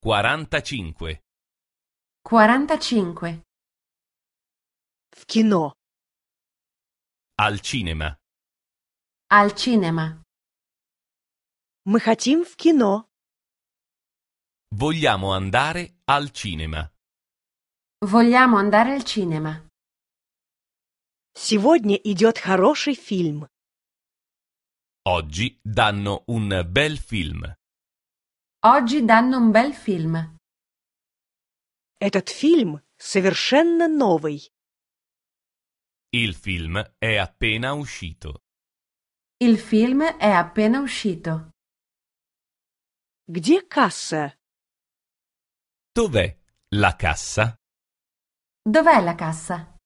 [SPEAKER 1] 45 45
[SPEAKER 2] 45. В кино.
[SPEAKER 1] Al cinema.
[SPEAKER 2] Al cinema. Мы хотим в кино.
[SPEAKER 1] Vogliamo andare al cinema.
[SPEAKER 2] Vogliamo andare al cinema. Сегодня идет хороший фильм.
[SPEAKER 1] Oggi danno un bel film.
[SPEAKER 2] Oggi danno un bel film. Этот фильм совершенно новый.
[SPEAKER 1] Il film è appena uscito.
[SPEAKER 2] Il film è appena uscito. Где касса?
[SPEAKER 1] Dov'è la cassa?
[SPEAKER 2] Dov'è la cassa?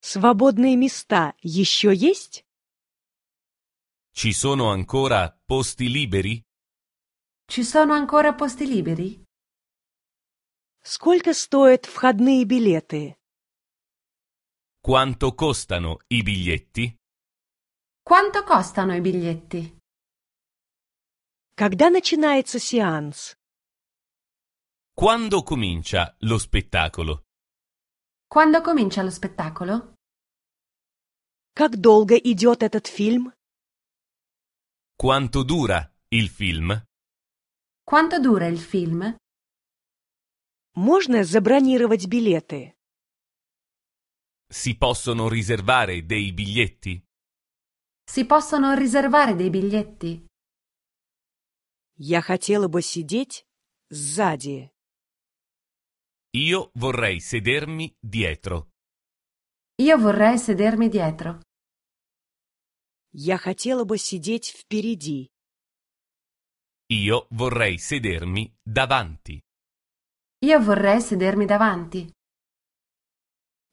[SPEAKER 2] Свободные места еще есть?
[SPEAKER 1] Ci sono ancora posti liberi?
[SPEAKER 2] Ci sono ancora posti liberi? Сколько стоят входные билеты?
[SPEAKER 1] Quanto costano i biglietti?
[SPEAKER 2] Quanto costano i biglietti? Когда начинается сеанс?
[SPEAKER 1] Quando comincia lo spettacolo?
[SPEAKER 2] Quando comincia lo spettacolo? Как долго идет этот фильм?
[SPEAKER 1] Quanto dura il film?
[SPEAKER 2] Quanto dura il film? Можно забронировать билеты?
[SPEAKER 1] Si possono riservare dei biglietti?
[SPEAKER 2] Si possono riservare dei biglietti? Я хотела бы сидеть сзади.
[SPEAKER 1] Io vorrei sedermi dietro.
[SPEAKER 2] Io vorrei sedermi dietro. Я хотела бы сидеть впереди.
[SPEAKER 1] Io vorrei sedermi davanti.
[SPEAKER 2] Io vorrei sedermi davanti.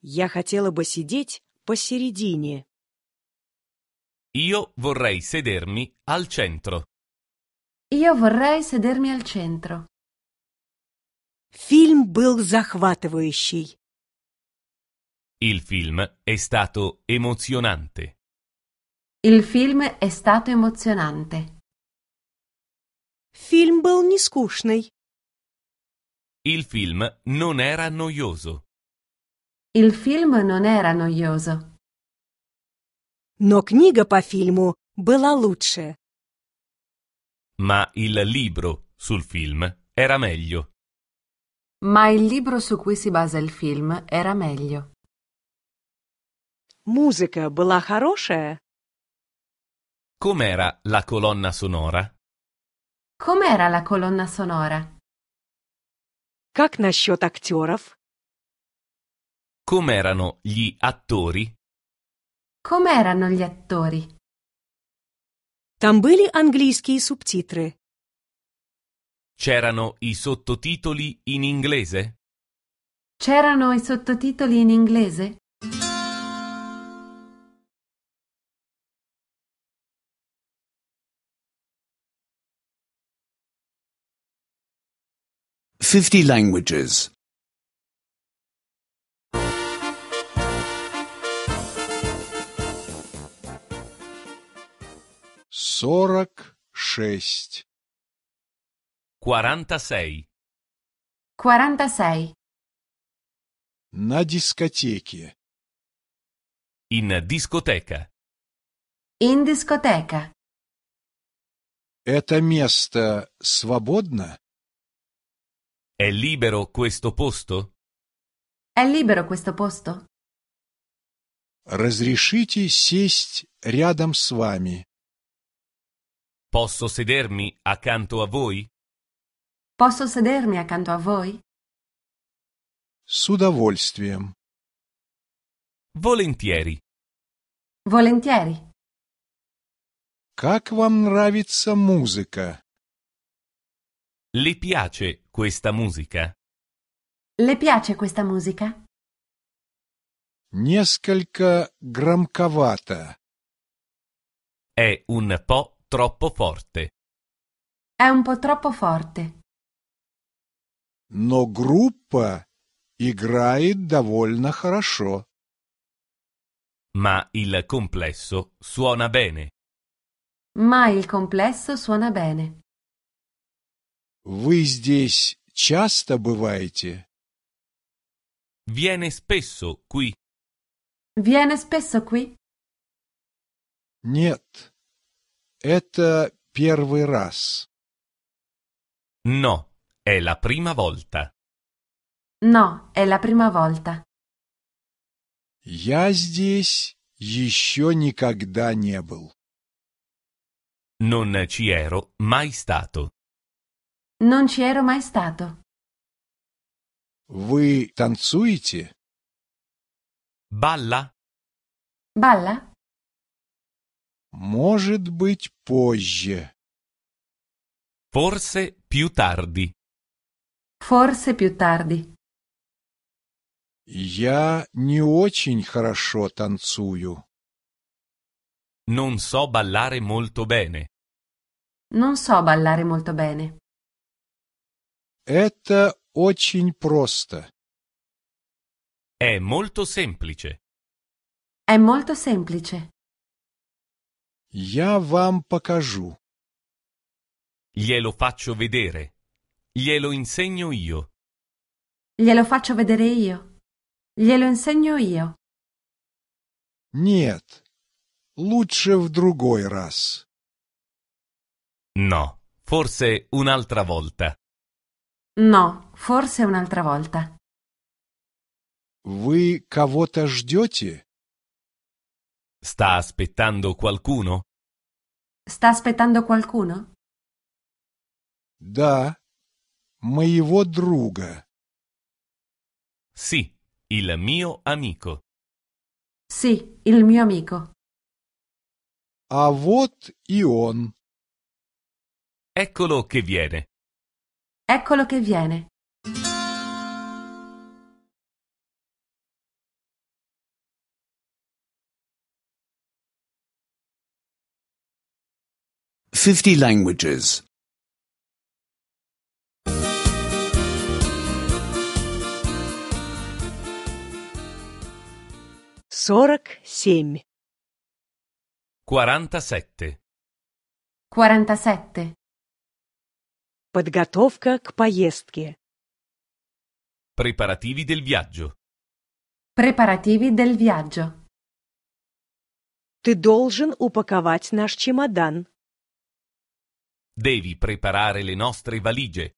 [SPEAKER 2] Я хотела бы сидеть посередине.
[SPEAKER 1] Io vorrei sedermi al centro.
[SPEAKER 2] Io vorrei sedermi al centro. Film был захватывающий.
[SPEAKER 1] Il film è stato emozionante.
[SPEAKER 2] Il film è stato emozionante. Film был не
[SPEAKER 1] il film non era noioso.
[SPEAKER 2] Il film non era noioso. Но книга по фильму была лучше.
[SPEAKER 1] Ma il libro sul film era meglio.
[SPEAKER 2] Ma il libro su cui si basa il film era meglio. Музыка была хорошая?
[SPEAKER 1] Com'era la colonna sonora?
[SPEAKER 2] Com'era la colonna sonora? Как насчет актеров?
[SPEAKER 1] Com'erano gli attori?
[SPEAKER 2] Com'erano gli attori? Там были английские субтитры.
[SPEAKER 1] C'erano i sottotitoli in inglese?
[SPEAKER 2] C'erano i sottotitoli in inglese?
[SPEAKER 6] 50 languages.
[SPEAKER 1] sei,
[SPEAKER 2] quaranta sei,
[SPEAKER 1] На дискотеке. In discoteca.
[SPEAKER 2] In discoteca.
[SPEAKER 1] Это место свободно? È libero questo posto?
[SPEAKER 2] È libero questo posto?
[SPEAKER 5] Разрешите сесть рядом с вами.
[SPEAKER 1] Posso sedermi accanto a voi?
[SPEAKER 2] Posso sedermi accanto a voi?
[SPEAKER 1] С удовольствием. Volentieri.
[SPEAKER 2] Volentieri.
[SPEAKER 1] Как вам нравится музыка? Le piace questa musica?
[SPEAKER 2] Le piace questa musica?
[SPEAKER 1] Несколько громковато. È un po' troppo forte.
[SPEAKER 2] È un po' troppo forte.
[SPEAKER 5] Но группа играет довольно хорошо.
[SPEAKER 1] Ma il complesso suona bene.
[SPEAKER 2] Ma il complesso suona bene.
[SPEAKER 1] Вы здесь
[SPEAKER 5] часто бываете?
[SPEAKER 1] Viene spesso qui.
[SPEAKER 2] Viene spesso qui?
[SPEAKER 5] Нет. Это первый раз.
[SPEAKER 1] No, è la prima volta.
[SPEAKER 2] No, è la prima volta.
[SPEAKER 5] Я здесь еще никогда не был.
[SPEAKER 1] Non ci ero mai stato.
[SPEAKER 2] Non ci ero mai stato.
[SPEAKER 1] Вы танцуете? Balla? Balla? Может быть, позже. Forse più tardi.
[SPEAKER 2] Forse più tardi.
[SPEAKER 1] Я не очень
[SPEAKER 5] хорошо танцую.
[SPEAKER 1] Non so ballare molto bene.
[SPEAKER 2] Non so ballare molto bene.
[SPEAKER 5] Это очень просто.
[SPEAKER 1] È molto semplice.
[SPEAKER 2] È molto semplice.
[SPEAKER 1] Я вам покажу. Glielo faccio vedere. Glielo insegno io.
[SPEAKER 2] Glielo faccio vedere io. Glielo insegno io.
[SPEAKER 1] Нет. Лучше в другой раз. No, forse un'altra volta.
[SPEAKER 2] No, forse un'altra volta.
[SPEAKER 1] Вы кого-то ждете? Sta aspettando qualcuno?
[SPEAKER 2] Sta aspettando qualcuno?
[SPEAKER 1] Да, моего друга. Sì, il mio amico.
[SPEAKER 2] Sì, il mio amico.
[SPEAKER 1] А вот и он. Eccolo che viene.
[SPEAKER 2] Eccolo che viene!
[SPEAKER 6] Fifty languages.
[SPEAKER 2] Сорок семь.
[SPEAKER 1] Quarantasette.
[SPEAKER 2] Quarantasette. Подготовка к поездке.
[SPEAKER 1] Preparativi del viaggio.
[SPEAKER 2] Preparativi del viaggio. Ты должен упаковать наш чемодан.
[SPEAKER 1] Devi preparare le nostre valigie.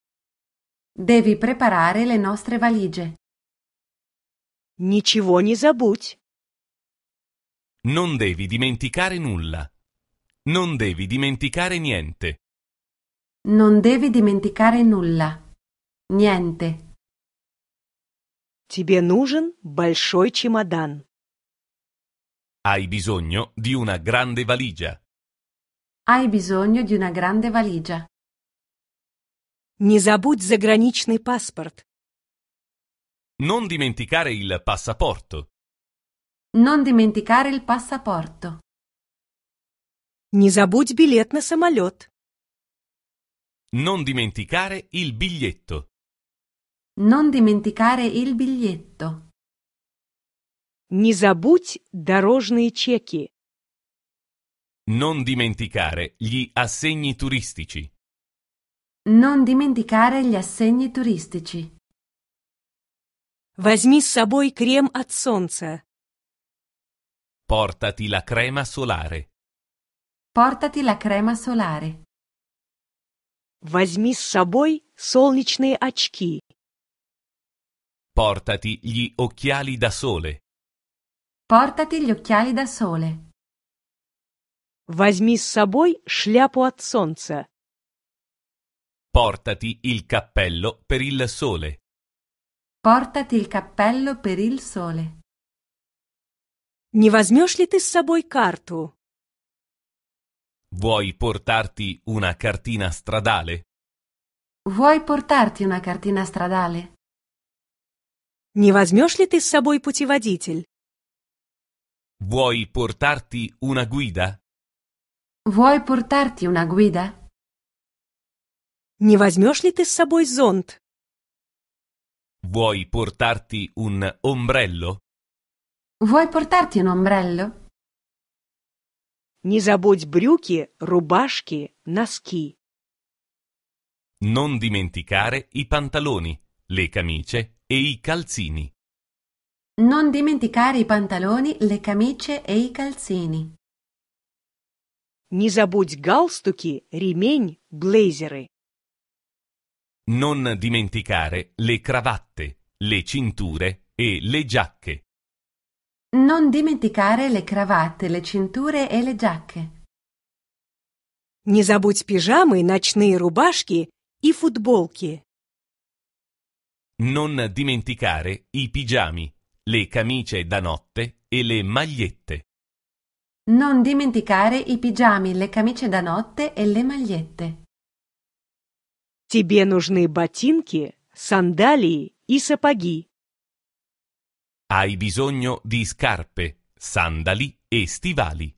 [SPEAKER 2] Devi preparare le nostre valigie. Ничего не забудь.
[SPEAKER 1] Non devi dimenticare nulla. Non devi dimenticare niente.
[SPEAKER 2] Non devi dimenticare nulla. Niente. Тебе нужен большой чемодан.
[SPEAKER 1] Hai bisogno di una grande valigia.
[SPEAKER 2] Hai bisogno di una grande valigia. Не забудь заграничный паспорт.
[SPEAKER 1] Non dimenticare il passaporto.
[SPEAKER 2] Non dimenticare il passaporto. Не забудь билет на самолет.
[SPEAKER 1] Non dimenticare il biglietto.
[SPEAKER 2] Non dimenticare il biglietto. Не забудь дорожные чеки.
[SPEAKER 1] Non dimenticare gli assegni turistici.
[SPEAKER 2] Non dimenticare gli assegni turistici. Возьми с собой крем от солнца.
[SPEAKER 1] Portati la crema solare.
[SPEAKER 2] Portati la crema solare. Возьми с собой солнечные очки.
[SPEAKER 1] Portati gli occhiali da sole.
[SPEAKER 2] Portati gli occhiali da sole. Возьми с собой шляпу от солнца.
[SPEAKER 1] Portati il cappello per il sole.
[SPEAKER 2] Portati il cappello per il sole. Не возьмешь ли ты с собой карту?
[SPEAKER 1] Vuoi portarti una cartina stradale?
[SPEAKER 2] Vuoi portarti una cartina stradale? Не возьмешь ли ты с собой путеводитель?
[SPEAKER 1] Vuoi portarti una guida?
[SPEAKER 2] Vuoi portarti una guida? Не возьмешь ли ты с собой зонт?
[SPEAKER 1] Vuoi portarti un ombrello?
[SPEAKER 2] Vuoi portarti un ombrello? Не забудь брюки, рубашки, носки.
[SPEAKER 1] Non dimenticare i pantaloni, le camicie e i calzini.
[SPEAKER 2] Non dimenticare i pantaloni, le camicie e i calzini. Не забудь галстуки, ремень, блейзеры.
[SPEAKER 1] Non dimenticare le cravatte, le cinture e le giacche.
[SPEAKER 2] Non dimenticare le cravatte, le cinture e le giacche. Не забудь пижамы, ночные рубашки и футболки.
[SPEAKER 1] Non dimenticare i pigiami, le camicie da notte e le magliette.
[SPEAKER 2] Non dimenticare i pigiami, le camicie da notte e le magliette.
[SPEAKER 1] Тебе нужны ботинки,
[SPEAKER 2] сандалии и сапоги.
[SPEAKER 1] Hai bisogno di scarpe, sandali e stivali.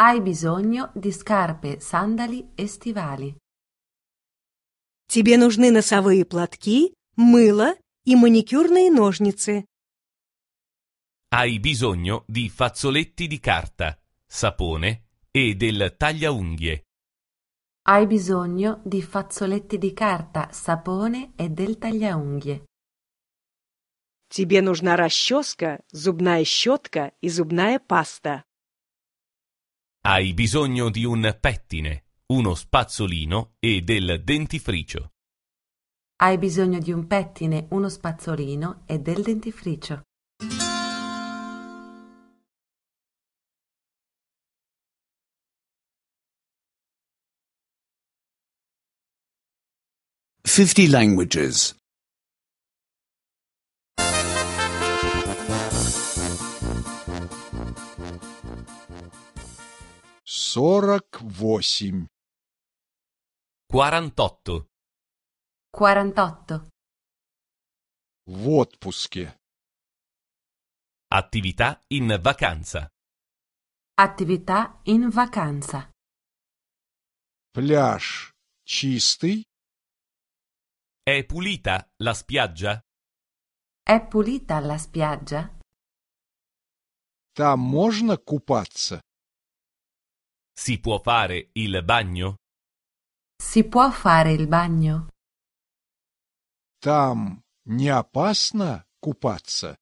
[SPEAKER 2] Hai bisogno di scarpe, sandali e stivali. Тебе нужны носовые платки, мыло и маникюрные ножницы.
[SPEAKER 1] Hai bisogno di fazzoletti di carta, sapone e del tagliaunghie.
[SPEAKER 2] Hai bisogno di fazzoletti di carta, sapone e del tagliaunghie. Тебе нужна расческа, зубная щетка и зубная паста.
[SPEAKER 1] Hai bisogno di un pettine, uno spazzolino e del dentifricio.
[SPEAKER 2] Hai bisogno di un pettine, uno spazzolino e del dentifricio.
[SPEAKER 3] Fifty languages.
[SPEAKER 5] 48 Quarantotto.
[SPEAKER 2] 48
[SPEAKER 1] В отпуске. Attività in vacanza.
[SPEAKER 2] Attività in vacanza.
[SPEAKER 1] Пляж чистый? È pulita la spiaggia?
[SPEAKER 2] È pulita la spiaggia?
[SPEAKER 1] Там можно купаться? Si può fare il bagno?
[SPEAKER 2] Si può fare il bagno?
[SPEAKER 1] Там не опасно купаться?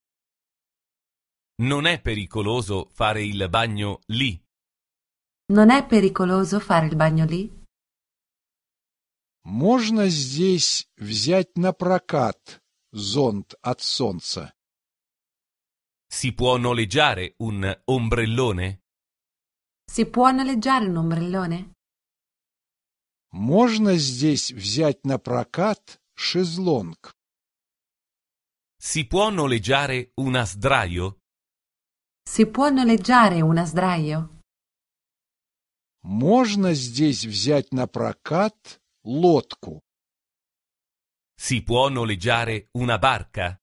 [SPEAKER 1] Non è pericoloso fare il bagno lì.
[SPEAKER 5] Non è pericoloso
[SPEAKER 2] fare il bagno lì?
[SPEAKER 5] Можно здесь взять на
[SPEAKER 1] прокат зонт от солнца? Si può noleggiare un ombrellone?
[SPEAKER 2] Si può noleggiare un ombrellone?
[SPEAKER 5] Можно здесь взять на прокат шезлонг?
[SPEAKER 1] Si può noleggiare una sdraio?
[SPEAKER 2] Si può noleggiare una sdraio?
[SPEAKER 5] Можно
[SPEAKER 1] здесь взять на прокат лодку? Si può noleggiare una barca?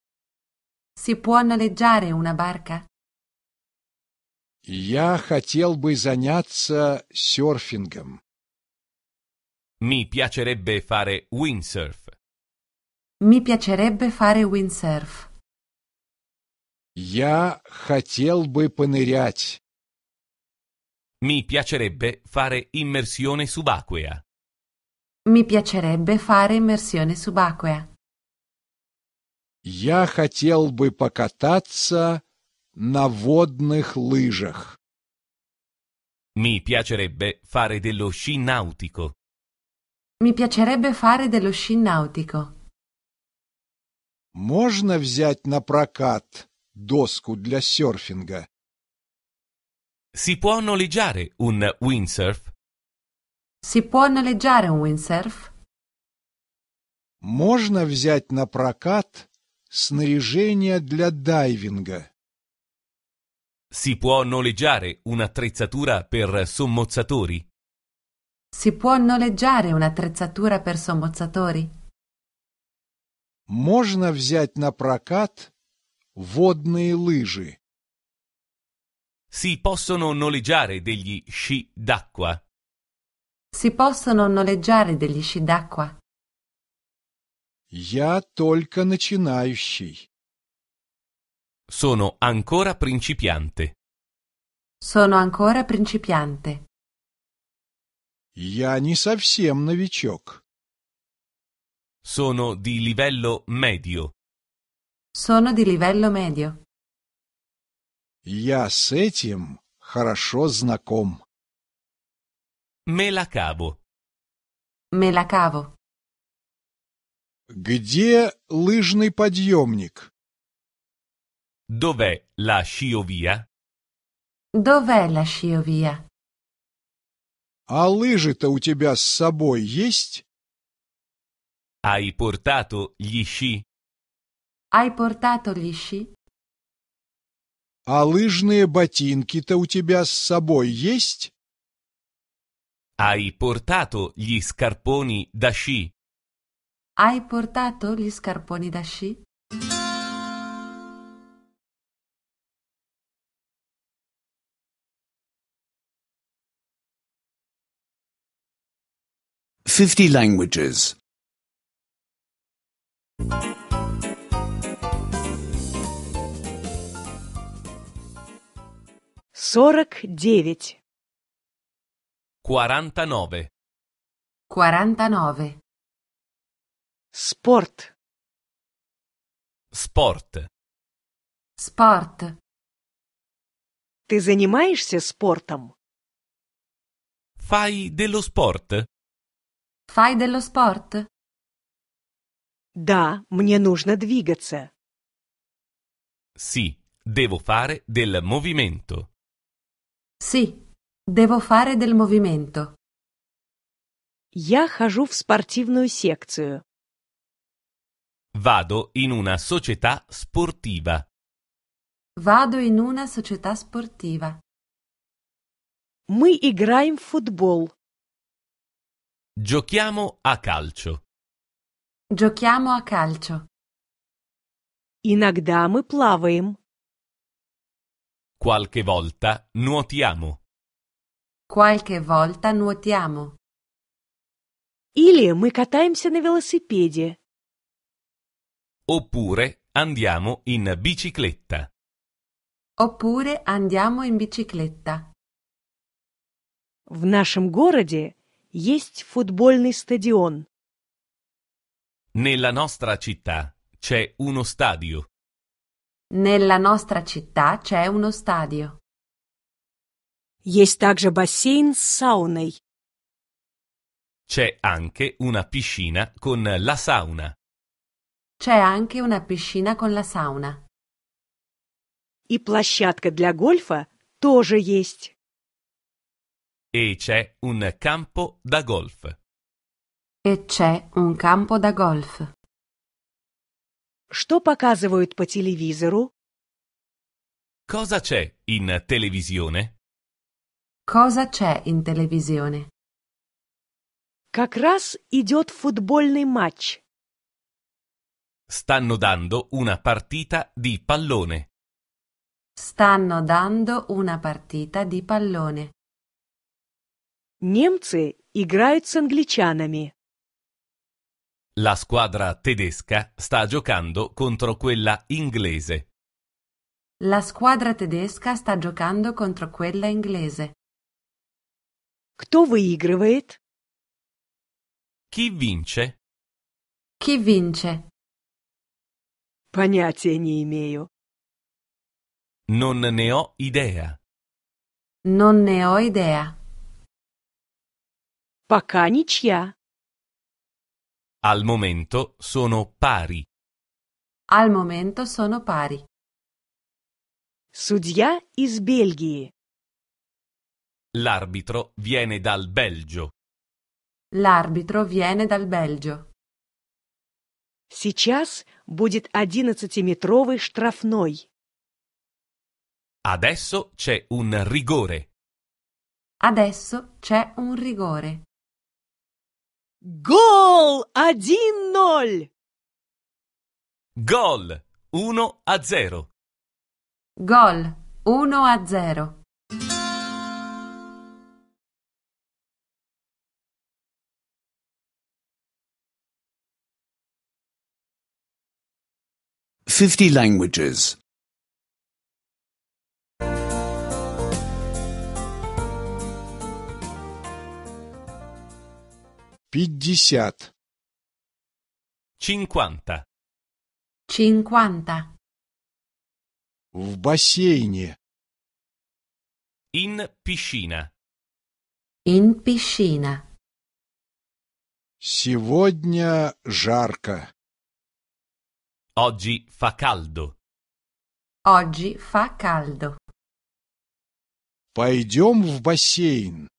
[SPEAKER 2] Si può noleggiare una barca?
[SPEAKER 5] Я хотел бы заняться серфингом.
[SPEAKER 1] Mi piacerebbe fare windsurf.
[SPEAKER 2] Mi piacerebbe fare windsurf.
[SPEAKER 1] Я хотел бы понырять. Mi piacerebbe fare immersione subacquea.
[SPEAKER 2] Mi piacerebbe fare immersione subacquea.
[SPEAKER 5] Я хотел бы покататься на
[SPEAKER 1] водных лыжах. Mi piacerebbe fare dello sci nautico.
[SPEAKER 2] Mi piacerebbe fare dello sci nautico.
[SPEAKER 5] Можно взять на прокат доску для серфинга?
[SPEAKER 1] Si può noleggiare un windsurf?
[SPEAKER 2] Si può noleggiare un windsurf?
[SPEAKER 1] Можно
[SPEAKER 5] взять на прокат снаряжение для дайвинга?
[SPEAKER 1] Si può noleggiare un'attrezzatura per sommozzatori?
[SPEAKER 2] Si può noleggiare un'attrezzatura per sommozzatori?
[SPEAKER 5] Можно взять на прокат водные лыжи.
[SPEAKER 1] Si possono noleggiare degli sci d'acqua.
[SPEAKER 2] Si possono noleggiare degli sci d'acqua.
[SPEAKER 1] Я только начинающий. Sono ancora principiante.
[SPEAKER 2] Sono ancora principiante.
[SPEAKER 1] Я не совсем
[SPEAKER 5] новичок.
[SPEAKER 1] Sono di livello medio.
[SPEAKER 2] Sono di livello medio.
[SPEAKER 1] Я с этим хорошо знаком. Me la cavo.
[SPEAKER 2] Me la cavo.
[SPEAKER 1] Где лыжный подъемник? Dov'è la sciovia?
[SPEAKER 2] Dov'è la sciovia?
[SPEAKER 1] А лыжи-то у тебя с есть? Hai portato gli sci?
[SPEAKER 2] Hai portato gli sci?
[SPEAKER 1] А
[SPEAKER 5] лыжные ботинки-то у тебя с собой есть?
[SPEAKER 1] Hai portato gli scarponi da sci?
[SPEAKER 2] Hai portato gli
[SPEAKER 3] scarponi da sci?
[SPEAKER 6] 50 languages.
[SPEAKER 2] 49.
[SPEAKER 1] 49.
[SPEAKER 2] 49. Sport.
[SPEAKER 3] Sport.
[SPEAKER 2] Sport. Ты занимаешься спортом?
[SPEAKER 1] Fai dello sport?
[SPEAKER 2] Fai dello sport? Da, мне нужно двигаться.
[SPEAKER 1] Sì, devo fare del movimento.
[SPEAKER 2] Sì, devo fare del movimento. Я хожу в спортивную секцию.
[SPEAKER 1] Vado in una società sportiva.
[SPEAKER 2] Vado in una società sportiva. Мы играем в футбол.
[SPEAKER 1] Giochiamo a calcio.
[SPEAKER 2] Giochiamo a calcio. Иногда мы плаваем.
[SPEAKER 1] Qualche volta nuotiamo.
[SPEAKER 2] Qualche volta nuotiamo. Или мы катаемся на велосипеде.
[SPEAKER 1] Oppure andiamo in bicicletta.
[SPEAKER 2] Oppure andiamo in bicicletta. В нашем городе Есть футбольный стадион.
[SPEAKER 1] Nella nostra città c'è uno stadio.
[SPEAKER 2] Nella nostra città c'è uno stadio. Есть также бассейн с сауной.
[SPEAKER 1] C'è anche una piscina con la sauna.
[SPEAKER 2] C'è anche una piscina con la sauna. И площадка для гольфа тоже есть.
[SPEAKER 1] E c'è un campo da golf.
[SPEAKER 2] E c'è un campo da golf. Что показывают по телевизору?
[SPEAKER 1] Cosa c'è in televisione?
[SPEAKER 2] Cosa c'è in televisione? Как раз идет футбольный матч.
[SPEAKER 1] Stanno dando una partita di pallone.
[SPEAKER 2] Stanno dando una partita di pallone. Немцы играют с англичанами.
[SPEAKER 1] La squadra tedesca sta giocando contro quella inglese.
[SPEAKER 2] La squadra tedesca sta giocando contro quella inglese. Кто выигрывает?
[SPEAKER 1] Chi vince?
[SPEAKER 2] Chi vince? Понятия не имею.
[SPEAKER 3] Non ne
[SPEAKER 1] ho idea.
[SPEAKER 2] Non ne ho idea. Пока ничья.
[SPEAKER 1] Al momento sono pari.
[SPEAKER 2] Al momento sono pari. Судья из Бельгии.
[SPEAKER 1] L'arbitro viene dal Belgio.
[SPEAKER 2] L'arbitro viene dal Belgio. Сейчас будет одиннадцатиметровый штрафной.
[SPEAKER 1] Adesso c'è un rigore.
[SPEAKER 2] Adesso c'è un rigore. Gol 1-0.
[SPEAKER 1] Gol 1-0. Gol 1-0.
[SPEAKER 6] Fifty languages.
[SPEAKER 1] Пятьдесят. Cinquanta.
[SPEAKER 2] Cinquanta.
[SPEAKER 1] В бассейне. In piscina. In piscina. Сегодня жарко. Oggi fa caldo.
[SPEAKER 2] Oggi fa caldo.
[SPEAKER 1] Пойдем в бассейн.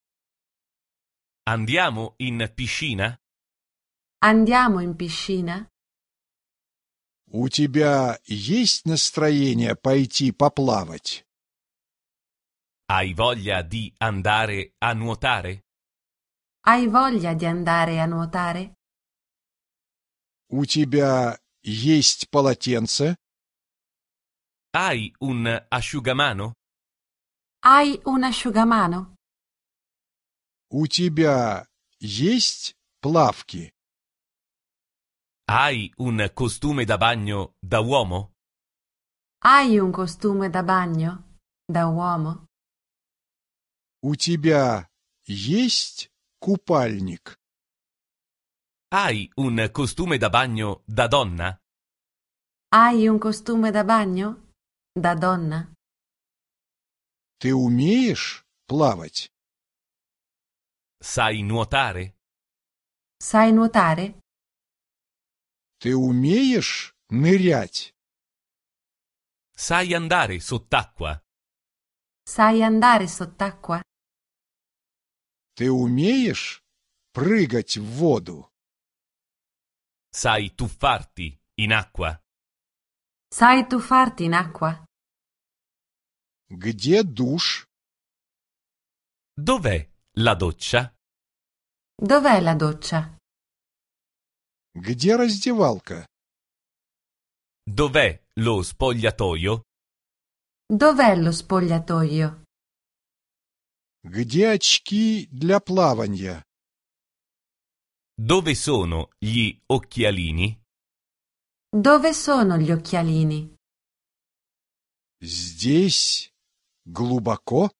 [SPEAKER 1] Andiamo in piscina?
[SPEAKER 2] Andiamo in piscina?
[SPEAKER 5] У тебя есть настроение пойти поплавать?
[SPEAKER 1] Hai voglia di andare a nuotare?
[SPEAKER 2] Hai voglia di andare a nuotare?
[SPEAKER 1] У тебя
[SPEAKER 5] есть полотенце?
[SPEAKER 1] Hai un asciugamano?
[SPEAKER 2] Hai un asciugamano?
[SPEAKER 5] У тебя
[SPEAKER 1] есть плавки? Hai un costume da bagno da uomo?
[SPEAKER 2] Hai un costume da bagno da uomo?
[SPEAKER 1] У тебя есть купальник? Hai un costume da bagno da donna?
[SPEAKER 2] Hai un costume da bagno da donna?
[SPEAKER 1] Ты умеешь плавать? Sai nuotare?
[SPEAKER 2] Sai nuotare?
[SPEAKER 1] Ты умеешь нырять? Sai andare sott'acqua?
[SPEAKER 2] Sai andare sott'acqua?
[SPEAKER 1] Ты умеешь прыгать в Sai tuffarti in acqua?
[SPEAKER 2] Sai tuffarti in acqua?
[SPEAKER 1] Где душ? Dov'è la doccia?
[SPEAKER 2] Dov'è la doccia?
[SPEAKER 1] Где раздевалка? Dov'è lo spogliatoio?
[SPEAKER 2] Dov'è lo spogliatoio?
[SPEAKER 1] Где очки для плавания? Dove sono gli occhialini?
[SPEAKER 2] Dove sono gli occhialini?
[SPEAKER 1] Здесь глубоко?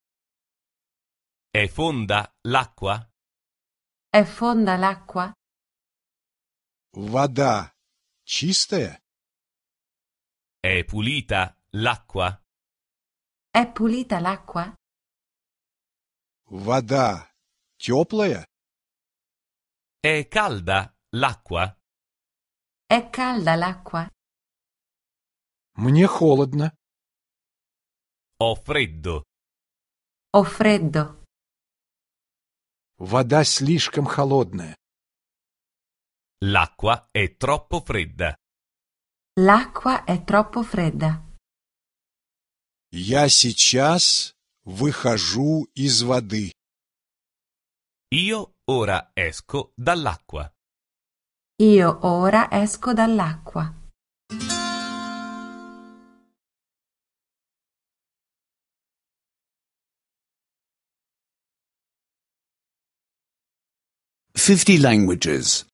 [SPEAKER 1] È fonda l'acqua?
[SPEAKER 2] È fonda l'acqua?
[SPEAKER 1] Вода чистая? È pulita l'acqua?
[SPEAKER 2] È pulita l'acqua?
[SPEAKER 1] Вода теплая? È calda l'acqua?
[SPEAKER 2] È calda l'acqua?
[SPEAKER 1] Мне холодно. Ho freddo.
[SPEAKER 2] Ho freddo.
[SPEAKER 1] Вода слишком холодная. L'acqua è troppo fredda.
[SPEAKER 2] L'acqua è troppo fredda.
[SPEAKER 1] Я
[SPEAKER 5] сейчас выхожу из воды. Io
[SPEAKER 1] ora esco dall'acqua.
[SPEAKER 2] Io ora esco dall'acqua.
[SPEAKER 6] 50 languages.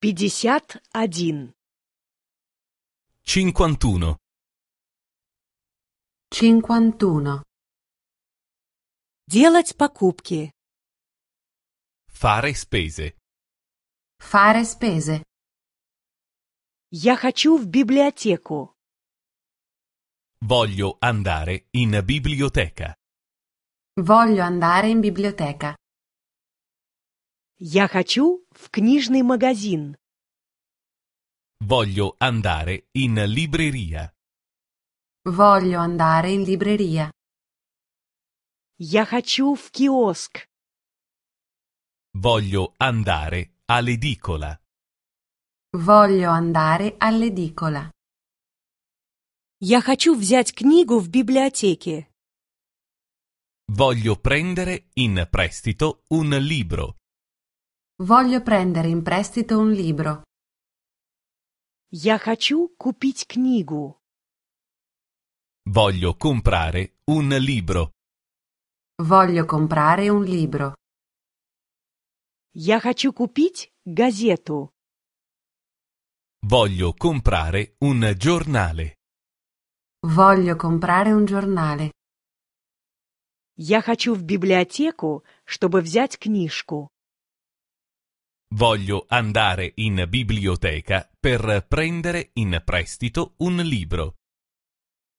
[SPEAKER 2] 51
[SPEAKER 1] 51
[SPEAKER 2] 51 Делать покупки.
[SPEAKER 1] Fare spese.
[SPEAKER 2] Fare spese. Я хочу в библиотеку.
[SPEAKER 1] Voglio andare in biblioteca.
[SPEAKER 2] Voglio andare in biblioteca. Я хочу в книжный магазин.
[SPEAKER 1] Voglio andare in libreria.
[SPEAKER 2] Voglio andare in libreria. Я хочу в киоск.
[SPEAKER 1] Voglio andare all'edicola.
[SPEAKER 2] Voglio andare all'edicola. Я хочу взять книгу в библиотеке.
[SPEAKER 1] Voglio prendere in prestito un libro.
[SPEAKER 2] Voglio prendere in prestito un libro. Я хочу купить книгу.
[SPEAKER 1] Voglio comprare un libro.
[SPEAKER 2] Voglio comprare un libro. Я хочу купить газету.
[SPEAKER 1] Voglio comprare un giornale.
[SPEAKER 2] Voglio comprare un giornale. Я хочу в библиотеку, чтобы взять книжку.
[SPEAKER 1] Voglio andare in biblioteca per prendere in prestito un libro.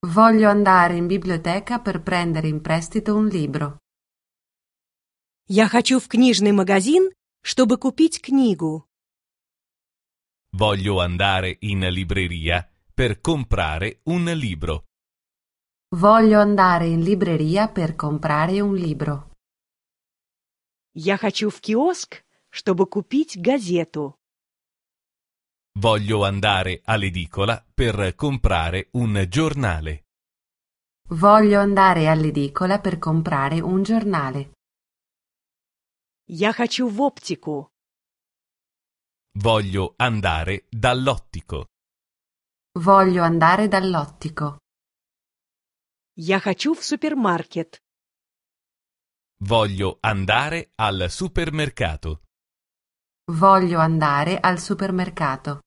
[SPEAKER 2] Voglio andare in biblioteca per prendere in prestito un libro. Я хочу в книжный магазин, чтобы купить книгу.
[SPEAKER 1] Voglio andare in libreria per comprare un libro.
[SPEAKER 2] Voglio andare in libreria per comprare un libro. Я хочу в киоск, чтобы купить газету.
[SPEAKER 1] Voglio andare all'edicola per comprare un giornale.
[SPEAKER 2] Voglio andare all'edicola per comprare un giornale. Я хочу в оптику.
[SPEAKER 1] Voglio andare dall'ottico.
[SPEAKER 2] Voglio andare dall'ottico. Я хочу в супермаркет.
[SPEAKER 1] Voglio andare al supermercato.
[SPEAKER 2] Voglio andare al supermercato.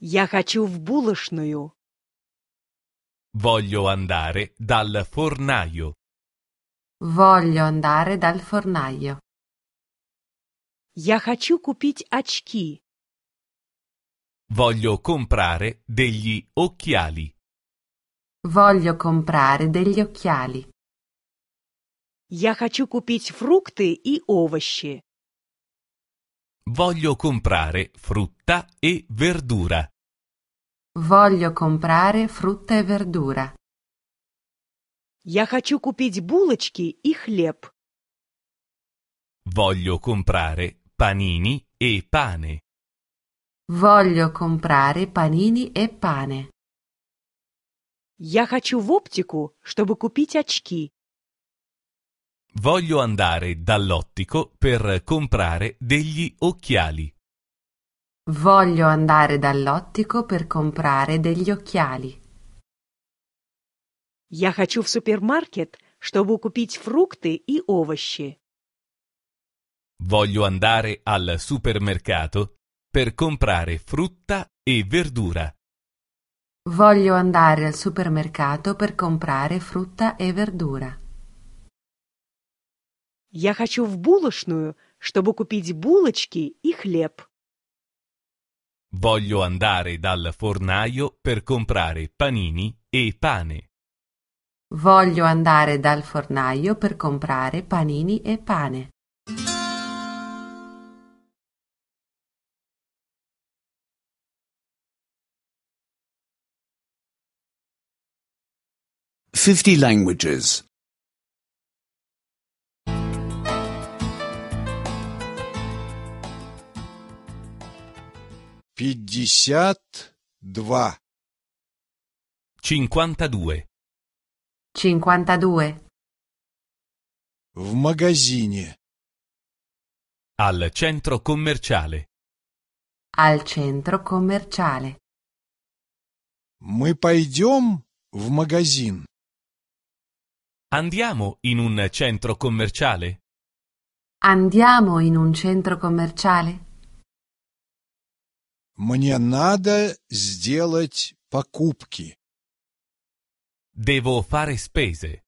[SPEAKER 2] Я хочу в булочную.
[SPEAKER 1] Voglio andare dal fornaio.
[SPEAKER 2] Voglio andare dal fornaio. Я хочу купить очки.
[SPEAKER 1] Voglio comprare degli occhiali.
[SPEAKER 2] Voglio comprare degli occhiali. Я хочу купить фрукты и овощи.
[SPEAKER 1] Voglio comprare frutta e verdura.
[SPEAKER 2] Voglio comprare frutta e verdura. Я хочу купить булочки и хлеб.
[SPEAKER 1] Voglio comprare panini e pane.
[SPEAKER 2] Voglio comprare panini e pane. Я хочу в оптику, чтобы купить очки.
[SPEAKER 1] Voglio andare dall'ottico per comprare degli occhiali.
[SPEAKER 2] Voglio andare dall'ottico per comprare degli occhiali. Я хочу в супермаркет, чтобы купить фрукты и овощи.
[SPEAKER 1] Voglio andare al supermercato per comprare frutta e verdura.
[SPEAKER 2] Voglio andare al supermercato per comprare frutta e verdura. Я хочу в булочную, чтобы купить булочки и хлеб.
[SPEAKER 1] Voglio andare dal fornaio per comprare panini e pane.
[SPEAKER 2] Voglio andare dal fornaio per
[SPEAKER 3] comprare panini e pane. 50 languages. 52
[SPEAKER 1] 52
[SPEAKER 2] 52
[SPEAKER 1] В магазине. Al centro commerciale.
[SPEAKER 2] Al centro commerciale.
[SPEAKER 1] Мы пойдем в магазин. Andiamo in un centro commerciale.
[SPEAKER 2] Andiamo in un centro commerciale.
[SPEAKER 5] Мне надо сделать покупки.
[SPEAKER 1] Devo fare spese.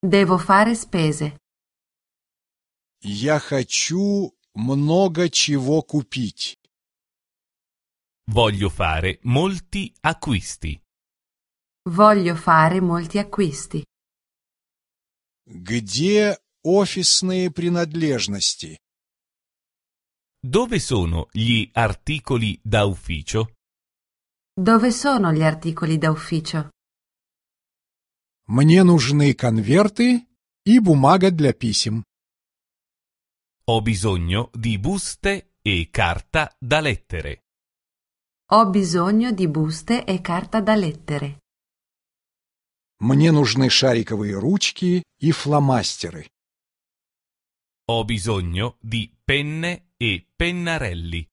[SPEAKER 2] Devo fare
[SPEAKER 5] spese. Я хочу много чего
[SPEAKER 1] купить. Voglio fare molti acquisti.
[SPEAKER 2] Voglio fare molti acquisti.
[SPEAKER 5] Где офисные принадлежности?
[SPEAKER 1] Dove sono gli articoli da ufficio?
[SPEAKER 2] Dove sono gli articoli
[SPEAKER 5] da ufficio? Мне нужны конверты и бумага для писем.
[SPEAKER 1] Ho bisogno di buste e carta da lettere.
[SPEAKER 2] Ho bisogno di buste e carta da
[SPEAKER 1] lettere.
[SPEAKER 5] Мне нужны шариковые ручки и фломастеры.
[SPEAKER 1] Ho bisogno di penne e pennarelli.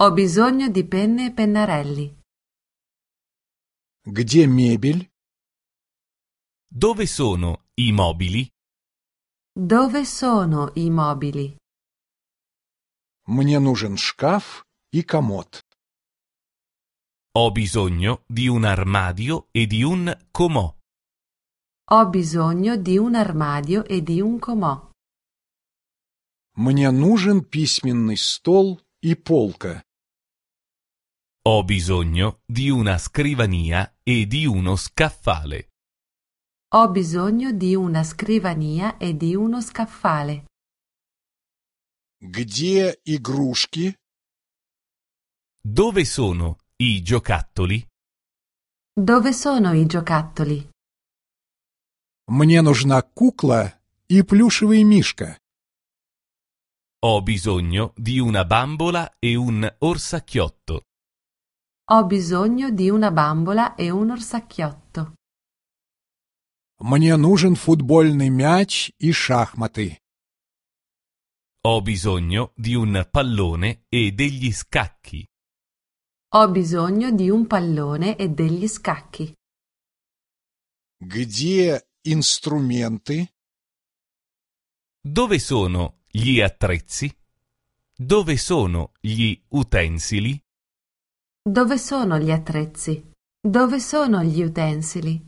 [SPEAKER 2] Ho bisogno di penne e pennarelli.
[SPEAKER 1] Где мебель? Dove sono i mobili?
[SPEAKER 2] Dove sono i mobili?
[SPEAKER 1] Мне
[SPEAKER 5] нужен шкаф и комод.
[SPEAKER 1] Ho bisogno di un armadio e di un comò.
[SPEAKER 2] Ho bisogno di un armadio e di un comò.
[SPEAKER 5] Мне нужен
[SPEAKER 1] письменный
[SPEAKER 5] стол
[SPEAKER 1] и полка. Ho bisogno di una scrivania e di uno scaffale.
[SPEAKER 2] Ho bisogno di una scrivania e di uno scaffale.
[SPEAKER 1] Где игрушки? Dove sono i giocattoli?
[SPEAKER 2] Dove sono i giocattoli?
[SPEAKER 1] Мне нужна кукла
[SPEAKER 5] и плюшевый мишка.
[SPEAKER 1] Ho bisogno di una bambola e un orsacchiotto.
[SPEAKER 2] Ho bisogno di una bambola e un orsacchiotto.
[SPEAKER 1] Мне
[SPEAKER 5] нужен футбольный мяч
[SPEAKER 1] и шахматы. Ho bisogno di un pallone e degli scacchi.
[SPEAKER 2] Ho bisogno di un pallone e degli scacchi.
[SPEAKER 1] Где инструменты? Dove sono gli attrezzi? Dove sono gli utensili?
[SPEAKER 2] Dove sono gli attrezzi? Dove sono gli utensili?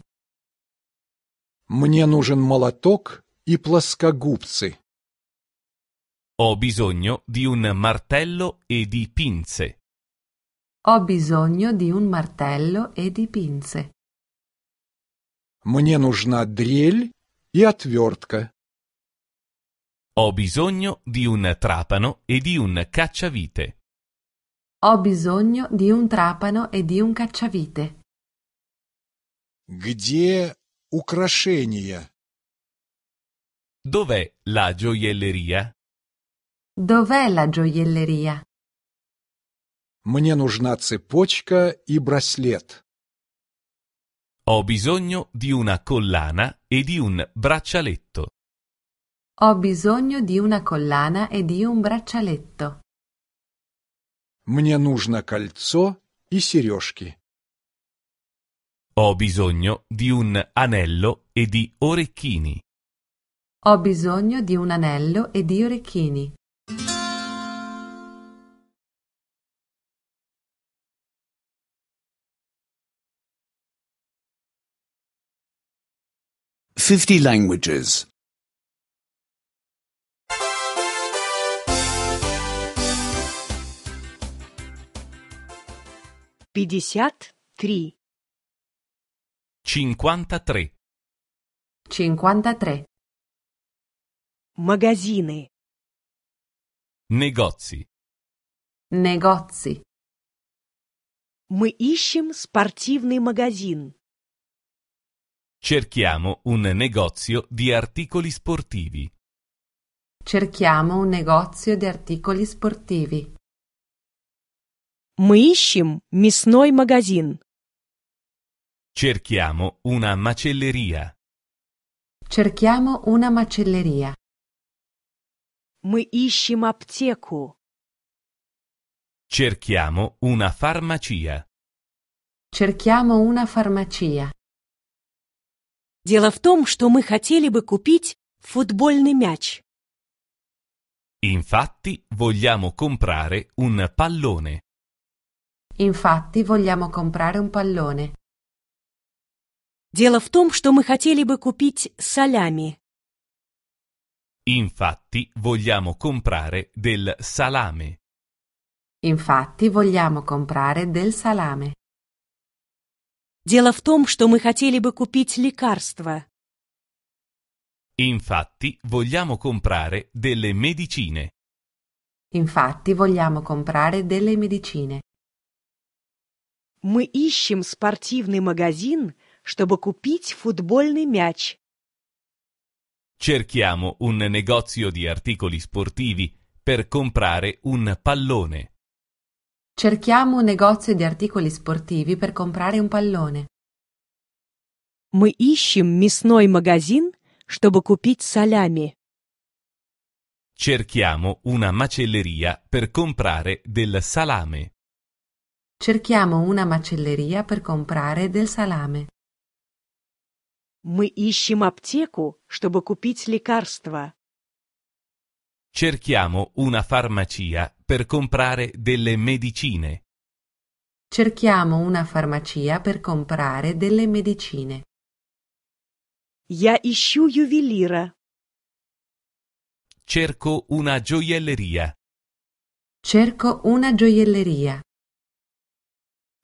[SPEAKER 5] Мне нужен молоток
[SPEAKER 1] и плоскогубцы. Ho bisogno di un martello e di pinze.
[SPEAKER 2] Ho bisogno di un martello e di
[SPEAKER 5] pinze. Мне нужна дрель и отвертка.
[SPEAKER 1] Ho bisogno di un trapano e di un cacciavite.
[SPEAKER 2] Ho bisogno di un trapano e di un cacciavite.
[SPEAKER 1] Где украшения? Dov'è la gioielleria?
[SPEAKER 2] Dov'è la gioielleria?
[SPEAKER 5] Мне нужна цепочка и браслет.
[SPEAKER 1] Ho bisogno di una collana e di un braccialetto.
[SPEAKER 2] Ho bisogno di una collana e di un braccialetto.
[SPEAKER 1] Мне нужно кольцо и сережки. Ho bisogno di un anello e di orecchini.
[SPEAKER 2] Ho bisogno di un anello e di orecchini.
[SPEAKER 3] 50 languages.
[SPEAKER 2] 53.
[SPEAKER 1] 53.
[SPEAKER 2] 53. Магазины.
[SPEAKER 1] Negozi.
[SPEAKER 2] Negozi. Мы ищем спортивный магазин.
[SPEAKER 1] Cerchiamo un negozio di articoli sportivi.
[SPEAKER 2] Cerchiamo un negozio di articoli sportivi. Мы ищем мясной магазин.
[SPEAKER 1] Cerchiamo una macelleria.
[SPEAKER 2] Cerchiamo una macelleria. Мы ищем аптеку.
[SPEAKER 1] Cerchiamo una farmacia.
[SPEAKER 2] Cerchiamo una farmacia. Дело в том, что мы хотели бы купить футбольный мяч.
[SPEAKER 1] Infatti vogliamo comprare un pallone.
[SPEAKER 2] Infatti vogliamo comprare un pallone. Дело в том, что мы хотели бы купить салями.
[SPEAKER 1] Infatti vogliamo comprare del salame.
[SPEAKER 2] Infatti vogliamo comprare del salame. Дело в том, что мы хотели бы купить лекарства.
[SPEAKER 1] Infatti vogliamo comprare delle medicine.
[SPEAKER 2] Infatti vogliamo comprare delle medicine. Мы ищем спортивный магазин, чтобы купить футбольный мяч.
[SPEAKER 1] Cerchiamo un negozio di articoli sportivi per comprare un pallone.
[SPEAKER 2] Cerchiamo un negozio di articoli sportivi per comprare un pallone. Мы ищем мясной магазин, чтобы купить салями.
[SPEAKER 1] Cerchiamo una macelleria per comprare del salame.
[SPEAKER 2] Cerchiamo una macelleria per comprare del salame. Мы ищем аптеку, чтобы купить лекарства.
[SPEAKER 1] Cerchiamo una farmacia per comprare delle medicine.
[SPEAKER 2] Cerchiamo una farmacia per comprare delle medicine. Я ищу ювелира.
[SPEAKER 1] Cerco una gioielleria.
[SPEAKER 2] Cerco una gioielleria.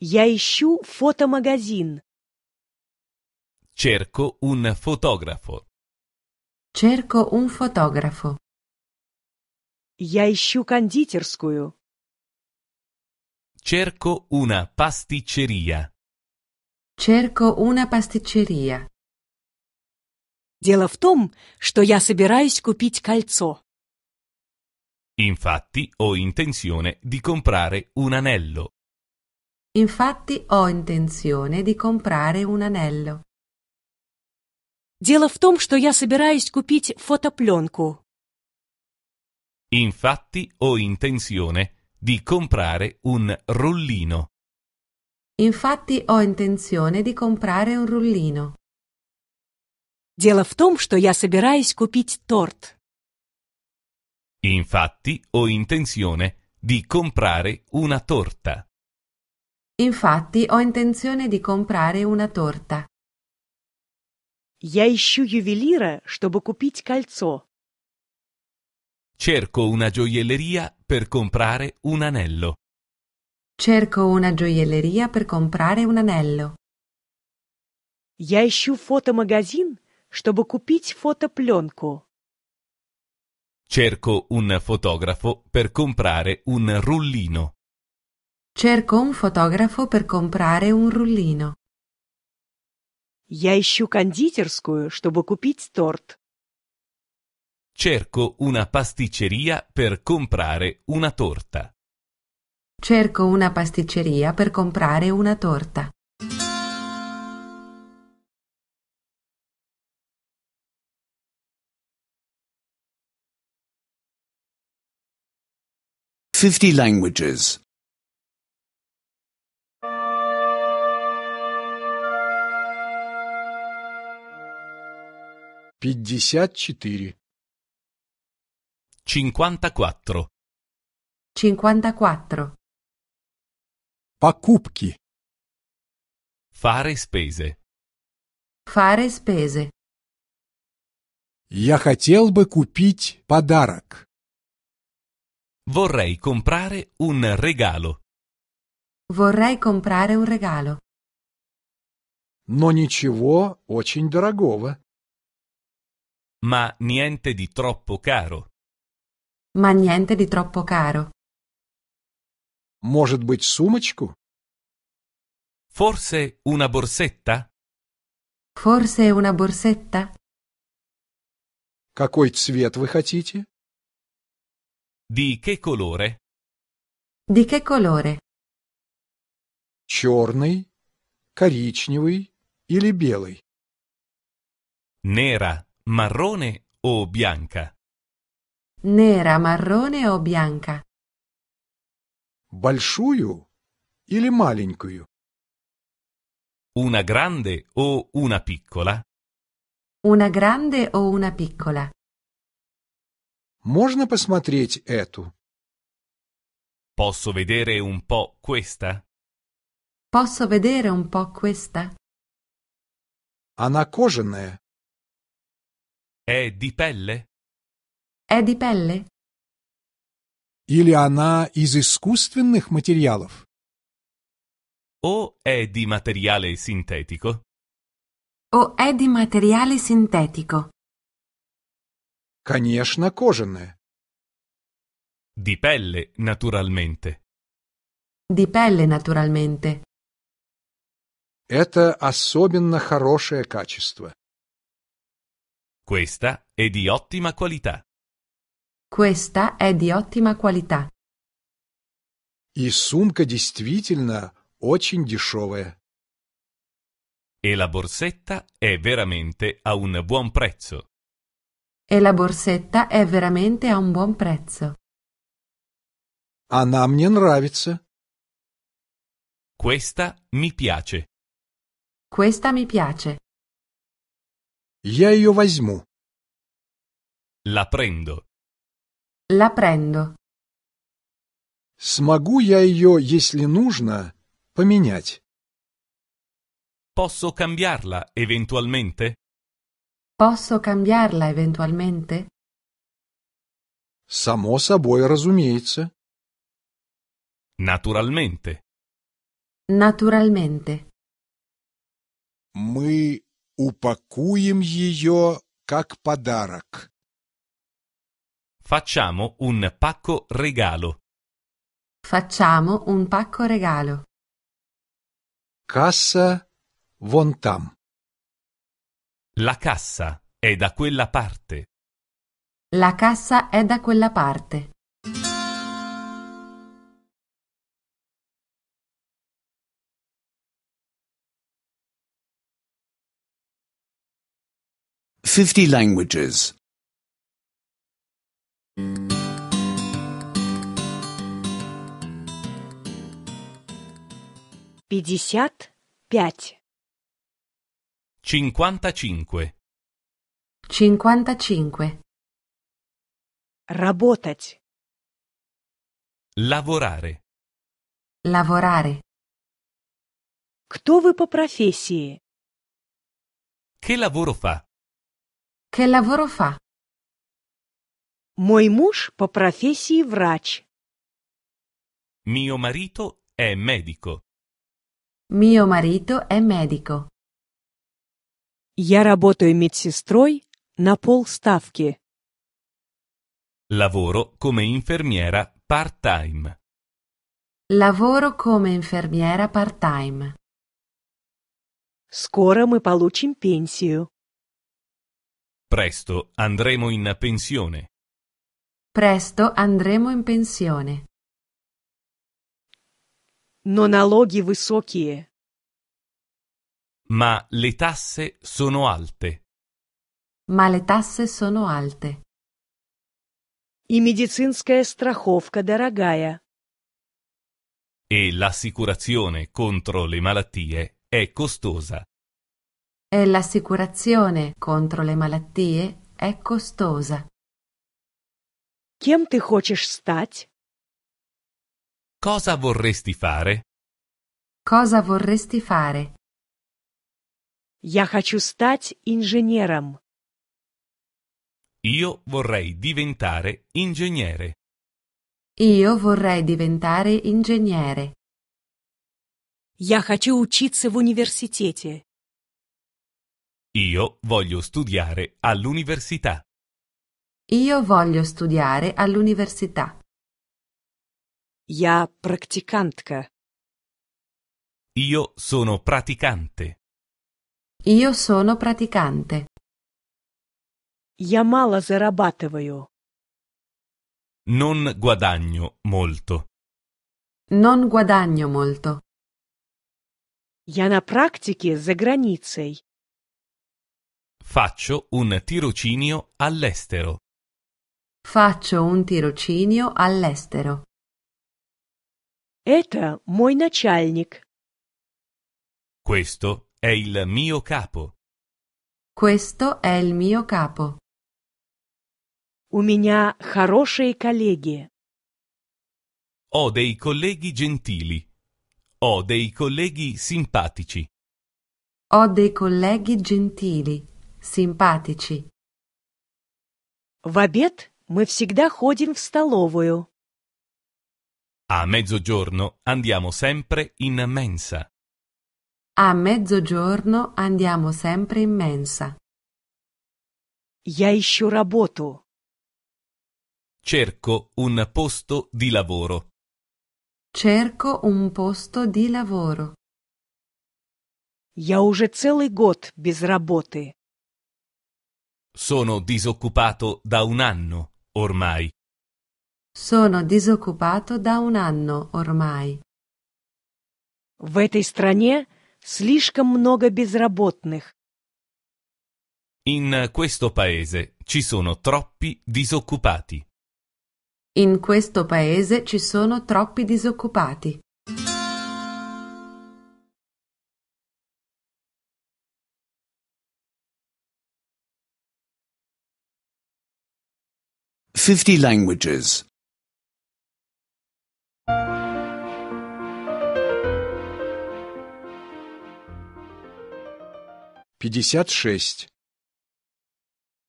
[SPEAKER 2] Я ищу фотомагазин.
[SPEAKER 1] Cerco un fotografo.
[SPEAKER 2] Cerco un fotografo. Я ищу кондитерскую.
[SPEAKER 1] Cerco una pasticceria.
[SPEAKER 2] Cerco una pasticceria. Дело в том, что я собираюсь купить кольцо.
[SPEAKER 1] Infatti ho intenzione di comprare un anello.
[SPEAKER 2] Infatti ho intenzione di comprare un anello. Дело в том, что я собираюсь купить фотопленку.
[SPEAKER 1] Infatti ho intenzione di comprare un rullino.
[SPEAKER 2] Infatti ho intenzione di comprare un rullino. Дело в том, что я собираюсь купить торт.
[SPEAKER 1] Infatti ho intenzione di comprare una torta.
[SPEAKER 2] Infatti ho intenzione di comprare una torta. Я ищу ювелира, чтобы купить кольцо.
[SPEAKER 1] Cerco una gioielleria per comprare un anello.
[SPEAKER 2] Cerco una gioielleria per comprare un anello. Я ищу фотомагазин, чтобы купить фотопленку.
[SPEAKER 1] Cerco un fotografo per comprare un rullino.
[SPEAKER 2] Cerco un fotografo per comprare un rullino. Я ищу кондитерскую, чтобы купить торт.
[SPEAKER 1] Cerco una pasticceria per comprare una torta.
[SPEAKER 2] Cerco una pasticceria per comprare una torta.
[SPEAKER 3] Fifty
[SPEAKER 5] languages. 54
[SPEAKER 1] 54
[SPEAKER 2] 54 Покупки.
[SPEAKER 1] Fare spese.
[SPEAKER 2] Fare spese.
[SPEAKER 1] Я хотел бы купить подарок. Vorrei comprare un regalo.
[SPEAKER 2] Vorrei comprare un regalo.
[SPEAKER 5] Но ничего очень дорогого.
[SPEAKER 1] Ma niente di troppo caro
[SPEAKER 2] ma niente di troppo caro.
[SPEAKER 1] Может быть, сумочку? Forse una borsetta?
[SPEAKER 2] Forse una borsetta?
[SPEAKER 1] Какой цвет вы хотите? Di che colore? Di che colore? Черный, коричневый или белый? Nera, marrone o bianca?
[SPEAKER 2] Nera, marrone o bianca?
[SPEAKER 1] Большую или маленькую? Una grande o una piccola?
[SPEAKER 2] Una grande o una piccola?
[SPEAKER 1] Можно посмотреть эту? Posso vedere un po' questa?
[SPEAKER 2] Posso vedere un po' questa?
[SPEAKER 1] Она кожаная. È di pelle?
[SPEAKER 5] È di pelle?
[SPEAKER 1] Или она из искусственных
[SPEAKER 5] материалов?
[SPEAKER 1] O è di materiale sintetico?
[SPEAKER 2] O è di materiale sintetico?
[SPEAKER 1] Конечно, кожаная. Di pelle, naturalmente.
[SPEAKER 2] Di pelle, naturalmente.
[SPEAKER 1] Это
[SPEAKER 5] особенно хорошее качество.
[SPEAKER 1] Questa è di ottima qualità.
[SPEAKER 2] Questa è di ottima qualità.
[SPEAKER 5] И сумка действительно очень дешевая.
[SPEAKER 1] E la borsetta è veramente a un buon prezzo.
[SPEAKER 2] E la borsetta è veramente a un buon prezzo.
[SPEAKER 1] Она мне нравится. Questa mi piace.
[SPEAKER 2] Questa mi piace.
[SPEAKER 1] Я ее возьму. La prendo.
[SPEAKER 2] La prendo.
[SPEAKER 1] Смогу я ее, если нужно, поменять? Posso cambiarla eventualmente?
[SPEAKER 2] Posso cambiarla eventualmente?
[SPEAKER 1] Само собой, разумеется. Naturalmente.
[SPEAKER 2] Naturalmente.
[SPEAKER 5] Мы упакуем ее как подарок.
[SPEAKER 1] Facciamo un pacco regalo.
[SPEAKER 2] Facciamo un pacco regalo.
[SPEAKER 1] Cassa von La cassa è da quella parte.
[SPEAKER 2] La cassa è da quella parte.
[SPEAKER 3] Fifty languages.
[SPEAKER 2] Пятьдесят пять.
[SPEAKER 1] Cinquantacinque.
[SPEAKER 2] Cinquantacinque. Работать.
[SPEAKER 3] Lavorare.
[SPEAKER 2] Lavorare. Кто вы по профессии?
[SPEAKER 1] Che lavoro fa?
[SPEAKER 2] Che lavoro fa? Мой муж по профессии врач.
[SPEAKER 1] Mio marito è medico.
[SPEAKER 2] Mio marito è medico. Я работаю медсестрой на полставки.
[SPEAKER 1] Lavoro come infermiera part-time.
[SPEAKER 2] Lavoro come infermiera part-time. Скоро мы получим пенсию.
[SPEAKER 1] Presto andremo in pensione.
[SPEAKER 2] Presto andremo in pensione. Но налоги высокие.
[SPEAKER 1] Ma le tasse sono alte.
[SPEAKER 2] Ma le tasse sono alte. И медицинская страховка дорогая.
[SPEAKER 1] E l'assicurazione contro le malattie è costosa.
[SPEAKER 2] E l'assicurazione contro le malattie è costosa. Кем ты хочешь стать?
[SPEAKER 1] Cosa vorresti fare?
[SPEAKER 2] Cosa vorresti fare? Я хочу стать инженером.
[SPEAKER 1] Io vorrei diventare ingegnere.
[SPEAKER 2] Io vorrei diventare ingegnere. Я хочу учиться в университете.
[SPEAKER 1] Io voglio studiare all'università.
[SPEAKER 2] Io voglio studiare all'università. Я практикантка.
[SPEAKER 1] Io sono praticante.
[SPEAKER 2] Io sono praticante. Я мало зарабатываю.
[SPEAKER 1] Non guadagno molto.
[SPEAKER 2] Non guadagno molto. Я на практике за границей.
[SPEAKER 1] Faccio un tirocinio all'estero.
[SPEAKER 2] Faccio un tirocinio all'estero. Это мой начальник.
[SPEAKER 1] Questo è il mio capo.
[SPEAKER 2] Questo è il mio capo. У меня хорошие коллеги.
[SPEAKER 1] Ho dei colleghi gentili. Ho dei colleghi simpatici.
[SPEAKER 2] Ho dei colleghi gentili, simpatici. В обед Мы всегда ходим в столовую.
[SPEAKER 1] A mezzogiorno andiamo sempre in mensa.
[SPEAKER 2] A mezzogiorno andiamo sempre in mensa. Я ищу работу.
[SPEAKER 1] Cerco un posto di lavoro.
[SPEAKER 2] Cerco un posto di lavoro. Я уже целый год без работы.
[SPEAKER 1] Sono disoccupato da un anno ormai.
[SPEAKER 2] Sono disoccupato da un anno ormai. В этой стране слишком много безработных.
[SPEAKER 1] In questo paese ci sono troppi disoccupati.
[SPEAKER 2] In questo paese ci sono troppi
[SPEAKER 3] disoccupati.
[SPEAKER 6] 50 languages.
[SPEAKER 1] 56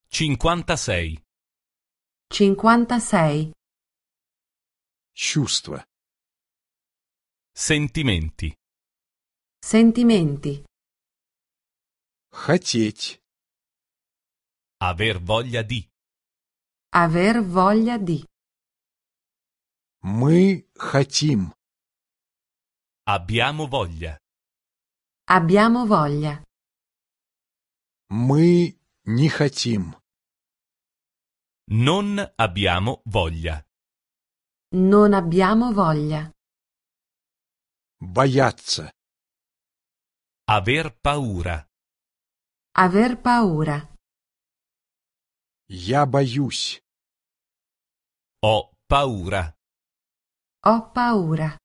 [SPEAKER 1] 56
[SPEAKER 2] 56
[SPEAKER 1] Чувства. Sentimenti.
[SPEAKER 2] Sentimenti.
[SPEAKER 1] Хотеть. Aver voglia di.
[SPEAKER 2] Aver voglia di.
[SPEAKER 1] Мы хотим. Abbiamo voglia.
[SPEAKER 2] Abbiamo voglia.
[SPEAKER 1] Мы не хотим. Non abbiamo voglia.
[SPEAKER 2] Non abbiamo voglia.
[SPEAKER 1] Бояться. Aver paura.
[SPEAKER 2] Aver paura.
[SPEAKER 1] Я боюсь. Ho paura.
[SPEAKER 2] Ho paura.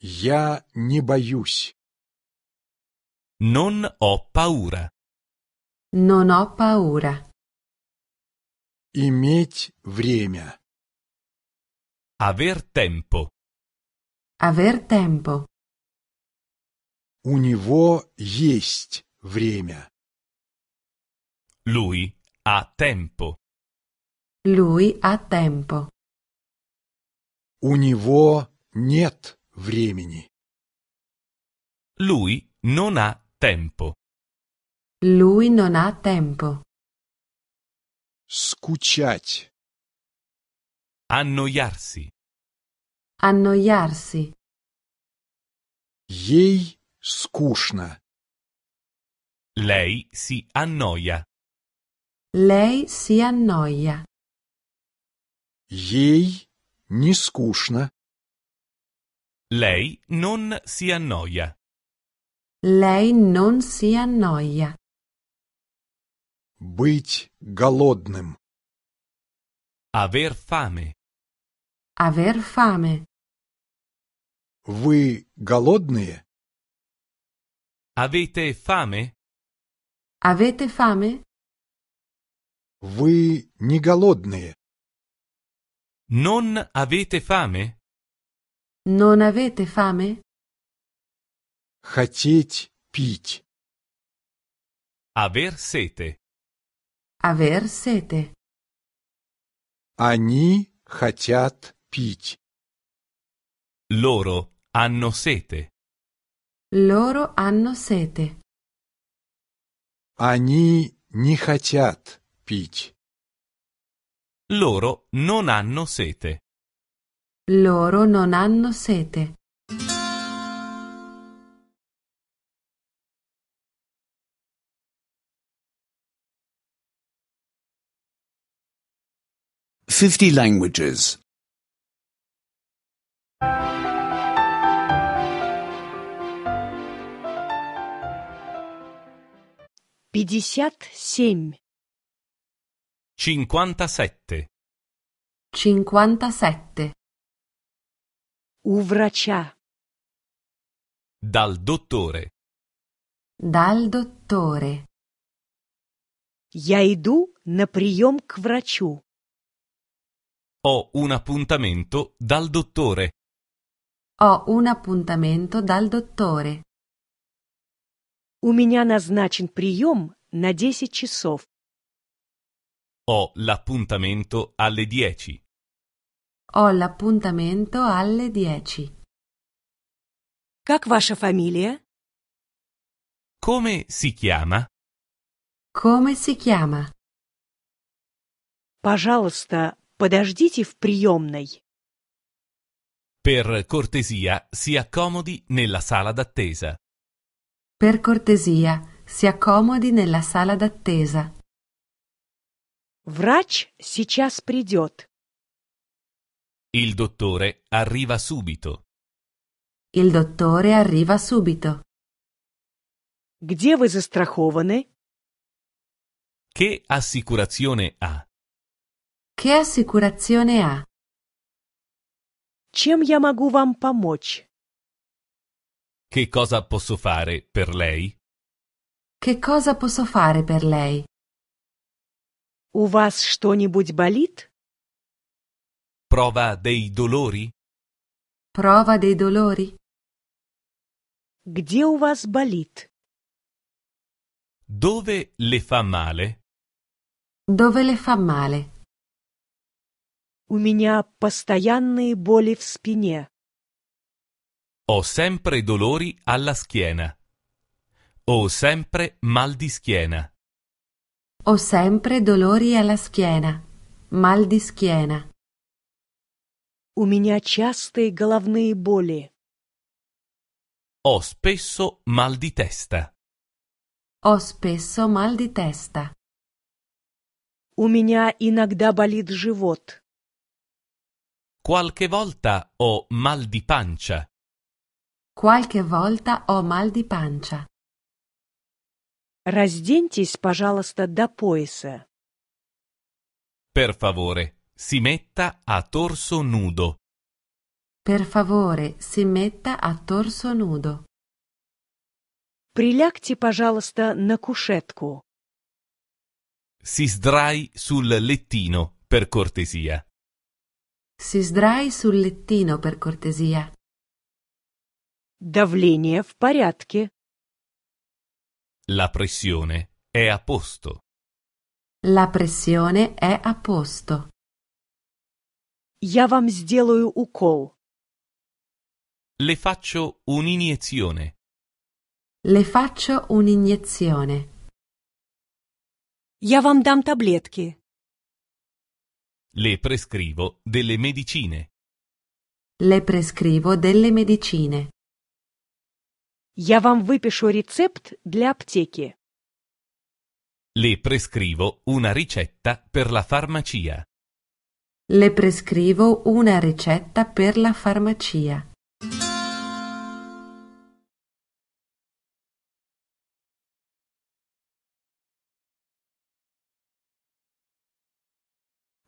[SPEAKER 1] Я не боюсь. Non ho paura.
[SPEAKER 2] Non ho paura.
[SPEAKER 1] Иметь время. Aver tempo.
[SPEAKER 2] Aver tempo.
[SPEAKER 1] У него есть время. Lui Ha tempo.
[SPEAKER 2] Lui ha tempo.
[SPEAKER 1] У него нет времени. Lui non ha tempo.
[SPEAKER 2] Lui non ha tempo.
[SPEAKER 1] Скучать. Annoiarsi.
[SPEAKER 2] Annoiarsi.
[SPEAKER 1] Ей скучно. Lei si annoia.
[SPEAKER 2] Lei si annoia.
[SPEAKER 1] Ей не скучно. Lei non si annoia.
[SPEAKER 2] Lei non si annoia.
[SPEAKER 1] Быть голодным. Aver fame.
[SPEAKER 2] Aver fame.
[SPEAKER 1] Вы голодные? Avete fame?
[SPEAKER 2] Avete fame?
[SPEAKER 1] Вы не голодные. Non avete fame?
[SPEAKER 2] Non avete fame?
[SPEAKER 1] Хотеть пить. Aver sete.
[SPEAKER 2] Aver sete.
[SPEAKER 1] Они хотят пить. Loro hanno sete.
[SPEAKER 2] Loro hanno
[SPEAKER 3] sete.
[SPEAKER 1] Они не хотят пить. Loro non hanno sete.
[SPEAKER 3] Loro non hanno sete.
[SPEAKER 6] Fifty languages.
[SPEAKER 2] Пятьдесят семь.
[SPEAKER 1] 57
[SPEAKER 2] Cinquantasette. U
[SPEAKER 1] Dal dottore.
[SPEAKER 2] Dal dottore. Я иду на прием к врачу.
[SPEAKER 1] Ho un appuntamento dal dottore.
[SPEAKER 2] Ho un appuntamento dal dottore. У меня назначен прием на 10 часов.
[SPEAKER 1] Ho l'appuntamento alle 10.
[SPEAKER 2] Ho l'appuntamento alle 10. Как ваша фамилия?
[SPEAKER 1] Come si chiama?
[SPEAKER 2] Come si chiama? Пожалуйста, подождите в приемной.
[SPEAKER 1] Per cortesia, si accomodi nella sala d'attesa.
[SPEAKER 2] Per cortesia, si accomodi nella sala d'attesa. Врач сейчас придет.
[SPEAKER 1] Il dottore arriva subito.
[SPEAKER 2] Il dottore arriva subito. Где вы застрахованы?
[SPEAKER 1] Che assicurazione ha?
[SPEAKER 2] Che assicurazione ha? Чем я могу вам помочь?
[SPEAKER 1] Che cosa posso fare per lei?
[SPEAKER 2] Che cosa posso fare per lei? У вас что-нибудь болит?
[SPEAKER 1] Prova dei dolori?
[SPEAKER 2] Prova dei dolori. Где у вас болит?
[SPEAKER 1] Dove le fa male?
[SPEAKER 2] Dove le fa male? У меня постоянные боли в спине.
[SPEAKER 1] Ho sempre dolori alla schiena. Ho sempre mal di schiena.
[SPEAKER 2] Ho sempre dolori alla schiena, mal di schiena. У меня частые головные боли.
[SPEAKER 1] Ho spesso mal di testa.
[SPEAKER 2] Ho spesso mal di testa. У меня иногда болит живот.
[SPEAKER 1] Qualche volta ho mal di pancia.
[SPEAKER 2] Qualche volta ho mal di pancia. Разденьтесь, пожалуйста, до пояса.
[SPEAKER 1] Per favore, si metta a torso nudo.
[SPEAKER 2] Per favore, si metta a torso nudo. Прилягте, пожалуйста, на кушетку.
[SPEAKER 1] Si sdrai sul lettino, per cortesia.
[SPEAKER 2] Si sdrai sul lettino, per cortesia. Давление в порядке.
[SPEAKER 1] La pressione è a posto.
[SPEAKER 2] La pressione è a posto. Я вам сделаю укол.
[SPEAKER 1] Le faccio un'iniezione.
[SPEAKER 2] Le faccio un'iniezione. Я вам дам таблетки.
[SPEAKER 1] Le prescrivo delle medicine.
[SPEAKER 2] Le prescrivo delle medicine. Я вам выпишу рецепт для аптеки.
[SPEAKER 1] Le prescrivo una ricetta per la farmacia.
[SPEAKER 2] Le prescrivo una ricetta per la
[SPEAKER 3] farmacia.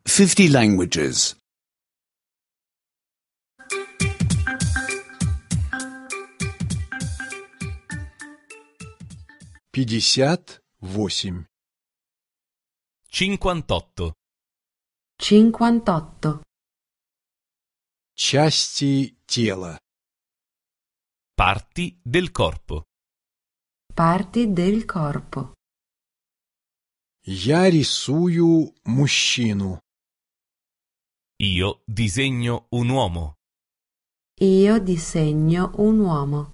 [SPEAKER 6] Fifty languages.
[SPEAKER 1] пятьдесят восемь. Cinquantotto.
[SPEAKER 2] Cinquantotto.
[SPEAKER 1] Части тела. Parti del corpo.
[SPEAKER 2] Parti del corpo.
[SPEAKER 1] Я рисую мужчину. Io disegno un uomo.
[SPEAKER 2] Io disegno un uomo.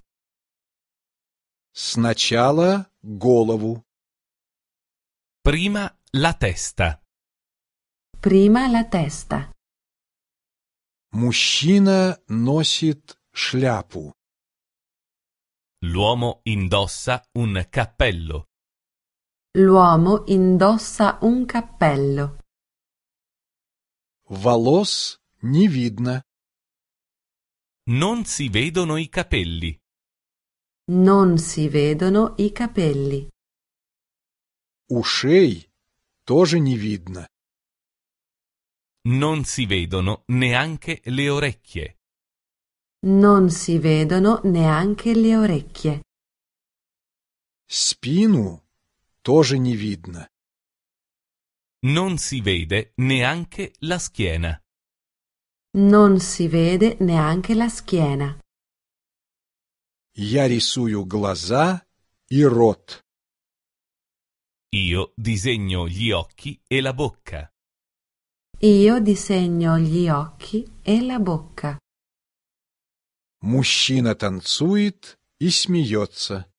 [SPEAKER 1] Сначала голову. Prima la testa.
[SPEAKER 2] Prima la testa.
[SPEAKER 5] Мужчина
[SPEAKER 1] носит шляпу. L'uomo indossa un cappello.
[SPEAKER 2] L'uomo indossa un cappello.
[SPEAKER 1] Волос не видно. Non si vedono i capelli.
[SPEAKER 2] Non si vedono
[SPEAKER 1] i capelli.
[SPEAKER 5] Ушей тоже не видно.
[SPEAKER 1] Non si vedono neanche le orecchie.
[SPEAKER 2] Non si vedono neanche le orecchie.
[SPEAKER 5] Spinu тоже не видно. Non si
[SPEAKER 1] vede neanche la schiena.
[SPEAKER 2] Non si vede neanche la schiena.
[SPEAKER 1] Я рисую глаза и рот. Io disegno gli occhi e la bocca.
[SPEAKER 2] Io disegno gli occhi e la bocca.
[SPEAKER 5] Мужчина танцует и смеется.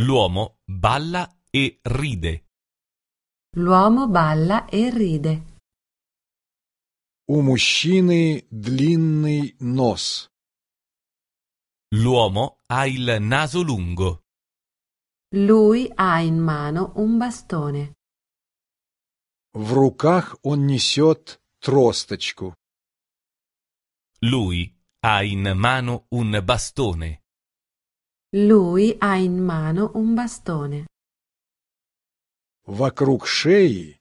[SPEAKER 1] L'uomo balla e ride.
[SPEAKER 2] L'uomo balla e ride.
[SPEAKER 5] У мужчины длинный
[SPEAKER 1] нос. L'uomo ha il naso lungo.
[SPEAKER 2] Lui ha in mano un bastone.
[SPEAKER 5] В руках он несет тросточку.
[SPEAKER 1] Lui ha in mano un bastone.
[SPEAKER 2] Lui ha in mano un bastone.
[SPEAKER 1] Вокруг шеи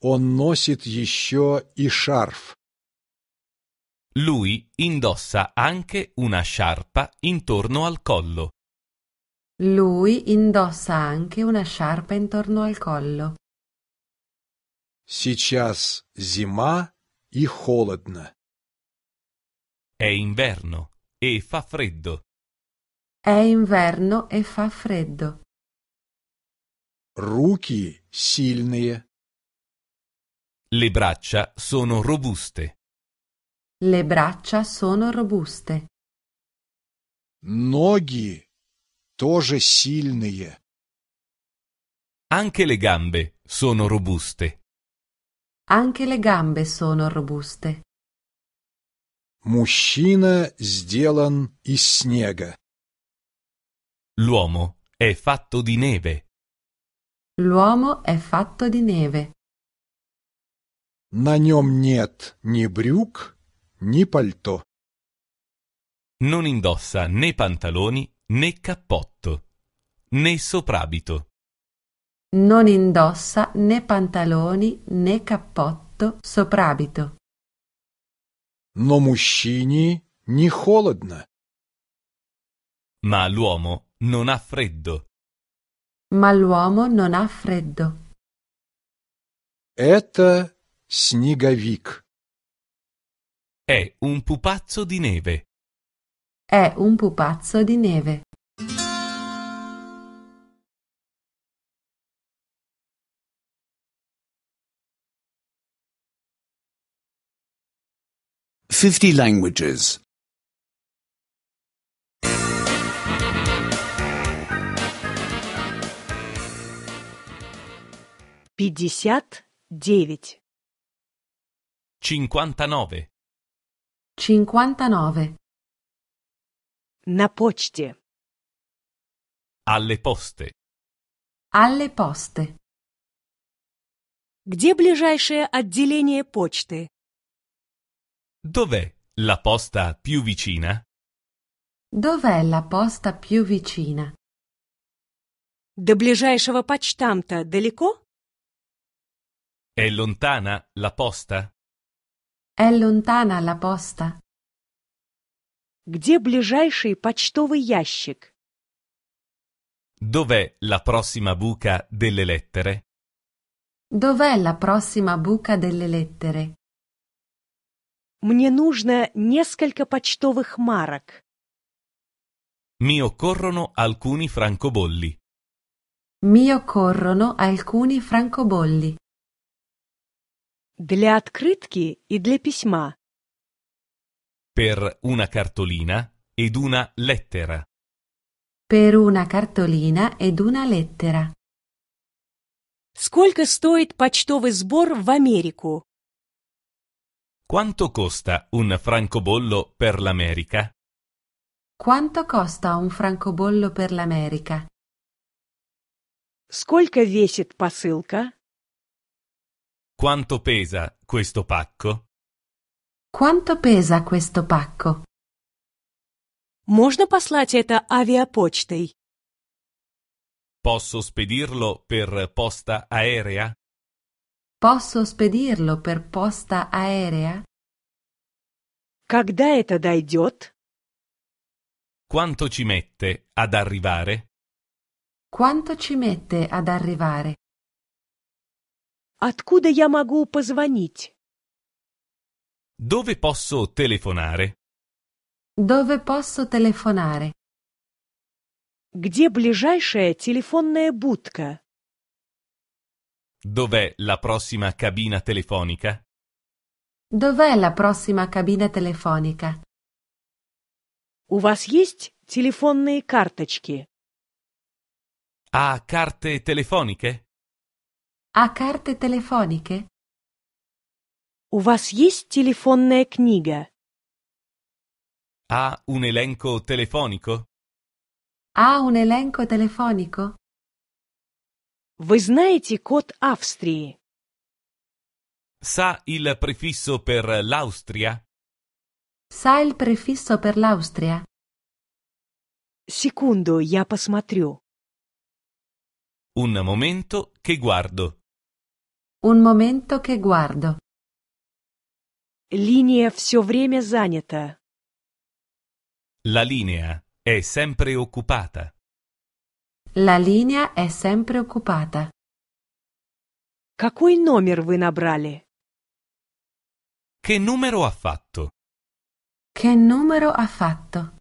[SPEAKER 5] он носит еще и шарф.
[SPEAKER 1] Lui indossa anche una sciarpa intorno al collo.
[SPEAKER 2] Lui indossa anche una sciarpa intorno al collo.
[SPEAKER 5] Сейчас зима и холодно.
[SPEAKER 1] È inverno e fa freddo.
[SPEAKER 2] È inverno e fa freddo.
[SPEAKER 1] Руки сильные. Le braccia sono robuste.
[SPEAKER 2] Le braccia
[SPEAKER 5] sono robuste.
[SPEAKER 1] Ноги тоже сильные. Anche le gambe sono robuste.
[SPEAKER 2] Anche le gambe sono robuste.
[SPEAKER 5] Мужчина сделан из снега. L'uomo
[SPEAKER 1] è fatto di neve.
[SPEAKER 2] L'uomo è fatto di neve.
[SPEAKER 5] На нем нет ни брюк, Ni paltò.
[SPEAKER 1] Non indossa né pantaloni né cappotto né soprabito.
[SPEAKER 2] Non indossa né pantaloni né cappotto soprabito.
[SPEAKER 1] Но
[SPEAKER 5] мужчине ni холодно.
[SPEAKER 1] Ma l'uomo non ha freddo.
[SPEAKER 2] Ma l'uomo non ha freddo.
[SPEAKER 1] Это снеговик. È un pupazzo
[SPEAKER 5] di neve.
[SPEAKER 2] È un pupazzo di neve.
[SPEAKER 3] Fifty languages.
[SPEAKER 2] 59
[SPEAKER 1] 59
[SPEAKER 2] 59 На почте.
[SPEAKER 1] Alle poste.
[SPEAKER 2] Alle poste. Где ближайшее отделение почты?
[SPEAKER 1] Dov'è la posta più vicina?
[SPEAKER 2] Dov'è la posta più vicina? До ближайшего почтамта далеко?
[SPEAKER 1] È lontana la posta?
[SPEAKER 2] È lontana la posta. Где ближайший почтовый ящик?
[SPEAKER 1] Dov'è la prossima buca delle lettere?
[SPEAKER 2] Dov'è la prossima buca delle lettere? Мне нужно несколько почтовых марок.
[SPEAKER 1] Mi occorrono alcuni francobolli.
[SPEAKER 2] Mi occorrono alcuni francobolli. Для открытки и для письма.
[SPEAKER 1] Per una cartolina ed una lettera.
[SPEAKER 2] Per una cartolina ed una lettera. Сколько стоит почтовый сбор в Америку?
[SPEAKER 1] Quanto costa un francobollo per l'America?
[SPEAKER 2] Quanto costa un francobollo per l'America? Сколько весит посылка?
[SPEAKER 1] Quanto pesa questo pacco?
[SPEAKER 2] Quanto pesa questo pacco? Можно послать это авиапочтой?
[SPEAKER 1] Posso spedirlo per posta aerea?
[SPEAKER 2] Posso spedirlo per posta aerea? Когда это дойдет?
[SPEAKER 1] Quanto ci mette ad arrivare?
[SPEAKER 2] Quanto ci mette ad arrivare? Откуда я могу позвонить?
[SPEAKER 1] Dove posso telefonare?
[SPEAKER 2] Dove posso telefonare? Где ближайшая телефонная будка?
[SPEAKER 1] Dov'è la prossima cabina telefonica?
[SPEAKER 2] Dov'è la prossima cabina telefonica? У вас есть телефонные карточки?
[SPEAKER 1] Ha carte telefoniche?
[SPEAKER 2] Ha carte telefoniche? У вас есть телефонная книга?
[SPEAKER 1] Ha un elenco telefonico?
[SPEAKER 2] Ha un elenco telefonico? Вы знаете код Австрии?
[SPEAKER 1] Sa il prefisso per l'Austria?
[SPEAKER 2] Sa il prefisso per l'Austria? Секунду, я посмотрю.
[SPEAKER 1] Un momento che guardo.
[SPEAKER 2] Un momento che guardo. Linea все время занята.
[SPEAKER 1] La linea è sempre occupata.
[SPEAKER 2] La linea è sempre occupata. Какой номер вы набрали?
[SPEAKER 1] Che numero ha fatto? Che
[SPEAKER 2] numero ha fatto?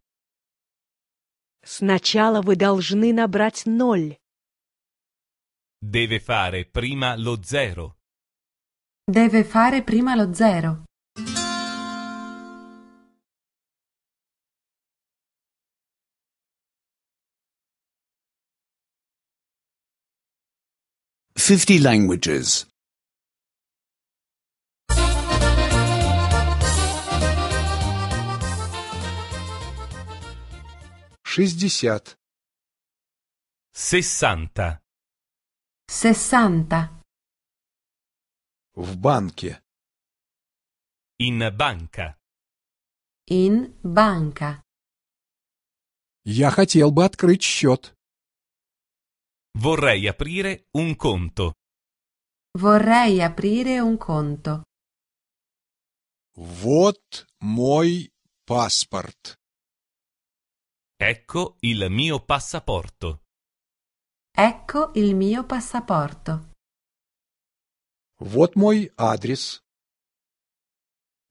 [SPEAKER 2] Сначала вы должны набрать ноль.
[SPEAKER 1] Deve fare prima lo zero.
[SPEAKER 2] Deve fare prima lo zero.
[SPEAKER 3] Fifty languages.
[SPEAKER 1] 60 Sessanta. В банке. In banca.
[SPEAKER 2] In banca.
[SPEAKER 1] Я хотел бы открыть счет. Vorrei aprire un conto.
[SPEAKER 2] Vorrei aprire un conto.
[SPEAKER 1] Вот мой паспорт. Ecco il mio passaporto.
[SPEAKER 2] Ecco il mio passaporto.
[SPEAKER 1] Вот мой адрес.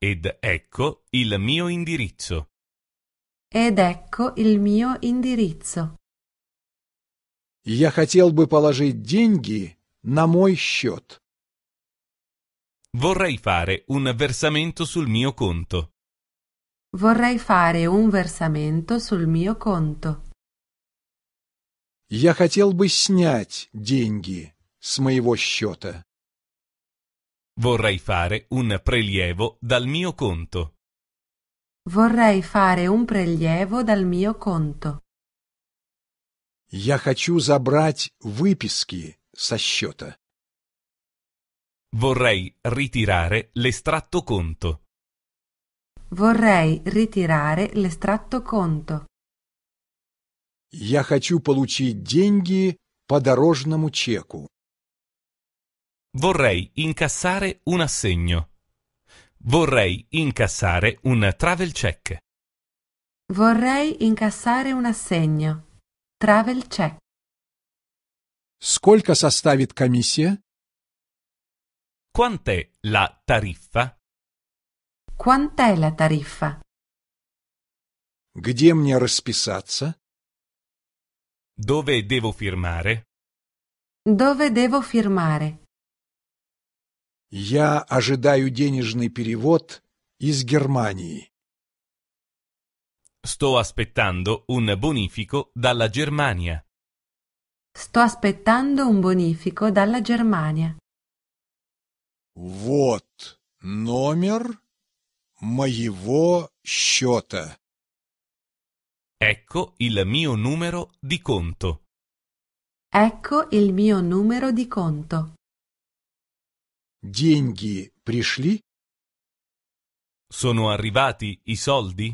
[SPEAKER 1] Ed ecco il mio indirizzo.
[SPEAKER 2] Ed ecco il mio indirizzo.
[SPEAKER 5] Я хотел бы положить деньги на мой счет.
[SPEAKER 1] Vorrei fare un versamento sul mio conto.
[SPEAKER 2] Vorrei fare un versamento sul mio conto.
[SPEAKER 5] Я хотел бы снять деньги с моего счета.
[SPEAKER 1] Vorrei fare un prelievo dal mio conto.
[SPEAKER 2] Vorrei fare un prelievo dal mio conto.
[SPEAKER 1] Я
[SPEAKER 5] хочу забрать выписки со счета.
[SPEAKER 1] Vorrei ritirare l'estratto conto.
[SPEAKER 2] Vorrei ritirare l'estratto conto.
[SPEAKER 1] Я хочу получить
[SPEAKER 5] деньги по дорожному чеку.
[SPEAKER 1] Vorrei incassare un assegno. Vorrei incassare un travel check.
[SPEAKER 2] Vorrei incassare un assegno. Travel check.
[SPEAKER 5] Сколько составит комиссия?
[SPEAKER 1] Quant'è la tariffa?
[SPEAKER 2] Quant'è la tariffa?
[SPEAKER 1] Где мне расписаться? Dove devo firmare?
[SPEAKER 2] Dove devo firmare?
[SPEAKER 5] Я ожидаю денежный перевод из Германии.
[SPEAKER 1] Sto aspettando un bonifico dalla Germania.
[SPEAKER 2] Sto aspettando un bonifico dalla Germania.
[SPEAKER 5] Вот номер моего счета.
[SPEAKER 1] Ecco il mio numero di conto.
[SPEAKER 2] Ecco il mio numero di conto.
[SPEAKER 1] Деньги пришли? Sono arrivati i soldi?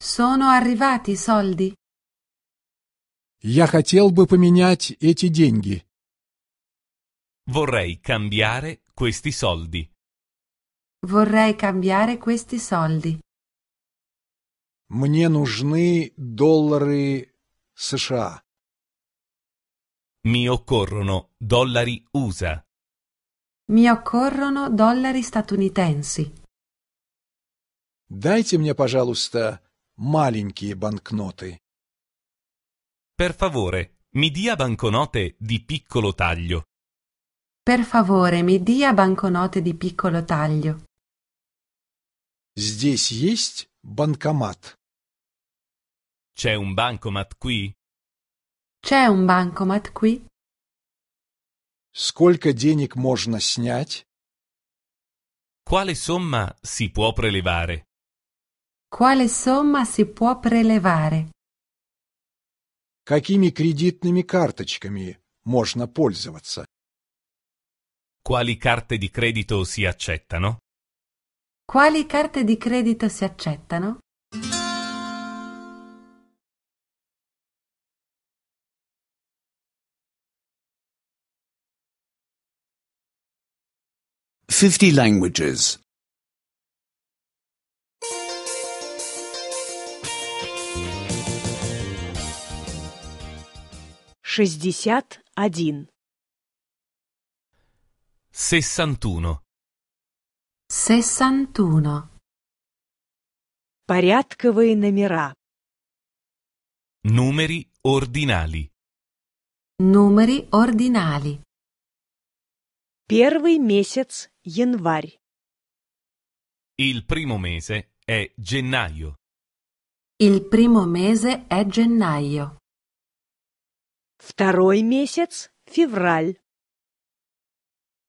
[SPEAKER 2] Sono arrivati i soldi.
[SPEAKER 5] Я хотел бы поменять эти деньги.
[SPEAKER 1] Vorrei cambiare questi soldi.
[SPEAKER 2] Vorrei cambiare questi soldi.
[SPEAKER 5] Мне нужны доллары США.
[SPEAKER 1] Mi occorrono dollari USA.
[SPEAKER 5] Mi
[SPEAKER 2] occorrono dollari statunitensi.
[SPEAKER 1] Дайте мне,
[SPEAKER 5] пожалуйста, маленькие банкноты.
[SPEAKER 1] Per favore, mi dia banconote di piccolo taglio.
[SPEAKER 2] Per favore, mi dia banconote di piccolo taglio.
[SPEAKER 1] Здесь есть банкомат. C'è un bancomat qui?
[SPEAKER 2] C'è un bancomat qui?
[SPEAKER 5] Сколько денег можно снять?
[SPEAKER 1] Quale somma si può prelevare?
[SPEAKER 2] Quale somma si può prelevare?
[SPEAKER 1] Какими кредитными
[SPEAKER 5] карточками можно пользоваться?
[SPEAKER 1] Quali carte di credito si accettano?
[SPEAKER 2] Quali carte di credito si accettano?
[SPEAKER 6] 50 languages.
[SPEAKER 2] 61 61 61 Порядковые номера.
[SPEAKER 1] Numeri ordinali.
[SPEAKER 2] Numeri ordinali. Первый месяц Январь.
[SPEAKER 1] Il primo mese è gennaio.
[SPEAKER 2] Il primo mese è gennaio. Второй месяц февраль.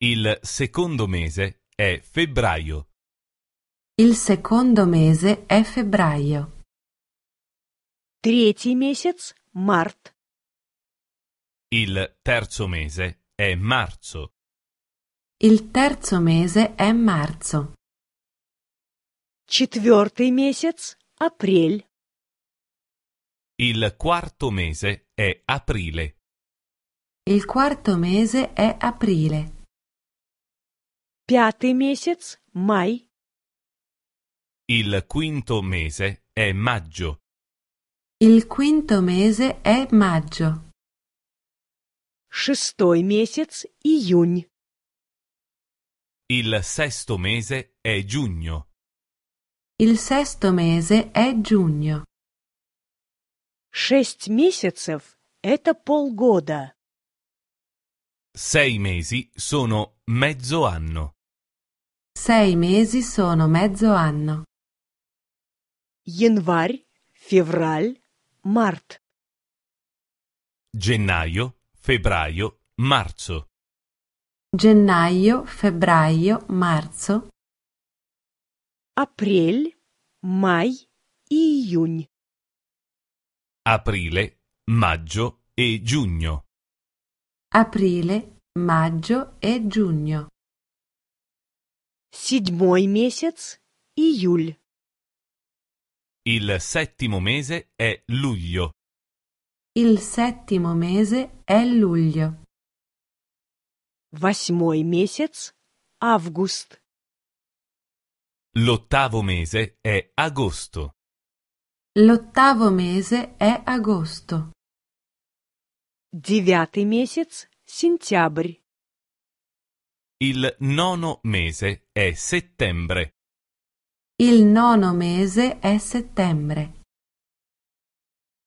[SPEAKER 1] Il secondo mese è febbraio.
[SPEAKER 2] Il secondo mese è febbraio. Третий месяц март.
[SPEAKER 1] Il terzo mese è marzo.
[SPEAKER 2] Il terzo mese è marzo. Четвертый месяц – апрель.
[SPEAKER 1] Il quarto mese è aprile.
[SPEAKER 2] Il quarto mese è aprile. Пятый месяц – май.
[SPEAKER 1] Il quinto mese è maggio.
[SPEAKER 2] Il quinto mese è maggio. Шестой месяц – июнь.
[SPEAKER 1] Il sesto mese è giugno.
[SPEAKER 2] Il sesto mese è giugno. Шесть месяцев – это полгода.
[SPEAKER 1] Sei mesi sono mezzo anno.
[SPEAKER 2] Sei mesi sono mezzo anno. Январь, февраль, март.
[SPEAKER 1] Gennaio, febbraio, marzo.
[SPEAKER 2] Gennaio, febbraio, marzo. Апрель, май, июнь.
[SPEAKER 1] Aprile, maggio e giugno.
[SPEAKER 2] Aprile, maggio e giugno. Седьмой месяц июль.
[SPEAKER 1] Il settimo mese è luglio.
[SPEAKER 2] Il settimo mese è luglio. Восьмой месяц – август.
[SPEAKER 1] L'ottavo mese è agosto.
[SPEAKER 2] L'ottavo mese è agosto. Девятый месяц – сентябрь.
[SPEAKER 1] Il nono mese è settembre.
[SPEAKER 2] Il nono mese è settembre.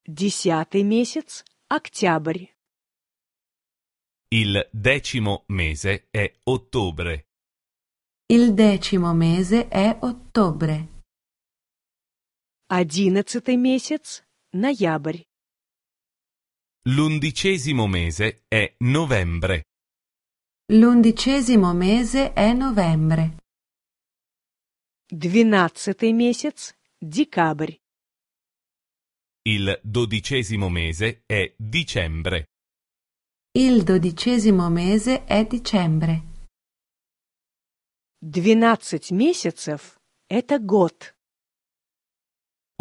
[SPEAKER 2] Десятый месяц – октябрь.
[SPEAKER 1] Il decimo mese è ottobre.
[SPEAKER 2] Il decimo mese è ottobre. Одиннадцатый месяц – ноябрь.
[SPEAKER 1] L'undicesimo mese è novembre.
[SPEAKER 2] L'undicesimo mese è novembre. Двенадцатый месяц – декабрь.
[SPEAKER 1] Il dodicesimo mese è dicembre.
[SPEAKER 2] Il dodicesimo mese è dicembre. Двенадцать месяцев – это год.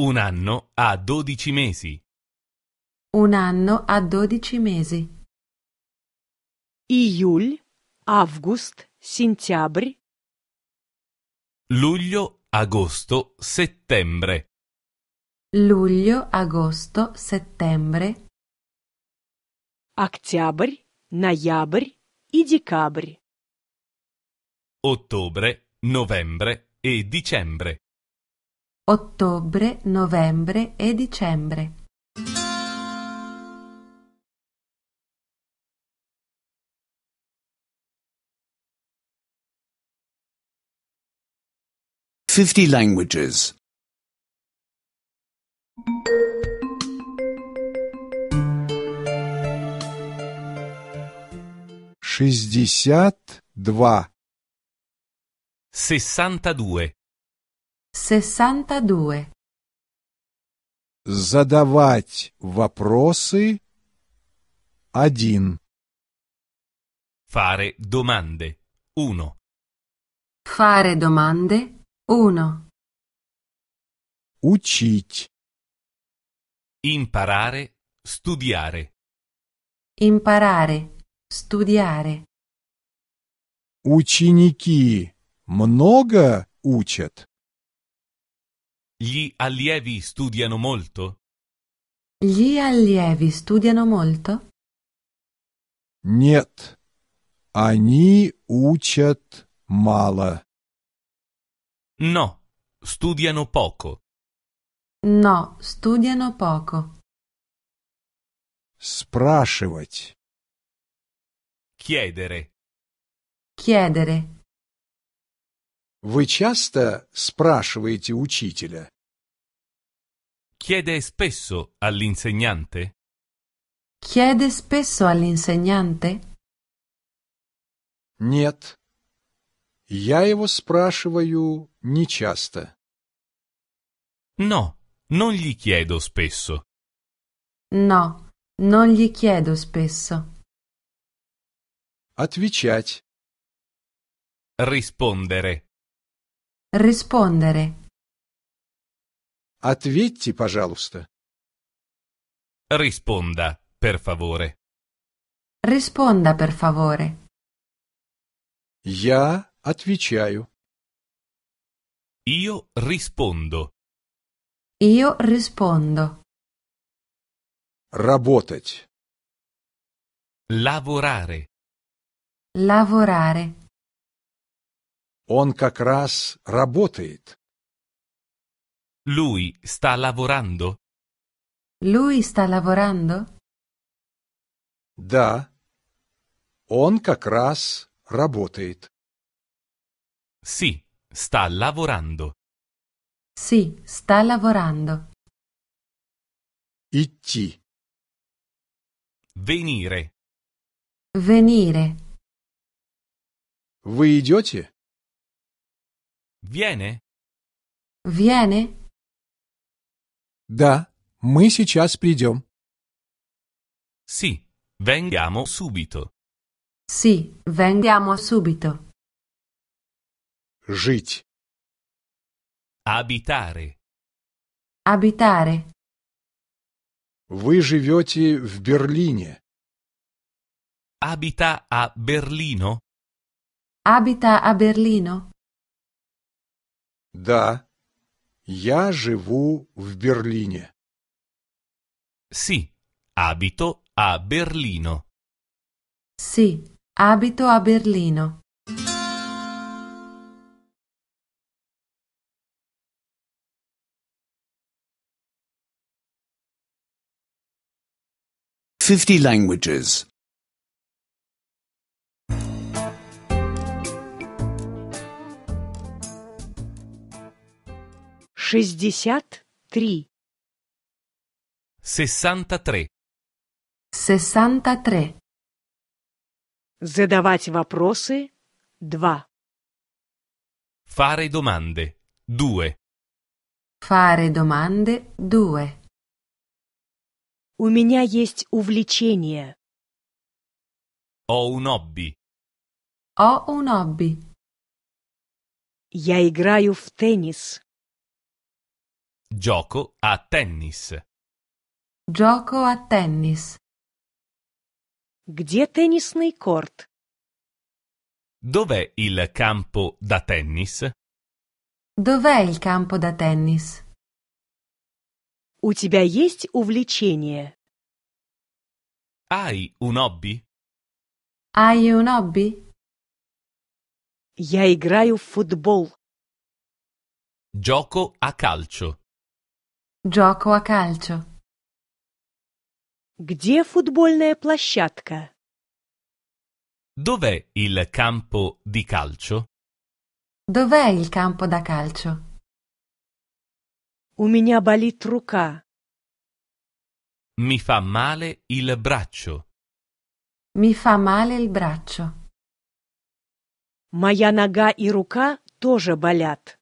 [SPEAKER 1] Un anno ha dodici mesi.
[SPEAKER 2] Un anno ha dodici mesi. Июль, август, сентябрь.
[SPEAKER 1] Luglio, agosto, settembre.
[SPEAKER 2] Luglio, agosto, settembre. Октябрь, ноябрь и декабрь.
[SPEAKER 1] Ottobre, novembre e dicembre.
[SPEAKER 2] Ottobre, novembre e dicembre.
[SPEAKER 3] Fifty languages.
[SPEAKER 5] шестьдесят два.
[SPEAKER 1] Sessantadue.
[SPEAKER 2] Sessantadue.
[SPEAKER 5] Задавать вопросы
[SPEAKER 1] один. Fare domande uno. Fare domande uno.
[SPEAKER 3] Учить. Imparare, studiare.
[SPEAKER 2] Imparare, Studiare.
[SPEAKER 1] Ученики
[SPEAKER 5] много учат?
[SPEAKER 1] Gli allievi studiano molto?
[SPEAKER 2] Gli allievi studiano molto?
[SPEAKER 5] Нет. Они учат
[SPEAKER 1] мало. No, studiano poco.
[SPEAKER 2] No, studiano poco.
[SPEAKER 3] Спрашивать.
[SPEAKER 1] Chiedere.
[SPEAKER 2] Chiedere.
[SPEAKER 5] Вы часто спрашиваете учителя?
[SPEAKER 1] Chiede spesso all'insegnante? Chiede
[SPEAKER 2] spesso all'insegnante?
[SPEAKER 1] Нет.
[SPEAKER 5] Я его спрашиваю нечасто.
[SPEAKER 1] No, non gli chiedo spesso.
[SPEAKER 2] No, non gli chiedo spesso.
[SPEAKER 1] Отвечать. Rispondere.
[SPEAKER 2] Rispondere.
[SPEAKER 1] Ответьте, пожалуйста. Risponda, per favore.
[SPEAKER 2] Risponda, per favore.
[SPEAKER 1] Я отвечаю. Io rispondo.
[SPEAKER 2] Io rispondo.
[SPEAKER 1] Работать. Lavorare.
[SPEAKER 2] Lavorare.
[SPEAKER 1] Он как раз работает. Lui sta lavorando?
[SPEAKER 2] Lui sta lavorando?
[SPEAKER 5] Да. Он как раз работает. Sì, sta lavorando.
[SPEAKER 2] Sì, sta
[SPEAKER 3] lavorando.
[SPEAKER 1] Идти. Venire.
[SPEAKER 3] Venire.
[SPEAKER 1] Вы идете? Viene.
[SPEAKER 2] Viene.
[SPEAKER 1] Да, мы сейчас придем. Sì, veniamo subito.
[SPEAKER 2] Sì, veniamo subito.
[SPEAKER 1] Жить. Abitare.
[SPEAKER 2] Abitare.
[SPEAKER 1] Вы живете в Берлине. Abita a Berlino?
[SPEAKER 2] Abita a Berlino?
[SPEAKER 1] Da. я живу в Берлине. Sì, abito a Berlino.
[SPEAKER 2] Sì, abito a Berlino.
[SPEAKER 3] Fifty
[SPEAKER 6] languages. 63
[SPEAKER 1] 63
[SPEAKER 2] 63 Задавать вопросы 2
[SPEAKER 1] Fare domande 2
[SPEAKER 2] Fare domande 2 У меня есть увлечение.
[SPEAKER 1] Ho un hobby.
[SPEAKER 2] Ho un hobby. Я играю в теннис.
[SPEAKER 1] Gioco a tennis.
[SPEAKER 2] Gioco a tennis. Где теннисный корт?
[SPEAKER 1] Dov'è il campo da tennis?
[SPEAKER 2] Dov'è il campo da tennis? У тебя есть увлечение?
[SPEAKER 1] Hai un hobby?
[SPEAKER 2] Hai un hobby? Я играю в футбол.
[SPEAKER 1] Gioco a calcio.
[SPEAKER 2] Gioco a calcio. Где футбольная площадка?
[SPEAKER 1] Dov'è il campo di calcio?
[SPEAKER 2] Dov'è il campo da calcio? У меня болит рука.
[SPEAKER 1] Mi fa male il braccio.
[SPEAKER 2] Mi fa male il braccio. Моя нога и рука тоже болят.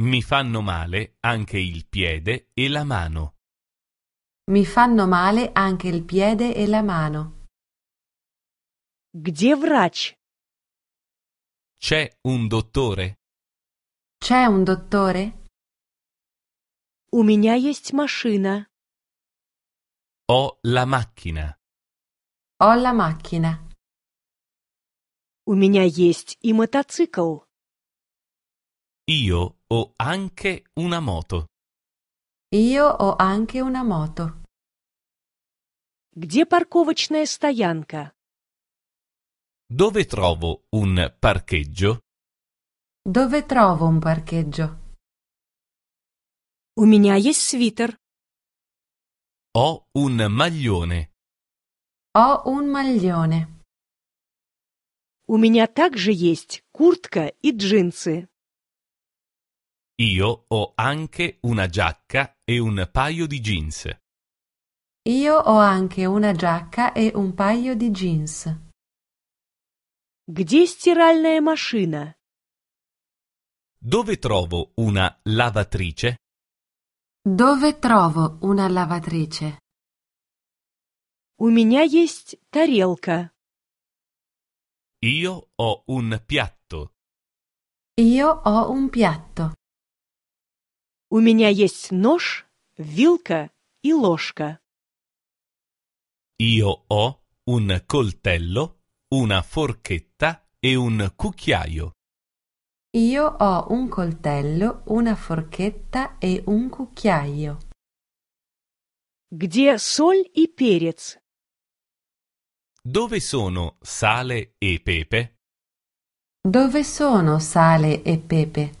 [SPEAKER 1] Mi fanno male anche il piede e la mano.
[SPEAKER 2] Mi fanno male anche il piede e la mano. Где врач?
[SPEAKER 1] C'è un dottore?
[SPEAKER 2] C'è un dottore? У меня есть машина.
[SPEAKER 1] Ho la macchina.
[SPEAKER 2] Ho la macchina. У меня есть и мотоцикл.
[SPEAKER 1] Io ho anche una moto.
[SPEAKER 2] Io ho anche una moto. Где парковочная стоянка?
[SPEAKER 1] Dove trovo un parcheggio?
[SPEAKER 2] Dove trovo un parcheggio? У меня есть свитер.
[SPEAKER 1] Ho un maglione.
[SPEAKER 2] Ho un maglione. У меня также есть куртка и джинсы.
[SPEAKER 1] Io ho anche una giacca e un paio di jeans.
[SPEAKER 2] Io ho anche una giacca e un paio di jeans. Где стиральная машина?
[SPEAKER 1] Dove trovo una lavatrice?
[SPEAKER 2] Dove trovo una lavatrice? У меня есть тарелка.
[SPEAKER 1] Io ho un piatto.
[SPEAKER 2] Io ho un piatto. У меня есть нож, вилка и ложка.
[SPEAKER 1] Io ho un coltello, una forchetta e un cucchiaio.
[SPEAKER 2] Io ho un coltello, una forchetta e un cucchiaio. Где соль и перец?
[SPEAKER 1] Dove sono sale e pepe?
[SPEAKER 2] Dove sono sale e pepe?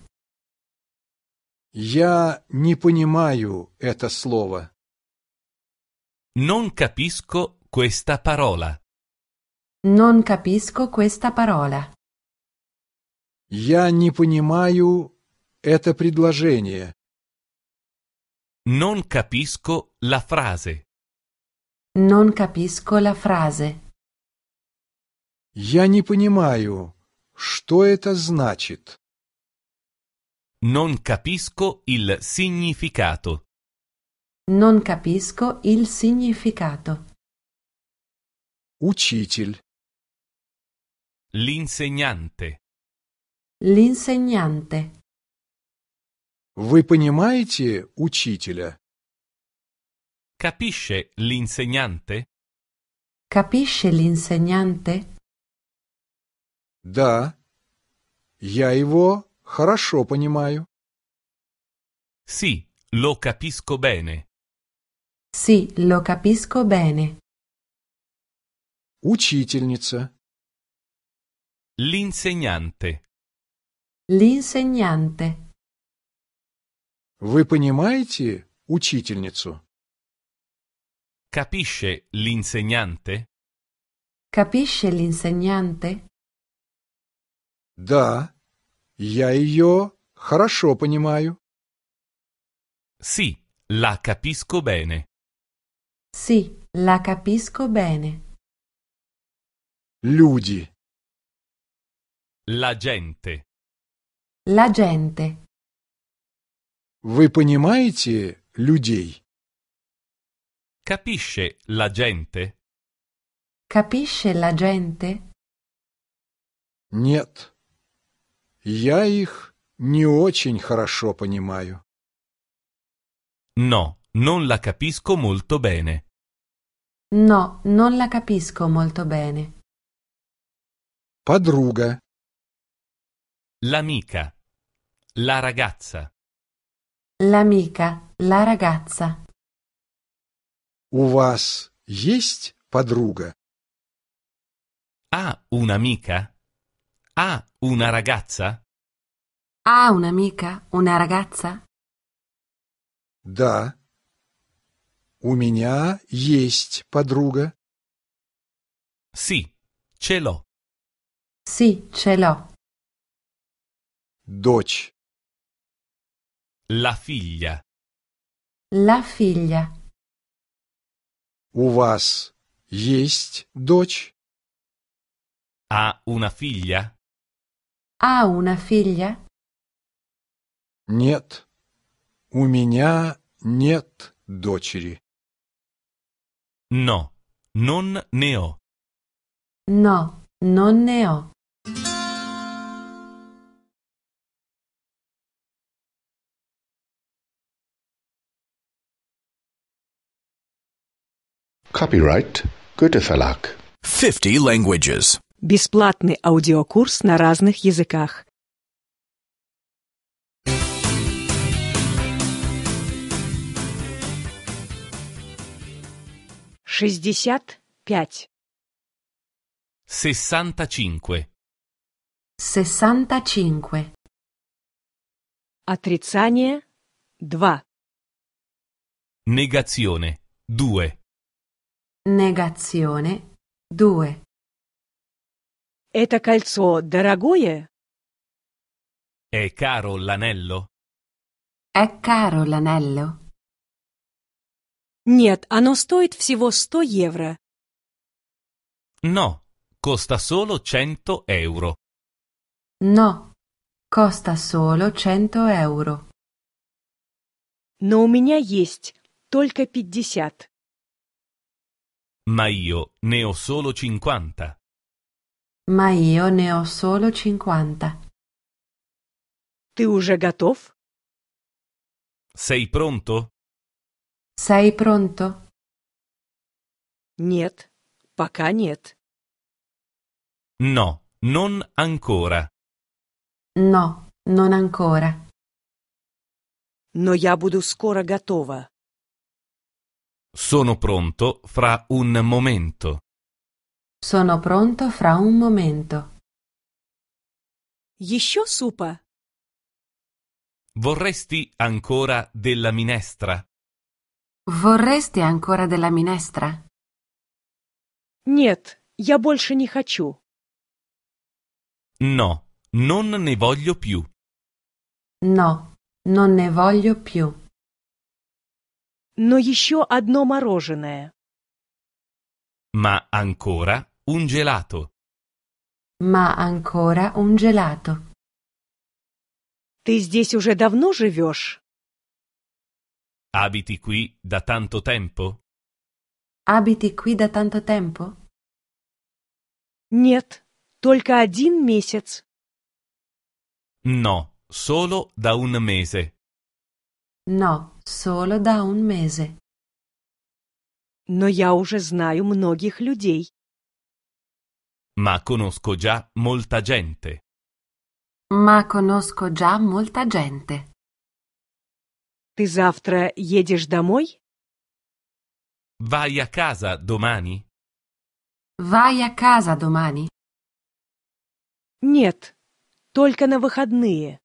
[SPEAKER 1] Я не понимаю это слово. Non capisco questa parola.
[SPEAKER 2] Non capisco questa parola.
[SPEAKER 5] Я не понимаю это предложение.
[SPEAKER 1] Non capisco la frase.
[SPEAKER 2] Non capisco la frase.
[SPEAKER 5] Я не понимаю, что это
[SPEAKER 1] значит. Non capisco il significato.
[SPEAKER 2] Non capisco il significato.
[SPEAKER 1] Учитель. L'insegnante.
[SPEAKER 2] L'insegnante.
[SPEAKER 1] Вы понимаете учителя? Capisce l'insegnante?
[SPEAKER 2] Capisce l'insegnante?
[SPEAKER 1] Da.
[SPEAKER 5] я его Хорошо понимаю. Sì, lo capisco
[SPEAKER 1] bene.
[SPEAKER 2] Sì, lo capisco bene.
[SPEAKER 1] Учительница. L'insegnante.
[SPEAKER 2] L'insegnante.
[SPEAKER 1] Вы понимаете учительницу? Capisce l'insegnante?
[SPEAKER 2] Capisce l'insegnante?
[SPEAKER 1] Da,
[SPEAKER 5] Я ее хорошо понимаю. Sì,
[SPEAKER 1] la capisco bene.
[SPEAKER 2] Sì, la capisco bene.
[SPEAKER 1] Люди. La gente.
[SPEAKER 2] La gente.
[SPEAKER 1] Вы понимаете людей? Capisce la gente?
[SPEAKER 2] Capisce la gente?
[SPEAKER 1] Нет.
[SPEAKER 5] Я их не очень хорошо понимаю.
[SPEAKER 1] No, non la capisco molto bene.
[SPEAKER 2] No, non la capisco molto bene.
[SPEAKER 1] Подруга. L'amica. La ragazza.
[SPEAKER 2] L'amica, la ragazza.
[SPEAKER 5] У вас есть подруга?
[SPEAKER 1] Ha un'amica? Ha una ragazza?
[SPEAKER 2] Ha un'amica, una ragazza?
[SPEAKER 5] Da. У меня есть подруга. Sì, ce l'ho.
[SPEAKER 2] Sì, ce
[SPEAKER 5] l'ho.
[SPEAKER 1] Дочь. La figlia.
[SPEAKER 2] La figlia.
[SPEAKER 1] У вас есть дочь? Ha una figlia?
[SPEAKER 2] Ha una figlia?
[SPEAKER 1] Нет. У меня нет дочери. No, non ne ho.
[SPEAKER 3] No, non ne ho.
[SPEAKER 1] Copyright Goethe Verlag.
[SPEAKER 6] 50 languages.
[SPEAKER 2] Бесплатный аудиокурс на разных языках. Шестьдесят пять.
[SPEAKER 1] Sessantacinque.
[SPEAKER 2] Sessantacinque. Отрицание два.
[SPEAKER 1] Negazione 2.
[SPEAKER 2] Negazione 2. Это кольцо дорогое?
[SPEAKER 1] È caro l'anello?
[SPEAKER 2] È caro l'anello? Нет, оно стоит всего 100 евро.
[SPEAKER 1] No, costa solo 100 euro.
[SPEAKER 2] No, costa solo 100 euro. Но у меня есть только 50.
[SPEAKER 1] Ma io ne ho solo 50
[SPEAKER 2] ma io ne ho solo cinquanta. Ты уже готов?
[SPEAKER 1] Sei pronto?
[SPEAKER 2] Sei pronto? Нет, пока нет.
[SPEAKER 1] No, non ancora.
[SPEAKER 2] No, non ancora. Но я буду скоро готова.
[SPEAKER 1] Sono pronto fra un momento.
[SPEAKER 2] Sono pronto fra un momento. Еще супа?
[SPEAKER 1] Vorresti ancora della minestra?
[SPEAKER 2] Vorresti ancora della minestra? Нет, я больше не хочу.
[SPEAKER 1] No, non ne voglio più.
[SPEAKER 2] No, non ne voglio più. Но еще одно мороженое.
[SPEAKER 1] Ma ancora un gelato.
[SPEAKER 2] Ma ancora un gelato. Ты здесь уже давно живешь?
[SPEAKER 1] Abiti qui da tanto tempo?
[SPEAKER 2] Abiti qui da tanto tempo? Нет, только один месяц.
[SPEAKER 1] No, solo da un mese.
[SPEAKER 2] No, solo da un mese. Но я уже знаю многих людей.
[SPEAKER 1] Ma conosco già molta gente.
[SPEAKER 2] Ma conosco già molta gente. Ты завтра едешь домой?
[SPEAKER 1] Vai a casa domani?
[SPEAKER 2] Vai a casa domani? Нет, только на выходные.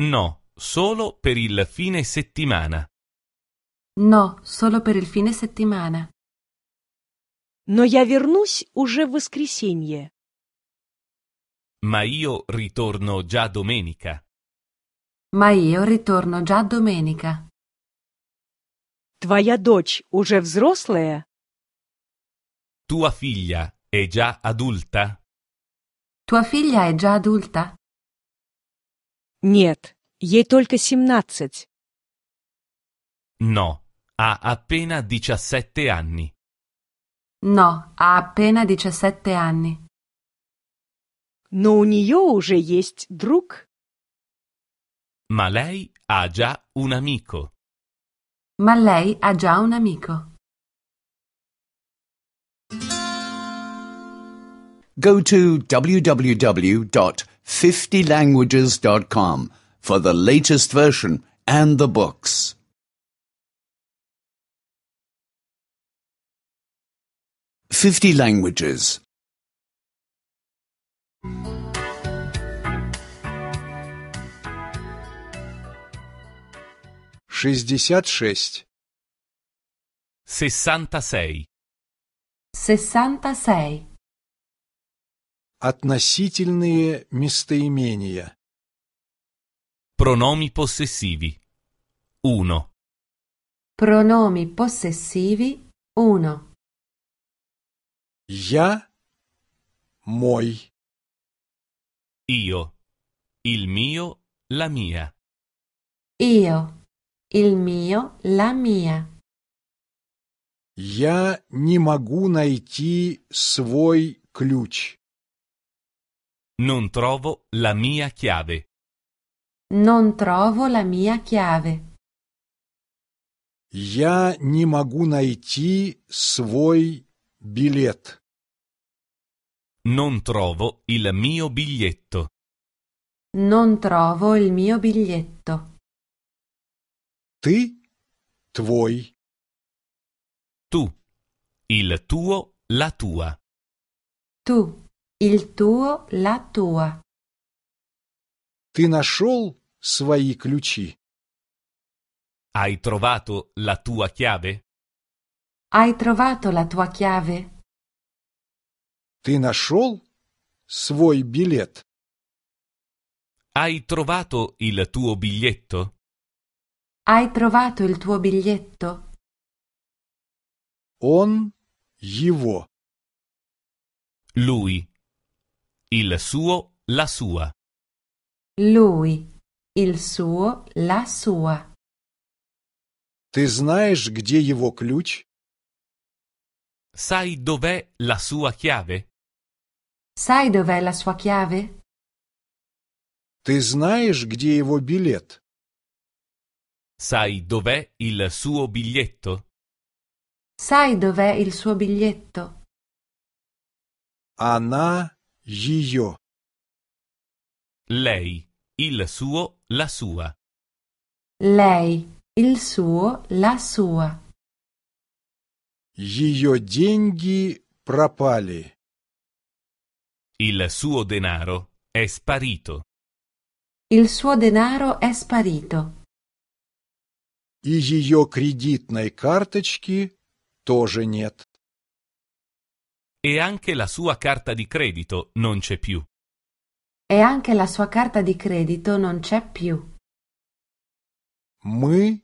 [SPEAKER 1] No, solo per il fine settimana.
[SPEAKER 2] No, solo per il fine settimana. Но я вернусь уже в воскресенье.
[SPEAKER 1] Ma io ritorno già domenica.
[SPEAKER 2] Ma io ritorno già domenica. Твоя дочь уже взрослая?
[SPEAKER 1] Tua figlia è già adulta?
[SPEAKER 2] Tua figlia è già adulta? Нет, ей только 17.
[SPEAKER 1] No, ha appena 17 anni.
[SPEAKER 2] No, ha appena 17 anni. Но у нее уже есть друг.
[SPEAKER 1] Ma lei ha già un amico.
[SPEAKER 2] Ma lei ha già un amico.
[SPEAKER 4] Go to www.50languages.com for the latest version and the books.
[SPEAKER 6] 50 languages.
[SPEAKER 5] 66 66 сей. Относительные местоимения.
[SPEAKER 1] Pronomi possessivi. uno.
[SPEAKER 2] Pronomi possessivi uno.
[SPEAKER 1] Я мой. Io. Il mio, la mia.
[SPEAKER 2] Io. Il mio, la mia.
[SPEAKER 5] Я не могу
[SPEAKER 1] найти свой ключ. Non trovo la mia chiave.
[SPEAKER 2] Non trovo la mia chiave.
[SPEAKER 5] Я не могу найти свой
[SPEAKER 1] билет. Non trovo il mio biglietto.
[SPEAKER 2] Non trovo il mio biglietto.
[SPEAKER 1] Ti, твой. Tu. Il tuo, la tua.
[SPEAKER 2] Tu. Il tuo, la tua.
[SPEAKER 1] Ti нашел свои ключи? Hai trovato la tua chiave?
[SPEAKER 2] Hai trovato la tua chiave?
[SPEAKER 1] Ты нашел свой билет? Hai trovato il tuo biglietto?
[SPEAKER 2] Hai trovato il tuo biglietto?
[SPEAKER 1] Он его. Lui. Il suo, la sua.
[SPEAKER 2] Lui. Il suo, la sua.
[SPEAKER 1] Ты знаешь, где его ключ? Sai dov'è la sua chiave?
[SPEAKER 2] Sai dov'è la sua chiave?
[SPEAKER 1] Ti знаешь, где его билет? Sai dov'è il suo biglietto?
[SPEAKER 2] Sai dov'è il suo biglietto?
[SPEAKER 1] Она, io. Lei, il suo, la sua.
[SPEAKER 2] Lei, il suo, la sua.
[SPEAKER 1] Ее деньги пропали. Il suo denaro è sparito.
[SPEAKER 2] Il suo denaro è sparito.
[SPEAKER 5] И ее кредитной карточки тоже нет.
[SPEAKER 1] E anche la sua carta di credito non c'è più.
[SPEAKER 2] E anche la sua carta di credito non c'è più.
[SPEAKER 1] Мы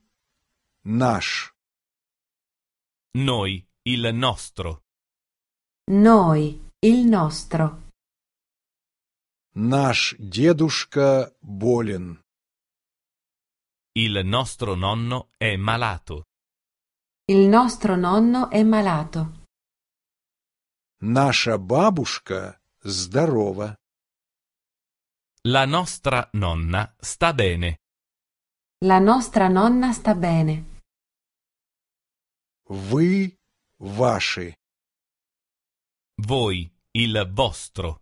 [SPEAKER 1] наш. Noi, il nostro.
[SPEAKER 2] Noi, il nostro.
[SPEAKER 1] Наш дедушка болен. Il nostro nonno è malato.
[SPEAKER 2] Il nostro nonno è malato.
[SPEAKER 1] Наша бабушка здорова. La nostra nonna sta bene.
[SPEAKER 2] La nostra nonna sta bene.
[SPEAKER 1] Вы ваши. Voi, il vostro.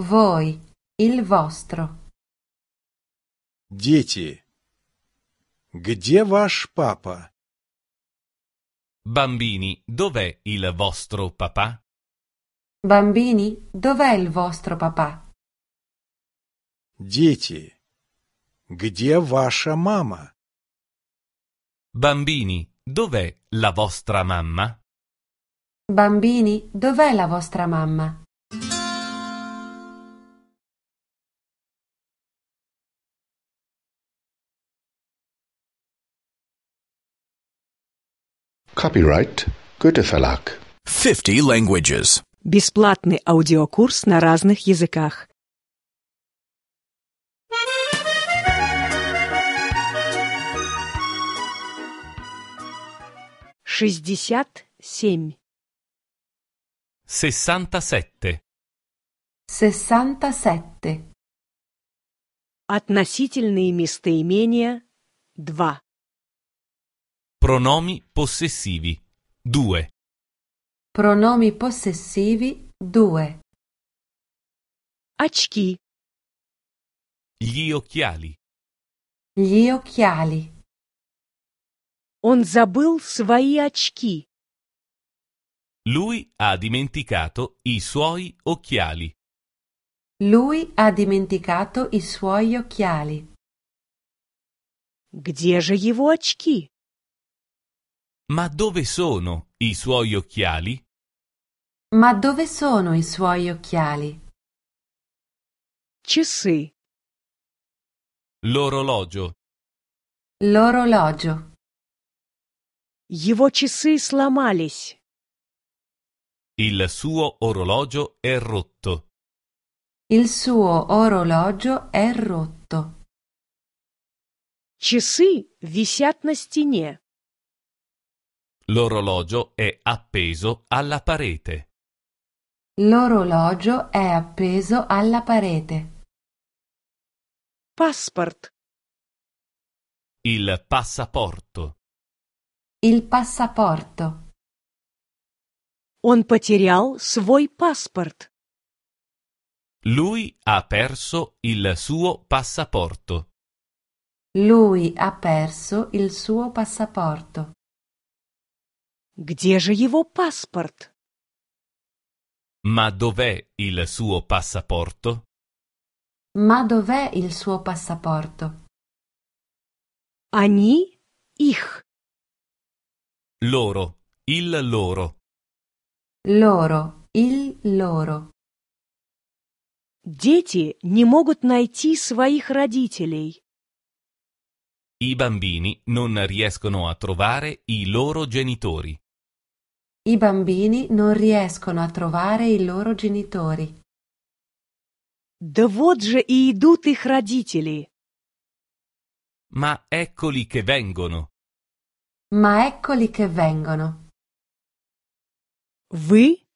[SPEAKER 2] Voi, il
[SPEAKER 1] vostro. Дети. Где ваш папа? Bambini, dov'è il vostro papà?
[SPEAKER 2] Bambini, dov'è il vostro papà?
[SPEAKER 5] Дети. Где ваша мама?
[SPEAKER 1] Bambini, dov'è la vostra mamma?
[SPEAKER 2] Bambini, dov'è la vostra mamma?
[SPEAKER 1] Copyright Goethe Verlag. 50
[SPEAKER 6] languages.
[SPEAKER 2] Бесплатный аудиокурс на разных языках. Шестьдесят семь.
[SPEAKER 1] Sessantasette.
[SPEAKER 2] Sessantasette. Относительные местоимения два.
[SPEAKER 1] Pronomi possessivi 2.
[SPEAKER 2] Pronomi possessivi 2. Очки.
[SPEAKER 1] Gli occhiali.
[SPEAKER 2] Gli occhiali. Он забыл свои очки.
[SPEAKER 1] Lui ha dimenticato i suoi occhiali.
[SPEAKER 2] Lui ha dimenticato i suoi occhiali. Где же его очки?
[SPEAKER 1] Ma dove sono i suoi occhiali?
[SPEAKER 2] Ma dove sono i suoi occhiali? sì.
[SPEAKER 1] L'orologio.
[SPEAKER 2] L'orologio. Его часы сломались.
[SPEAKER 1] Il suo orologio è rotto.
[SPEAKER 2] Il suo orologio è rotto. Часы висят на стене.
[SPEAKER 1] L'orologio è appeso alla parete.
[SPEAKER 2] L'orologio è appeso alla parete. Passport.
[SPEAKER 1] Il passaporto.
[SPEAKER 2] Il passaporto. Он потерял свой паспорт.
[SPEAKER 1] Lui ha perso il suo passaporto.
[SPEAKER 2] Lui ha perso il suo passaporto. Где же его паспорт?
[SPEAKER 1] Ma dov'è il suo passaporto?
[SPEAKER 2] Ma dov'è il suo passaporto? Они, их.
[SPEAKER 1] Loro, il loro.
[SPEAKER 2] Loro, il loro. Дети не могут найти своих родителей.
[SPEAKER 1] I bambini non riescono a trovare i loro genitori.
[SPEAKER 2] I bambini non riescono a trovare i loro genitori. Да вот же и идут их родители.
[SPEAKER 1] Ma eccoli che vengono.
[SPEAKER 2] Ma eccoli che vengono. Вы,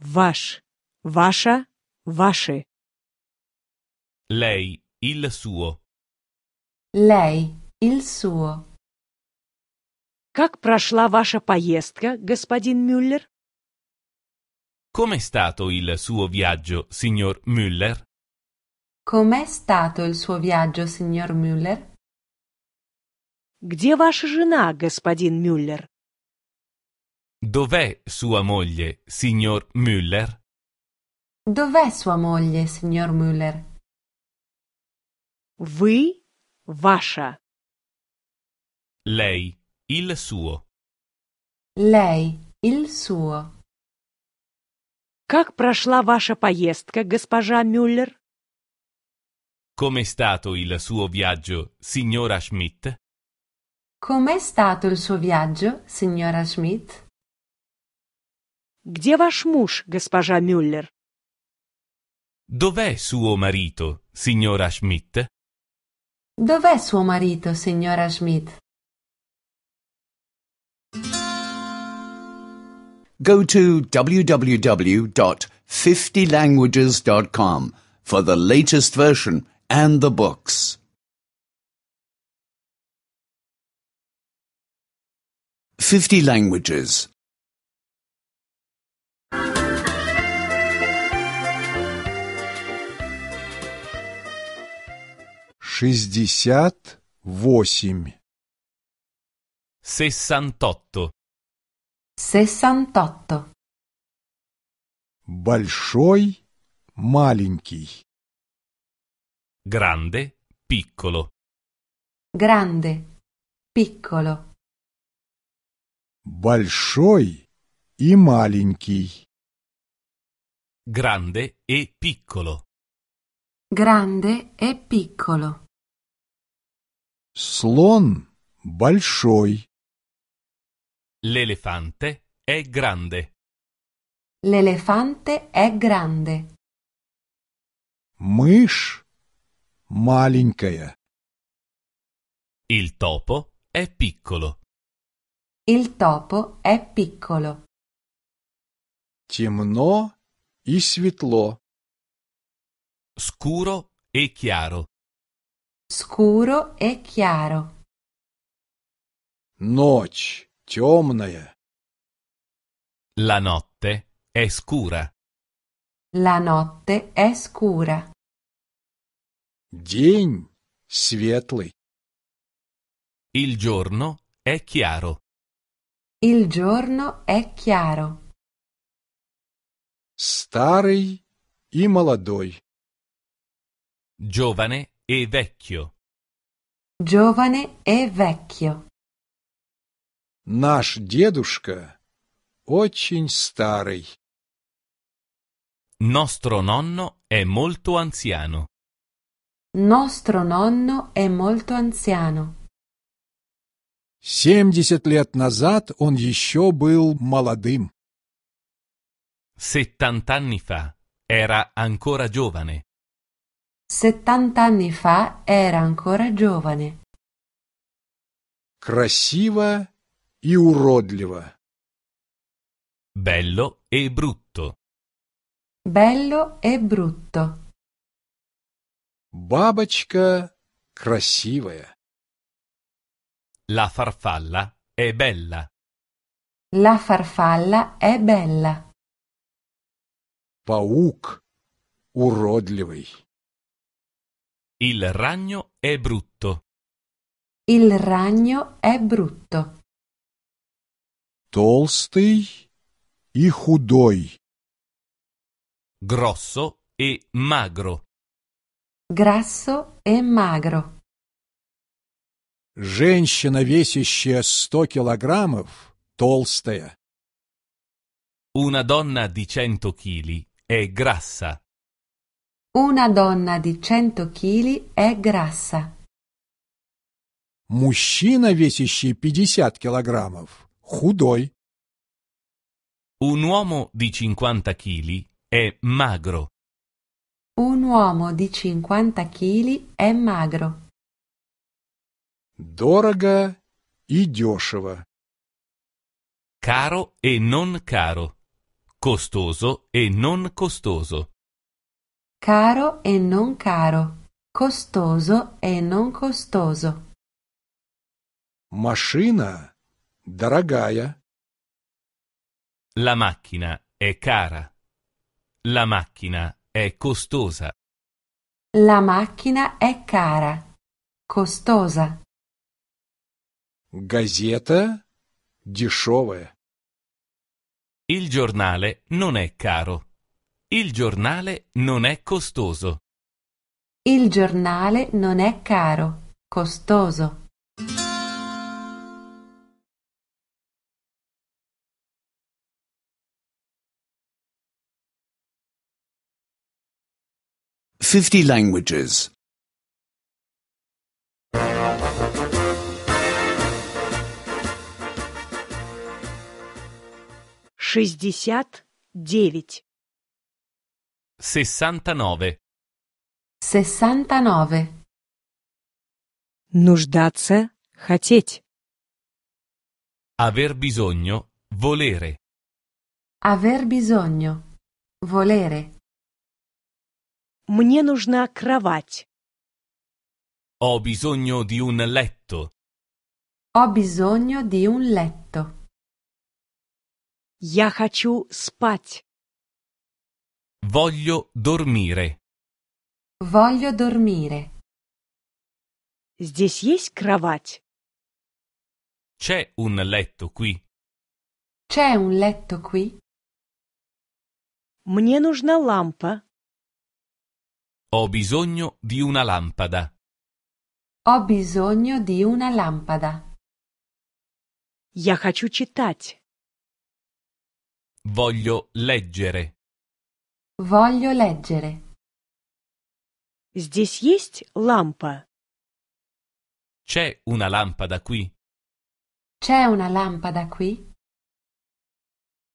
[SPEAKER 2] ваш, ваша, ваши.
[SPEAKER 1] Lei, il suo.
[SPEAKER 2] Lei, il suo. Как прошла ваша поездка, господин Мюллер?
[SPEAKER 1] Com'è stato il suo viaggio, signor Müller?
[SPEAKER 2] Com'è stato il suo viaggio, signor Müller? Где ваша жена, господин Мюллер?
[SPEAKER 1] Dov'è sua moglie, signor Müller?
[SPEAKER 2] Dov'è sua moglie, signor Müller? Вы ваша.
[SPEAKER 1] Lei il suo.
[SPEAKER 2] Lei, il suo. Как прошла ваша поездка, госпожа Мюллер?
[SPEAKER 1] Com'è stato il suo viaggio, signora Schmidt?
[SPEAKER 2] Com'è stato il suo viaggio, signora Schmidt? Где ваш муж, госпожа Мюллер?
[SPEAKER 1] Dov'è suo marito, signora Schmidt?
[SPEAKER 2] Dov'è suo marito, signora Schmidt?
[SPEAKER 4] go to www.50languages.com for the latest version and the books.
[SPEAKER 6] Fifty languages.
[SPEAKER 5] Шестьдесят восемь.
[SPEAKER 2] Sessantotto.
[SPEAKER 1] Большой, маленький. Grande, piccolo.
[SPEAKER 2] Grande, piccolo.
[SPEAKER 1] Большой и маленький. Grande e piccolo.
[SPEAKER 3] Grande
[SPEAKER 1] e piccolo. Слон большой. L'elefante è grande.
[SPEAKER 2] L'elefante è grande.
[SPEAKER 1] Мышь маленькая. Il topo è piccolo.
[SPEAKER 2] Il topo è piccolo.
[SPEAKER 1] Темно и светло. Scuro e chiaro.
[SPEAKER 2] Scuro e chiaro.
[SPEAKER 1] Ночь темная. La notte è scura.
[SPEAKER 2] La notte è scura.
[SPEAKER 1] День светлый. Il giorno è chiaro.
[SPEAKER 2] Il giorno è chiaro.
[SPEAKER 1] Старый и молодой. Giovane e vecchio.
[SPEAKER 2] Giovane e vecchio.
[SPEAKER 5] Наш дедушка очень старый.
[SPEAKER 1] Nostro nonno è molto anziano.
[SPEAKER 2] Nostro nonno è molto anziano.
[SPEAKER 5] Семьдесят лет назад он еще был молодым.
[SPEAKER 1] Settant'anni fa era ancora giovane.
[SPEAKER 2] Settant'anni fa era ancora giovane.
[SPEAKER 5] Красиво
[SPEAKER 1] и уродливо. Bello e brutto.
[SPEAKER 2] Bello e brutto.
[SPEAKER 1] Бабочка красивая. La
[SPEAKER 5] farfalla
[SPEAKER 1] è bella.
[SPEAKER 2] La farfalla è bella.
[SPEAKER 1] Паук уродливый. Il ragno è brutto.
[SPEAKER 2] Il ragno è brutto.
[SPEAKER 1] толстый и худой. гроссо и магро,
[SPEAKER 2] Grasso и e магро,
[SPEAKER 1] Женщина, весящая
[SPEAKER 5] сто килограммов, толстая.
[SPEAKER 1] Una donna di cento chili è grassa.
[SPEAKER 2] Una donna di cento chili è grassa.
[SPEAKER 5] Мужчина, весящий пятьдесят килограммов, худой.
[SPEAKER 1] Un uomo di 50 kg è magro.
[SPEAKER 2] Un uomo di 50 kg è magro.
[SPEAKER 1] Дорого и дешево. Caro e non caro. Costoso e non costoso.
[SPEAKER 2] Caro e non caro. Costoso e non costoso.
[SPEAKER 1] Машина
[SPEAKER 5] Дорогая.
[SPEAKER 1] La macchina è cara. La macchina è costosa.
[SPEAKER 2] La macchina è cara. Costosa.
[SPEAKER 1] Газета дешевая. Il giornale non è caro. Il giornale non è costoso. Il
[SPEAKER 2] giornale non è caro. Costoso.
[SPEAKER 3] 50 languages.
[SPEAKER 2] 69.
[SPEAKER 1] 69.
[SPEAKER 2] 69. Нуждаться, хотеть.
[SPEAKER 1] Aver bisogno, volere.
[SPEAKER 2] Aver bisogno, volere. Мне нужна кровать.
[SPEAKER 1] Ho bisogno di un letto.
[SPEAKER 2] Ho bisogno di un letto. Я хочу спать.
[SPEAKER 1] Voglio dormire.
[SPEAKER 2] Voglio dormire. Здесь есть кровать?
[SPEAKER 1] C'è un letto qui.
[SPEAKER 2] C'è un letto qui? Мне нужна лампа.
[SPEAKER 1] Ho bisogno di una lampada.
[SPEAKER 2] Ho bisogno di una lampada. Я хочу читать.
[SPEAKER 1] Voglio leggere.
[SPEAKER 2] Voglio leggere. Здесь есть лампа?
[SPEAKER 1] C'è una lampada qui.
[SPEAKER 2] C'è una lampada qui?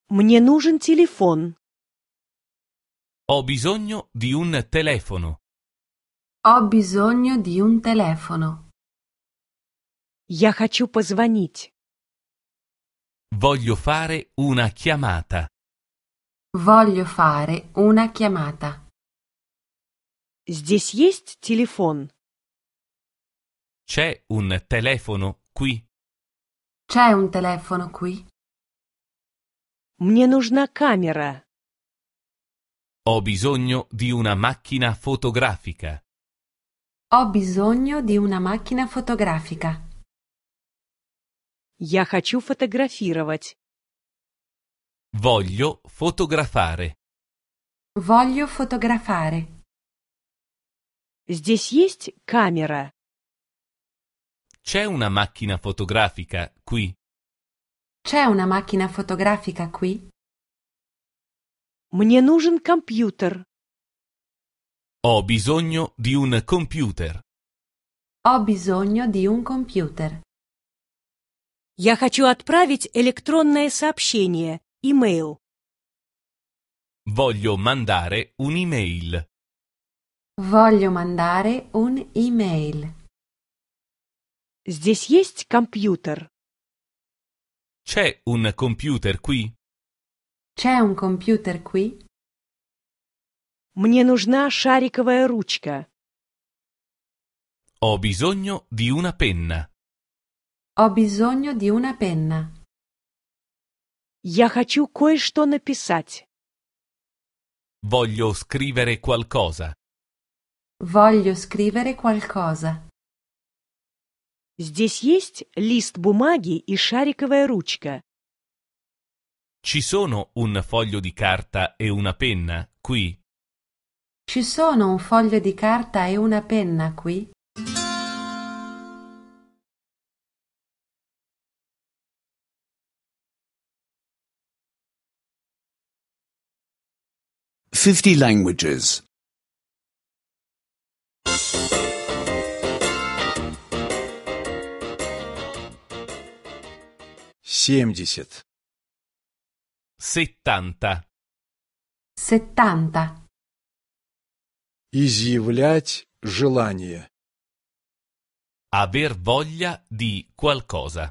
[SPEAKER 2] Мне нужен телефон.
[SPEAKER 1] Ho bisogno di un telefono.
[SPEAKER 2] Ho bisogno di un telefono. Я хочу позвонить.
[SPEAKER 1] Voglio fare una chiamata.
[SPEAKER 2] Voglio fare una chiamata. Здесь есть телефон?
[SPEAKER 1] C'è un telefono qui?
[SPEAKER 2] C'è un telefono qui? Мне нужна камера.
[SPEAKER 1] Ho bisogno di una macchina fotografica.
[SPEAKER 2] Ho bisogno di una macchina fotografica. Я хочу фотографировать.
[SPEAKER 1] Voglio fotografare.
[SPEAKER 2] Voglio fotografare. Здесь есть камера.
[SPEAKER 1] C'è una macchina fotografica qui.
[SPEAKER 2] C'è una macchina fotografica qui? Мне нужен компьютер.
[SPEAKER 1] Ho bisogno di un computer.
[SPEAKER 2] Ho bisogno di un computer. Я хочу отправить электронное сообщение, email.
[SPEAKER 1] Voglio mandare un'email.
[SPEAKER 2] Voglio mandare un'email. Здесь есть компьютер?
[SPEAKER 1] C'è un computer qui?
[SPEAKER 2] C'è un computer qui? Мне нужна шариковая ручка.
[SPEAKER 1] Ho bisogno di una penna.
[SPEAKER 2] Ho bisogno di una penna. Я хочу кое-что написать.
[SPEAKER 1] Voglio scrivere qualcosa.
[SPEAKER 2] Voglio scrivere qualcosa. Здесь есть лист бумаги и шариковая ручка.
[SPEAKER 1] Ci sono un foglio di carta e una penna qui?
[SPEAKER 2] Ci sono un foglio di carta e una
[SPEAKER 3] penna qui?
[SPEAKER 6] Fifty languages.
[SPEAKER 1] 70 Settanta.
[SPEAKER 2] Settanta.
[SPEAKER 1] Изъявлять желание. Aver voglia di qualcosa.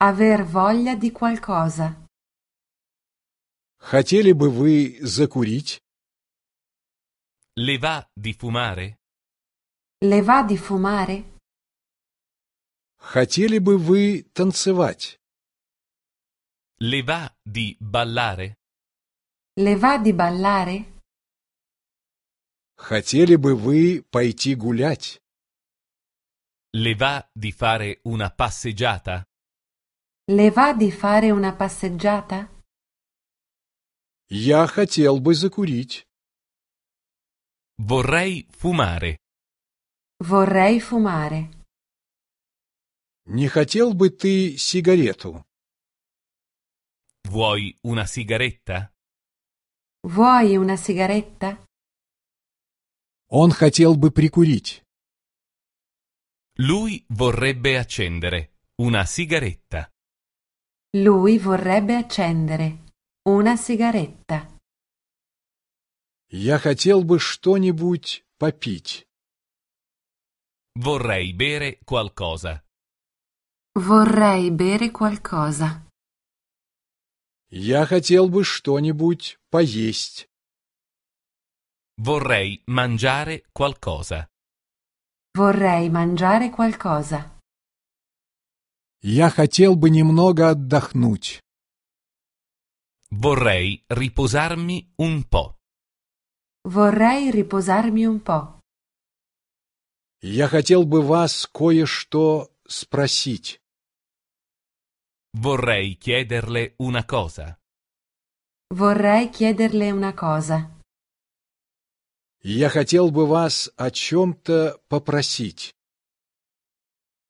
[SPEAKER 2] Aver voglia di qualcosa.
[SPEAKER 1] Хотели бы вы закурить? Le va di fumare?
[SPEAKER 2] Le va di fumare?
[SPEAKER 1] Хотели бы вы танцевать? Le va di ballare?
[SPEAKER 2] Le va di ballare?
[SPEAKER 1] Хотели бы вы пойти гулять? Le va di fare una passeggiata?
[SPEAKER 2] Le va di fare una passeggiata?
[SPEAKER 1] Я хотел бы закурить. Vorrei fumare.
[SPEAKER 2] Vorrei fumare.
[SPEAKER 1] Не хотел бы ты сигарету? Vuoi una sigaretta?
[SPEAKER 2] Vuoi una sigaretta?
[SPEAKER 1] Он хотел бы
[SPEAKER 5] прикурить.
[SPEAKER 1] Lui vorrebbe accendere una sigaretta.
[SPEAKER 2] Lui vorrebbe accendere una sigaretta.
[SPEAKER 5] Я хотел бы что-нибудь попить.
[SPEAKER 1] Vorrei bere qualcosa.
[SPEAKER 5] Vorrei
[SPEAKER 2] bere qualcosa.
[SPEAKER 5] Я хотел бы что-нибудь
[SPEAKER 1] поесть. Vorrei mangiare qualcosa.
[SPEAKER 2] Vorrei mangiare qualcosa.
[SPEAKER 1] Я
[SPEAKER 5] хотел бы немного отдохнуть.
[SPEAKER 1] Vorrei riposarmi un po'.
[SPEAKER 2] Vorrei riposarmi un po'.
[SPEAKER 5] Я хотел бы вас кое-что спросить.
[SPEAKER 1] Vorrei chiederle una cosa.
[SPEAKER 5] Vorrei
[SPEAKER 2] chiederle una cosa.
[SPEAKER 1] Я хотел бы вас о
[SPEAKER 5] чем-то
[SPEAKER 1] попросить.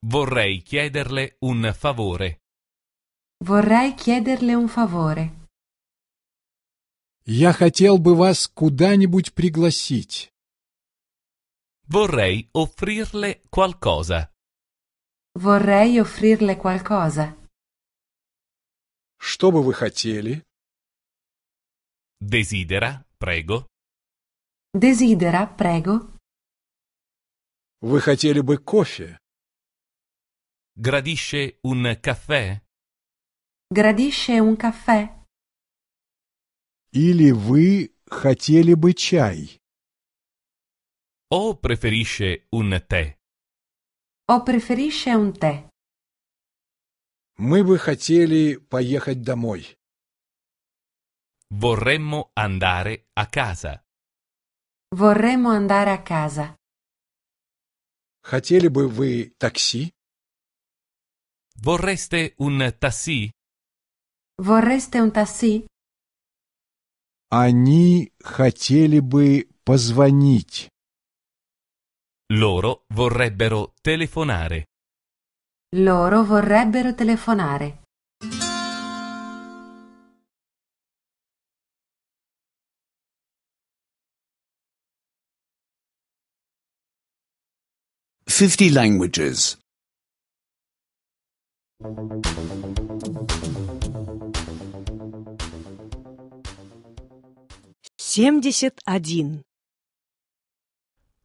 [SPEAKER 1] Vorrei chiederle un favore.
[SPEAKER 2] Vorrei chiederle un favore.
[SPEAKER 5] Я хотел бы вас куда-нибудь пригласить.
[SPEAKER 1] Vorrei offrirle qualcosa.
[SPEAKER 2] Vorrei offrirle qualcosa.
[SPEAKER 1] Что бы вы хотели? Desidera, prego.
[SPEAKER 2] Desidera, prego.
[SPEAKER 1] Вы хотели бы кофе? Gradisce un caffè?
[SPEAKER 2] Gradisce un caffè?
[SPEAKER 5] Или вы хотели бы чай?
[SPEAKER 1] O preferisce un tè?
[SPEAKER 2] O preferisce un tè?
[SPEAKER 5] Мы бы хотели поехать домой.
[SPEAKER 1] Vorremmo andare a casa.
[SPEAKER 2] Vorremmo andare a casa.
[SPEAKER 1] Хотели бы вы такси? Vorreste un taxi?
[SPEAKER 2] Vorreste un taxi?
[SPEAKER 5] Они хотели бы позвонить.
[SPEAKER 1] Loro vorrebbero telefonare.
[SPEAKER 2] Loro vorrebbero
[SPEAKER 1] telefonare.
[SPEAKER 6] Fifty languages.
[SPEAKER 2] Семьдесят один.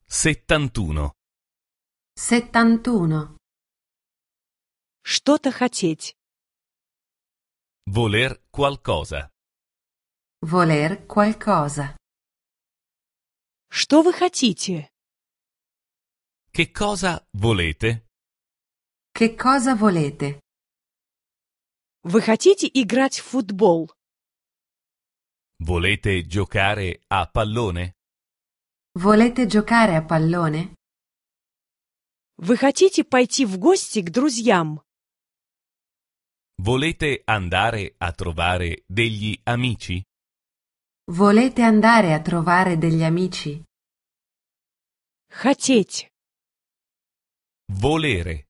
[SPEAKER 1] Settantuno.
[SPEAKER 2] Settantuno. Что-то хотеть.
[SPEAKER 1] Voler qualcosa.
[SPEAKER 2] Voler qualcosa. Что вы хотите? Che cosa
[SPEAKER 1] volete?
[SPEAKER 2] Che cosa volete? Вы хотите играть в футбол?
[SPEAKER 1] Volete giocare a pallone?
[SPEAKER 2] Volete giocare a pallone? Вы хотите пойти в гости к друзьям?
[SPEAKER 1] Volete andare a trovare degli amici?
[SPEAKER 2] Volete andare a trovare degli amici? Хотеть.
[SPEAKER 1] Volere.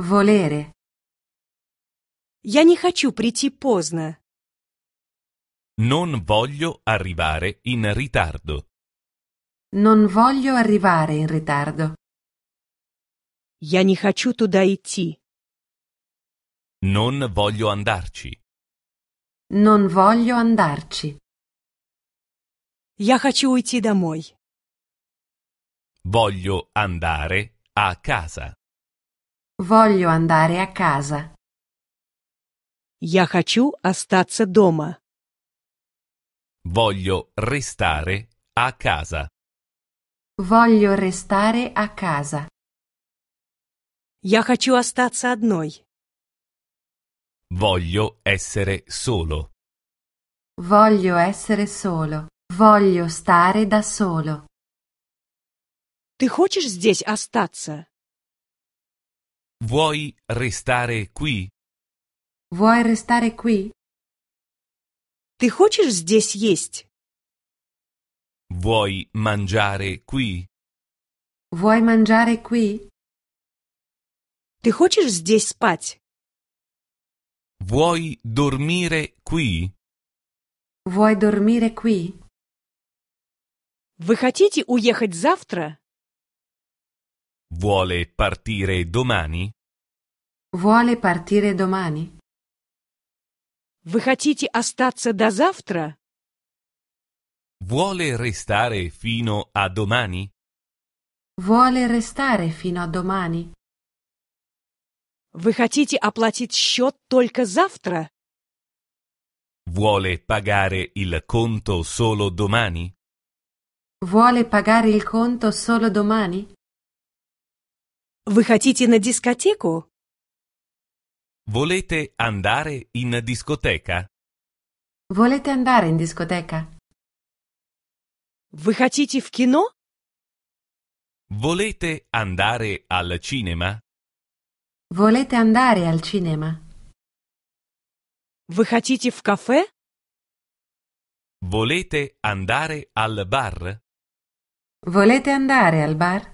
[SPEAKER 2] Volere. Я не хочу прийти поздно.
[SPEAKER 1] Non voglio arrivare in ritardo.
[SPEAKER 2] Non voglio arrivare in ritardo. Я не хочу туда идти.
[SPEAKER 1] Non voglio andarci.
[SPEAKER 2] Non voglio andarci. Я хочу уйти домой.
[SPEAKER 1] Voglio andare a casa.
[SPEAKER 2] Voglio andare a casa. Я хочу остаться дома.
[SPEAKER 1] Voglio restare a casa.
[SPEAKER 2] Voglio restare a casa. Я хочу остаться одной.
[SPEAKER 1] Voglio essere solo.
[SPEAKER 2] Voglio essere solo. Voglio stare da solo. Ты хочешь здесь остаться?
[SPEAKER 1] Vuoi restare qui?
[SPEAKER 2] Vuoi restare qui? Ты хочешь здесь есть?
[SPEAKER 1] Vuoi mangiare qui?
[SPEAKER 2] Vuoi mangiare qui? Ты хочешь здесь спать?
[SPEAKER 1] Vuoi dormire qui?
[SPEAKER 2] Vuoi dormire qui? Вы хотите уехать завтра?
[SPEAKER 1] Vuole partire domani?
[SPEAKER 2] Vuole partire domani? Вы хотите остаться до завтра?
[SPEAKER 1] Vuole restare fino a domani?
[SPEAKER 2] Vuole restare fino a domani? Вы хотите оплатить счет только завтра?
[SPEAKER 1] Vuole pagare il conto solo domani?
[SPEAKER 2] Vuole pagare il conto solo domani? Вы хотите на дискотеку?
[SPEAKER 1] Volete andare in discoteca?
[SPEAKER 2] Volete andare in discoteca? Вы хотите в кино?
[SPEAKER 1] Volete andare al cinema?
[SPEAKER 2] Volete andare al cinema? Вы хотите в кафе?
[SPEAKER 1] Volete andare al bar?
[SPEAKER 2] Volete andare al bar?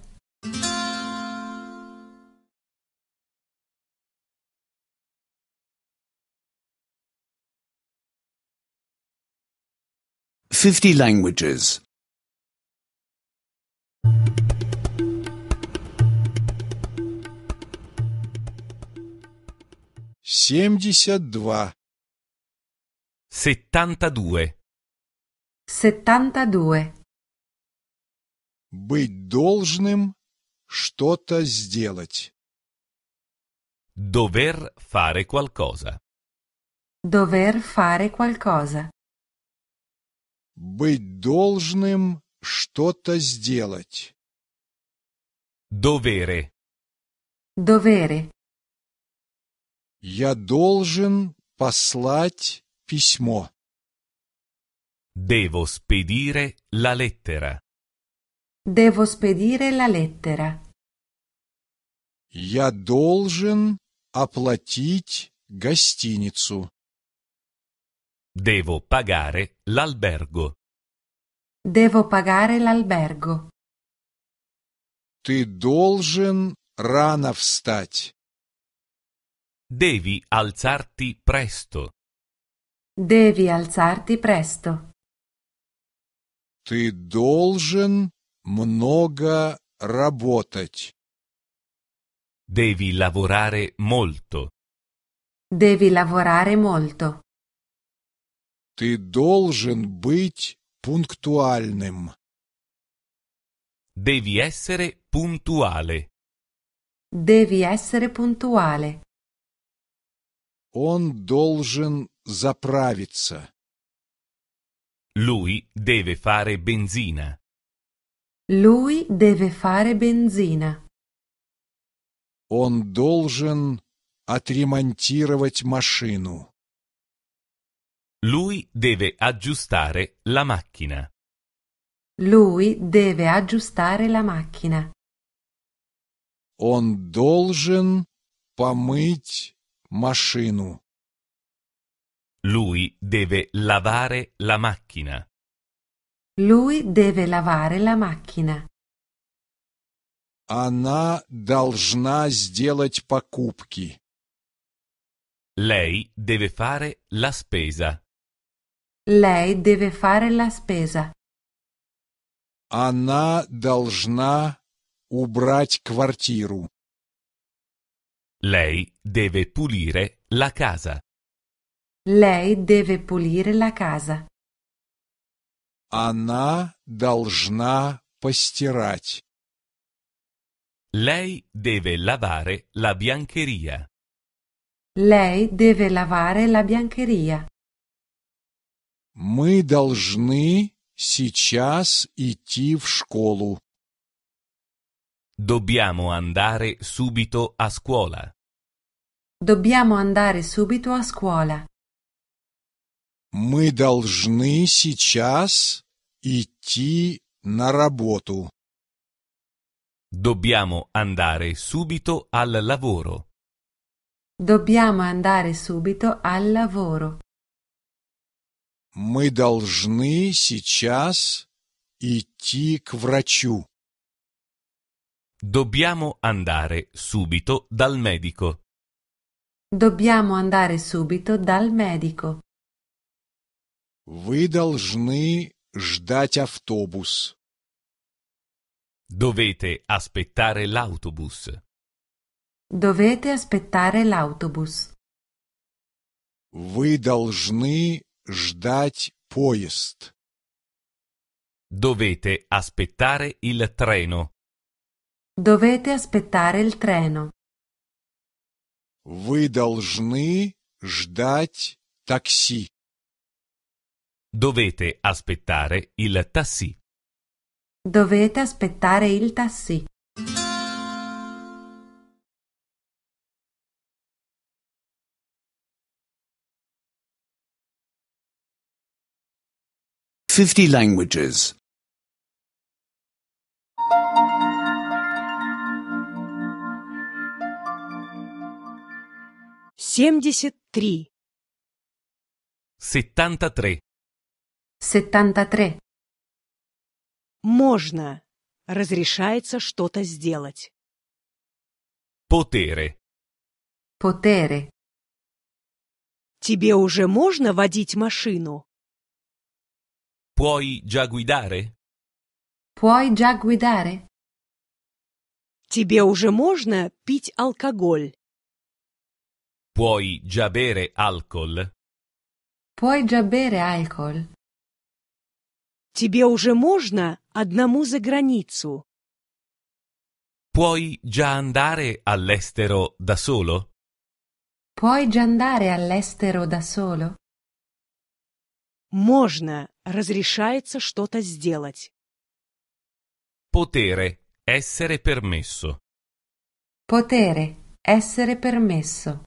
[SPEAKER 6] Fifty languages.
[SPEAKER 1] Семьдесят Settantadue.
[SPEAKER 2] Settantadue.
[SPEAKER 1] Быть должным что-то сделать. Dover fare qualcosa.
[SPEAKER 2] Dover fare qualcosa.
[SPEAKER 1] Быть должным что-то сделать. Dovere.
[SPEAKER 3] Dovere.
[SPEAKER 1] Я должен послать письмо. Devo spedire la lettera.
[SPEAKER 2] Devo spedire la lettera.
[SPEAKER 1] Я должен оплатить гостиницу. Devo pagare l'albergo.
[SPEAKER 2] Devo pagare l'albergo.
[SPEAKER 1] Ты должен рано встать.
[SPEAKER 5] Devi alzarti presto.
[SPEAKER 2] Devi alzarti presto.
[SPEAKER 1] Ti должен много работать. Devi lavorare molto.
[SPEAKER 2] Devi lavorare molto.
[SPEAKER 1] Ты должен быть пунктуальным. Devi essere puntuale.
[SPEAKER 2] Devi essere puntuale.
[SPEAKER 5] Он должен заправиться.
[SPEAKER 1] Lui deve fare benzina.
[SPEAKER 2] Lui deve fare benzina.
[SPEAKER 1] Он должен отремонтировать машину. Lui deve aggiustare la macchina.
[SPEAKER 2] Lui deve aggiustare la macchina.
[SPEAKER 5] Он должен помыть
[SPEAKER 1] Машину. Lui deve lavare la macchina.
[SPEAKER 2] Lui deve lavare la macchina.
[SPEAKER 5] Она должна сделать покупки.
[SPEAKER 1] Lei deve fare la spesa. Lei deve
[SPEAKER 2] fare la spesa.
[SPEAKER 1] Она должна убрать квартиру. Lei deve pulire la casa.
[SPEAKER 2] Lei deve pulire la casa.
[SPEAKER 5] Она должна постирать.
[SPEAKER 1] Lei deve lavare la biancheria.
[SPEAKER 2] Lei deve lavare la biancheria.
[SPEAKER 1] Мы должны сейчас идти в школу. Dobbiamo andare subito a scuola.
[SPEAKER 2] Dobbiamo andare subito a scuola.
[SPEAKER 5] Мы должны
[SPEAKER 1] сейчас идти на работу. Dobbiamo andare subito al lavoro.
[SPEAKER 2] Dobbiamo andare subito al lavoro.
[SPEAKER 1] Мы должны сейчас идти к врачу. Dobbiamo andare subito dal medico.
[SPEAKER 2] Dobbiamo andare subito dal medico.
[SPEAKER 1] Вы должны ждать автобус. Dovete aspettare l'autobus.
[SPEAKER 2] Dovete aspettare l'autobus.
[SPEAKER 5] Вы должны ждать поезд.
[SPEAKER 1] Dovete aspettare il treno.
[SPEAKER 2] Dovete aspettare il treno.
[SPEAKER 1] Вы должны ждать такси. Dovete aspettare il taxi.
[SPEAKER 2] Dovete aspettare il taxi.
[SPEAKER 6] Fifty languages.
[SPEAKER 2] 73
[SPEAKER 1] 73
[SPEAKER 2] 73 Можно. Разрешается что-то сделать.
[SPEAKER 1] Potere.
[SPEAKER 2] Potere. Тебе уже можно водить машину?
[SPEAKER 1] Puoi già guidare?
[SPEAKER 2] Puoi già guidare? Тебе уже можно пить алкоголь?
[SPEAKER 1] Puoi già bere alcol?
[SPEAKER 2] Puoi già bere alcol? Тебе уже можно одному за границу?
[SPEAKER 1] Puoi già andare all'estero da solo?
[SPEAKER 2] Puoi già andare all'estero da solo? Можно, разрешается что-то сделать.
[SPEAKER 1] Potere, essere permesso.
[SPEAKER 2] Potere, essere permesso.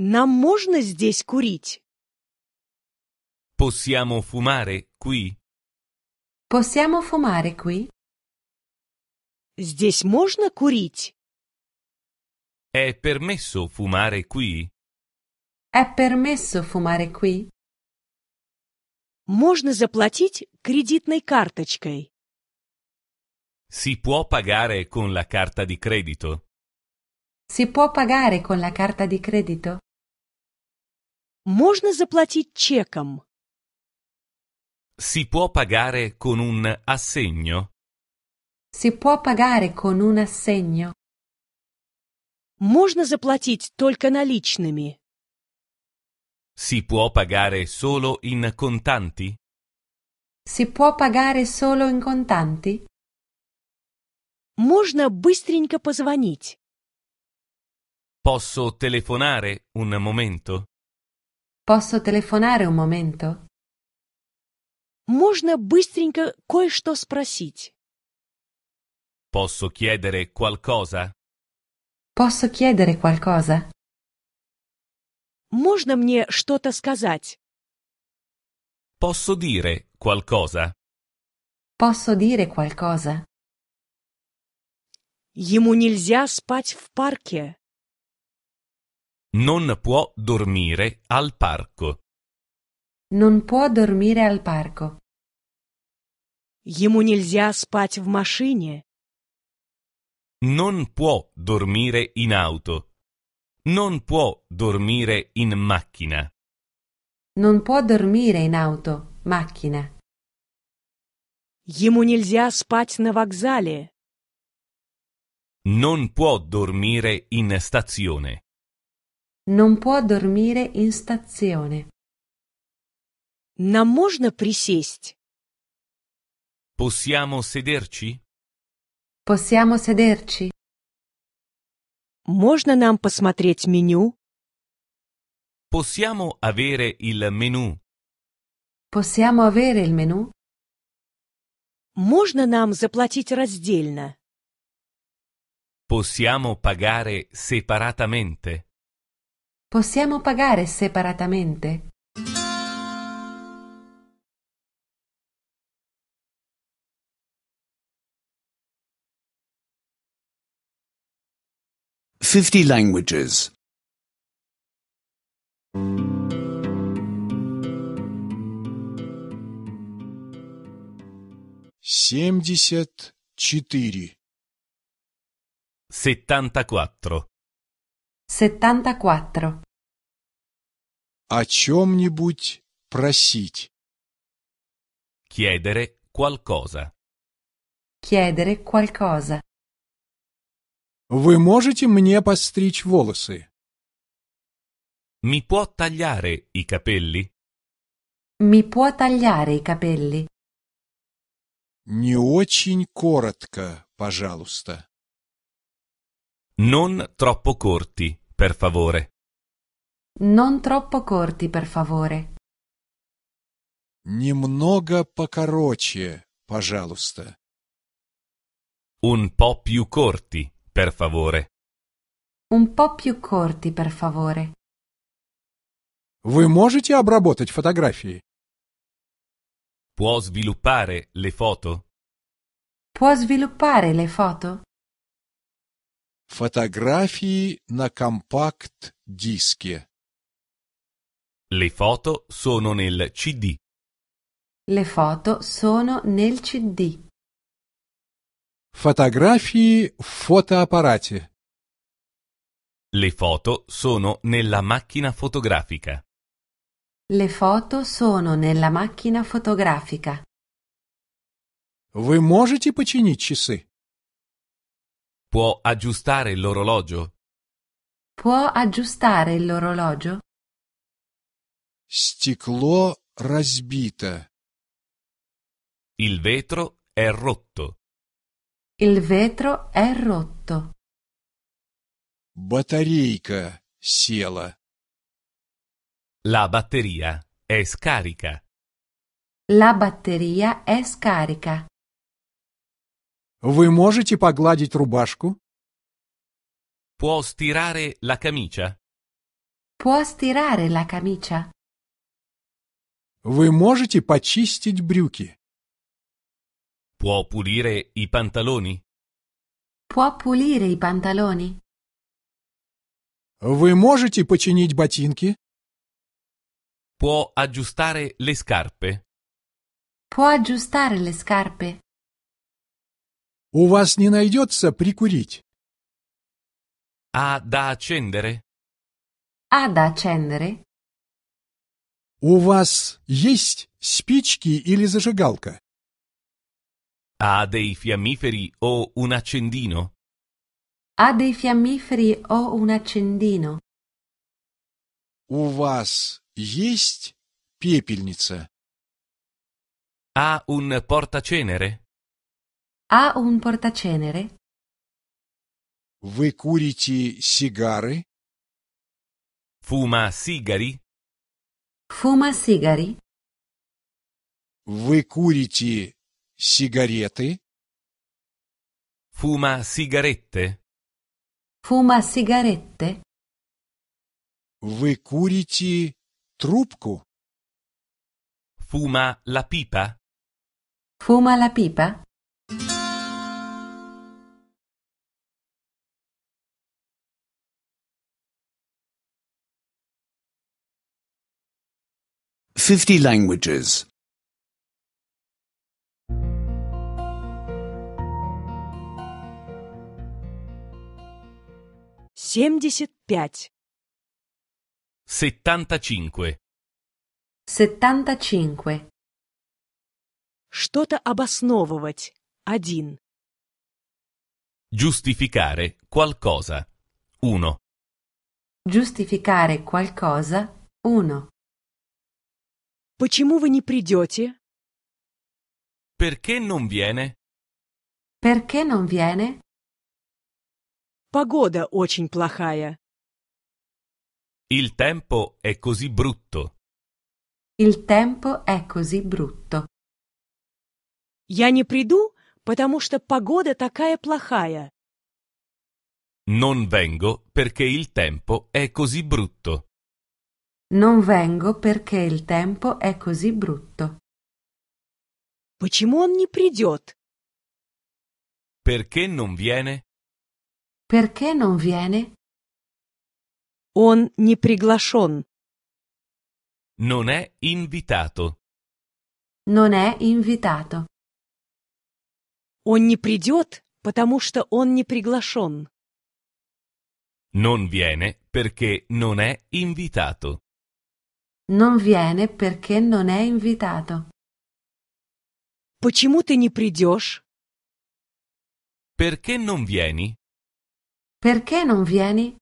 [SPEAKER 2] Нам можно здесь курить?
[SPEAKER 1] Possiamo fumare qui?
[SPEAKER 2] Possiamo fumare qui? Здесь можно курить?
[SPEAKER 1] È permesso fumare qui?
[SPEAKER 2] È permesso fumare qui? Можно заплатить кредитной карточкой.
[SPEAKER 1] Si può pagare con la carta di credito?
[SPEAKER 2] Si può pagare con la carta di credito? Можно заплатить чеком?
[SPEAKER 1] Si può pagare con un assegno? Si
[SPEAKER 2] può pagare con un assegno? Можно заплатить только наличными?
[SPEAKER 1] Si può pagare solo in contanti?
[SPEAKER 2] Si può pagare solo in contanti? Можно быстренько позвонить?
[SPEAKER 1] Posso telefonare un momento?
[SPEAKER 2] Posso telefonare un momento? Можно быстренько кое-что спросить.
[SPEAKER 1] Posso chiedere qualcosa?
[SPEAKER 2] Posso chiedere qualcosa? Можно мне что-то сказать?
[SPEAKER 1] Posso dire qualcosa?
[SPEAKER 2] Posso dire qualcosa? Ему нельзя спать в парке.
[SPEAKER 1] Non può dormire al parco.
[SPEAKER 2] Non può dormire al parco. Ему нельзя спать в машине.
[SPEAKER 1] Non può dormire in auto. Non può dormire in macchina.
[SPEAKER 2] Non può dormire in auto, macchina. Ему нельзя спать на вокзале.
[SPEAKER 1] Non può dormire in stazione.
[SPEAKER 2] Non può dormire in stazione. Нам можно присесть?
[SPEAKER 1] Possiamo sederci?
[SPEAKER 2] Possiamo sederci? Можно нам посмотреть меню?
[SPEAKER 1] Possiamo avere il menu?
[SPEAKER 2] Possiamo avere il menu? Можно нам заплатить раздельно?
[SPEAKER 1] Possiamo pagare separatamente?
[SPEAKER 2] Possiamo pagare separatamente?
[SPEAKER 3] Fifty languages.
[SPEAKER 5] Семьдесят четыре.
[SPEAKER 1] Settantaquattro.
[SPEAKER 2] 74.
[SPEAKER 1] О чем-нибудь просить. Chiedere qualcosa.
[SPEAKER 2] Chiedere qualcosa.
[SPEAKER 1] Вы можете мне постричь волосы? Mi può tagliare i capelli?
[SPEAKER 2] Mi può tagliare i capelli?
[SPEAKER 1] Не очень коротко, пожалуйста. Non troppo corti per favore.
[SPEAKER 2] Non troppo corti, per favore.
[SPEAKER 5] Немного покороче,
[SPEAKER 1] пожалуйста. Un po' più corti, per favore.
[SPEAKER 5] Un po' più corti, per
[SPEAKER 2] favore.
[SPEAKER 1] Вы можете обработать фотографии? Può sviluppare le foto?
[SPEAKER 2] Può sviluppare
[SPEAKER 5] le foto? Fotografii na compact-dische.
[SPEAKER 1] Le foto sono nel CD.
[SPEAKER 2] Le foto sono nel CD.
[SPEAKER 5] Fotografii fotoapparate.
[SPEAKER 1] Le foto sono nella macchina fotografica.
[SPEAKER 2] Le foto sono nella macchina fotografica.
[SPEAKER 1] Вы можете починить часы? Può aggiustare l'orologio?
[SPEAKER 2] Può aggiustare l'orologio?
[SPEAKER 1] Стекло разбито. Il vetro è rotto.
[SPEAKER 2] Il vetro è rotto.
[SPEAKER 1] Батарейка села. La batteria è scarica.
[SPEAKER 2] La batteria è scarica.
[SPEAKER 1] Вы
[SPEAKER 5] можете погладить рубашку?
[SPEAKER 1] Può stirare la camicia?
[SPEAKER 2] Può stirare la camicia?
[SPEAKER 5] Вы можете почистить брюки?
[SPEAKER 1] Può pulire i pantaloni?
[SPEAKER 2] Può pulire i pantaloni?
[SPEAKER 1] Вы можете починить ботинки? Può aggiustare le scarpe?
[SPEAKER 2] Può aggiustare le scarpe?
[SPEAKER 5] У вас не найдется прикурить?
[SPEAKER 1] Ha da accendere?
[SPEAKER 2] Ha da accendere?
[SPEAKER 5] У вас есть спички или зажигалка?
[SPEAKER 1] Ha dei fiammiferi o un accendino?
[SPEAKER 2] Ha dei fiammiferi o un accendino?
[SPEAKER 1] У вас есть пепельница? Ha un portacenere?
[SPEAKER 2] Ha un portacenere?
[SPEAKER 1] Вы курите сигары? Fuma sigari?
[SPEAKER 2] Fuma sigari?
[SPEAKER 1] Вы курите сигареты? Fuma sigarette?
[SPEAKER 2] Fuma sigarette?
[SPEAKER 1] Вы курите трубку? Fuma la pipa?
[SPEAKER 2] Fuma la pipa?
[SPEAKER 3] 50 languages.
[SPEAKER 2] 75
[SPEAKER 1] 75.
[SPEAKER 2] 75. Что-то обосновывать. Один.
[SPEAKER 1] Giustificare qualcosa. 1.
[SPEAKER 2] Giustificare qualcosa. 1. Почему вы не придете?
[SPEAKER 1] Perché non viene?
[SPEAKER 2] Perché non viene? Погода очень плохая.
[SPEAKER 1] Il tempo è così brutto.
[SPEAKER 2] Il tempo è così brutto. Я не приду, потому что погода такая плохая.
[SPEAKER 1] Non vengo perché il tempo è così brutto.
[SPEAKER 2] Non vengo perché il tempo è così brutto. Почему он не придет?
[SPEAKER 1] Perché non viene?
[SPEAKER 2] Perché non viene? Он не приглашен.
[SPEAKER 1] Non è invitato.
[SPEAKER 2] Non è invitato. Он не придет, потому что он не приглашен.
[SPEAKER 1] Non viene perché non è invitato.
[SPEAKER 2] Non viene perché non è invitato. Почему ты не придешь?
[SPEAKER 1] Perché non vieni?
[SPEAKER 2] Perché non vieni?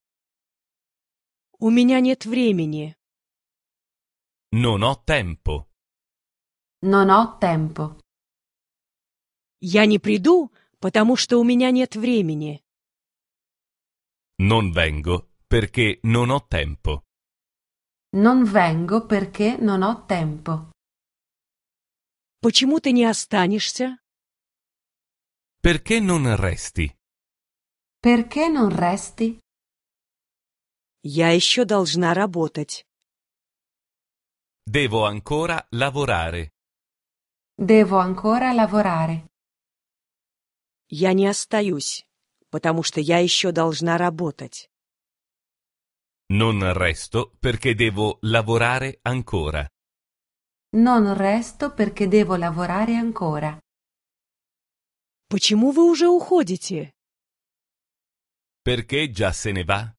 [SPEAKER 2] У меня нет времени.
[SPEAKER 1] Non ho tempo.
[SPEAKER 2] Non ho tempo. Я не приду, потому что у меня нет времени.
[SPEAKER 1] Non vengo perché non ho tempo.
[SPEAKER 2] Non vengo perché non ho tempo. Почему ты не останешься?
[SPEAKER 1] Perché non resti?
[SPEAKER 2] Perché non resti? Я еще должна работать.
[SPEAKER 1] Devo ancora lavorare.
[SPEAKER 2] Devo ancora lavorare. Я не остаюсь, потому что я еще должна работать.
[SPEAKER 1] Non resto perché devo lavorare ancora.
[SPEAKER 2] Non resto perché devo lavorare ancora. Почему вы уже уходите?
[SPEAKER 1] Perché già se ne va?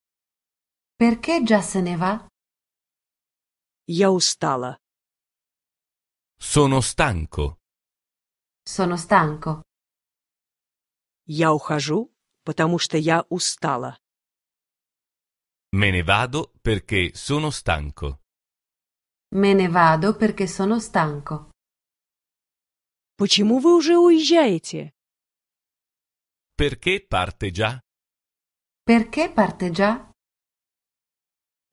[SPEAKER 2] Perché già se ne va? Я устала.
[SPEAKER 1] Sono stanco.
[SPEAKER 2] Sono stanco. Я ухожу, потому что я устала.
[SPEAKER 1] Me ne vado perché sono stanco.
[SPEAKER 2] Me ne vado perché sono stanco. Почему вы уже уезжаете?
[SPEAKER 1] Perché parte già?
[SPEAKER 2] Perché parte già?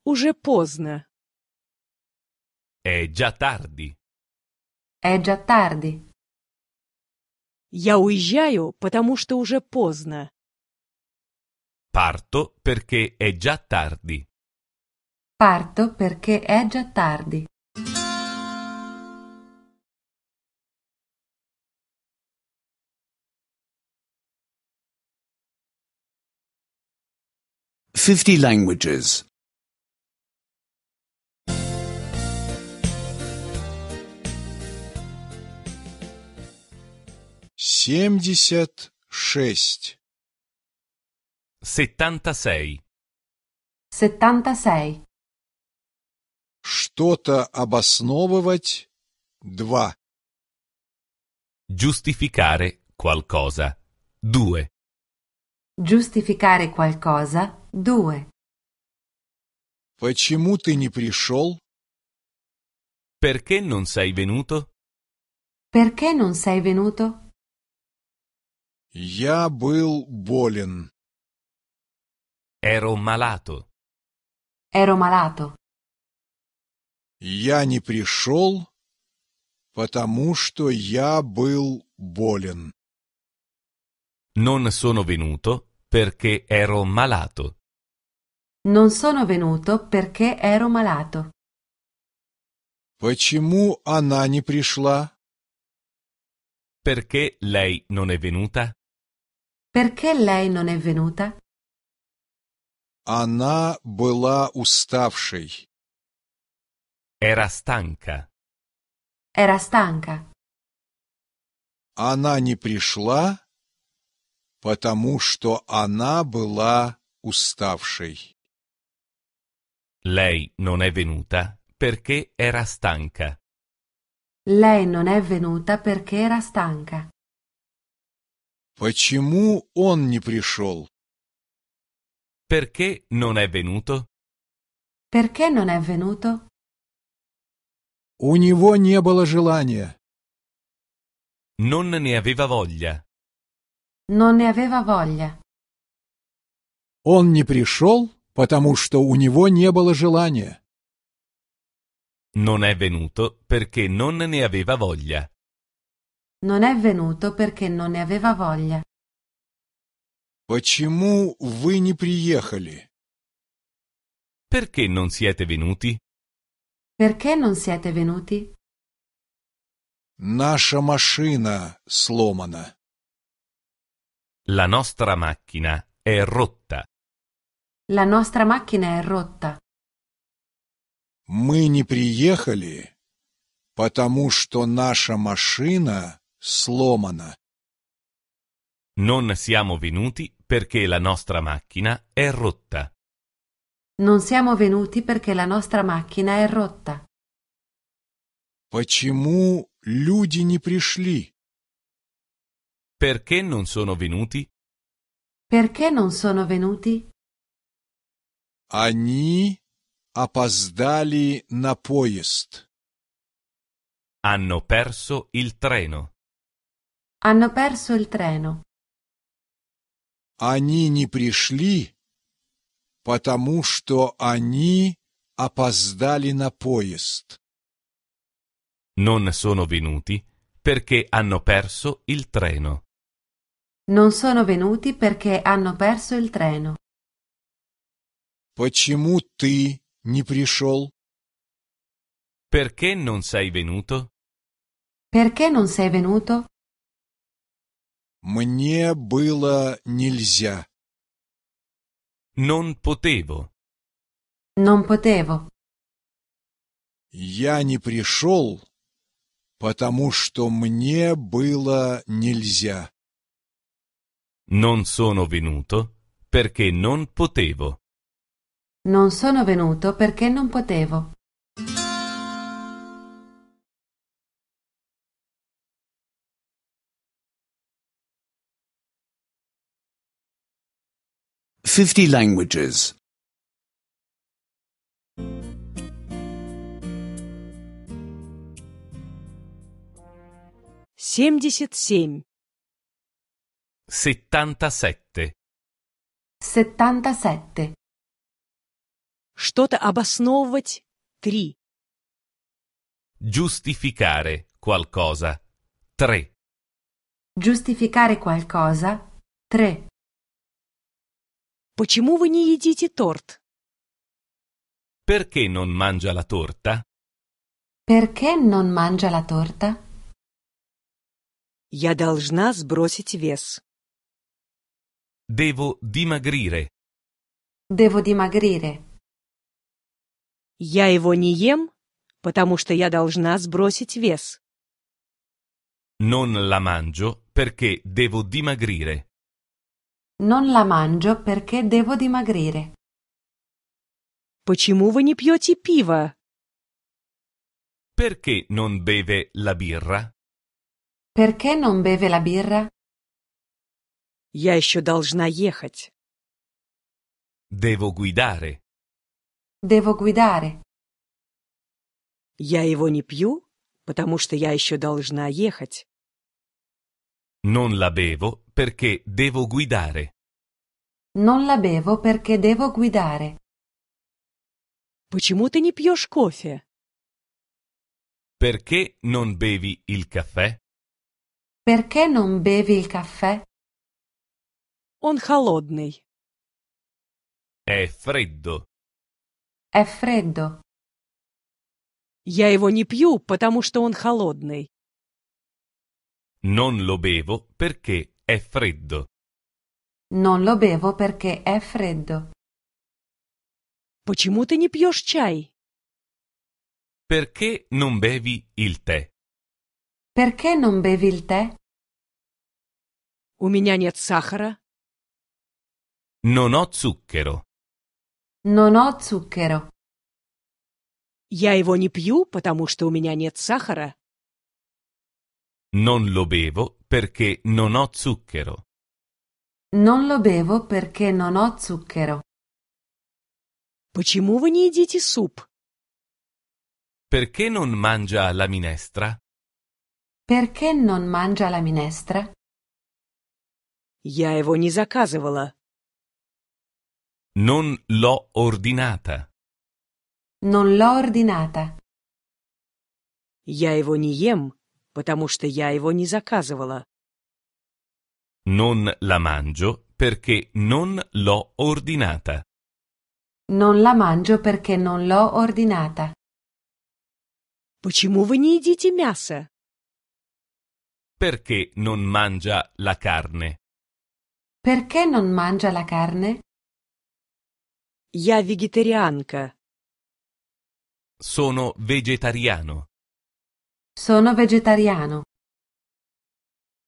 [SPEAKER 2] Уже поздно.
[SPEAKER 1] È già tardi.
[SPEAKER 2] È già tardi. Я уезжаю, потому что уже поздно.
[SPEAKER 1] Parto perché è già tardi.
[SPEAKER 2] Parto perché è già tardi.
[SPEAKER 3] Fifty languages.
[SPEAKER 5] 76
[SPEAKER 1] Settantasei.
[SPEAKER 2] Settantasei.
[SPEAKER 1] Что-то обосновывать. 2. Giustificare qualcosa. 2.
[SPEAKER 2] Giustificare qualcosa. 2.
[SPEAKER 1] Почему ты не пришел? Perché non sei venuto?
[SPEAKER 2] Perché non sei venuto?
[SPEAKER 1] Я был болен. Ero malato.
[SPEAKER 2] Ero malato.
[SPEAKER 1] Я не пришел,
[SPEAKER 5] потому что я был болен.
[SPEAKER 1] Non sono venuto perché ero malato.
[SPEAKER 5] Non sono venuto
[SPEAKER 2] perché ero malato.
[SPEAKER 1] Почему она не пришла? Perché lei non è venuta?
[SPEAKER 2] Perché lei non è venuta?
[SPEAKER 1] Она была уставшей. Era stanca.
[SPEAKER 2] Era stanca.
[SPEAKER 1] Она не пришла,
[SPEAKER 5] потому что она была уставшей.
[SPEAKER 1] Lei non è venuta perché era stanca.
[SPEAKER 5] Lei
[SPEAKER 2] non è venuta perché era stanca.
[SPEAKER 1] Почему он не пришел? Perché non è venuto?
[SPEAKER 2] Perché non è venuto?
[SPEAKER 1] У него не было желания. Non ne aveva voglia.
[SPEAKER 2] Non ne aveva
[SPEAKER 1] voglia.
[SPEAKER 5] Он не пришел, потому что у него не было желания.
[SPEAKER 1] Non è venuto perché non ne aveva voglia.
[SPEAKER 2] Non è venuto perché non ne aveva voglia.
[SPEAKER 1] Почему вы не приехали? Perché non siete venuti?
[SPEAKER 2] Perché non siete venuti?
[SPEAKER 1] Наша машина сломана. La nostra macchina
[SPEAKER 5] è rotta.
[SPEAKER 2] La nostra macchina è rotta.
[SPEAKER 5] Мы не приехали, потому что наша машина сломана.
[SPEAKER 1] Non siamo venuti perché la nostra macchina è rotta.
[SPEAKER 5] Non siamo
[SPEAKER 2] venuti perché la nostra macchina è rotta.
[SPEAKER 1] Почему люди не пришли? Perché non sono venuti?
[SPEAKER 2] Perché non sono venuti?
[SPEAKER 1] Они
[SPEAKER 5] опоздали на поезд.
[SPEAKER 1] Hanno perso il treno.
[SPEAKER 2] Hanno perso il treno.
[SPEAKER 5] Они не пришли, потому что они
[SPEAKER 1] опоздали на поезд. Non sono venuti perché hanno perso il treno.
[SPEAKER 2] Non sono venuti perché hanno perso il treno.
[SPEAKER 1] Почему ты не пришел? Perché non sei venuto?
[SPEAKER 2] Perché non sei venuto?
[SPEAKER 1] Мне было нельзя. Non potevo.
[SPEAKER 2] Non potevo.
[SPEAKER 1] Я не пришел,
[SPEAKER 5] потому что мне было нельзя.
[SPEAKER 1] Non sono venuto perché non potevo.
[SPEAKER 2] Non sono venuto perché non potevo.
[SPEAKER 3] 50 languages.
[SPEAKER 2] 77
[SPEAKER 1] 77
[SPEAKER 2] 77 Что-то обосновывать 3
[SPEAKER 1] Giustificare qualcosa 3
[SPEAKER 2] Giustificare qualcosa 3 Почему вы не едите торт?
[SPEAKER 1] Perché non mangia la torta?
[SPEAKER 2] Perché non mangia la torta? Я должна сбросить вес.
[SPEAKER 1] Devo dimagrire.
[SPEAKER 2] Devo dimagrire. Я его не ем, потому что я должна сбросить вес.
[SPEAKER 1] Non la mangio perché devo dimagrire.
[SPEAKER 2] Non la mangio perché devo dimagrire. Почему вы не пьете пиво?
[SPEAKER 1] Perché non beve la birra?
[SPEAKER 2] Perché non beve la birra? Я еще должна ехать.
[SPEAKER 1] Devo guidare.
[SPEAKER 2] Devo guidare. Я его не пью, потому что я еще должна ехать.
[SPEAKER 1] Non la bevo perché devo guidare.
[SPEAKER 2] Non la bevo perché devo guidare. Почему ты не пьешь кофе?
[SPEAKER 1] Perché non bevi il caffè?
[SPEAKER 2] Perché non bevi il caffè? Он холодный.
[SPEAKER 1] È freddo.
[SPEAKER 2] È freddo. Я его не пью, потому что он холодный.
[SPEAKER 1] Non lo bevo perché è freddo.
[SPEAKER 2] Non lo bevo perché è freddo. Почему ты не пьешь чай?
[SPEAKER 1] Perché non bevi il tè?
[SPEAKER 2] Perché non bevi il tè? У меня нет сахара.
[SPEAKER 1] Non ho zucchero.
[SPEAKER 2] Non ho zucchero. Я его не пью, потому что у меня нет сахара.
[SPEAKER 1] Non lo bevo perché non ho zucchero.
[SPEAKER 2] Non lo bevo perché non ho zucchero. Почему вы не едите суп?
[SPEAKER 1] Perché non mangia la minestra?
[SPEAKER 2] Perché non mangia la minestra? Я его не заказывала.
[SPEAKER 1] Non l'ho ordinata.
[SPEAKER 2] Non l'ho ordinata. Я его не ем потому что я его не заказывала.
[SPEAKER 1] Non la mangio perché non l'ho ordinata.
[SPEAKER 2] Non la mangio perché non l'ho ordinata. Почему вы не едите мясо?
[SPEAKER 1] Perché non mangia la carne?
[SPEAKER 2] Perché non mangia la carne? Я вегетарианка.
[SPEAKER 1] Sono vegetariano.
[SPEAKER 2] Sono vegetariano.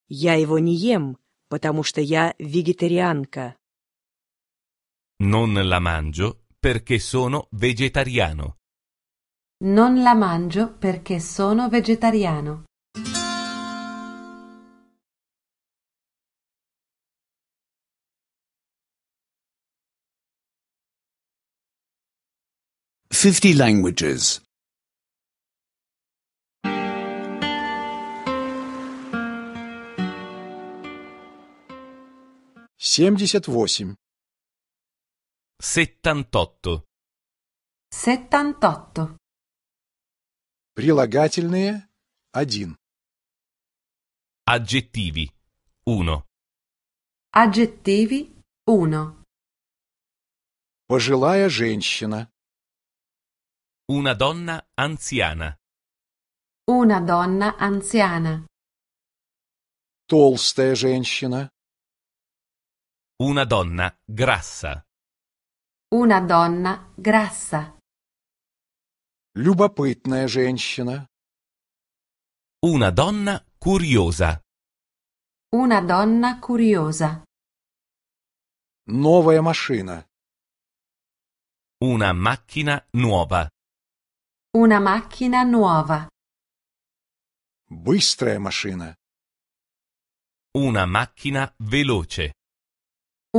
[SPEAKER 2] Я его не ем, потому что я вегетарианка.
[SPEAKER 1] Non la mangio perché sono vegetariano.
[SPEAKER 2] Non la mangio perché sono vegetariano.
[SPEAKER 6] Fifty languages.
[SPEAKER 1] 78 78
[SPEAKER 2] 78
[SPEAKER 1] Прилагательные 1 Aggettivi 1
[SPEAKER 2] Aggettivi 1
[SPEAKER 1] Пожилая женщина Una donna anziana
[SPEAKER 2] Una donna anziana
[SPEAKER 1] Толстая женщина Una donna grassa.
[SPEAKER 2] Una donna grassa.
[SPEAKER 1] Любопытная женщина. Una donna curiosa.
[SPEAKER 2] Una donna curiosa.
[SPEAKER 1] Новая машина. Una macchina nuova.
[SPEAKER 2] Una macchina nuova.
[SPEAKER 1] Быстрая машина. Una macchina veloce.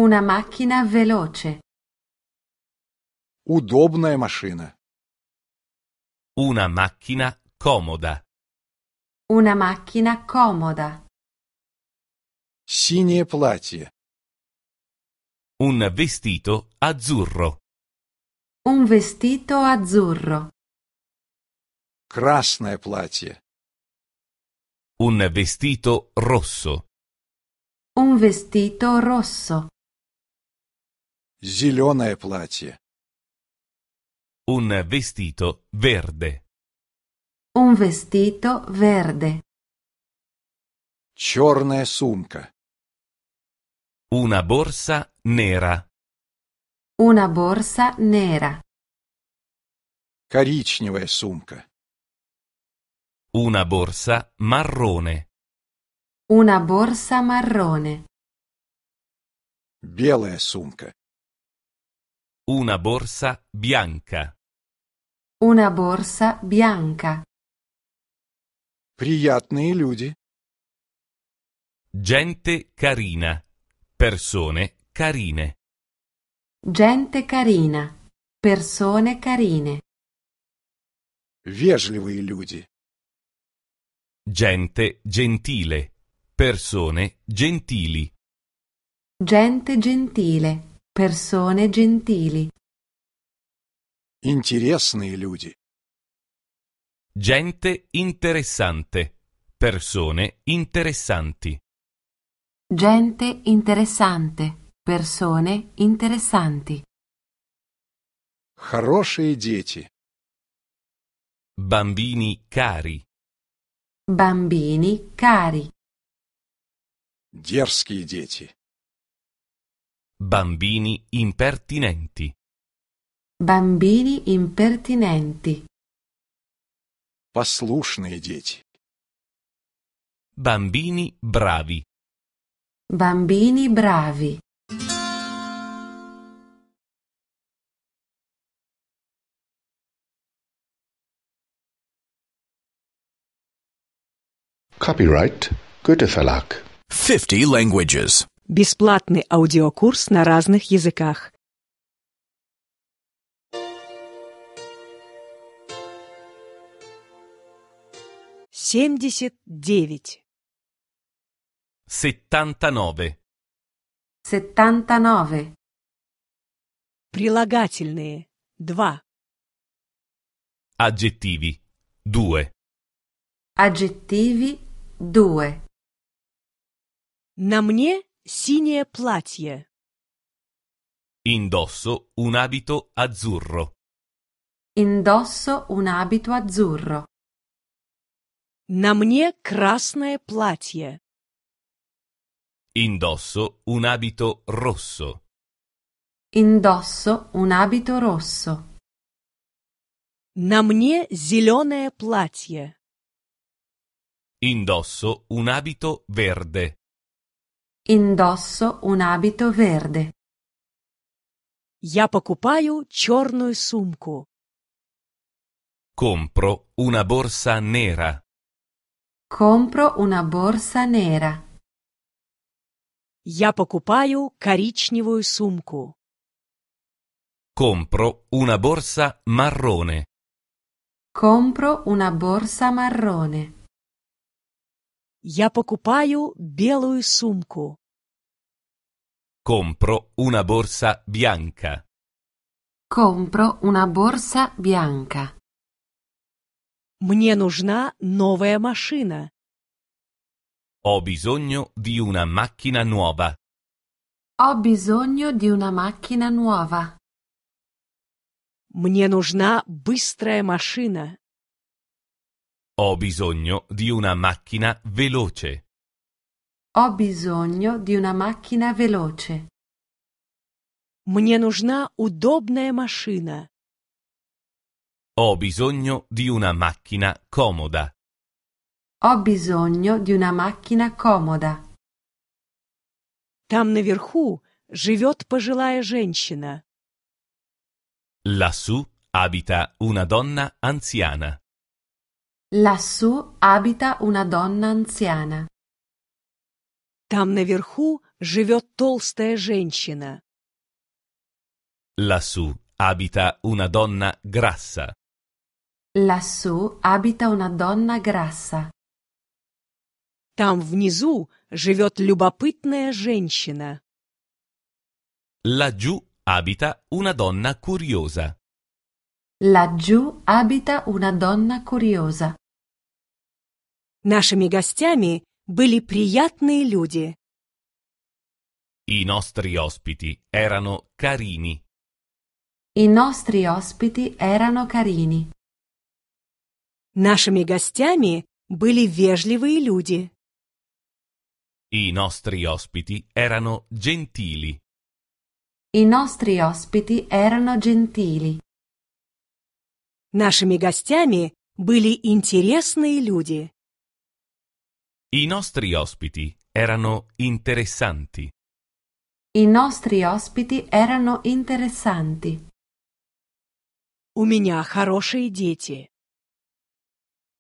[SPEAKER 2] Una macchina veloce.
[SPEAKER 1] Удобная машина. Una macchina comoda.
[SPEAKER 2] Una macchina comoda.
[SPEAKER 1] Синее платье. Un vestito azzurro.
[SPEAKER 2] Un vestito azzurro.
[SPEAKER 1] Красное платье. Un vestito rosso.
[SPEAKER 2] Un vestito rosso.
[SPEAKER 1] Зеленое платье. Un vestito verde.
[SPEAKER 2] Un vestito verde.
[SPEAKER 1] Черная сумка. Una borsa nera.
[SPEAKER 2] Una borsa nera.
[SPEAKER 1] Коричневая сумка. Una borsa marrone.
[SPEAKER 2] Una borsa marrone.
[SPEAKER 1] Белая сумка. Una borsa bianca.
[SPEAKER 2] Una borsa bianca.
[SPEAKER 1] Приятные люди. Gente carina. Persone carine.
[SPEAKER 2] Gente carina. Persone
[SPEAKER 3] carine.
[SPEAKER 1] Вежливые люди. Gente gentile. Persone gentili.
[SPEAKER 2] Gente gentile. Persone gentili.
[SPEAKER 1] Интересные люди. Gente interessante. Persone interessanti.
[SPEAKER 2] Gente interessante. Persone interessanti.
[SPEAKER 1] Хорошие дети. Bambini cari.
[SPEAKER 2] Bambini cari.
[SPEAKER 1] Дерзкие дети. Bambini impertinenti.
[SPEAKER 2] Bambini impertinenti.
[SPEAKER 1] Послушные дети. Bambini bravi.
[SPEAKER 2] Bambini bravi.
[SPEAKER 6] Copyright Goethe Verlag. 50 languages.
[SPEAKER 2] Бесплатный аудиокурс на разных языках. Семьдесят девять.
[SPEAKER 1] Сеттантанове.
[SPEAKER 2] Сеттантанове. Прилагательные. Два.
[SPEAKER 1] Aggettivi. Due.
[SPEAKER 2] Aggettivi. Due. На мне Синее платье.
[SPEAKER 1] Indosso un abito azzurro.
[SPEAKER 2] Indosso un abito azzurro. На мне красное платье.
[SPEAKER 1] Indosso un abito rosso.
[SPEAKER 2] Indosso un abito rosso. На мне зеленое платье.
[SPEAKER 1] Indosso un abito verde.
[SPEAKER 2] Indosso un abito verde. Я покупаю черную сумку.
[SPEAKER 1] Compro una borsa nera.
[SPEAKER 2] Compro una borsa nera. Я покупаю коричневую сумку.
[SPEAKER 1] Compro una borsa marrone.
[SPEAKER 2] Compro una borsa marrone. Я покупаю белую сумку.
[SPEAKER 1] Compro una borsa bianca.
[SPEAKER 2] Compro una borsa bianca. Мне нужна новая машина.
[SPEAKER 1] Ho bisogno di una macchina nuova.
[SPEAKER 2] Ho bisogno di una macchina nuova. Мне нужна быстрая машина.
[SPEAKER 1] Ho bisogno di una macchina veloce.
[SPEAKER 2] Ho bisogno di una macchina veloce. Мне нужна удобная машина.
[SPEAKER 1] Ho bisogno di una macchina comoda.
[SPEAKER 2] Ho bisogno di una macchina comoda. Там наверху живет пожилая женщина.
[SPEAKER 1] Lassù abita una donna anziana.
[SPEAKER 2] Lassù abita una donna anziana. Там наверху живет толстая женщина.
[SPEAKER 1] Lassù abita una donna grassa.
[SPEAKER 2] Lassù abita una donna grassa. Там внизу живет любопытная женщина.
[SPEAKER 1] Laggiù abita una donna curiosa.
[SPEAKER 2] Laggiù abita una donna curiosa. Нашими гостями были приятные люди.
[SPEAKER 1] I nostri ospiti erano carini.
[SPEAKER 2] I nostri ospiti erano carini. Нашими гостями были вежливые люди.
[SPEAKER 1] I nostri ospiti erano gentili.
[SPEAKER 2] I nostri ospiti erano gentili. Нашими гостями были интересные люди.
[SPEAKER 1] I nostri ospiti erano interessanti.
[SPEAKER 2] I nostri ospiti erano interessanti. У меня хорошие дети.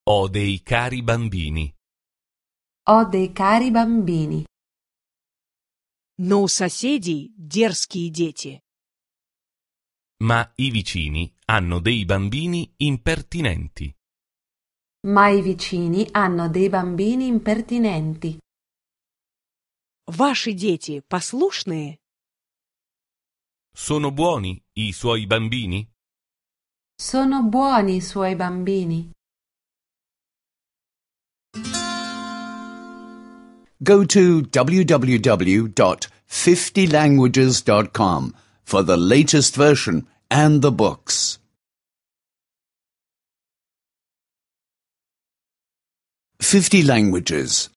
[SPEAKER 1] Ho dei cari bambini.
[SPEAKER 2] Ho dei cari bambini. Но у соседей дерзкие дети.
[SPEAKER 1] Ma i vicini hanno dei bambini impertinenti.
[SPEAKER 2] Ma i vicini hanno dei bambini impertinenti. Ваши дети послушные?
[SPEAKER 1] Sono buoni i suoi bambini?
[SPEAKER 2] Sono buoni i suoi bambini.
[SPEAKER 4] Go to www.50languages.com for the latest version and the books.
[SPEAKER 1] 50
[SPEAKER 5] languages.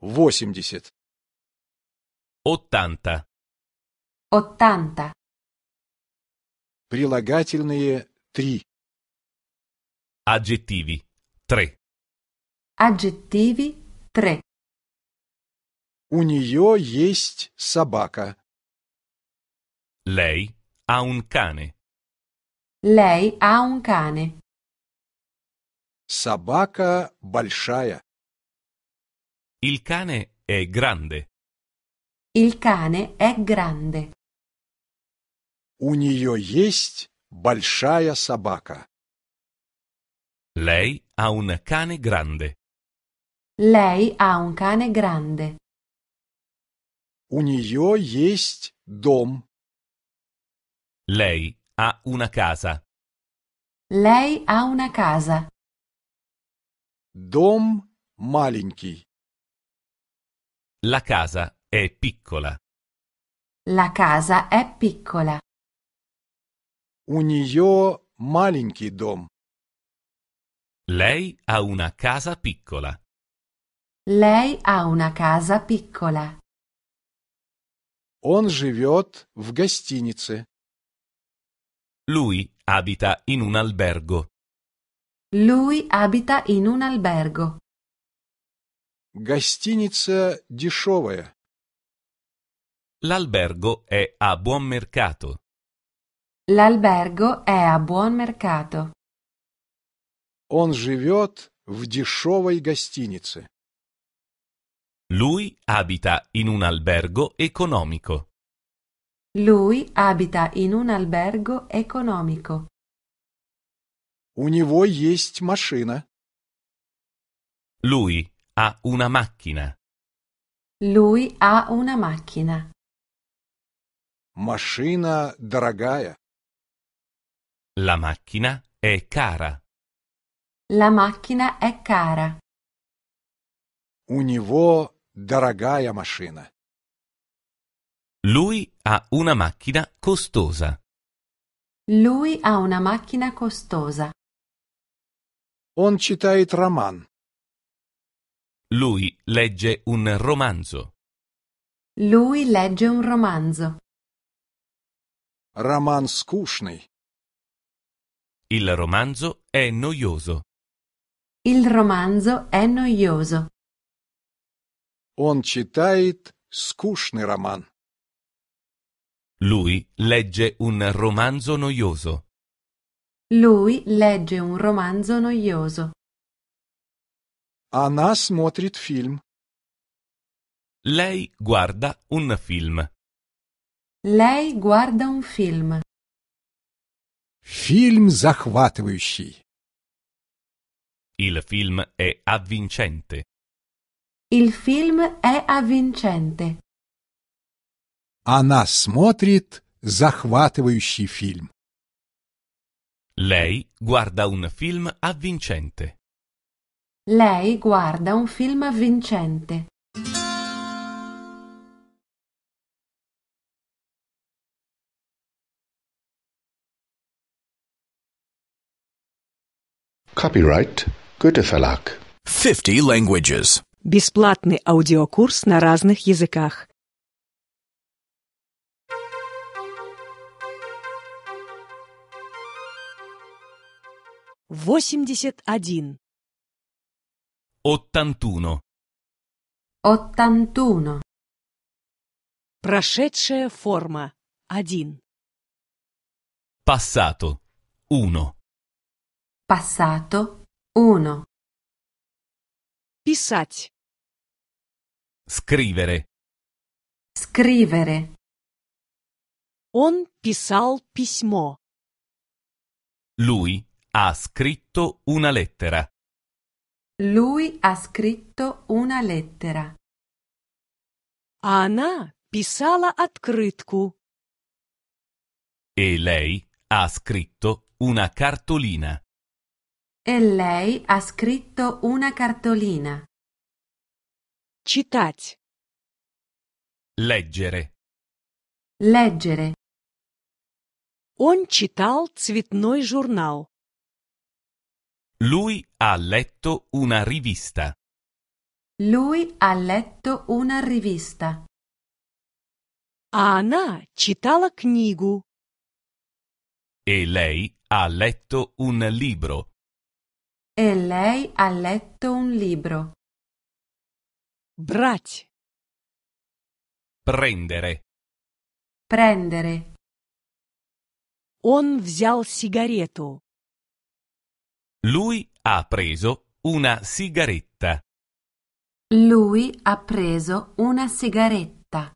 [SPEAKER 1] 80. 80.
[SPEAKER 2] 80.
[SPEAKER 1] Прилагательные 3. Aggettivi 3.
[SPEAKER 2] Aggettivi 3. У нее
[SPEAKER 5] есть собака. Lei ha un cane.
[SPEAKER 2] Lei ha un cane.
[SPEAKER 1] Собака большая. Il cane è grande.
[SPEAKER 2] Il cane è grande.
[SPEAKER 1] У нее
[SPEAKER 5] есть большая собака. Lei ha un
[SPEAKER 1] cane grande.
[SPEAKER 2] Lei ha un cane grande.
[SPEAKER 1] У нее есть дом. Lei ha una casa.
[SPEAKER 2] Lei ha una casa.
[SPEAKER 1] Dom маленький. La casa è piccola.
[SPEAKER 2] La casa è piccola.
[SPEAKER 5] У нее маленький дом. Lei ha una casa piccola.
[SPEAKER 2] Lei ha una casa piccola.
[SPEAKER 5] Он живет в гостинице. Lui abita in un albergo.
[SPEAKER 2] Lui abita in un albergo.
[SPEAKER 1] Гостиница дешевая. L'albergo è a buon mercato.
[SPEAKER 2] L'albergo è a buon mercato.
[SPEAKER 5] Он живет в дешевой гостинице.
[SPEAKER 1] Lui abita in
[SPEAKER 5] un albergo economico.
[SPEAKER 2] Lui abita in un albergo economico.
[SPEAKER 1] У него есть машина. Lui ha una macchina.
[SPEAKER 2] Lui ha una macchina.
[SPEAKER 5] Машина дорогая. La macchina è cara.
[SPEAKER 2] La macchina è cara.
[SPEAKER 1] У
[SPEAKER 5] него
[SPEAKER 1] дорогая машина. Lui ha una macchina costosa.
[SPEAKER 2] Lui ha una macchina costosa.
[SPEAKER 5] Он читает
[SPEAKER 1] роман. Lui legge un romanzo.
[SPEAKER 2] Lui legge un romanzo.
[SPEAKER 1] Роман скучный. Il romanzo è noioso.
[SPEAKER 2] Il romanzo è noioso.
[SPEAKER 1] Он читает скучный роман. Lui legge un romanzo noioso.
[SPEAKER 2] Lui legge un romanzo noioso.
[SPEAKER 1] Она смотрит фильм. Lei guarda un film.
[SPEAKER 2] Lei guarda un film.
[SPEAKER 1] Film захватывающий. Il film è avvincente.
[SPEAKER 2] Il film è avvincente.
[SPEAKER 5] Она смотрит захватывающий фильм.
[SPEAKER 1] Lei guarda un film avvincente.
[SPEAKER 2] Lei guarda un film avvincente.
[SPEAKER 1] Copyright Goethe
[SPEAKER 6] Verlag. 50 languages.
[SPEAKER 2] Бесплатный аудиокурс на разных языках. 81
[SPEAKER 1] 81
[SPEAKER 2] 81 Прошедшая форма 1
[SPEAKER 1] Passato 1
[SPEAKER 2] Passato 1 Писать
[SPEAKER 3] Scrivere
[SPEAKER 2] Scrivere Он писал письмо
[SPEAKER 1] Lui ha scritto una lettera.
[SPEAKER 2] Lui ha scritto una lettera. Anna pisala открытку.
[SPEAKER 1] E lei ha scritto una cartolina.
[SPEAKER 2] E lei ha scritto una cartolina. Читать.
[SPEAKER 1] Leggere.
[SPEAKER 2] Leggere. Он читал цветной журнал.
[SPEAKER 1] Lui ha letto una rivista.
[SPEAKER 2] Lui ha letto una rivista. Она читала книгу.
[SPEAKER 1] E lei ha letto un libro.
[SPEAKER 2] E lei ha letto un libro. Брать.
[SPEAKER 1] Prendere.
[SPEAKER 2] Prendere. Он взял сигарету.
[SPEAKER 1] Lui ha preso una sigaretta.
[SPEAKER 2] Lui ha preso una sigaretta.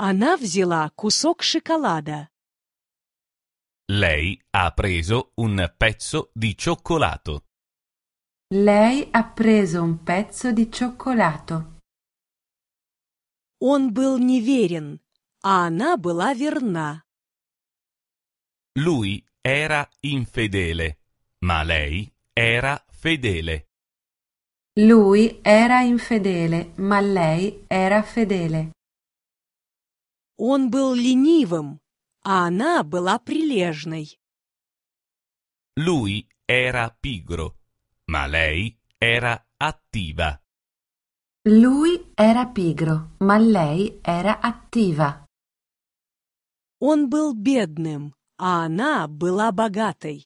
[SPEAKER 2] Она взяла кусок шоколада.
[SPEAKER 1] Lei ha preso un pezzo di cioccolato.
[SPEAKER 2] Lei ha preso un pezzo di cioccolato. Он был неверен, а она была верна.
[SPEAKER 1] Lui era infedele, Ma lei era fedele.
[SPEAKER 2] Lui era infedele, ma lei era fedele. Он был ленивым, а она была прилежной.
[SPEAKER 1] Lui era pigro, ma lei era attiva.
[SPEAKER 2] Lui era pigro, ma lei era attiva. Он был бедным, а она была богатой.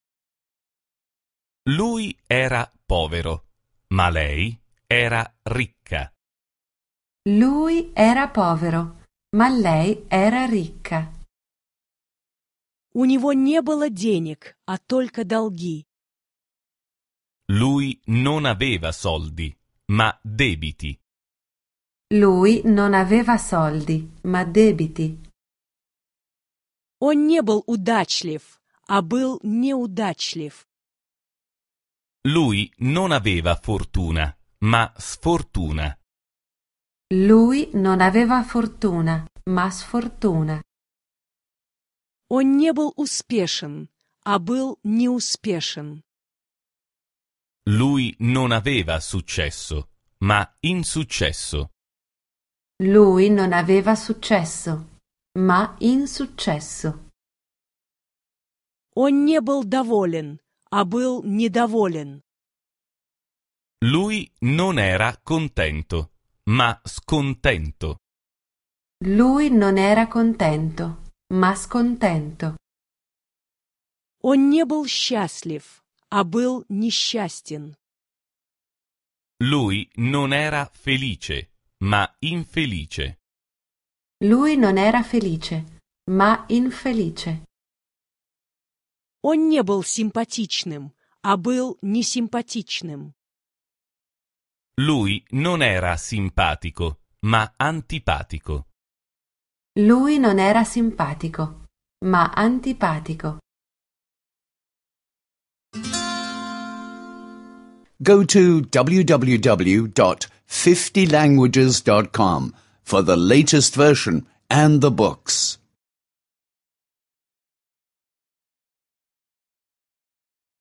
[SPEAKER 1] Lui era povero, ma lei era ricca.
[SPEAKER 2] Lui era povero, ma lei era ricca. У него не было денег, а только долги.
[SPEAKER 1] Lui non aveva soldi, ma debiti.
[SPEAKER 2] Lui non aveva soldi, ma debiti. Он не был удачлив, а был неудачлив.
[SPEAKER 1] Lui non aveva fortuna, ma sfortuna.
[SPEAKER 2] Lui non aveva fortuna, ma sfortuna. Он не был успешен, а был неуспешен.
[SPEAKER 1] Lui non aveva successo, ma insuccesso.
[SPEAKER 2] Lui non aveva successo, ma insuccesso. Он не был доволен, а был недоволен.
[SPEAKER 1] Lui non era contento, ma scontento.
[SPEAKER 2] Lui non era contento, ma scontento. Он не был счастлив, а был несчастен.
[SPEAKER 1] Lui non era felice, ma infelice.
[SPEAKER 2] Lui non era felice, ma infelice. Он не был симпатичным, а был несимпатичным.
[SPEAKER 1] Lui non era simpatico, ma antipatico.
[SPEAKER 2] Lui non era simpatico, ma antipatico.
[SPEAKER 4] Go to www.50languages.com for the latest version and the books.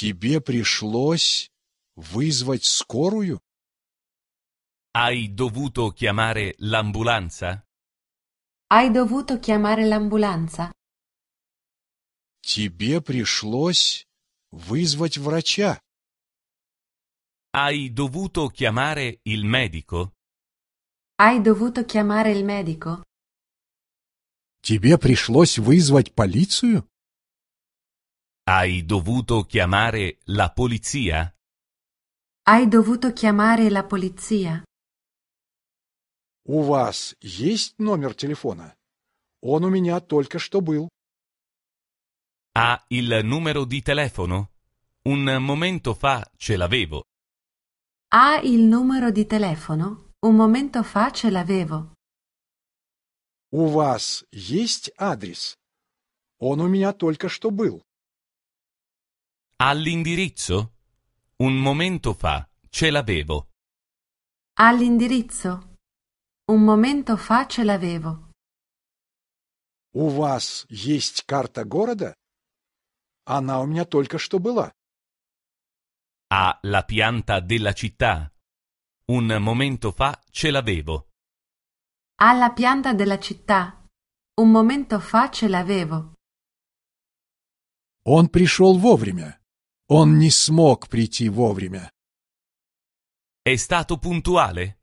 [SPEAKER 5] тебе пришлось вызвать скорую?
[SPEAKER 1] Hai dovuto chiamare l'ambulanza?
[SPEAKER 2] Hai dovuto chiamare l'ambulanza?
[SPEAKER 1] Тебе
[SPEAKER 5] пришлось вызвать врача.
[SPEAKER 1] Hai dovuto chiamare il medico?
[SPEAKER 2] Hai dovuto chiamare il medico?
[SPEAKER 1] Тебе пришлось вызвать полицию? Hai dovuto chiamare la polizia?
[SPEAKER 2] Hai dovuto chiamare la polizia?
[SPEAKER 5] У вас есть номер телефона? Он у меня только что был.
[SPEAKER 1] Ha il numero di telefono? Un momento fa ce l'avevo.
[SPEAKER 2] Ha il numero di telefono? Un momento fa ce l'avevo.
[SPEAKER 5] У вас есть адрес? Он у меня только что был.
[SPEAKER 1] All'indirizzo? Un momento fa ce l'avevo.
[SPEAKER 2] All'indirizzo. Un momento fa ce l'avevo.
[SPEAKER 5] У вас есть карта города? Она у меня только что была.
[SPEAKER 1] Ha la pianta della città? Un momento fa ce l'avevo.
[SPEAKER 2] Alla pianta della città? Un momento fa ce l'avevo.
[SPEAKER 1] Он
[SPEAKER 5] пришел вовремя. Он не смог прийти вовремя.
[SPEAKER 1] È stato puntuale?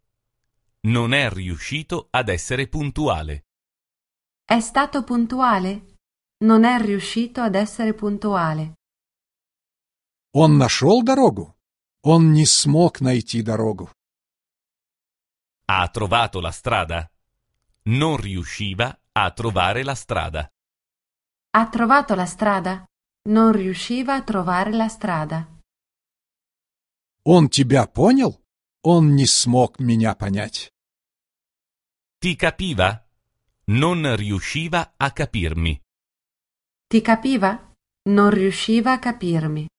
[SPEAKER 1] Non è riuscito ad essere puntuale.
[SPEAKER 2] È stato puntuale? Non è riuscito ad essere puntuale.
[SPEAKER 5] Он нашел дорогу? Он не смог найти
[SPEAKER 1] дорогу. Ha trovato la strada? Non riusciva a trovare la strada.
[SPEAKER 2] Ha trovato la strada? Non riusciva a trovare la strada.
[SPEAKER 5] Он тебя понял? Он не смог меня понять.
[SPEAKER 1] Ti capiva? Non riusciva a capirmi.
[SPEAKER 5] Ti capiva? Non
[SPEAKER 2] riusciva a capirmi.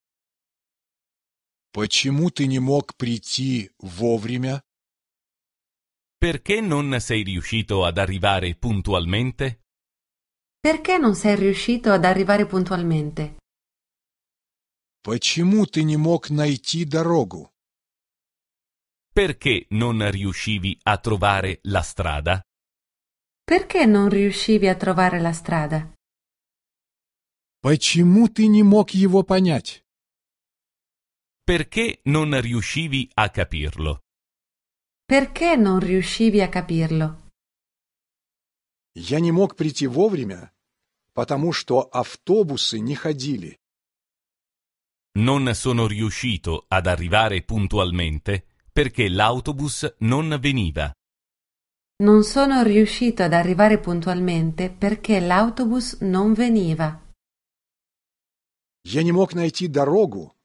[SPEAKER 1] Почему ты не мог прийти вовремя? Perché non sei riuscito ad arrivare puntualmente?
[SPEAKER 2] Perché non sei riuscito ad arrivare puntualmente?
[SPEAKER 5] Почему ты не мог найти дорогу?
[SPEAKER 1] Perché non riuscivi a trovare la strada?
[SPEAKER 2] Perché non riuscivi a trovare la strada?
[SPEAKER 5] Почему ты не мог его понять?
[SPEAKER 1] Perché non riuscivi a capirlo?
[SPEAKER 2] Perché non riuscivi a capirlo?
[SPEAKER 5] Я не мог прийти вовремя, потому что автобусы не ходили.
[SPEAKER 1] Non sono riuscito ad arrivare puntualmente perché l'autobus non veniva.
[SPEAKER 2] Non sono riuscito ad arrivare puntualmente perché l'autobus non veniva.
[SPEAKER 5] Я не мог найти дорогу,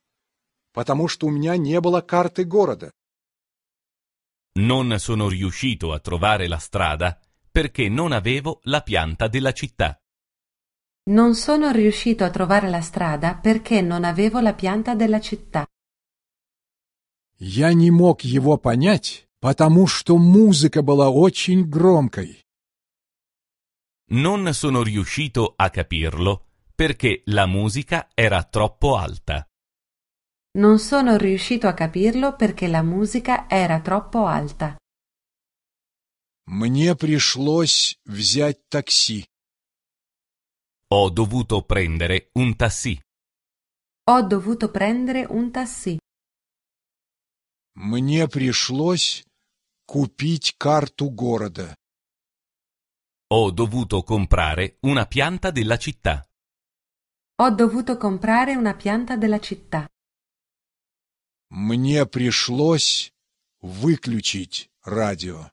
[SPEAKER 5] потому что у меня не было карты города.
[SPEAKER 1] Non sono riuscito a trovare la strada perché non avevo la pianta della città.
[SPEAKER 2] Non sono riuscito a trovare la strada perché non avevo la pianta della città.
[SPEAKER 1] Я не мог
[SPEAKER 5] его понять, потому что музыка была очень громкой.
[SPEAKER 1] Non sono riuscito a capirlo perché la musica era troppo alta.
[SPEAKER 2] Non sono riuscito a capirlo perché la musica era troppo alta.
[SPEAKER 1] Мне пришлось взять такси. Ho dovuto prendere un tassì.
[SPEAKER 2] Ho dovuto prendere un tassì.
[SPEAKER 1] Мне
[SPEAKER 5] пришлось купить карту города.
[SPEAKER 1] Ho dovuto comprare una pianta della città.
[SPEAKER 5] Ho dovuto
[SPEAKER 2] comprare una pianta della città.
[SPEAKER 5] Мне пришлось
[SPEAKER 1] выключить радио.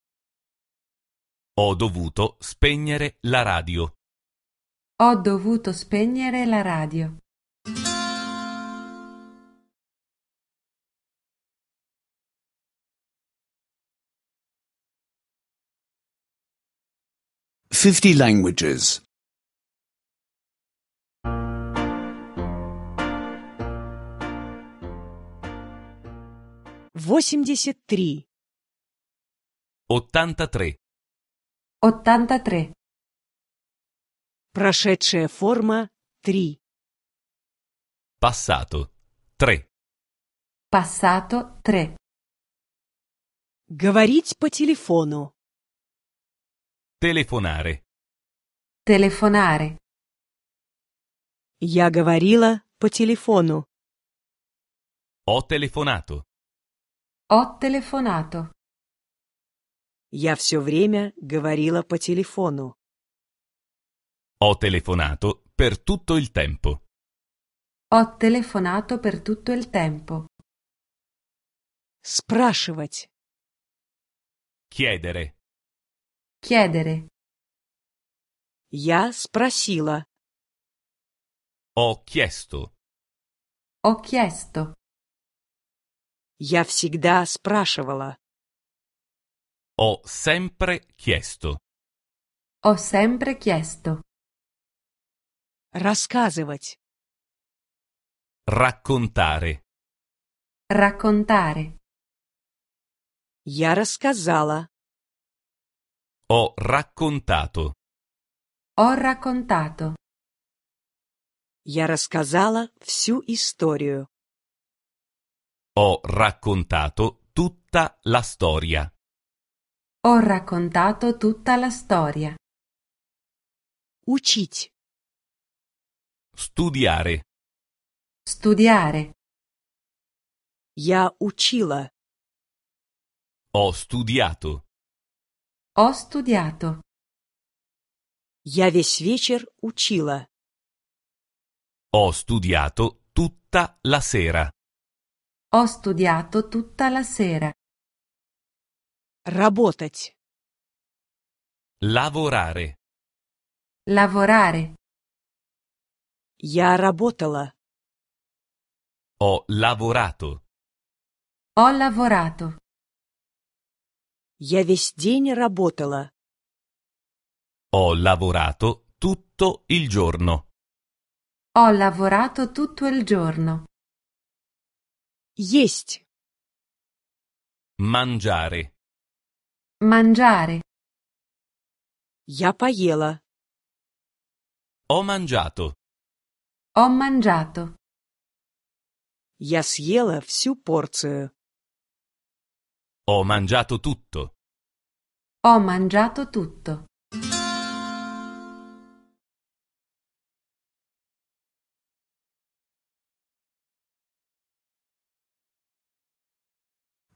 [SPEAKER 1] Ho dovuto spegnere la radio.
[SPEAKER 2] Ho dovuto spegnere la radio.
[SPEAKER 6] Fifty languages.
[SPEAKER 2] Восемьдесят три.
[SPEAKER 1] Ottantatré.
[SPEAKER 2] Ottantatré. Прошедшая форма 3.
[SPEAKER 1] Passato 3.
[SPEAKER 2] Passato 3. Говорить по телефону.
[SPEAKER 1] Telefonare.
[SPEAKER 2] Telefonare. Я говорила по телефону.
[SPEAKER 1] Ho telefonato.
[SPEAKER 2] Ho telefonato. Я все время говорила по телефону.
[SPEAKER 1] Ho telefonato per tutto il tempo.
[SPEAKER 2] Ho telefonato per tutto il tempo. Спрашивать.
[SPEAKER 1] Chiedere.
[SPEAKER 2] Chiedere. Я спросила.
[SPEAKER 1] Ho chiesto.
[SPEAKER 2] Ho chiesto. Я всегда спрашивала.
[SPEAKER 1] Ho sempre chiesto.
[SPEAKER 2] Ho sempre chiesto. Рассказывать.
[SPEAKER 1] Raccontare.
[SPEAKER 2] Raccontare. Я рассказала.
[SPEAKER 1] Ho raccontato.
[SPEAKER 2] Ho raccontato. Я рассказала всю историю.
[SPEAKER 1] Ho raccontato tutta la storia.
[SPEAKER 2] Ho raccontato tutta la storia. Учить.
[SPEAKER 1] Studiare.
[SPEAKER 2] Studiare. Я учила.
[SPEAKER 1] Ho studiato.
[SPEAKER 2] Ho studiato. Я весь вечер учила.
[SPEAKER 1] Ho studiato tutta la sera.
[SPEAKER 2] Ho studiato tutta la sera. Работать.
[SPEAKER 1] Lavorare.
[SPEAKER 2] Lavorare. Я работала.
[SPEAKER 3] Ho lavorato.
[SPEAKER 2] Ho lavorato. Я весь день работала.
[SPEAKER 1] Ho lavorato tutto il giorno.
[SPEAKER 2] Ho lavorato tutto il giorno. Есть.
[SPEAKER 1] Mangiare.
[SPEAKER 2] Mangiare. Я
[SPEAKER 1] поела. Ho mangiato.
[SPEAKER 2] Ho mangiato. Я съела всю порцию.
[SPEAKER 1] Ho mangiato tutto.
[SPEAKER 2] Ho mangiato tutto.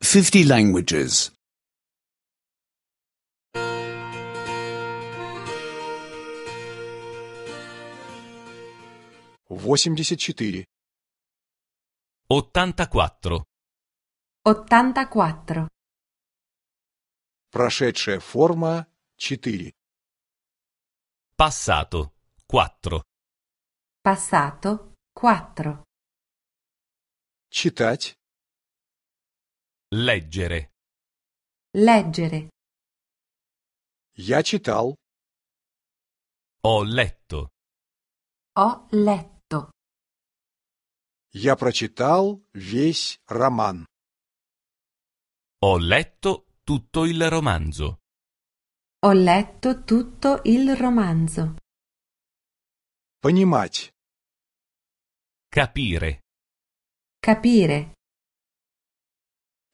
[SPEAKER 3] Fifty
[SPEAKER 5] languages. 84
[SPEAKER 1] 84
[SPEAKER 2] 84
[SPEAKER 1] Прошедшая форма 4 Passato 4
[SPEAKER 2] Passato 4
[SPEAKER 1] Читать Leggere
[SPEAKER 2] Leggere
[SPEAKER 1] Я читал Ho letto
[SPEAKER 2] Ho letto
[SPEAKER 1] Я прочитал весь роман. Ho letto tutto il romanzo.
[SPEAKER 2] Ho letto tutto il romanzo.
[SPEAKER 1] Понимать. Capire.
[SPEAKER 2] Capire.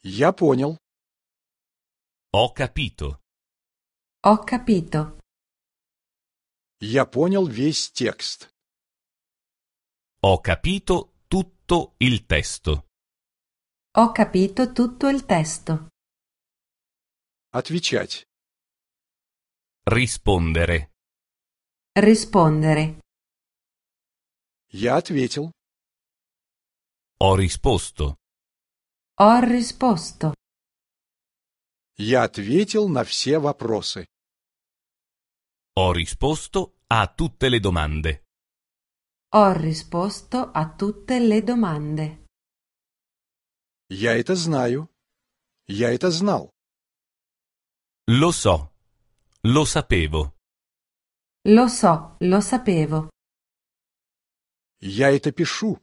[SPEAKER 1] Я понял. Ho capito.
[SPEAKER 2] Ho capito.
[SPEAKER 1] Я понял весь текст. Ho
[SPEAKER 5] capito
[SPEAKER 1] tutto il testo.
[SPEAKER 2] Ho capito tutto il testo.
[SPEAKER 1] Отвечать. Rispondere.
[SPEAKER 2] Rispondere.
[SPEAKER 1] Я ответил. Ho risposto.
[SPEAKER 2] Ho risposto.
[SPEAKER 1] Я ответил на все вопросы. Ho risposto a tutte le domande.
[SPEAKER 2] Ho risposto a tutte le domande.
[SPEAKER 1] Я это знаю. Я это знал. Lo so. Lo sapevo.
[SPEAKER 2] Lo so, lo sapevo.
[SPEAKER 1] Я это пишу.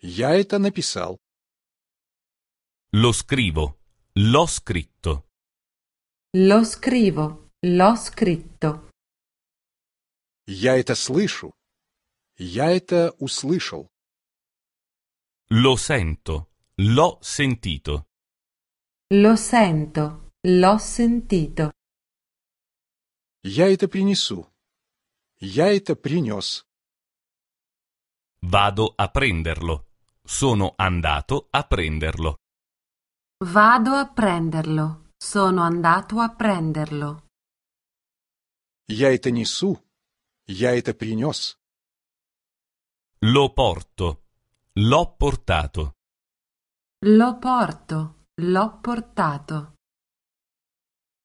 [SPEAKER 5] Я это написал.
[SPEAKER 1] Lo scrivo.
[SPEAKER 5] L'ho scritto.
[SPEAKER 2] Lo scrivo. L'ho scritto.
[SPEAKER 5] Я это слышу. Я это услышал.
[SPEAKER 1] Lo sento, l'ho sentito.
[SPEAKER 5] Lo
[SPEAKER 2] sento, l'ho sentito.
[SPEAKER 5] Я это принесу.
[SPEAKER 1] Я это принес. Vado a prenderlo. Sono andato a prenderlo.
[SPEAKER 2] Vado a prenderlo. Sono andato a prenderlo.
[SPEAKER 1] Я это несу. Я это принес. Lo porto. L'ho portato.
[SPEAKER 2] Lo porto. L'ho portato.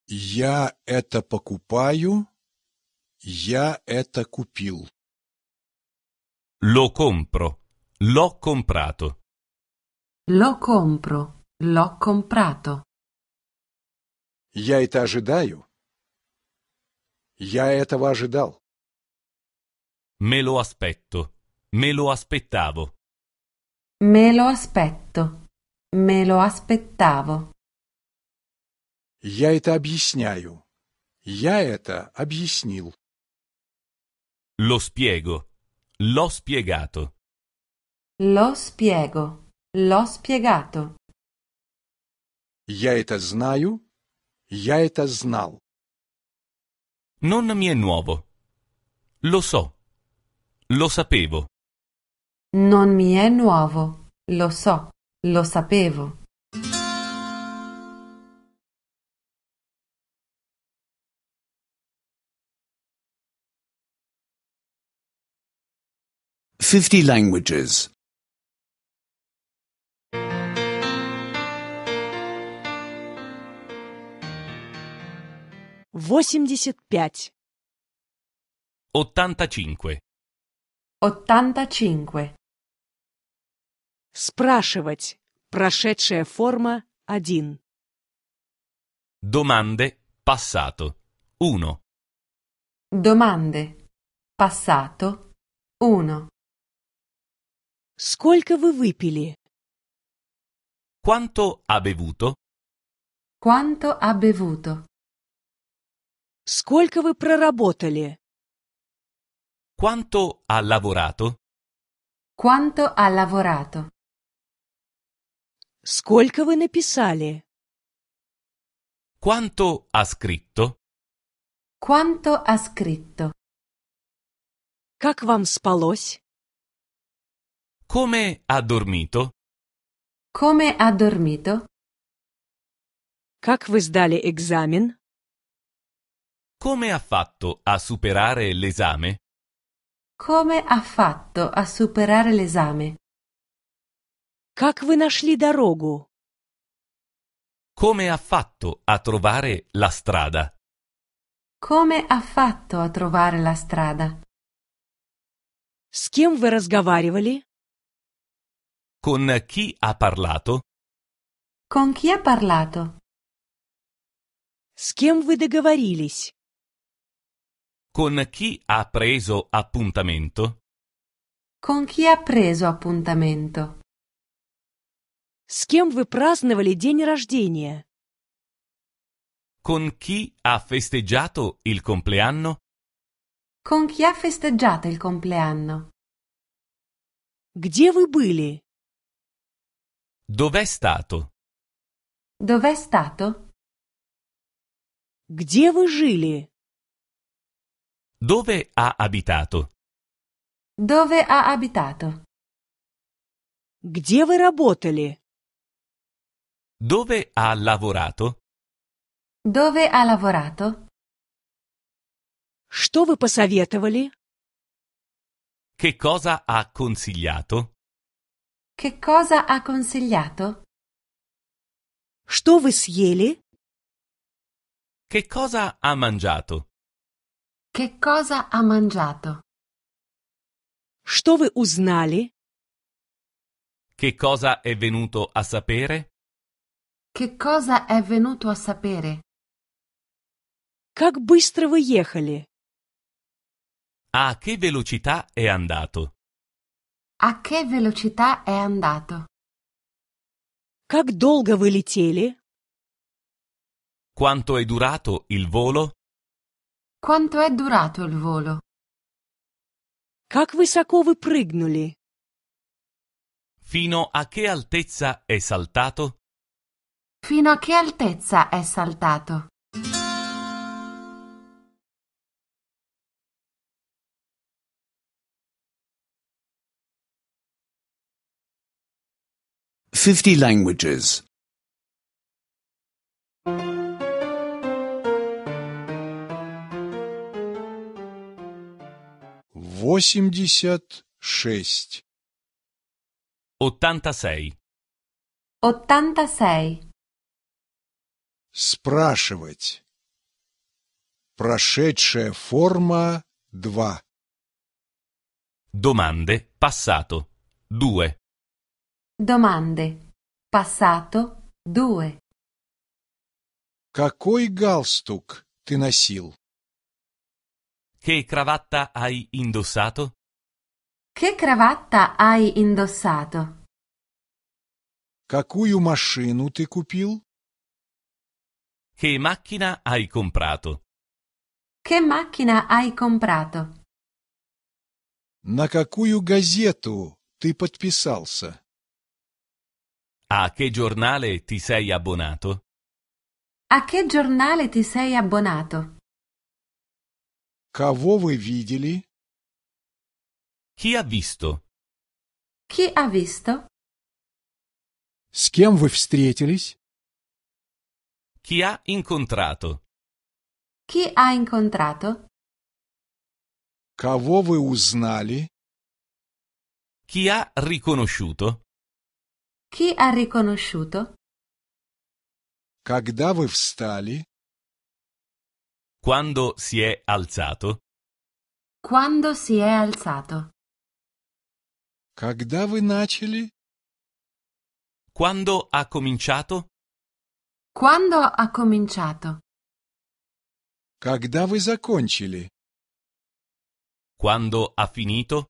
[SPEAKER 5] Я это покупаю.
[SPEAKER 1] Я это купил. Lo compro. L'ho comprato.
[SPEAKER 2] Lo compro. L'ho comprato.
[SPEAKER 1] Я это ожидаю.
[SPEAKER 5] Я этого
[SPEAKER 1] ожидал. Me lo aspetto. Me lo aspettavo.
[SPEAKER 2] Me lo aspetto. Me lo aspettavo.
[SPEAKER 5] Я это объясняю. Я это объяснил.
[SPEAKER 1] Lo spiego. L'ho spiegato.
[SPEAKER 2] Lo spiego. L'ho spiegato.
[SPEAKER 1] Я
[SPEAKER 5] это знаю. Я это знал. Non mi è nuovo.
[SPEAKER 1] Lo so. Lo sapevo.
[SPEAKER 3] Non
[SPEAKER 2] mi è nuovo, lo so, lo sapevo.
[SPEAKER 3] Fifty languages.
[SPEAKER 2] Восемьдесят пять.
[SPEAKER 1] Ottantacinque.
[SPEAKER 2] Ottantacinque. Спрашивать. Прошедшая форма 1.
[SPEAKER 1] Domande passato 1.
[SPEAKER 2] Domande passato 1. Сколько вы выпили?
[SPEAKER 1] Quanto ha bevuto?
[SPEAKER 2] Quanto ha bevuto? Сколько вы проработали?
[SPEAKER 1] Quanto ha lavorato?
[SPEAKER 2] Quanto ha lavorato? Сколько вы написали?
[SPEAKER 1] Quanto ha scritto?
[SPEAKER 2] Quanto ha scritto? Как вам спалось?
[SPEAKER 1] Come ha dormito?
[SPEAKER 2] Come ha dormito? Как вы сдали экзамен?
[SPEAKER 1] Come ha fatto a superare l'esame?
[SPEAKER 2] Come ha fatto a superare l'esame? Как вы нашли дорогу?
[SPEAKER 1] Come ha fatto a trovare la strada?
[SPEAKER 2] Come ha fatto a trovare la strada? С кем вы разговаривали?
[SPEAKER 1] Con chi ha parlato?
[SPEAKER 2] Con chi ha parlato? С кем вы договорились?
[SPEAKER 1] Con chi ha preso appuntamento?
[SPEAKER 2] Con chi ha preso appuntamento? С кем вы праздновали день рождения?
[SPEAKER 1] Con chi ha festeggiato il compleanno?
[SPEAKER 2] Con chi ha festeggiato il compleanno? Где вы были?
[SPEAKER 1] Dov'è stato?
[SPEAKER 2] Dov'è stato? Где вы жили?
[SPEAKER 1] Dove ha abitato?
[SPEAKER 2] Dove ha abitato? Где вы работали?
[SPEAKER 1] Dove ha lavorato?
[SPEAKER 2] Dove ha lavorato? Что вы посоветовали?
[SPEAKER 1] Che cosa ha consigliato?
[SPEAKER 2] Che cosa ha consigliato? Что вы съели?
[SPEAKER 1] Che cosa ha mangiato?
[SPEAKER 2] Che cosa ha mangiato? Что вы узнали?
[SPEAKER 1] Che cosa è venuto a sapere?
[SPEAKER 2] Che cosa è venuto a sapere? Как быстро вы ехали?
[SPEAKER 1] A che velocità è andato?
[SPEAKER 2] A che velocità è andato? Как долго вы летели?
[SPEAKER 1] Quanto è durato il volo?
[SPEAKER 2] Quanto è durato il volo? Как высоко вы прыгнули?
[SPEAKER 1] Fino a che altezza è saltato?
[SPEAKER 2] Fino a che altezza è saltato?
[SPEAKER 3] Fifty languages.
[SPEAKER 1] Восемьдесят шесть. Ottantasei.
[SPEAKER 2] Ottantasei.
[SPEAKER 5] Спрашивать. Прошедшая форма
[SPEAKER 1] 2. Domande passato 2.
[SPEAKER 2] Domande passato 2.
[SPEAKER 1] Какой галстук ты носил? Che cravatta hai indossato?
[SPEAKER 2] Che cravatta hai indossato?
[SPEAKER 1] Какую машину ты купил? Che macchina hai comprato?
[SPEAKER 2] Che macchina hai comprato?
[SPEAKER 1] На какую газету ты подписался? A che giornale ti sei abbonato?
[SPEAKER 2] A che giornale ti sei abbonato?
[SPEAKER 1] Кого вы видели? Chi ha visto?
[SPEAKER 2] Chi ha visto?
[SPEAKER 1] С кем вы встретились? Chi ha incontrato?
[SPEAKER 2] Chi ha incontrato?
[SPEAKER 1] Кого вы узнали? Chi ha riconosciuto?
[SPEAKER 2] Chi ha riconosciuto?
[SPEAKER 1] Когда вы встали? Quando si è alzato?
[SPEAKER 2] Quando si è alzato?
[SPEAKER 1] Когда вы начали? Quando ha cominciato?
[SPEAKER 2] Quando ha cominciato?
[SPEAKER 1] Когда вы закончили? Quando ha finito?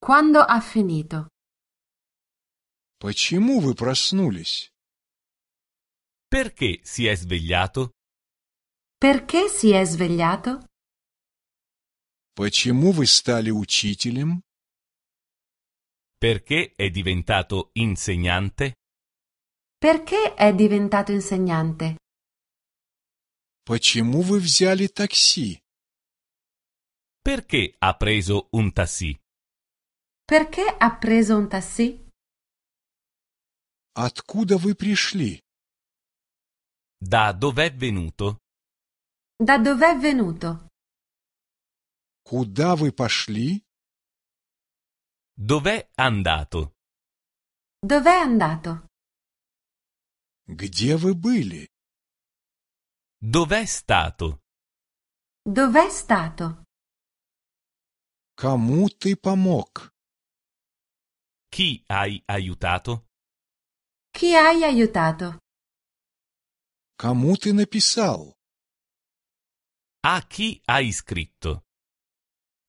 [SPEAKER 2] Quando ha finito?
[SPEAKER 1] Почему вы проснулись? Perché si è svegliato?
[SPEAKER 2] Perché si è svegliato?
[SPEAKER 1] Почему вы стали учителем? Perché è diventato insegnante?
[SPEAKER 2] Perché è diventato insegnante?
[SPEAKER 1] Почему вы взяли такси? Perché ha preso un taxi?
[SPEAKER 2] Perché ha preso un taxi?
[SPEAKER 1] Откуда вы пришли? Da dov'è venuto?
[SPEAKER 2] Da dov'è venuto?
[SPEAKER 1] Куда вы пошли? Dov'è andato?
[SPEAKER 2] Dov'è andato?
[SPEAKER 1] Где вы были? Dov'è stato?
[SPEAKER 2] Dov'è stato?
[SPEAKER 1] Кому ты помог? Chi hai aiutato?
[SPEAKER 2] Chi hai aiutato?
[SPEAKER 5] Кому ты написал?
[SPEAKER 1] A chi hai scritto?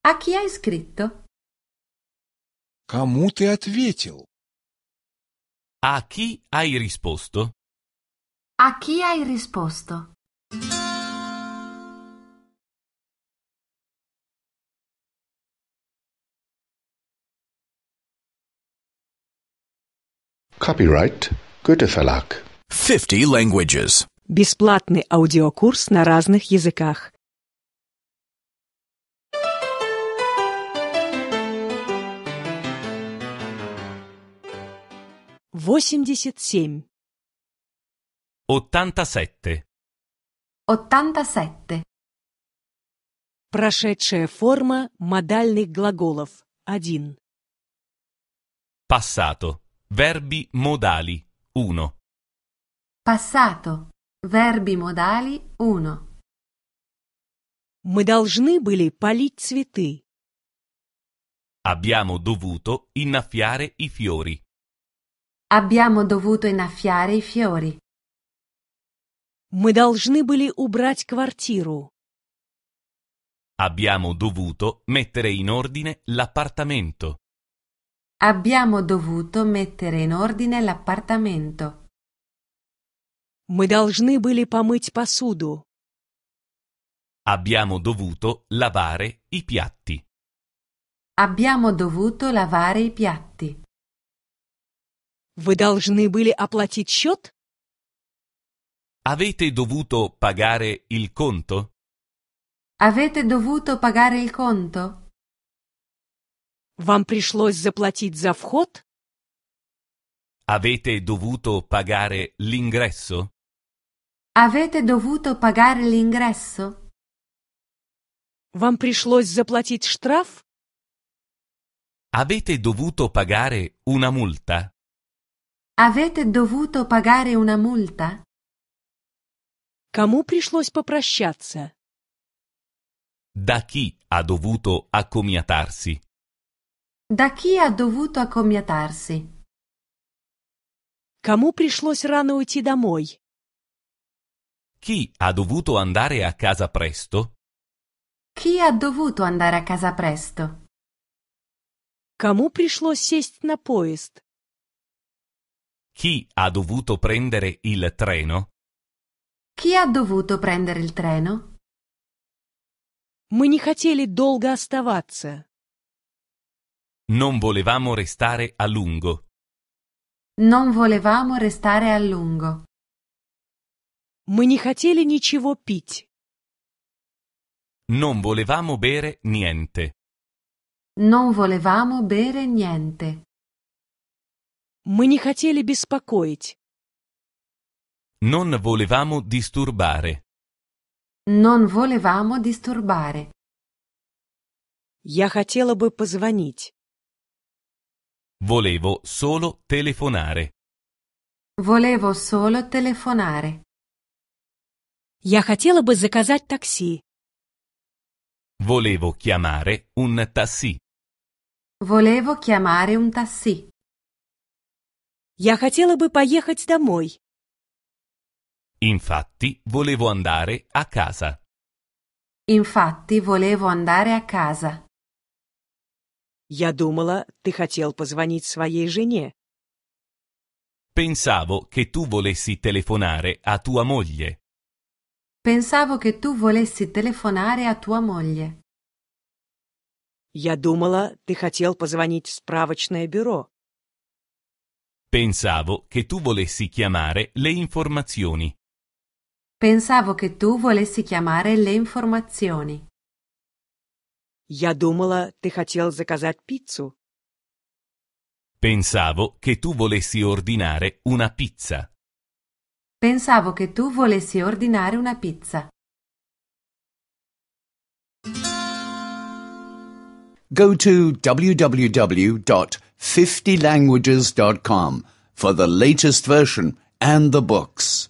[SPEAKER 1] A chi hai scritto? Кому ты ответил? A chi hai risposto?
[SPEAKER 2] A
[SPEAKER 3] chi hai risposto?
[SPEAKER 1] Copyright Goethe Verlag. 50 languages.
[SPEAKER 2] Бесплатный аудиокурс на разных языках. Восемьдесят семь.
[SPEAKER 1] Ottantasette.
[SPEAKER 2] Ottantasette. Прошедшая форма модальных глаголов. 1.
[SPEAKER 1] Passato. Verbi modali. 1.
[SPEAKER 2] Passato. Verbi modali 1. Мы должны были полить цветы.
[SPEAKER 1] Abbiamo dovuto innaffiare i fiori.
[SPEAKER 2] Abbiamo dovuto innaffiare i fiori. Мы должны были убрать квартиру.
[SPEAKER 1] Abbiamo dovuto mettere in ordine l'appartamento.
[SPEAKER 2] Abbiamo dovuto mettere in ordine l'appartamento. Мы должны были помыть посуду.
[SPEAKER 1] Abbiamo dovuto lavare i piatti.
[SPEAKER 2] Abbiamo dovuto lavare i piatti. Вы должны были оплатить счет?
[SPEAKER 1] Avete dovuto pagare il conto?
[SPEAKER 2] Avete dovuto pagare il conto? Вам пришлось заплатить за вход?
[SPEAKER 1] Avete dovuto pagare l'ingresso?
[SPEAKER 2] Avete dovuto pagare l'ingresso? Вам пришлось заплатить штраф?
[SPEAKER 1] Avete dovuto pagare una multa?
[SPEAKER 2] Avete dovuto pagare una multa? Кому пришлось попрощаться?
[SPEAKER 1] Da chi ha dovuto accomiatarsi?
[SPEAKER 2] Da chi ha dovuto accomiatarsi? Кому пришлось рано уйти домой?
[SPEAKER 1] Chi ha dovuto andare a casa presto?
[SPEAKER 2] Chi ha dovuto andare a casa presto? Кому пришлось сесть на
[SPEAKER 1] поезд? Chi ha dovuto prendere il treno?
[SPEAKER 2] Chi ha dovuto prendere il treno? Мы не хотели долго оставаться.
[SPEAKER 1] Non volevamo restare a lungo.
[SPEAKER 2] Non volevamo restare a lungo. Мы не хотели ничего пить.
[SPEAKER 1] Non volevamo bere niente.
[SPEAKER 2] Non volevamo bere niente. Мы не хотели беспокоить.
[SPEAKER 1] Non volevamo disturbare.
[SPEAKER 2] Non volevamo disturbare. Я хотела бы позвонить.
[SPEAKER 1] Volevo solo telefonare.
[SPEAKER 2] Volevo solo telefonare. Я хотела бы заказать такси.
[SPEAKER 1] Volevo chiamare un taxi.
[SPEAKER 2] Volevo chiamare un taxi. Я хотела бы поехать домой.
[SPEAKER 1] Infatti volevo andare a casa.
[SPEAKER 2] Infatti volevo andare a casa. Я думала, ты хотел позвонить своей жене.
[SPEAKER 1] Pensavo che tu volessi telefonare a tua moglie.
[SPEAKER 2] Pensavo che tu volessi telefonare a tua moglie. Я думала, ты хотел позвонить в справочное бюро.
[SPEAKER 1] Pensavo che tu volessi chiamare le informazioni.
[SPEAKER 2] Pensavo che tu volessi chiamare le informazioni. Я думала, ты хотел заказать пиццу.
[SPEAKER 1] Pensavo che tu volessi ordinare una pizza.
[SPEAKER 2] Pensavo che tu volessi ordinare una pizza.
[SPEAKER 4] Go to www.50languages.com for the latest version and the books.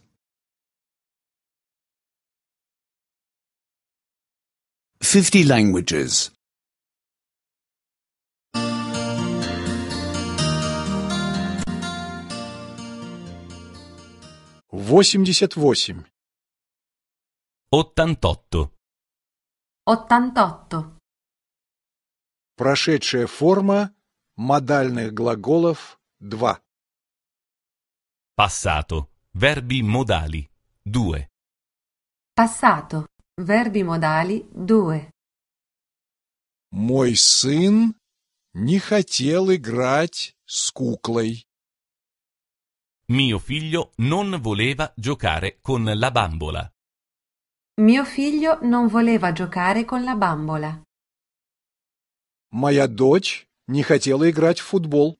[SPEAKER 1] 50
[SPEAKER 5] languages. 88.
[SPEAKER 2] 88.
[SPEAKER 5] Прошедшая форма модальных глаголов
[SPEAKER 1] 2. Passato. Verbi modali. 2.
[SPEAKER 2] Passato. Verbi modali 2.
[SPEAKER 5] Мой сын не хотел играть с
[SPEAKER 1] куклой. Mio figlio non voleva giocare con la bambola.
[SPEAKER 2] Mio figlio non voleva giocare con la bambola.
[SPEAKER 5] Моя дочь не хотела играть в футбол.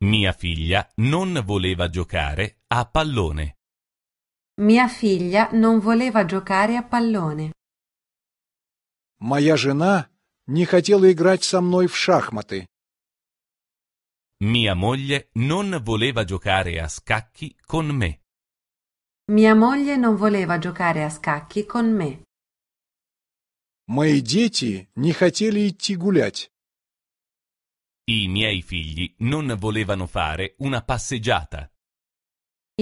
[SPEAKER 1] Mia figlia non voleva giocare a pallone.
[SPEAKER 2] Mia figlia non voleva giocare a pallone.
[SPEAKER 5] Моя жена не хотела играть со мной в шахматы.
[SPEAKER 1] Mia moglie non voleva giocare a scacchi con me.
[SPEAKER 2] Mia moglie non voleva giocare a scacchi con me.
[SPEAKER 5] Мои дети не хотели идти гулять.
[SPEAKER 1] I miei figli non volevano fare una passeggiata.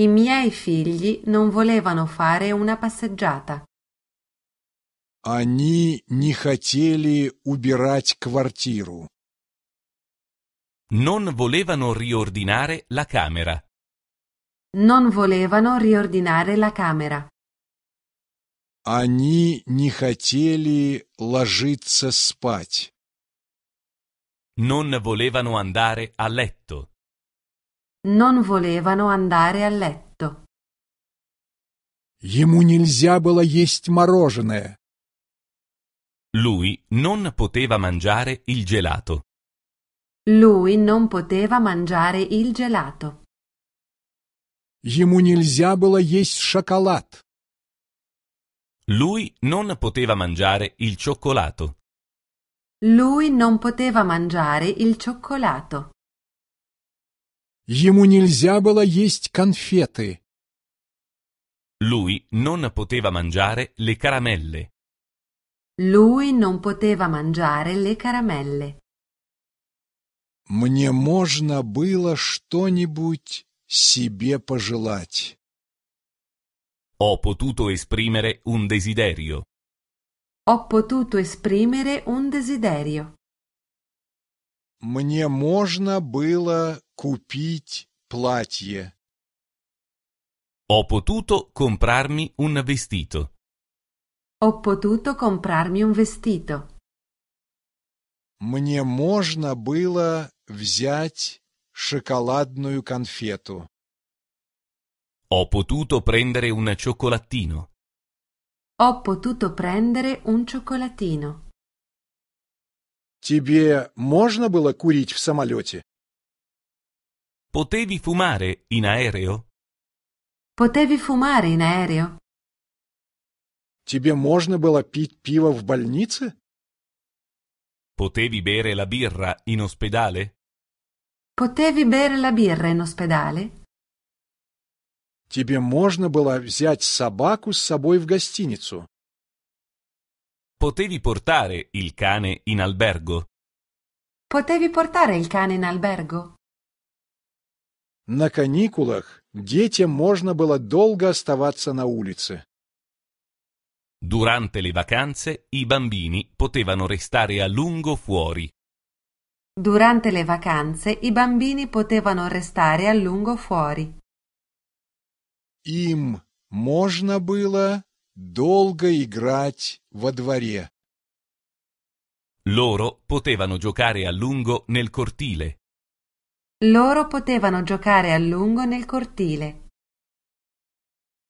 [SPEAKER 5] I miei figli
[SPEAKER 2] non volevano fare una passeggiata.
[SPEAKER 5] Они не хотели убирать квартиру.
[SPEAKER 1] Non volevano riordinare la camera.
[SPEAKER 2] Non volevano riordinare la camera.
[SPEAKER 5] Они не хотели
[SPEAKER 1] ложиться спать. Non volevano andare a letto.
[SPEAKER 2] Non volevano andare a letto.
[SPEAKER 1] Ему нельзя было есть мороженое. Lui non poteva mangiare il gelato.
[SPEAKER 5] Lui non
[SPEAKER 2] poteva mangiare il gelato.
[SPEAKER 5] Ему нельзя было есть шоколад.
[SPEAKER 1] Lui non poteva mangiare il cioccolato.
[SPEAKER 2] Lui non poteva mangiare il cioccolato.
[SPEAKER 5] Ему нельзя было есть конфеты.
[SPEAKER 1] Lui non poteva mangiare le caramelle.
[SPEAKER 2] Lui non poteva mangiare le caramelle.
[SPEAKER 5] Мне можно было что-нибудь себе пожелать.
[SPEAKER 1] Ho potuto esprimere un desiderio.
[SPEAKER 5] Ho potuto
[SPEAKER 2] esprimere un desiderio.
[SPEAKER 5] Мне можно
[SPEAKER 1] было купить платье. Ho potuto comprarmi un vestito.
[SPEAKER 2] Ho potuto comprarmi un
[SPEAKER 5] vestito. Мне можно было взять шоколадную конфету.
[SPEAKER 1] Ho potuto
[SPEAKER 5] prendere un cioccolatino.
[SPEAKER 2] Ho potuto prendere un cioccolatino.
[SPEAKER 5] Тебе можно было курить в самолете?
[SPEAKER 1] Потеви фумаре in aereo?
[SPEAKER 2] Потеви фумаре in aereo?
[SPEAKER 5] Тебе можно было пить пиво в больнице?
[SPEAKER 1] Потеви bere la birra in ospedale?
[SPEAKER 2] Потеви bere la birra in ospedale?
[SPEAKER 1] Тебе
[SPEAKER 5] можно было взять собаку с собой в гостиницу?
[SPEAKER 1] Potevi portare il cane in albergo?
[SPEAKER 2] Potevi portare il cane in albergo?
[SPEAKER 5] На каникулах детям можно было долго оставаться на улице.
[SPEAKER 1] Durante le vacanze i bambini potevano restare a lungo fuori.
[SPEAKER 2] Durante le vacanze i bambini potevano restare a lungo fuori.
[SPEAKER 5] Им можно было Долго играть во дворе.
[SPEAKER 1] Loro potevano giocare a lungo nel cortile.
[SPEAKER 2] Loro potevano giocare a lungo nel cortile.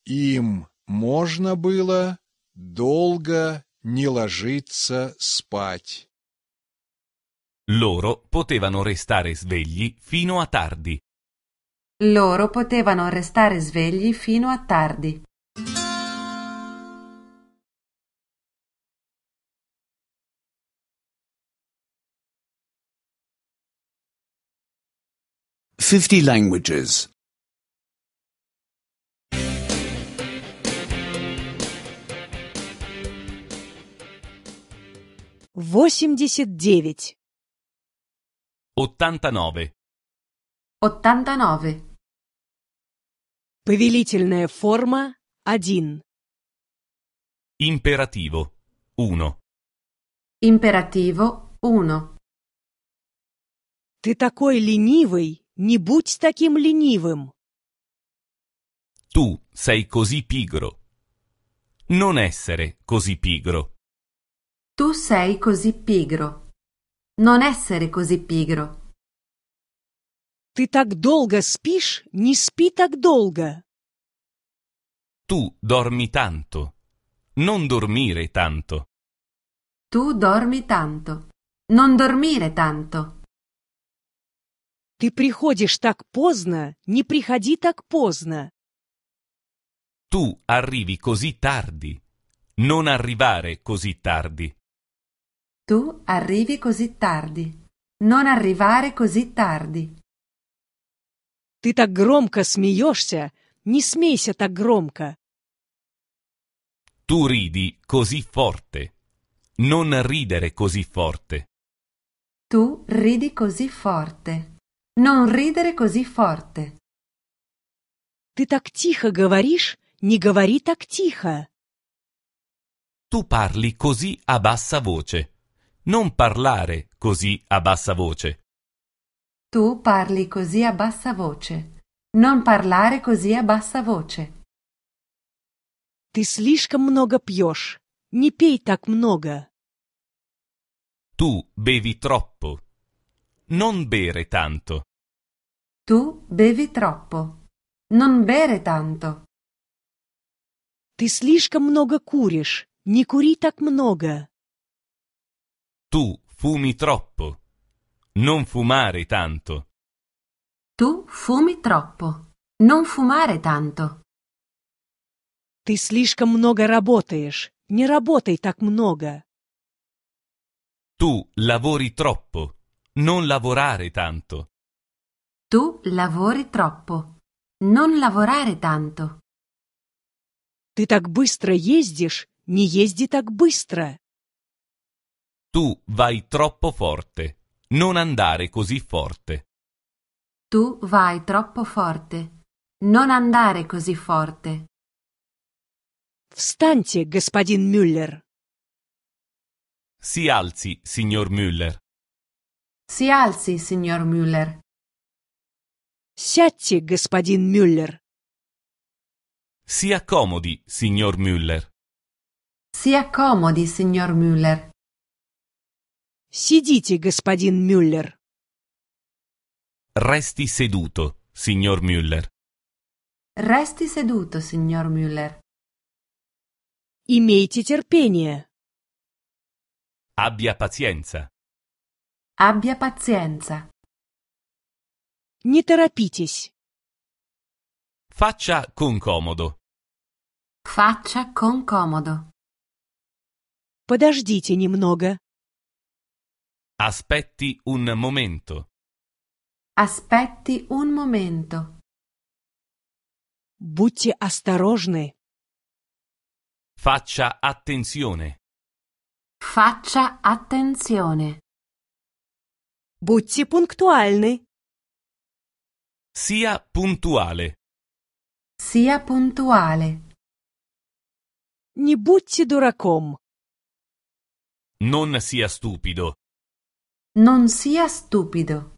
[SPEAKER 5] Им можно было долго не ложиться
[SPEAKER 1] спать. Loro potevano restare svegli fino a tardi.
[SPEAKER 2] Loro potevano restare svegli fino a
[SPEAKER 3] tardi.
[SPEAKER 6] 50 languages.
[SPEAKER 2] 89.
[SPEAKER 1] 89.
[SPEAKER 2] 89. Повелительная форма один.
[SPEAKER 1] Imperativo 1.
[SPEAKER 2] Imperativo 1. Ты такой ленивый. Не будь таким ленивым.
[SPEAKER 1] Tu sei così pigro. Non essere così pigro.
[SPEAKER 2] Tu sei così pigro. Non essere così pigro. Ты так долго спишь, не спи так долго.
[SPEAKER 1] Tu dormi tanto. Non dormire tanto.
[SPEAKER 2] Tu dormi tanto. Non dormire tanto. Ты приходишь так поздно, не приходи так поздно.
[SPEAKER 1] Tu arrivi così tardi, non arrivare così tardi.
[SPEAKER 2] Tu arrivi così tardi, non arrivare così tardi. Ты так громко смеешься, не смейся так громко.
[SPEAKER 1] Tu ridi così forte, non ridere così forte.
[SPEAKER 2] Tu ridi così forte. Non ridere così forte. Ты так тихо говоришь, не говори так тихо.
[SPEAKER 1] Tu parli così a bassa voce. Non parlare così a bassa voce.
[SPEAKER 2] Tu parli così a bassa voce. Non parlare così a bassa voce. Ты слишком много пьешь. Не пей так много.
[SPEAKER 1] Tu bevi troppo. Non bere tanto.
[SPEAKER 2] Tu bevi troppo. Non bere tanto. Ti слишком много куришь. Не кури так много.
[SPEAKER 1] Tu fumi troppo. Non fumare tanto.
[SPEAKER 2] Tu fumi troppo. Non fumare tanto. Ti слишком много работаешь. Не работай так много.
[SPEAKER 1] Tu lavori troppo. Non lavorare tanto.
[SPEAKER 2] Tu lavori troppo. Non lavorare tanto. Ты так быстро ездишь, не езди так быстро.
[SPEAKER 1] Tu vai troppo forte. Non andare così forte.
[SPEAKER 2] Tu vai troppo forte. Non andare così forte. Встаньте, господин Мюллер.
[SPEAKER 1] Si alzi, signor Müller.
[SPEAKER 2] Si alzi, signor Müller. Сядьте, господин Мюллер.
[SPEAKER 1] Si accomodi, signor Müller.
[SPEAKER 2] Si accomodi, signor Müller. Сидите, господин Мюллер.
[SPEAKER 1] Resti seduto, signor Müller.
[SPEAKER 2] Resti seduto, signor Müller. Имейте терпение.
[SPEAKER 1] Abbia pazienza.
[SPEAKER 2] Abbia pazienza. Не торопитесь.
[SPEAKER 1] Faccia con comodo.
[SPEAKER 2] Faccia con comodo. Подождите немного.
[SPEAKER 1] Aspetti un momento.
[SPEAKER 2] Aspetti un momento. Будьте осторожны.
[SPEAKER 1] Faccia attenzione.
[SPEAKER 2] Faccia attenzione. Будьте пунктуальны.
[SPEAKER 1] Sia puntuale.
[SPEAKER 2] Sia puntuale. Не будьте дураком.
[SPEAKER 1] Non sia stupido.
[SPEAKER 2] Non sia stupido.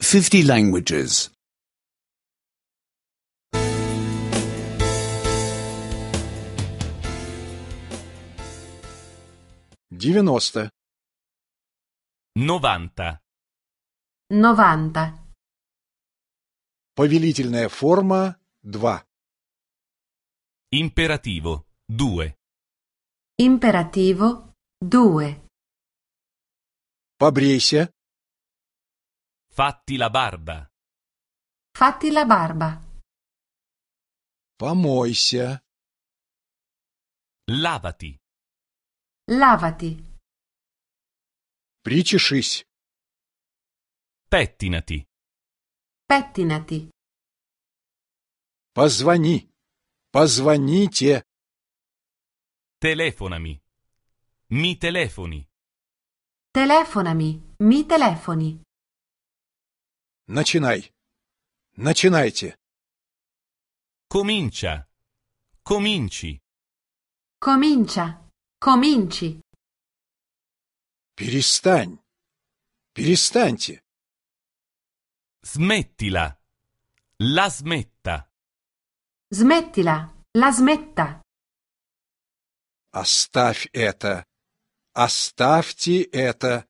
[SPEAKER 3] Fifty
[SPEAKER 6] languages.
[SPEAKER 5] девяносто,
[SPEAKER 1] Novanta.
[SPEAKER 2] Novanta.
[SPEAKER 1] повелительная форма два, Imperativo. 2.
[SPEAKER 2] Imperativo 2.
[SPEAKER 1] побрейся, Fatti la barba.
[SPEAKER 2] Fatti la barba.
[SPEAKER 1] помойся, Lavati.
[SPEAKER 2] Lavati.
[SPEAKER 1] Причешись. Pettinati.
[SPEAKER 2] Pettinati.
[SPEAKER 1] Позвони. Позвоните. Telefonami. Mi telefoni.
[SPEAKER 2] Telefonami. Mi telefoni.
[SPEAKER 1] Начинай. Начинайте. Comincia. Cominci.
[SPEAKER 2] Comincia. Cominci.
[SPEAKER 1] Перестань. Перестаньте. Smettila. La smetta.
[SPEAKER 2] Smettila. La smetta.
[SPEAKER 1] Оставь это. Оставьте это.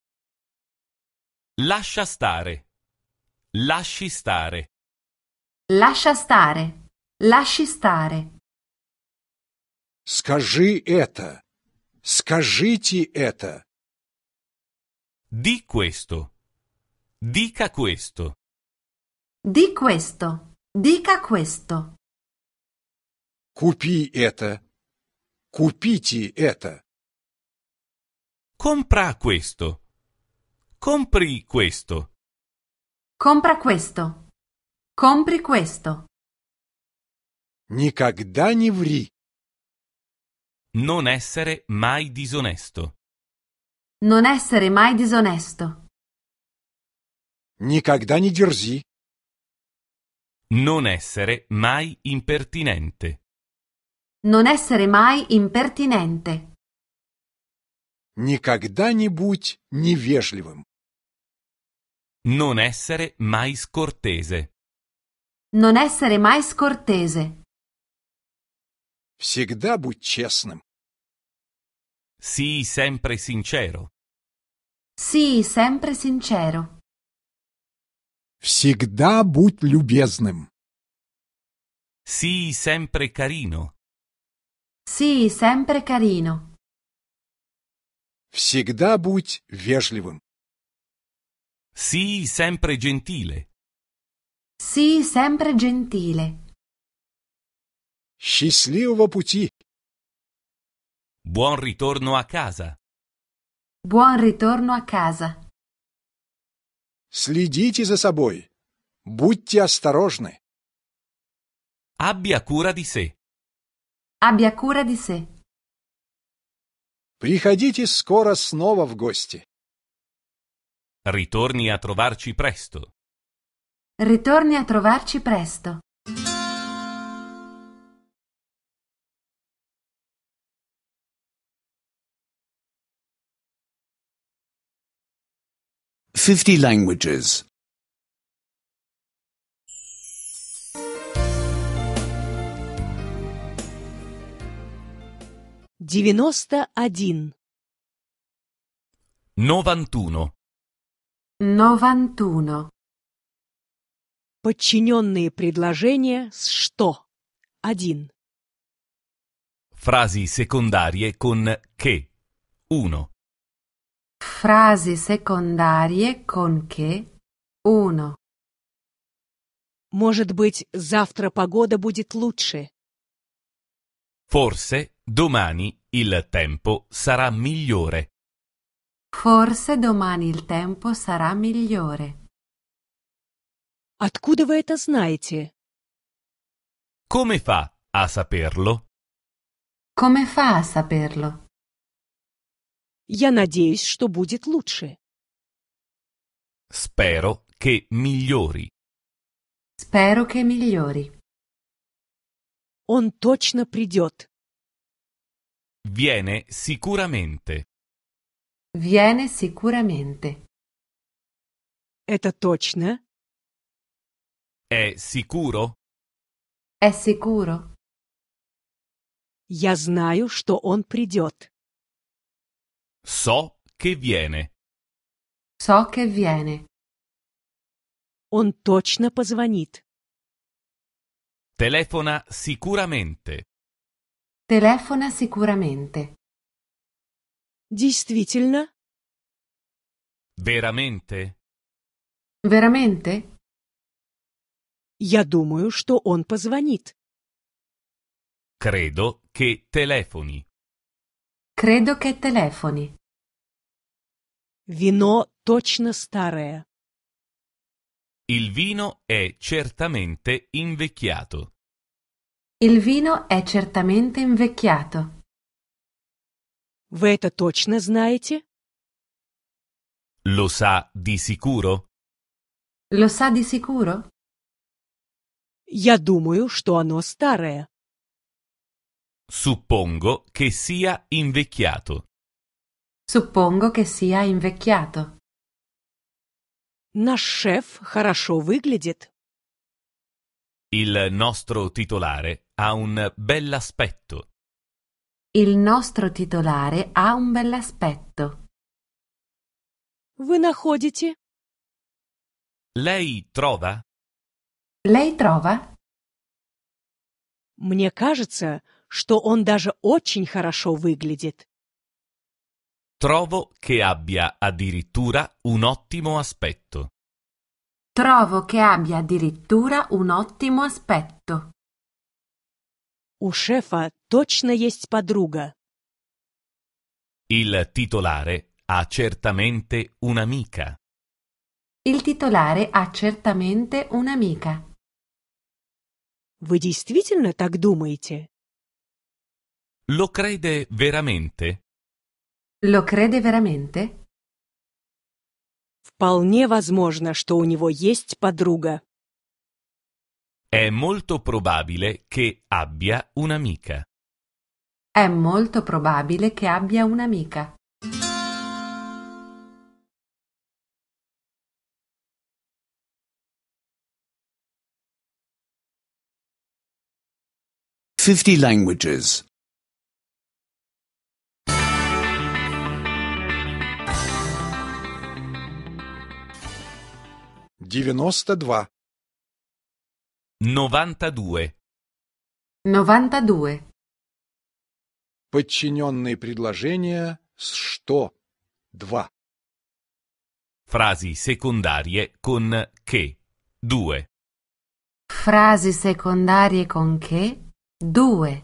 [SPEAKER 1] Lascia stare. Lasci stare.
[SPEAKER 2] Lascia stare. Lasci stare.
[SPEAKER 5] Скажи это. Скажите это.
[SPEAKER 1] Di questo. Dica questo.
[SPEAKER 2] Di questo. Dica questo.
[SPEAKER 1] Купи это. Купите это. Compra questo. Compri questo.
[SPEAKER 2] Compra questo. Compri questo.
[SPEAKER 1] Никогда не ври. Non essere mai disonesto.
[SPEAKER 2] Non essere mai disonesto.
[SPEAKER 5] Никогда не дерзи.
[SPEAKER 1] Non essere mai impertinente.
[SPEAKER 2] Non essere mai impertinente.
[SPEAKER 1] Никогда
[SPEAKER 5] не будь
[SPEAKER 1] невежливым. Non essere mai scortese.
[SPEAKER 2] Non essere mai scortese.
[SPEAKER 1] Всегда будь честным. Sii sempre sincero.
[SPEAKER 2] Sii sempre sincero.
[SPEAKER 5] Всегда
[SPEAKER 1] будь любезным. Sii sempre carino.
[SPEAKER 2] Sii sempre carino.
[SPEAKER 1] Всегда будь вежливым. Sii sempre gentile.
[SPEAKER 2] Sii sempre gentile.
[SPEAKER 1] Счастливого пути! Buon ritorno a casa.
[SPEAKER 2] Buon ritorno a casa.
[SPEAKER 1] Следите за собой.
[SPEAKER 5] Будьте осторожны.
[SPEAKER 1] Abbia cura di sé.
[SPEAKER 2] Abbia cura di sé.
[SPEAKER 5] Приходите скоро снова
[SPEAKER 1] в гости. Ritorni a trovarci presto.
[SPEAKER 2] Ritorni a trovarci presto.
[SPEAKER 1] 50 languages.
[SPEAKER 2] 91
[SPEAKER 1] 91
[SPEAKER 2] 91 Подчиненные предложения с «что» 1
[SPEAKER 1] Frasi secondarie con «che» 1
[SPEAKER 2] Frasi secondarie con che 1. Может быть, завтра погода будет лучше.
[SPEAKER 1] Forse domani il tempo sarà migliore.
[SPEAKER 2] Forse domani il tempo sarà migliore. Откуда вы это знаете?
[SPEAKER 1] Come fa a saperlo?
[SPEAKER 2] Come fa a saperlo? Я надеюсь, что будет лучше.
[SPEAKER 1] Spero che migliori.
[SPEAKER 2] Spero che migliori. Он точно придет.
[SPEAKER 1] Viene sicuramente.
[SPEAKER 2] Viene sicuramente. Это точно?
[SPEAKER 1] È sicuro?
[SPEAKER 2] È sicuro. Я знаю, что он придет.
[SPEAKER 1] So che viene.
[SPEAKER 2] So che viene. Он точно позвонит.
[SPEAKER 1] Telefona sicuramente.
[SPEAKER 2] Telefona sicuramente. Действительно?
[SPEAKER 1] Veramente?
[SPEAKER 2] Veramente? Я думаю, что он позвонит.
[SPEAKER 1] Credo che telefoni.
[SPEAKER 2] Credo che telefoni. Вино точно старое.
[SPEAKER 1] Il vino è certamente invecchiato.
[SPEAKER 2] Il vino è certamente invecchiato. Вы это точно знаете?
[SPEAKER 1] Lo sa di sicuro?
[SPEAKER 2] Lo sa di sicuro? Я думаю, что оно старое.
[SPEAKER 1] Suppongo che sia invecchiato.
[SPEAKER 2] Suppongo che sia invecchiato. Наш шеф хорошо выглядит.
[SPEAKER 1] Il nostro titolare ha un bell'aspetto.
[SPEAKER 2] Il nostro titolare ha un bell'aspetto. Вы находите?
[SPEAKER 1] Lei trova?
[SPEAKER 2] Lei trova? Мне кажется, что он даже очень хорошо выглядит.
[SPEAKER 1] Trovo che abbia addirittura un ottimo aspetto.
[SPEAKER 2] Trovo che abbia addirittura un ottimo aspetto. У шефа точно есть подруга.
[SPEAKER 1] Il titolare ha certamente un'amica.
[SPEAKER 2] Il titolare ha certamente un'amica. Вы действительно так думаете?
[SPEAKER 1] Lo crede veramente?
[SPEAKER 2] Lo crede veramente? Вполне возможно, что у него есть подруга.
[SPEAKER 1] È molto probabile che abbia un'amica.
[SPEAKER 2] È molto probabile che abbia un'amica.
[SPEAKER 3] Fifty languages.
[SPEAKER 5] 92
[SPEAKER 1] 92
[SPEAKER 2] 92
[SPEAKER 1] Подчиненные предложения с «что» – 2. Frasi secondarie con che 2.
[SPEAKER 2] Frasi secondarie con che 2.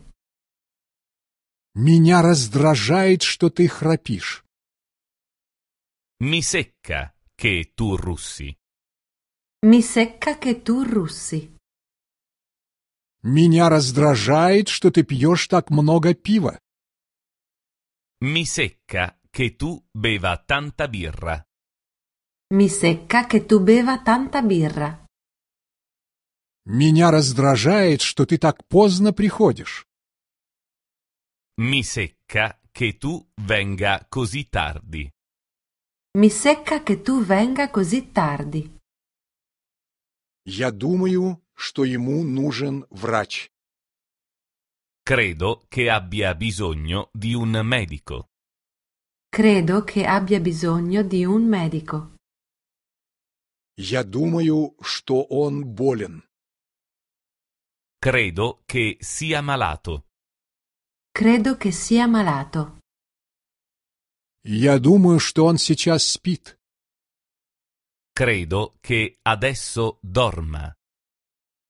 [SPEAKER 5] Меня раздражает, что ты храпишь.
[SPEAKER 1] Mi secca che tu russi.
[SPEAKER 5] Mi secca che tu russi. Меня раздражает, что ты пьешь так много пива.
[SPEAKER 1] Mi secca che tu beva tanta birra.
[SPEAKER 2] Mi secca che tu beva tanta birra.
[SPEAKER 5] Меня раздражает, что ты так поздно приходишь.
[SPEAKER 1] Mi secca che tu venga così tardi.
[SPEAKER 2] Mi secca che tu venga così tardi.
[SPEAKER 1] Я думаю, что ему нужен врач. Credo che abbia bisogno di un medico.
[SPEAKER 2] Credo che abbia bisogno di un medico.
[SPEAKER 1] Я думаю, что он болен. Credo che sia malato.
[SPEAKER 2] Credo che sia malato.
[SPEAKER 1] Я думаю, что он сейчас спит. Credo che adesso dorma.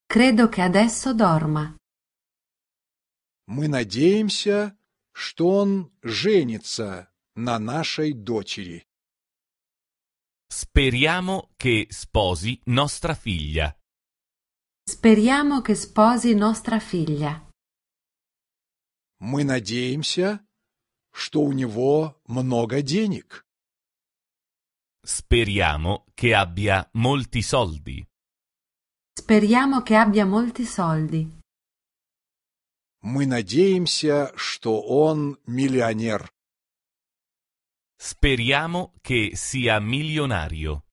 [SPEAKER 2] Credo che adesso dorma.
[SPEAKER 1] Мы
[SPEAKER 5] надеемся, что он женится на нашей дочери.
[SPEAKER 1] Speriamo che sposi nostra figlia.
[SPEAKER 2] Speriamo che sposi nostra figlia.
[SPEAKER 5] Мы надеемся, что у него много денег.
[SPEAKER 1] Speriamo che abbia molti soldi.
[SPEAKER 2] Speriamo che abbia molti soldi.
[SPEAKER 5] Мы
[SPEAKER 1] надеемся, что он миллионер. Speriamo che sia milionario.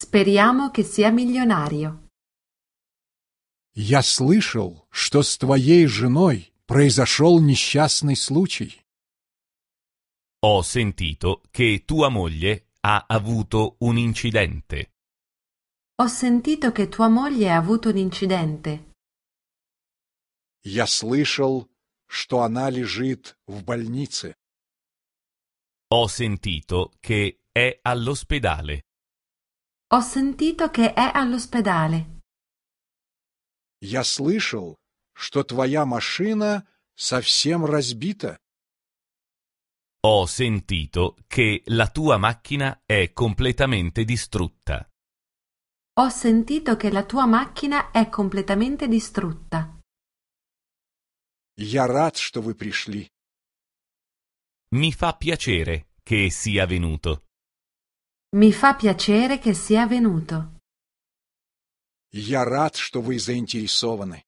[SPEAKER 2] Speriamo che sia milionario.
[SPEAKER 5] Я слышал, что с твоей женой произошел несчастный случай.
[SPEAKER 1] Ho sentito che tua moglie ha avuto un incidente.
[SPEAKER 2] Ho sentito che tua moglie ha avuto un incidente.
[SPEAKER 1] Я слышал,
[SPEAKER 5] что она лежит в больнице.
[SPEAKER 1] Ho sentito che è all'ospedale.
[SPEAKER 2] Ho sentito che è all'ospedale.
[SPEAKER 5] Я слышал, что твоя машина совсем разбита.
[SPEAKER 1] Ho sentito che la tua macchina è completamente distrutta.
[SPEAKER 5] Ho sentito
[SPEAKER 2] che la tua macchina è completamente distrutta.
[SPEAKER 1] Я рад, что вы пришли. Mi fa piacere che sia venuto.
[SPEAKER 2] Mi fa piacere che sia venuto.
[SPEAKER 5] Я рад, что вы заинтересованы.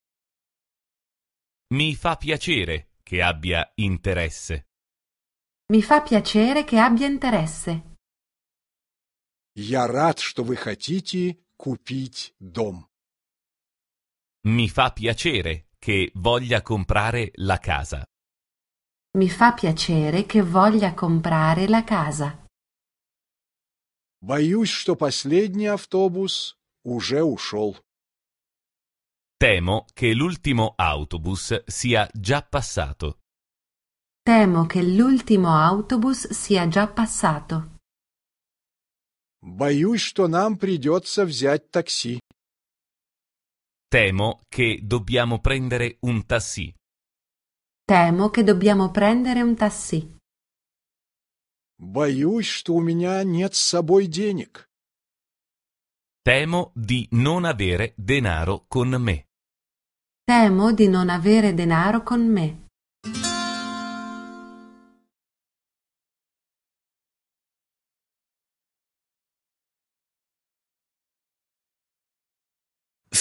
[SPEAKER 1] Mi fa piacere che abbia
[SPEAKER 5] interesse.
[SPEAKER 2] Mi fa piacere che abbia interesse.
[SPEAKER 5] Я рад, что вы хотите купить
[SPEAKER 1] дом. Mi fa piacere che voglia comprare la casa.
[SPEAKER 2] Mi fa piacere che voglia comprare la casa.
[SPEAKER 5] Боюсь, что последний автобус уже ушел.
[SPEAKER 1] Temo che l'ultimo autobus sia già passato.
[SPEAKER 2] Temo che l'ultimo autobus sia già passato.
[SPEAKER 5] Боюсь, что нам придется взять такси.
[SPEAKER 1] Temo che dobbiamo prendere un taxi.
[SPEAKER 2] Temo che dobbiamo prendere un taxi.
[SPEAKER 5] Боюсь, что у меня нет с собой денег.
[SPEAKER 1] Temo di non avere denaro con me.
[SPEAKER 2] Temo di non avere denaro con me.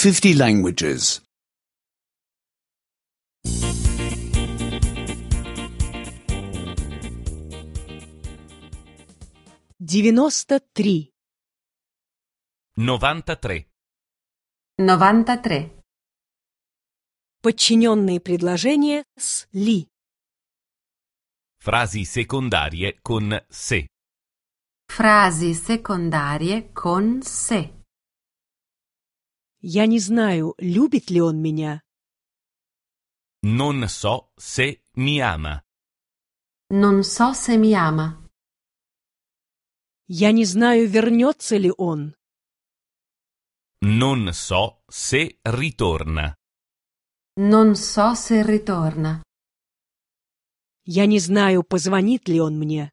[SPEAKER 6] 50 languages.
[SPEAKER 2] 93
[SPEAKER 1] 93.
[SPEAKER 2] 93. Подчиненные предложения с «ли».
[SPEAKER 1] Frasi secondarie con se.
[SPEAKER 2] Frasi secondarie con se. Я не знаю, любит ли он меня.
[SPEAKER 1] Non so se mi ama.
[SPEAKER 2] Non so se mi ama. Я не знаю, вернется ли он.
[SPEAKER 1] Non so se ritorna.
[SPEAKER 2] Non so se ritorna. Я не знаю, позвонит ли он мне.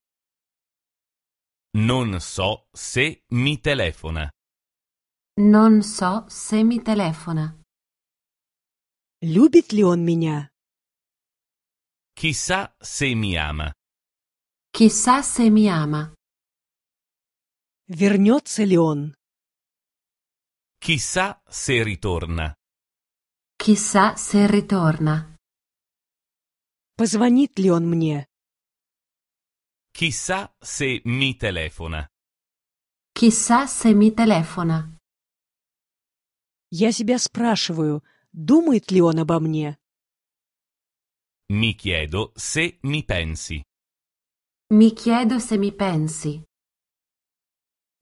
[SPEAKER 1] Non so se mi telefona.
[SPEAKER 2] Non so se mi telefona. Любит ли он меня?
[SPEAKER 1] Chissà se mi ama.
[SPEAKER 2] Chissà se mi ama. Вернется ли он?
[SPEAKER 1] Chissà se ritorna.
[SPEAKER 2] Chissà se ritorna. Позвонит ли он мне?
[SPEAKER 1] Chissà se mi telefona.
[SPEAKER 2] Chissà se mi telefona. Я себя спрашиваю, думает ли он обо мне?
[SPEAKER 1] Mi chiedo se mi pensi.
[SPEAKER 2] Mi chiedo se mi pensi.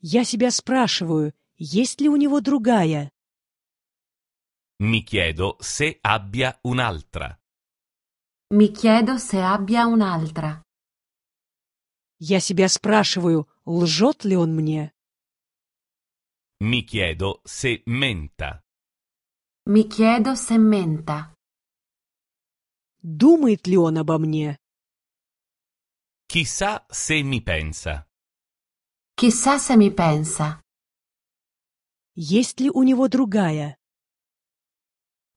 [SPEAKER 2] Я себя спрашиваю, есть ли у него другая?
[SPEAKER 1] Mi chiedo se abbia un'altra.
[SPEAKER 2] Mi chiedo se abbia un'altra. Я себя спрашиваю, лжет ли он мне?
[SPEAKER 1] Mi chiedo se menta.
[SPEAKER 2] Mi chiedo se menta. Думает ли он обо мне?
[SPEAKER 1] Chissà se mi pensa.
[SPEAKER 2] Chissà se mi pensa. Есть ли у него другая?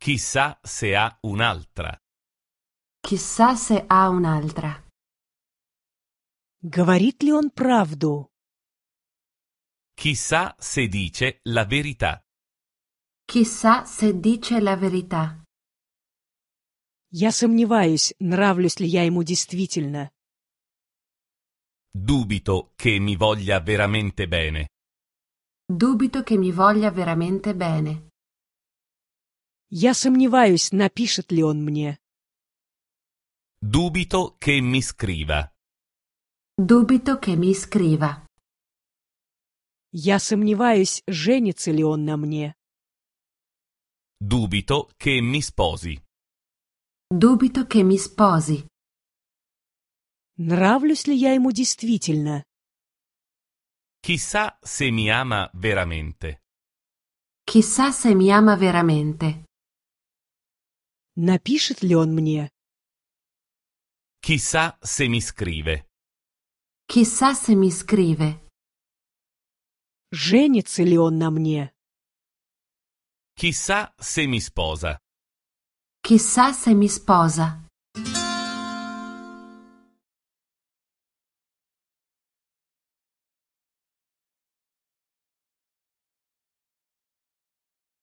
[SPEAKER 1] Chissà se ha un'altra.
[SPEAKER 2] Chissà se ha un'altra. Говорит ли он правду?
[SPEAKER 1] Chissà se dice la verità.
[SPEAKER 2] Chissà se dice la verità. Я сомневаюсь, нравлюсь ли я ему действительно.
[SPEAKER 1] Dubito che mi voglia veramente bene.
[SPEAKER 2] Dubito che mi voglia veramente bene. Я сомневаюсь, напишет ли он мне.
[SPEAKER 1] Dubito che mi scriva.
[SPEAKER 2] Dubito che mi scriva. Я сомневаюсь, женится ли он на мне.
[SPEAKER 1] Dubito che mi sposi.
[SPEAKER 2] Dubito che mi sposi. Нравлюсь ли я ему действительно?
[SPEAKER 1] Chissà se mi ama veramente.
[SPEAKER 2] Chissà se mi ama veramente. Напишет ли он мне?
[SPEAKER 1] Chissà se mi scrive.
[SPEAKER 2] Chissà se mi scrive. Женится ли он на мне?
[SPEAKER 1] Chissà se mi sposa.
[SPEAKER 2] Chissà se mi sposa.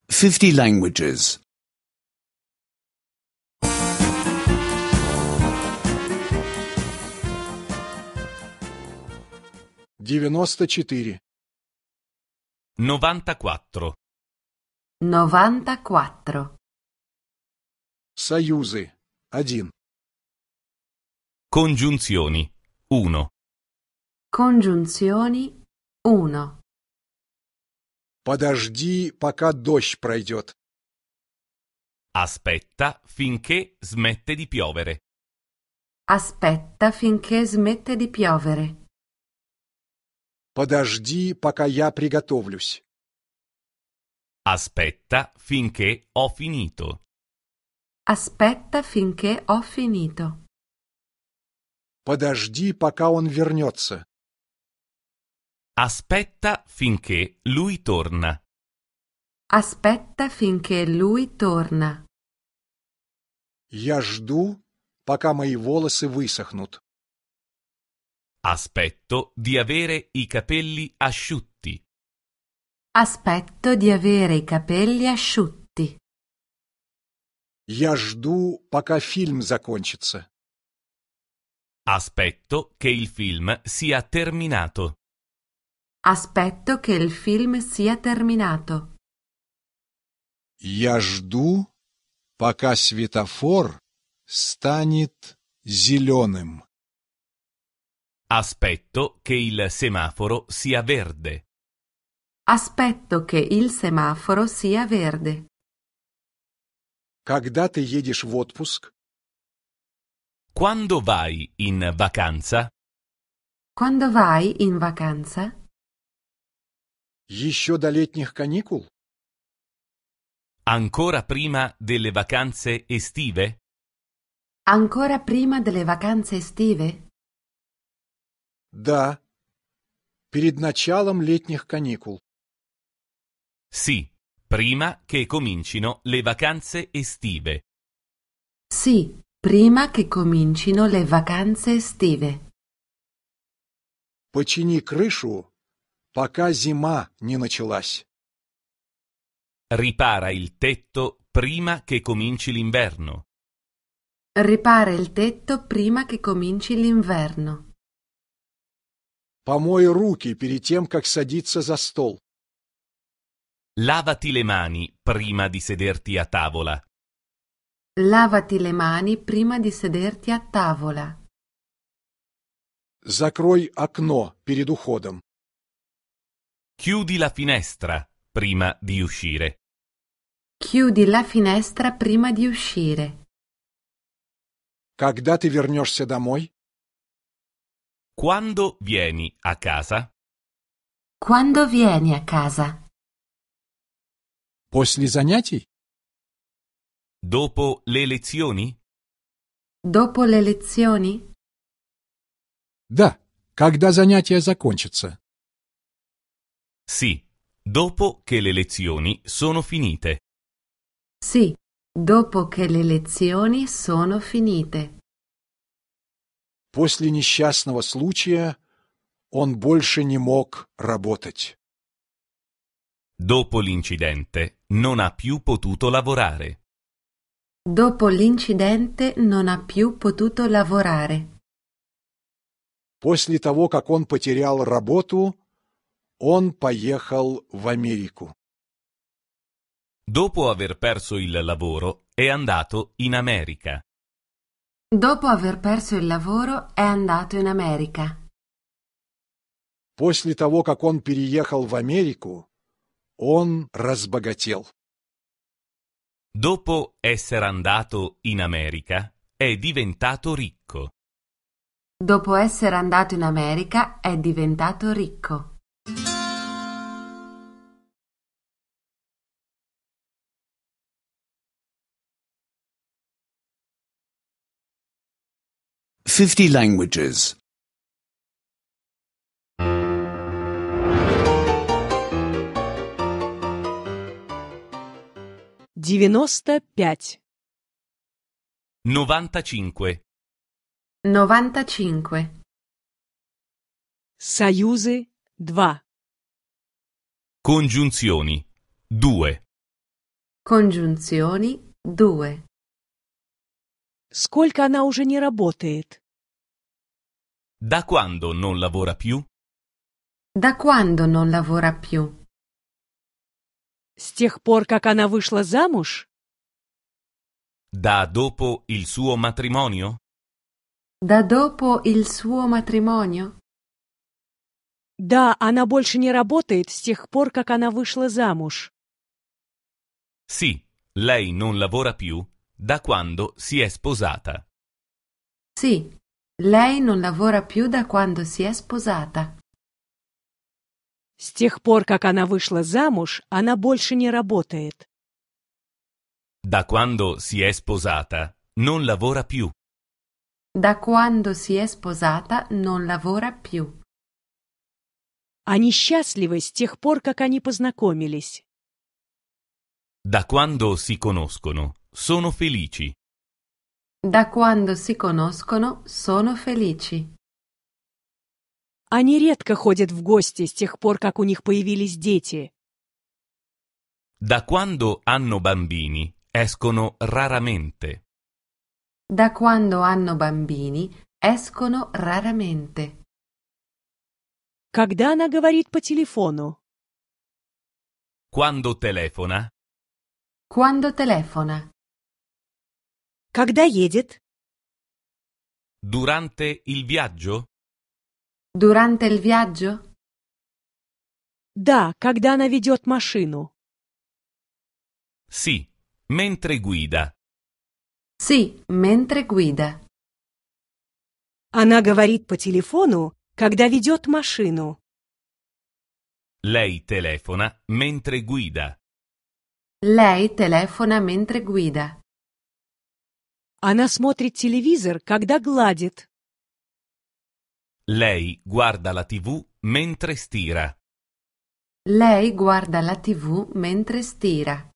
[SPEAKER 6] Fifty languages.
[SPEAKER 1] 94. Novantaquattro.
[SPEAKER 2] Novantaquattro.
[SPEAKER 1] Союзы. Один. Congiunzioni. 1.
[SPEAKER 2] Congiunzioni 1.
[SPEAKER 1] Подожди,
[SPEAKER 5] пока дождь
[SPEAKER 1] пройдет. Aspetta finché smette di piovere.
[SPEAKER 2] Aspetta finché smette di piovere.
[SPEAKER 5] Подожди, пока я приготовлюсь.
[SPEAKER 1] Aspetta finché ho finito.
[SPEAKER 2] Aspetta finché ho finito.
[SPEAKER 5] Подожди,
[SPEAKER 1] пока он вернется. Aspetta finché lui torna.
[SPEAKER 2] Aspetta finché lui torna.
[SPEAKER 5] Я жду, пока мои волосы высохнут.
[SPEAKER 1] Aspetto di avere i capelli asciutti.
[SPEAKER 2] Aspetto di avere i capelli
[SPEAKER 5] asciutti. Я жду, пока фильм закончится.
[SPEAKER 1] Aspetto che il film sia terminato.
[SPEAKER 2] Aspetto che il film sia terminato.
[SPEAKER 5] Я жду, пока светофор станет
[SPEAKER 1] зеленым. Aspetto che il semaforo sia verde.
[SPEAKER 2] Aspetto che il semaforo sia verde.
[SPEAKER 1] Когда ты едешь в отпуск? Quando vai in vacanza?
[SPEAKER 2] Quando vai in
[SPEAKER 5] vacanza? Еще до летних каникул?
[SPEAKER 1] Ancora prima delle vacanze estive?
[SPEAKER 2] Ancora prima delle vacanze estive?
[SPEAKER 5] Да. Перед началом летних каникул.
[SPEAKER 1] Sì, prima che comincino le vacanze estive.
[SPEAKER 5] Sì, prima
[SPEAKER 2] che comincino le vacanze estive.
[SPEAKER 1] Почини
[SPEAKER 5] крышу, пока зима не началась.
[SPEAKER 1] Ripara il tetto prima che cominci l'inverno.
[SPEAKER 2] Ripara il tetto prima che cominci l'inverno.
[SPEAKER 5] Помой руки перед тем, как садиться за стол.
[SPEAKER 1] Lavati le mani prima di sederti a tavola.
[SPEAKER 2] Lavati le mani prima di sederti a tavola.
[SPEAKER 1] Закрой окно перед уходом. Chiudi la finestra prima di uscire.
[SPEAKER 2] Chiudi la finestra prima di uscire.
[SPEAKER 5] Когда ты вернешься домой?
[SPEAKER 1] Quando vieni a casa?
[SPEAKER 2] Quando vieni a casa?
[SPEAKER 1] После занятий? Dopo le lezioni?
[SPEAKER 2] Dopo le lezioni?
[SPEAKER 5] Да, когда занятия закончатся.
[SPEAKER 1] Sì, dopo che le lezioni sono finite.
[SPEAKER 2] Sì, dopo che le lezioni sono finite.
[SPEAKER 5] После несчастного случая он больше
[SPEAKER 1] не мог работать. Dopo l'incidente non ha più potuto lavorare.
[SPEAKER 2] Dopo l'incidente non ha più potuto lavorare.
[SPEAKER 5] После того, как он потерял работу, он поехал в Америку.
[SPEAKER 1] Dopo aver perso il lavoro, è andato in America.
[SPEAKER 2] Dopo aver perso il lavoro, è andato in America.
[SPEAKER 5] После того, как он переехал в Америку, он разбогател.
[SPEAKER 1] Dopo essere andato in America, è diventato ricco.
[SPEAKER 2] Dopo essere andato in America, è diventato
[SPEAKER 3] ricco.
[SPEAKER 6] 50 languages.
[SPEAKER 2] 95
[SPEAKER 1] 95
[SPEAKER 2] 95 Союзы 2
[SPEAKER 1] Congiunzioni 2
[SPEAKER 2] Congiunzioni 2 Сколько она уже не работает?
[SPEAKER 1] Da quando non lavora più?
[SPEAKER 2] Da quando non lavora più? С тех пор, как она вышла замуж?
[SPEAKER 1] Da dopo il suo matrimonio?
[SPEAKER 2] Da dopo il suo matrimonio? Да, она больше не работает с тех пор, как она вышла замуж.
[SPEAKER 1] Sì, lei non lavora più da quando si è sposata.
[SPEAKER 2] Sì, Lei non lavora più da quando si è sposata. С тех пор, как она вышла замуж, она больше не работает.
[SPEAKER 1] Da quando si è sposata, non lavora più.
[SPEAKER 2] Da quando si è sposata, non lavora più. Они счастливы с тех пор, как они познакомились.
[SPEAKER 1] Da quando si conoscono, sono felici.
[SPEAKER 2] Da quando si conoscono sono felici. Они редко ходят в гости с тех пор, как у них появились дети.
[SPEAKER 1] Da quando hanno bambini escono raramente.
[SPEAKER 2] Da quando hanno bambini escono raramente. Когда она говорит по телефону?
[SPEAKER 1] Quando telefona?
[SPEAKER 2] Quando telefona. Когда едет?
[SPEAKER 1] Durante il viaggio?
[SPEAKER 2] Durante il viaggio? Да, когда она ведет машину.
[SPEAKER 1] Sì, mentre guida.
[SPEAKER 2] Sì, mentre guida. Она говорит по телефону, когда ведет машину.
[SPEAKER 1] Lei telefona mentre guida.
[SPEAKER 2] Lei telefona mentre guida. Она смотрит телевизор, когда гладит.
[SPEAKER 1] Lei guarda la TV mentre stira.
[SPEAKER 2] Lei guarda la TV mentre stira.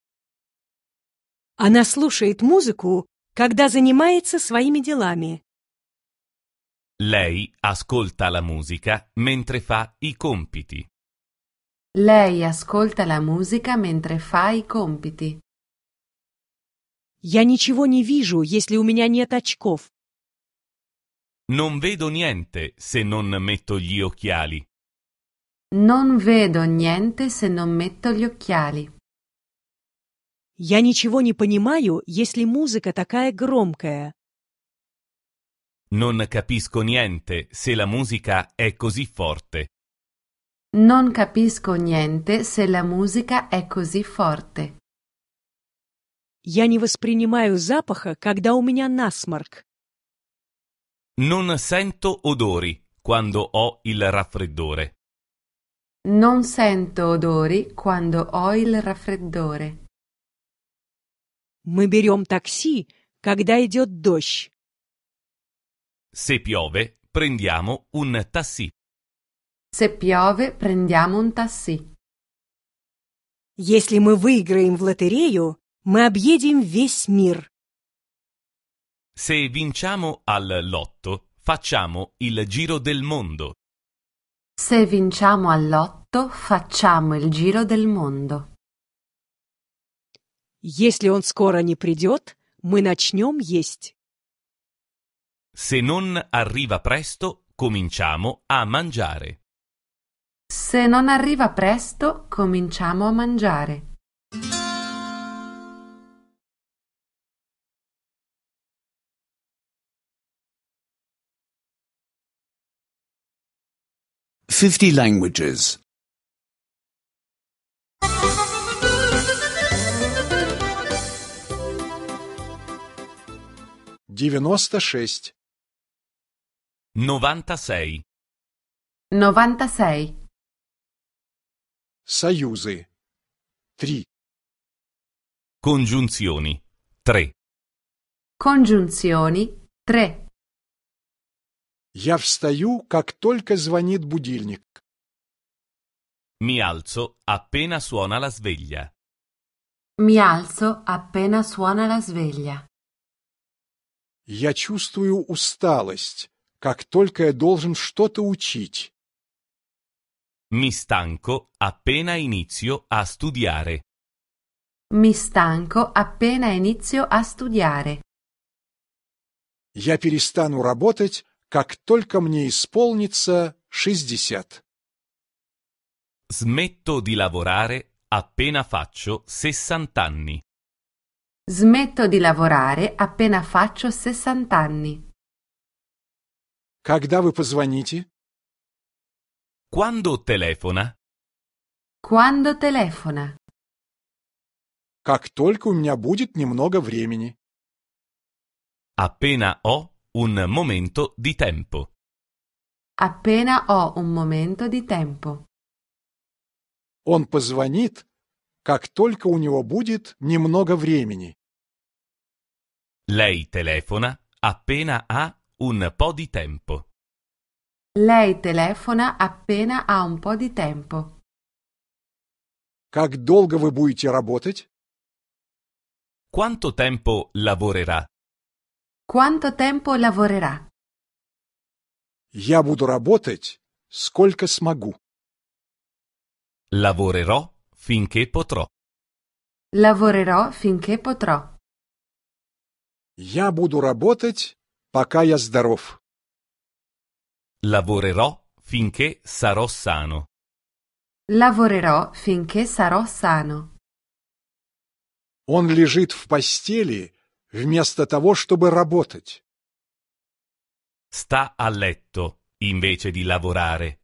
[SPEAKER 2] Она слушает музыку, когда занимается своими делами.
[SPEAKER 1] Lei ascolta la musica mentre fa i compiti.
[SPEAKER 2] Lei ascolta la musica mentre fa i compiti. Я ничего не вижу, если у меня нет очков.
[SPEAKER 1] Non vedo niente se non metto gli occhiali.
[SPEAKER 2] Non vedo niente se non metto gli occhiali. Я ничего не понимаю, если музыка такая громкая.
[SPEAKER 1] Non capisco niente se la musica è così forte.
[SPEAKER 2] Non capisco niente se la musica è così forte. Я не воспринимаю запаха, когда у меня насморк.
[SPEAKER 1] Non sento odori quando ho il raffreddore.
[SPEAKER 2] Non sento odori quando ho il raffreddore. Мы берем такси, когда идет дождь.
[SPEAKER 1] Se piove, prendiamo un taxi.
[SPEAKER 2] Se piove, prendiamo un taxi. Если мы выиграем в лотерею, Мы объедем весь мир.
[SPEAKER 1] Se vinciamo al lotto, facciamo il giro del mondo.
[SPEAKER 2] Se vinciamo al lotto, facciamo il giro del mondo. Если он скоро не придет, мы начнем есть.
[SPEAKER 1] Se non arriva presto, cominciamo a mangiare.
[SPEAKER 2] Se non arriva presto, cominciamo a mangiare.
[SPEAKER 3] 50
[SPEAKER 5] languages. 96.
[SPEAKER 1] 96.
[SPEAKER 2] 96.
[SPEAKER 1] Союзы. 3. Congiunzioni. 3.
[SPEAKER 2] Congiunzioni. 3.
[SPEAKER 5] Я встаю, как только звонит будильник.
[SPEAKER 1] Mi alzo appena suona la sveglia.
[SPEAKER 3] Mi
[SPEAKER 2] alzo appena suona la sveglia.
[SPEAKER 1] Я чувствую
[SPEAKER 5] усталость, как только я должен что-то учить.
[SPEAKER 1] Mi stanco appena inizio a studiare.
[SPEAKER 5] Mi
[SPEAKER 2] stanco appena inizio a studiare.
[SPEAKER 1] Я
[SPEAKER 5] перестану работать, как только мне исполнится 60.
[SPEAKER 1] Smetto di lavorare appena faccio 60 anni.
[SPEAKER 2] Smetto di lavorare appena faccio 60 anni.
[SPEAKER 1] Когда вы позвоните? Quando telefona?
[SPEAKER 2] Quando telefona?
[SPEAKER 1] Как только у меня будет немного времени. Appena ho Un momento di tempo.
[SPEAKER 2] Appena ho un momento di tempo.
[SPEAKER 5] Он позвонит, как только у него будет немного времени.
[SPEAKER 1] Lei telefona appena ha un po' di tempo.
[SPEAKER 2] Lei telefona appena ha un po' di tempo.
[SPEAKER 1] Как долго вы будете работать? Quanto tempo lavorerà?
[SPEAKER 2] Quanto tempo lavorerà?
[SPEAKER 5] Я буду работать сколько смогу.
[SPEAKER 1] Lavorerò finché potrò.
[SPEAKER 2] Lavorerò finché potrò.
[SPEAKER 1] Я буду работать, пока я здоров. Lavorerò finché sarò sano.
[SPEAKER 2] Lavorerò finché sarò sano.
[SPEAKER 5] Он лежит в постели вместо того, чтобы работать.
[SPEAKER 1] Sta a letto invece di lavorare.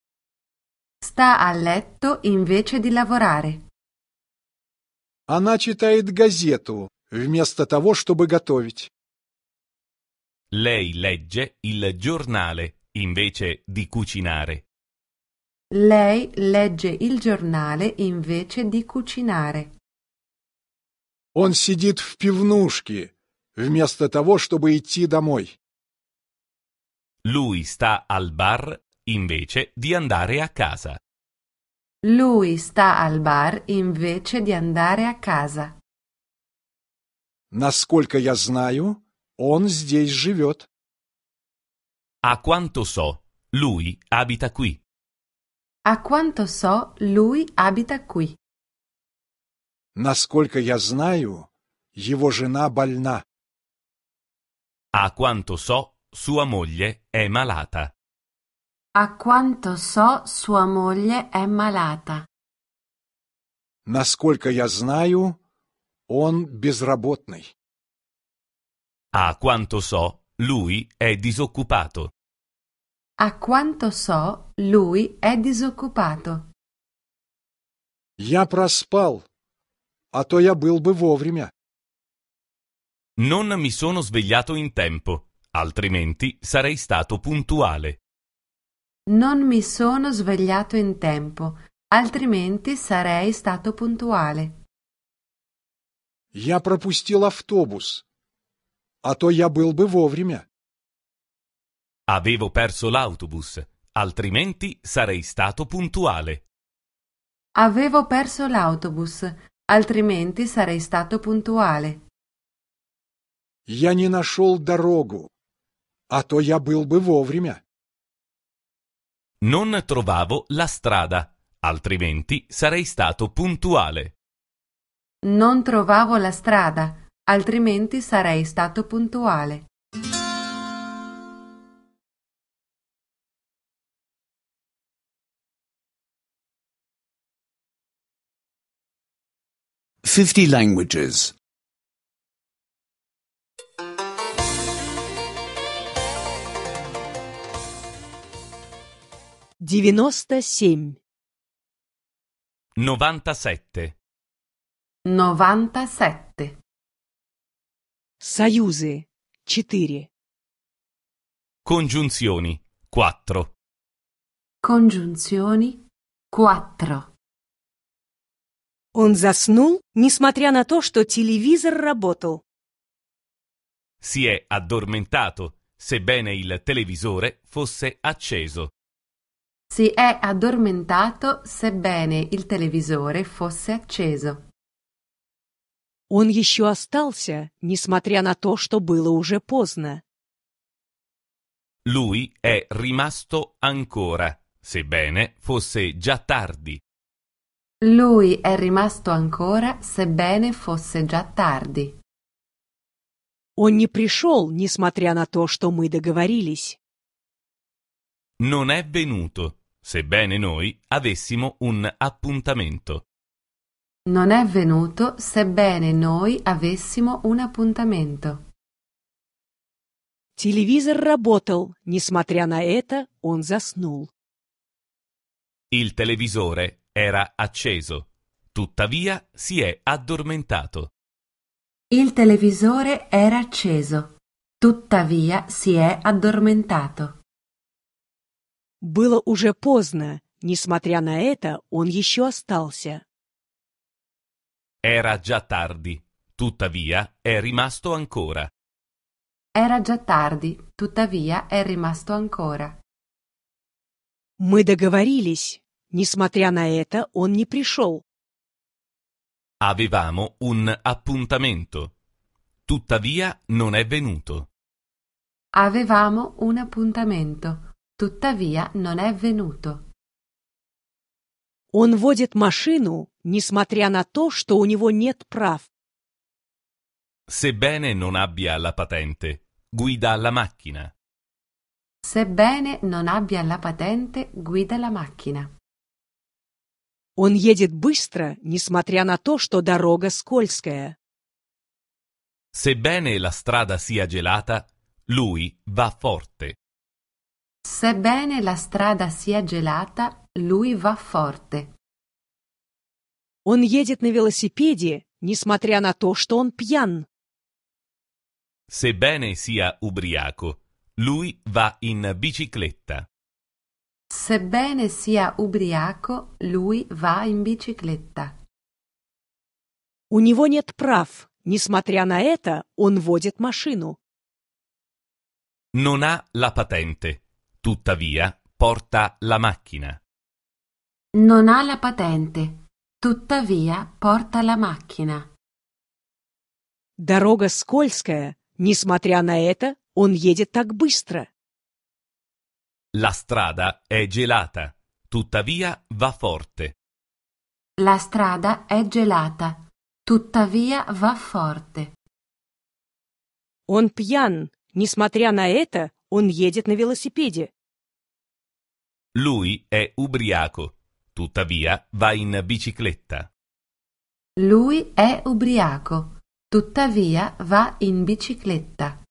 [SPEAKER 2] Sta a letto invece di lavorare.
[SPEAKER 5] Она читает газету вместо того, чтобы готовить.
[SPEAKER 1] Lei legge il giornale invece di cucinare.
[SPEAKER 5] Lei
[SPEAKER 2] legge il giornale invece di cucinare.
[SPEAKER 5] Он сидит в пивнушке вместо того, чтобы идти домой.
[SPEAKER 1] Lui sta al bar invece di andare a casa.
[SPEAKER 2] Lui sta al bar invece di andare a casa.
[SPEAKER 5] Насколько я знаю, он здесь живет.
[SPEAKER 1] A quanto so, lui abita qui.
[SPEAKER 5] A
[SPEAKER 2] quanto so, lui abita qui.
[SPEAKER 1] Насколько я
[SPEAKER 5] знаю, его жена больна.
[SPEAKER 1] A quanto so, sua moglie è malata.
[SPEAKER 2] A quanto so, sua moglie è malata.
[SPEAKER 5] Насколько я знаю,
[SPEAKER 1] он безработный. A quanto so, lui è disoccupato.
[SPEAKER 2] A quanto so, lui è disoccupato.
[SPEAKER 5] Я проспал, а то я был бы
[SPEAKER 1] вовремя. Non mi sono svegliato in tempo, altrimenti sarei stato puntuale.
[SPEAKER 2] Non mi sono svegliato in tempo, altrimenti sarei stato puntuale.
[SPEAKER 5] Я пропустил автобус, а то я был бы вовремя.
[SPEAKER 1] Avevo perso l'autobus, altrimenti sarei stato puntuale.
[SPEAKER 2] Avevo perso l'autobus, altrimenti sarei stato puntuale
[SPEAKER 5] я не нашел дорогу, а то я был бы вовремя.
[SPEAKER 1] Non trovavo la strada, altrimenti sarei stato puntuale.
[SPEAKER 2] Non trovavo la strada, altrimenti sarei stato puntuale.
[SPEAKER 3] Fifty languages.
[SPEAKER 2] 97
[SPEAKER 1] 97
[SPEAKER 2] 97 Союзы 4
[SPEAKER 1] Congiunzioni 4
[SPEAKER 2] Congiunzioni 4 Он заснул, несмотря на то, что телевизор работал.
[SPEAKER 1] Si è addormentato, sebbene il televisore fosse acceso.
[SPEAKER 2] Si è addormentato sebbene il televisore fosse acceso. Он еще остался, несмотря на то, что было уже поздно.
[SPEAKER 1] Lui è rimasto ancora, sebbene fosse già tardi.
[SPEAKER 2] Lui è rimasto ancora, sebbene fosse già tardi. Он не пришел, несмотря на то, что мы договорились.
[SPEAKER 1] Non è venuto, sebbene noi avessimo un appuntamento.
[SPEAKER 2] Non è venuto sebbene noi avessimo un appuntamento. Телевизор работал, несмотря на это, он заснул.
[SPEAKER 1] Il televisore era acceso, tuttavia si è addormentato.
[SPEAKER 2] Il televisore era acceso, tuttavia si è addormentato. Было уже поздно. Несмотря на это, он еще остался.
[SPEAKER 1] Era già tardi. Tuttavia, è rimasto ancora.
[SPEAKER 2] Era già tardi. Tuttavia, è rimasto ancora. Мы договорились. Несмотря на это, он не пришел.
[SPEAKER 1] Avevamo un appuntamento. Tuttavia non è venuto.
[SPEAKER 2] Avevamo un appuntamento. Tuttavia non è venuto. Он водит машину, несмотря на то, что у него нет прав.
[SPEAKER 1] Sebbene non abbia la patente, guida la macchina.
[SPEAKER 2] Sebbene non abbia la patente, guida la macchina. Он едет быстро, несмотря на то, что дорога скользкая.
[SPEAKER 1] Sebbene la strada sia gelata, lui va forte.
[SPEAKER 2] Sebbene la strada sia gelata, lui va forte. Он едет на велосипеде, несмотря на то, что он пьян.
[SPEAKER 1] Sebbene sia ubriaco, lui va in bicicletta.
[SPEAKER 2] Sebbene sia ubriaco, lui va in bicicletta. У него нет прав. Несмотря на это, он водит машину.
[SPEAKER 1] Non ha la patente. Tuttavia, porta la macchina.
[SPEAKER 2] Non ha la patente. Tuttavia, porta la macchina. Дорога скользкая. Несмотря на это, он едет так быстро.
[SPEAKER 1] La strada è gelata. Tuttavia, va forte.
[SPEAKER 2] La strada è gelata. Tuttavia, va forte. Он пьян. Несмотря на это, он едет на велосипеде.
[SPEAKER 1] Lui è ubriaco, tuttavia va in bicicletta.
[SPEAKER 2] Lui è ubriaco, tuttavia va in bicicletta.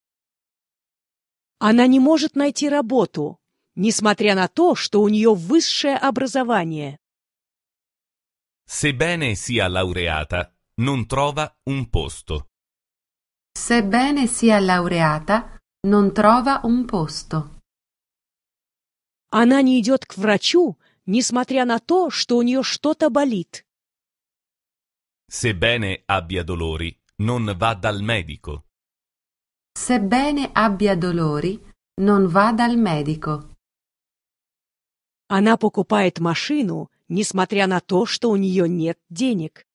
[SPEAKER 2] Она не может найти работу, несмотря на то, что у нее высшее образование.
[SPEAKER 1] Sebbene sia laureata, non trova un posto.
[SPEAKER 2] Sebbene sia laureata, non trova un posto. Она не идет к врачу, несмотря на то, что у нее что-то болит.
[SPEAKER 1] Sebbene abbia dolori, non va dal medico.
[SPEAKER 2] Sebbene abbia dolori, non va dal medico. Она покупает машину, несмотря на то, что у нее нет денег.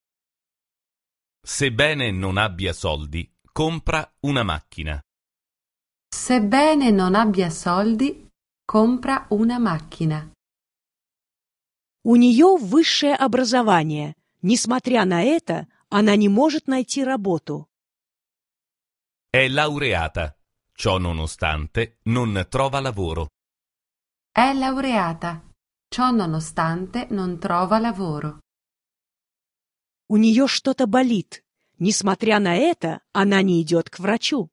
[SPEAKER 1] Sebbene non abbia soldi, compra una macchina.
[SPEAKER 2] Sebbene non abbia soldi, Compra una macchina. У нее высшее образование. Несмотря на это, она не может найти
[SPEAKER 1] работу. È laureata. Ciò nonostante non trova lavoro.
[SPEAKER 2] È laureata. Ciò nonostante non trova lavoro. У нее что-то болит. Несмотря на это, она не идет к врачу.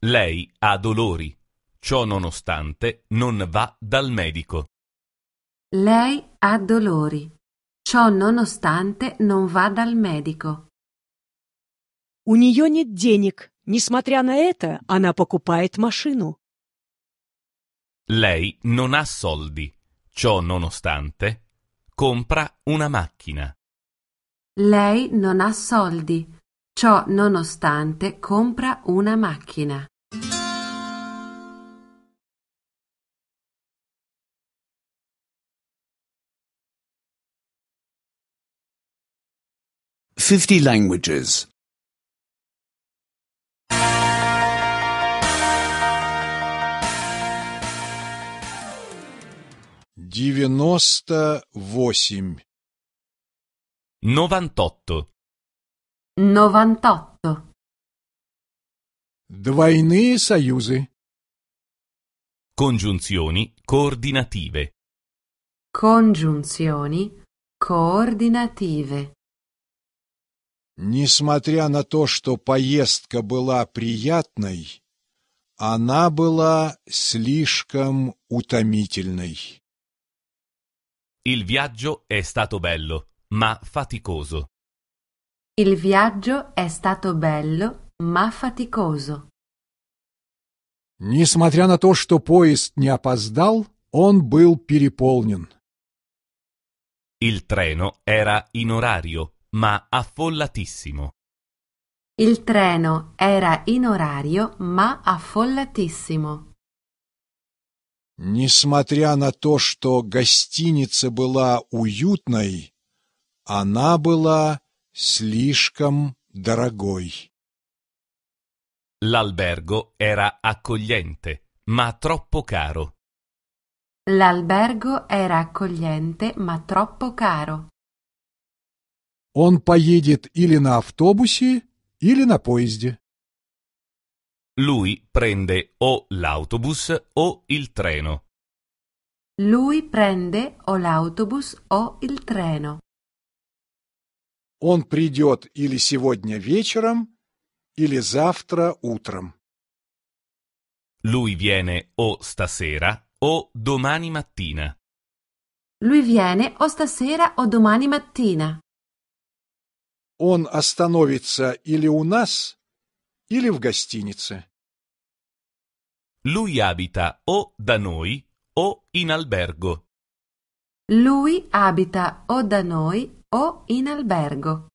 [SPEAKER 1] Lei ha dolori. Ciò nonostante non va dal medico.
[SPEAKER 2] Lei ha dolori. Ciò nonostante non va dal medico. У нее нет денег. Несмотря на это, она покупает машину.
[SPEAKER 1] Lei non ha soldi. Ciò nonostante, compra una macchina.
[SPEAKER 2] Lei non ha soldi. Ciò nonostante, compra una macchina.
[SPEAKER 3] 50 languages.
[SPEAKER 5] 98
[SPEAKER 1] 98
[SPEAKER 2] 98
[SPEAKER 1] Двойные союзы. Congiunzioni coordinative.
[SPEAKER 2] Congiunzioni coordinative.
[SPEAKER 5] Несмотря на то, что поездка была приятной, она была слишком утомительной.
[SPEAKER 1] Il viaggio è stato bello, ma faticoso.
[SPEAKER 5] Il
[SPEAKER 2] viaggio è stato bello, ma faticoso.
[SPEAKER 5] Несмотря на то, что поезд не опоздал, он был переполнен.
[SPEAKER 1] Il treno era in orario, ma affollatissimo.
[SPEAKER 2] Il treno era in orario, ma affollatissimo.
[SPEAKER 5] Несмотря на то, что гостиница была уютной, она была слишком
[SPEAKER 1] дорогой. L'albergo era accogliente, ma troppo caro.
[SPEAKER 2] L'albergo era accogliente, ma troppo caro.
[SPEAKER 5] Он поедет или на автобусе, или на поезде.
[SPEAKER 1] Lui prende o l'autobus o il treno.
[SPEAKER 2] Lui prende o l'autobus o il treno.
[SPEAKER 5] Он придет или сегодня вечером, или завтра утром.
[SPEAKER 1] Lui viene o stasera o domani mattina.
[SPEAKER 5] Lui
[SPEAKER 2] viene o stasera o domani mattina
[SPEAKER 5] он остановится или у нас, или в гостинице.
[SPEAKER 1] Lui abita o da noi o in albergo.
[SPEAKER 2] Lui abita o da noi o in albergo.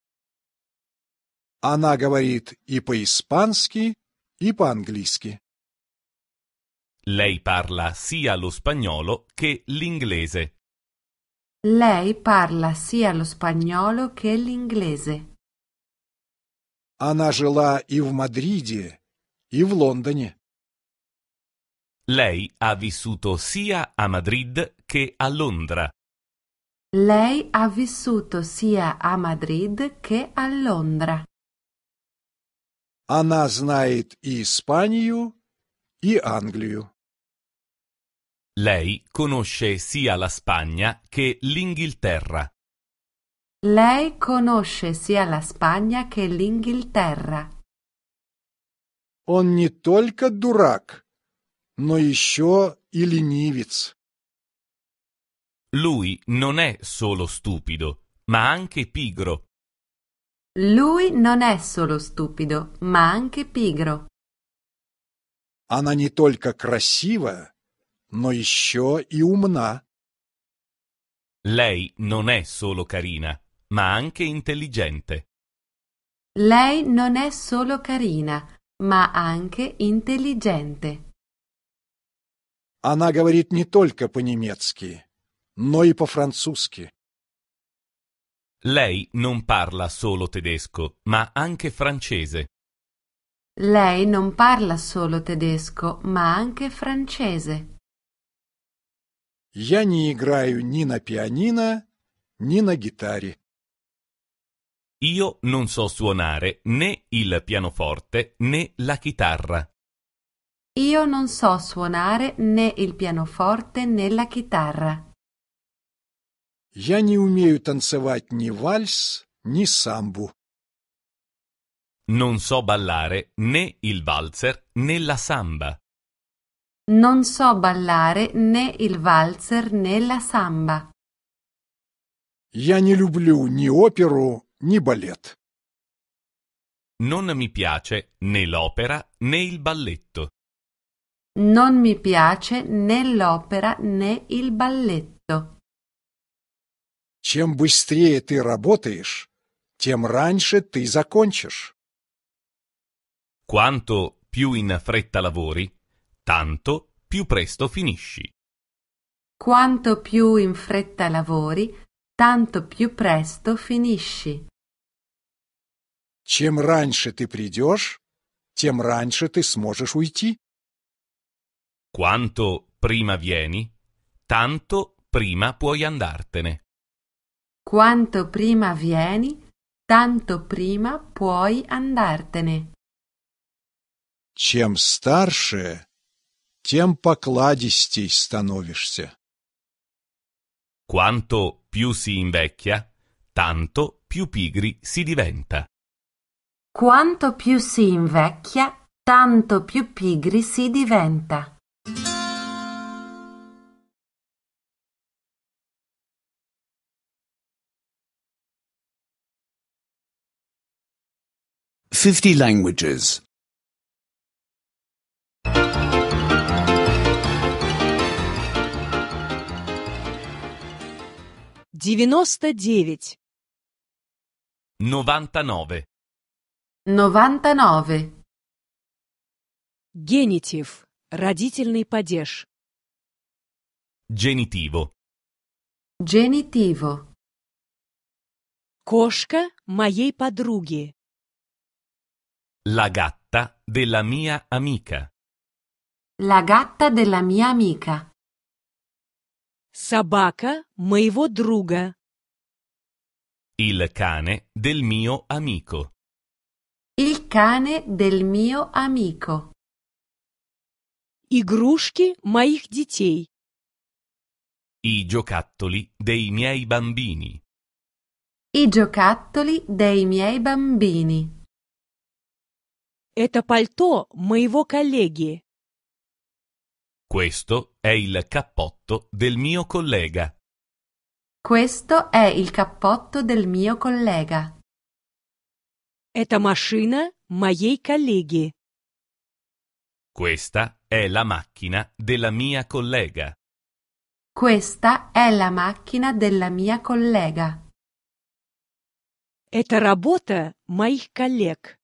[SPEAKER 5] Она говорит и по-испански, и по-английски.
[SPEAKER 1] Lei parla sia lo spagnolo che l'inglese.
[SPEAKER 2] Lei parla sia lo spagnolo che l'inglese.
[SPEAKER 5] Она жила и в Мадриде, e в Londone.
[SPEAKER 1] Lei ha vissuto sia a Madrid che a Londra.
[SPEAKER 2] Lei ha vissuto sia a Madrid che a Londra.
[SPEAKER 5] Она знает и Испанию, и
[SPEAKER 1] Англию. Lei conosce sia la Spagna che l'Inghilterra.
[SPEAKER 2] Lei conosce sia la Spagna che l'Inghilterra.
[SPEAKER 5] Он не только дурак, но еще и ленивец.
[SPEAKER 1] Lui non è solo stupido, ma anche pigro.
[SPEAKER 5] Lui non
[SPEAKER 2] è solo stupido, ma anche pigro.
[SPEAKER 1] Она не только
[SPEAKER 5] красивая, но еще и умна.
[SPEAKER 1] Lei non è solo carina, ma anche intelligente.
[SPEAKER 2] Lei non è solo carina, ma anche intelligente.
[SPEAKER 5] Она говорит не только по-немецки, но и по-французски.
[SPEAKER 1] Lei non parla solo tedesco, ma anche francese.
[SPEAKER 2] Lei non parla solo tedesco, ma anche francese.
[SPEAKER 5] Я не играю ни на пианино,
[SPEAKER 1] ни на гитаре. Io non so suonare né il pianoforte né la chitarra.
[SPEAKER 2] Io non so suonare né il pianoforte né la chitarra.
[SPEAKER 5] Я не умею танцевать ни вальс, ни самбу.
[SPEAKER 1] Non so ballare né il valzer né la samba.
[SPEAKER 2] Non so ballare né il valzer né la samba.
[SPEAKER 5] Я не люблю ни оперу, Ni ballet.
[SPEAKER 1] Non mi piace né l'opera né il balletto.
[SPEAKER 2] Non mi piace né l'opera né il balletto.
[SPEAKER 5] Чем быстрее ты работаешь, тем раньше ты закончишь.
[SPEAKER 1] Quanto più in fretta lavori, tanto più presto finisci.
[SPEAKER 2] Quanto più in fretta lavori, tanto più presto finisci.
[SPEAKER 5] Чем раньше ты придешь, тем раньше ты сможешь уйти.
[SPEAKER 1] Quanto prima vieni, tanto prima puoi andartene.
[SPEAKER 2] Quanto prima vieni, tanto prima puoi andartene.
[SPEAKER 5] Чем старше, тем покладистей становишься.
[SPEAKER 1] Quanto più si invecchia, tanto più pigri si diventa.
[SPEAKER 2] Quanto più si invecchia, tanto più pigri si diventa.
[SPEAKER 6] Fifty languages.
[SPEAKER 2] 99
[SPEAKER 1] 99
[SPEAKER 2] novantanove Генитив. Родительный падеж.
[SPEAKER 1] Genitivo.
[SPEAKER 2] Genitivo. Кошка моей подруги.
[SPEAKER 1] La gatta della mia amica.
[SPEAKER 2] La gatta della mia amica. Собака моего друга.
[SPEAKER 1] Il cane del mio amico.
[SPEAKER 2] Il cane del mio amico. Игрушки моих детей.
[SPEAKER 1] I giocattoli dei miei bambini.
[SPEAKER 2] I giocattoli dei miei bambini. Это пальто моего коллеги.
[SPEAKER 1] Questo è il cappotto del mio collega.
[SPEAKER 2] Questo è il cappotto del mio collega. Это машина моей коллеги.
[SPEAKER 1] Questa è la macchina della mia collega.
[SPEAKER 2] Questa è la macchina della mia collega. Это работа моих коллег.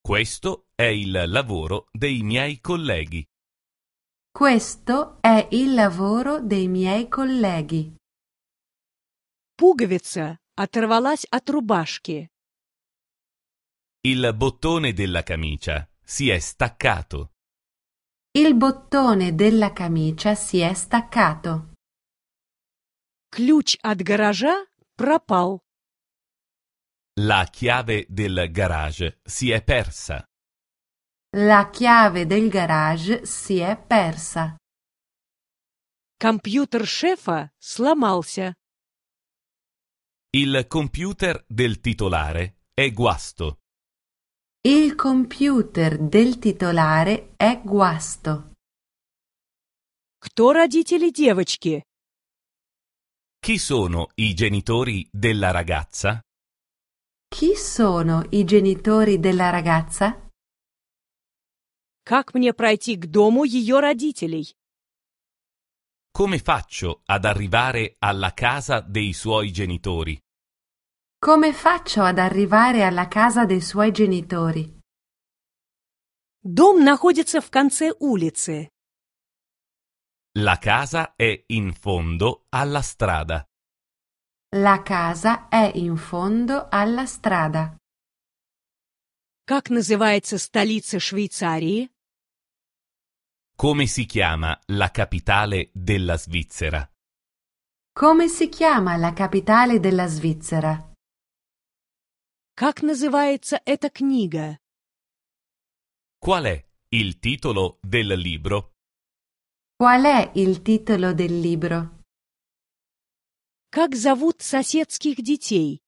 [SPEAKER 1] Questo è il lavoro dei miei colleghi.
[SPEAKER 2] Questo è il lavoro dei miei colleghi. Пуговица оторвалась от рубашки.
[SPEAKER 1] Il bottone della camicia si è staccato.
[SPEAKER 2] Il bottone della camicia si è staccato. Ключ от гаража пропал.
[SPEAKER 1] La chiave del garage si è persa.
[SPEAKER 2] La chiave del garage si è persa. Компьютер шефа сломался.
[SPEAKER 1] Il computer del titolare è guasto.
[SPEAKER 2] Il computer del titolare è guasto. Кто родители девочки?
[SPEAKER 1] Chi sono i genitori della ragazza?
[SPEAKER 2] Chi sono i genitori della ragazza? Как мне пройти к дому ее родителей?
[SPEAKER 1] Come faccio ad arrivare alla casa dei suoi genitori?
[SPEAKER 2] Come faccio ad arrivare alla casa dei suoi genitori? Дом находится в конце улицы.
[SPEAKER 1] La casa è in fondo alla strada.
[SPEAKER 2] La casa è in fondo alla strada. Как называется столица Швейцарии?
[SPEAKER 1] Come si chiama la capitale della Svizzera?
[SPEAKER 2] Come si chiama la capitale della Svizzera? Как называется эта книга?
[SPEAKER 1] Qual è il titolo del libro?
[SPEAKER 2] Qual è il titolo del libro? Как зовут соседских детей?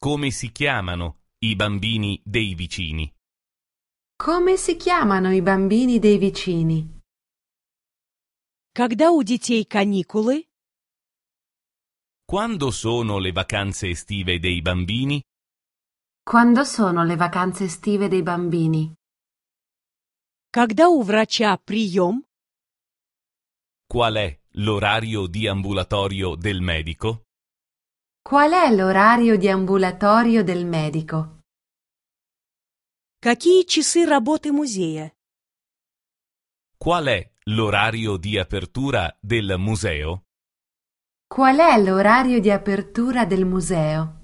[SPEAKER 1] Come si chiamano i bambini dei vicini?
[SPEAKER 2] Come si chiamano i bambini dei vicini? Когда у детей каникулы?
[SPEAKER 1] Quando sono le vacanze estive dei bambini?
[SPEAKER 2] Quando sono le vacanze estive dei bambini? Когда у врача прием?
[SPEAKER 1] Qual è l'orario di ambulatorio del medico?
[SPEAKER 2] Qual è l'orario di ambulatorio del medico? Какие часы работы музея?
[SPEAKER 1] Qual è l'orario di apertura del museo?
[SPEAKER 2] Qual è l'orario di apertura del museo?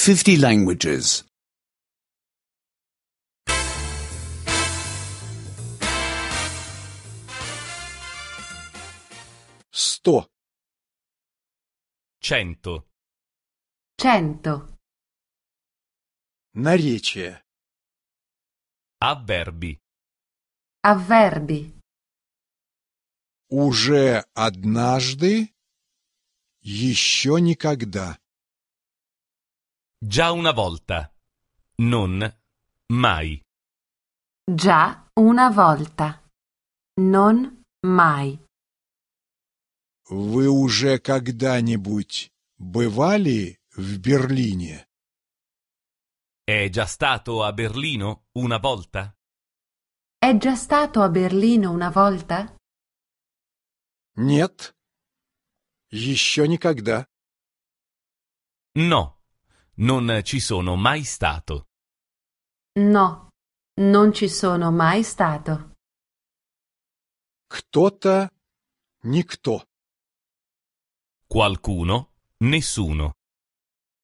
[SPEAKER 3] Fifty languages.
[SPEAKER 1] Sto. Cento.
[SPEAKER 3] Cento.
[SPEAKER 1] Наречие. Авверби.
[SPEAKER 2] Авверби.
[SPEAKER 1] Уже однажды, еще никогда. Già una volta. Non mai.
[SPEAKER 2] Già una volta. Non mai.
[SPEAKER 1] Вы уже
[SPEAKER 5] когда-нибудь бывали в Берлине?
[SPEAKER 1] È già stato a Berlino una volta?
[SPEAKER 2] È già stato a Berlino una volta?
[SPEAKER 1] Нет. Еще никогда. No. Non ci sono mai stato.
[SPEAKER 2] No. Non ci sono mai stato.
[SPEAKER 1] Кто-то, никто. Qualcuno, nessuno.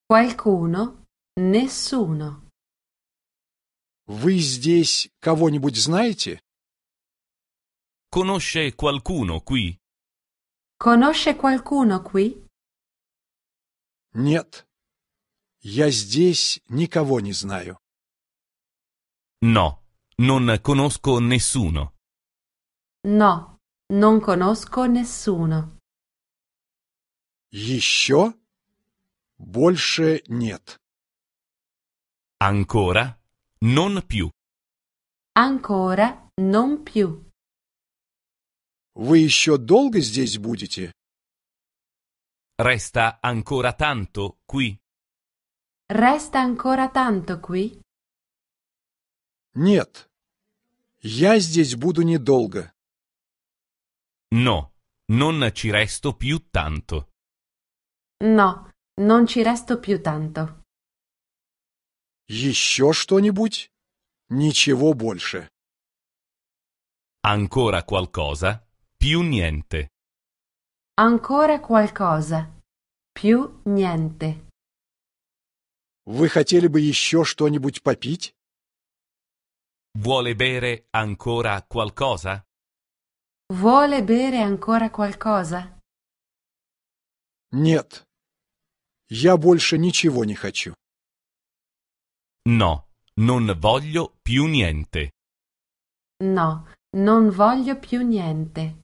[SPEAKER 2] Qualcuno, Nessuno.
[SPEAKER 1] Вы здесь кого-нибудь знаете? Conosce qualcuno qui?
[SPEAKER 2] Conosce qualcuno
[SPEAKER 1] qui? Нет. Я здесь никого не знаю. No, non conosco nessuno.
[SPEAKER 2] No, non conosco nessuno.
[SPEAKER 1] Еще? Больше нет. Ancora, non più.
[SPEAKER 2] Ancora, non
[SPEAKER 1] più. Вы еще долго здесь будете? Resta ancora tanto qui?
[SPEAKER 2] Resta ancora tanto qui?
[SPEAKER 1] Нет. Я здесь буду недолго. No, non ci resto più tanto.
[SPEAKER 2] No, non ci resto più tanto.
[SPEAKER 5] Еще что-нибудь? Ничего больше.
[SPEAKER 1] Ancora qualcosa? Più niente.
[SPEAKER 2] Ancora qualcosa? Più niente.
[SPEAKER 1] Вы хотели бы
[SPEAKER 5] еще что-нибудь попить?
[SPEAKER 1] Vuole bere ancora qualcosa?
[SPEAKER 2] Vuole bere ancora qualcosa?
[SPEAKER 5] Нет.
[SPEAKER 1] Я больше ничего не хочу. No, non voglio più niente.
[SPEAKER 2] No, non voglio più niente.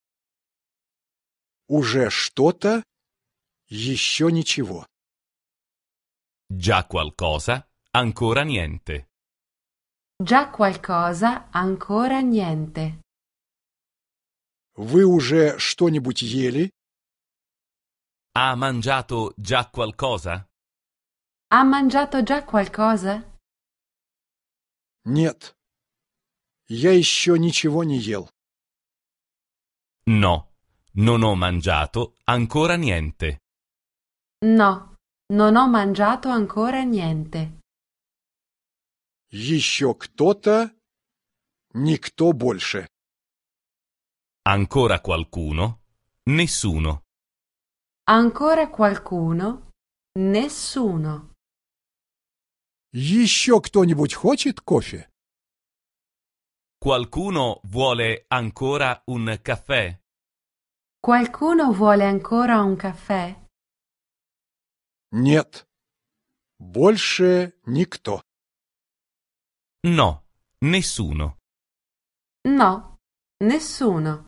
[SPEAKER 1] Уже что-то, еще ничего. Già qualcosa, ancora niente.
[SPEAKER 2] Già qualcosa, ancora niente.
[SPEAKER 1] Вы уже что-нибудь ели? Ha mangiato già qualcosa?
[SPEAKER 2] Ha mangiato già qualcosa?
[SPEAKER 5] Нет. Я еще ничего не ел.
[SPEAKER 1] No, non ho mangiato ancora niente.
[SPEAKER 2] No, non ho mangiato ancora niente.
[SPEAKER 1] Еще кто-то, никто больше. Ancora qualcuno, nessuno.
[SPEAKER 2] Ancora qualcuno, nessuno.
[SPEAKER 1] Еще кто-нибудь хочет кофе? Qualcuno vuole ancora un caffè?
[SPEAKER 2] Qualcuno vuole ancora un caffè?
[SPEAKER 1] Нет. Больше никто.
[SPEAKER 3] No, nessuno. No, nessuno.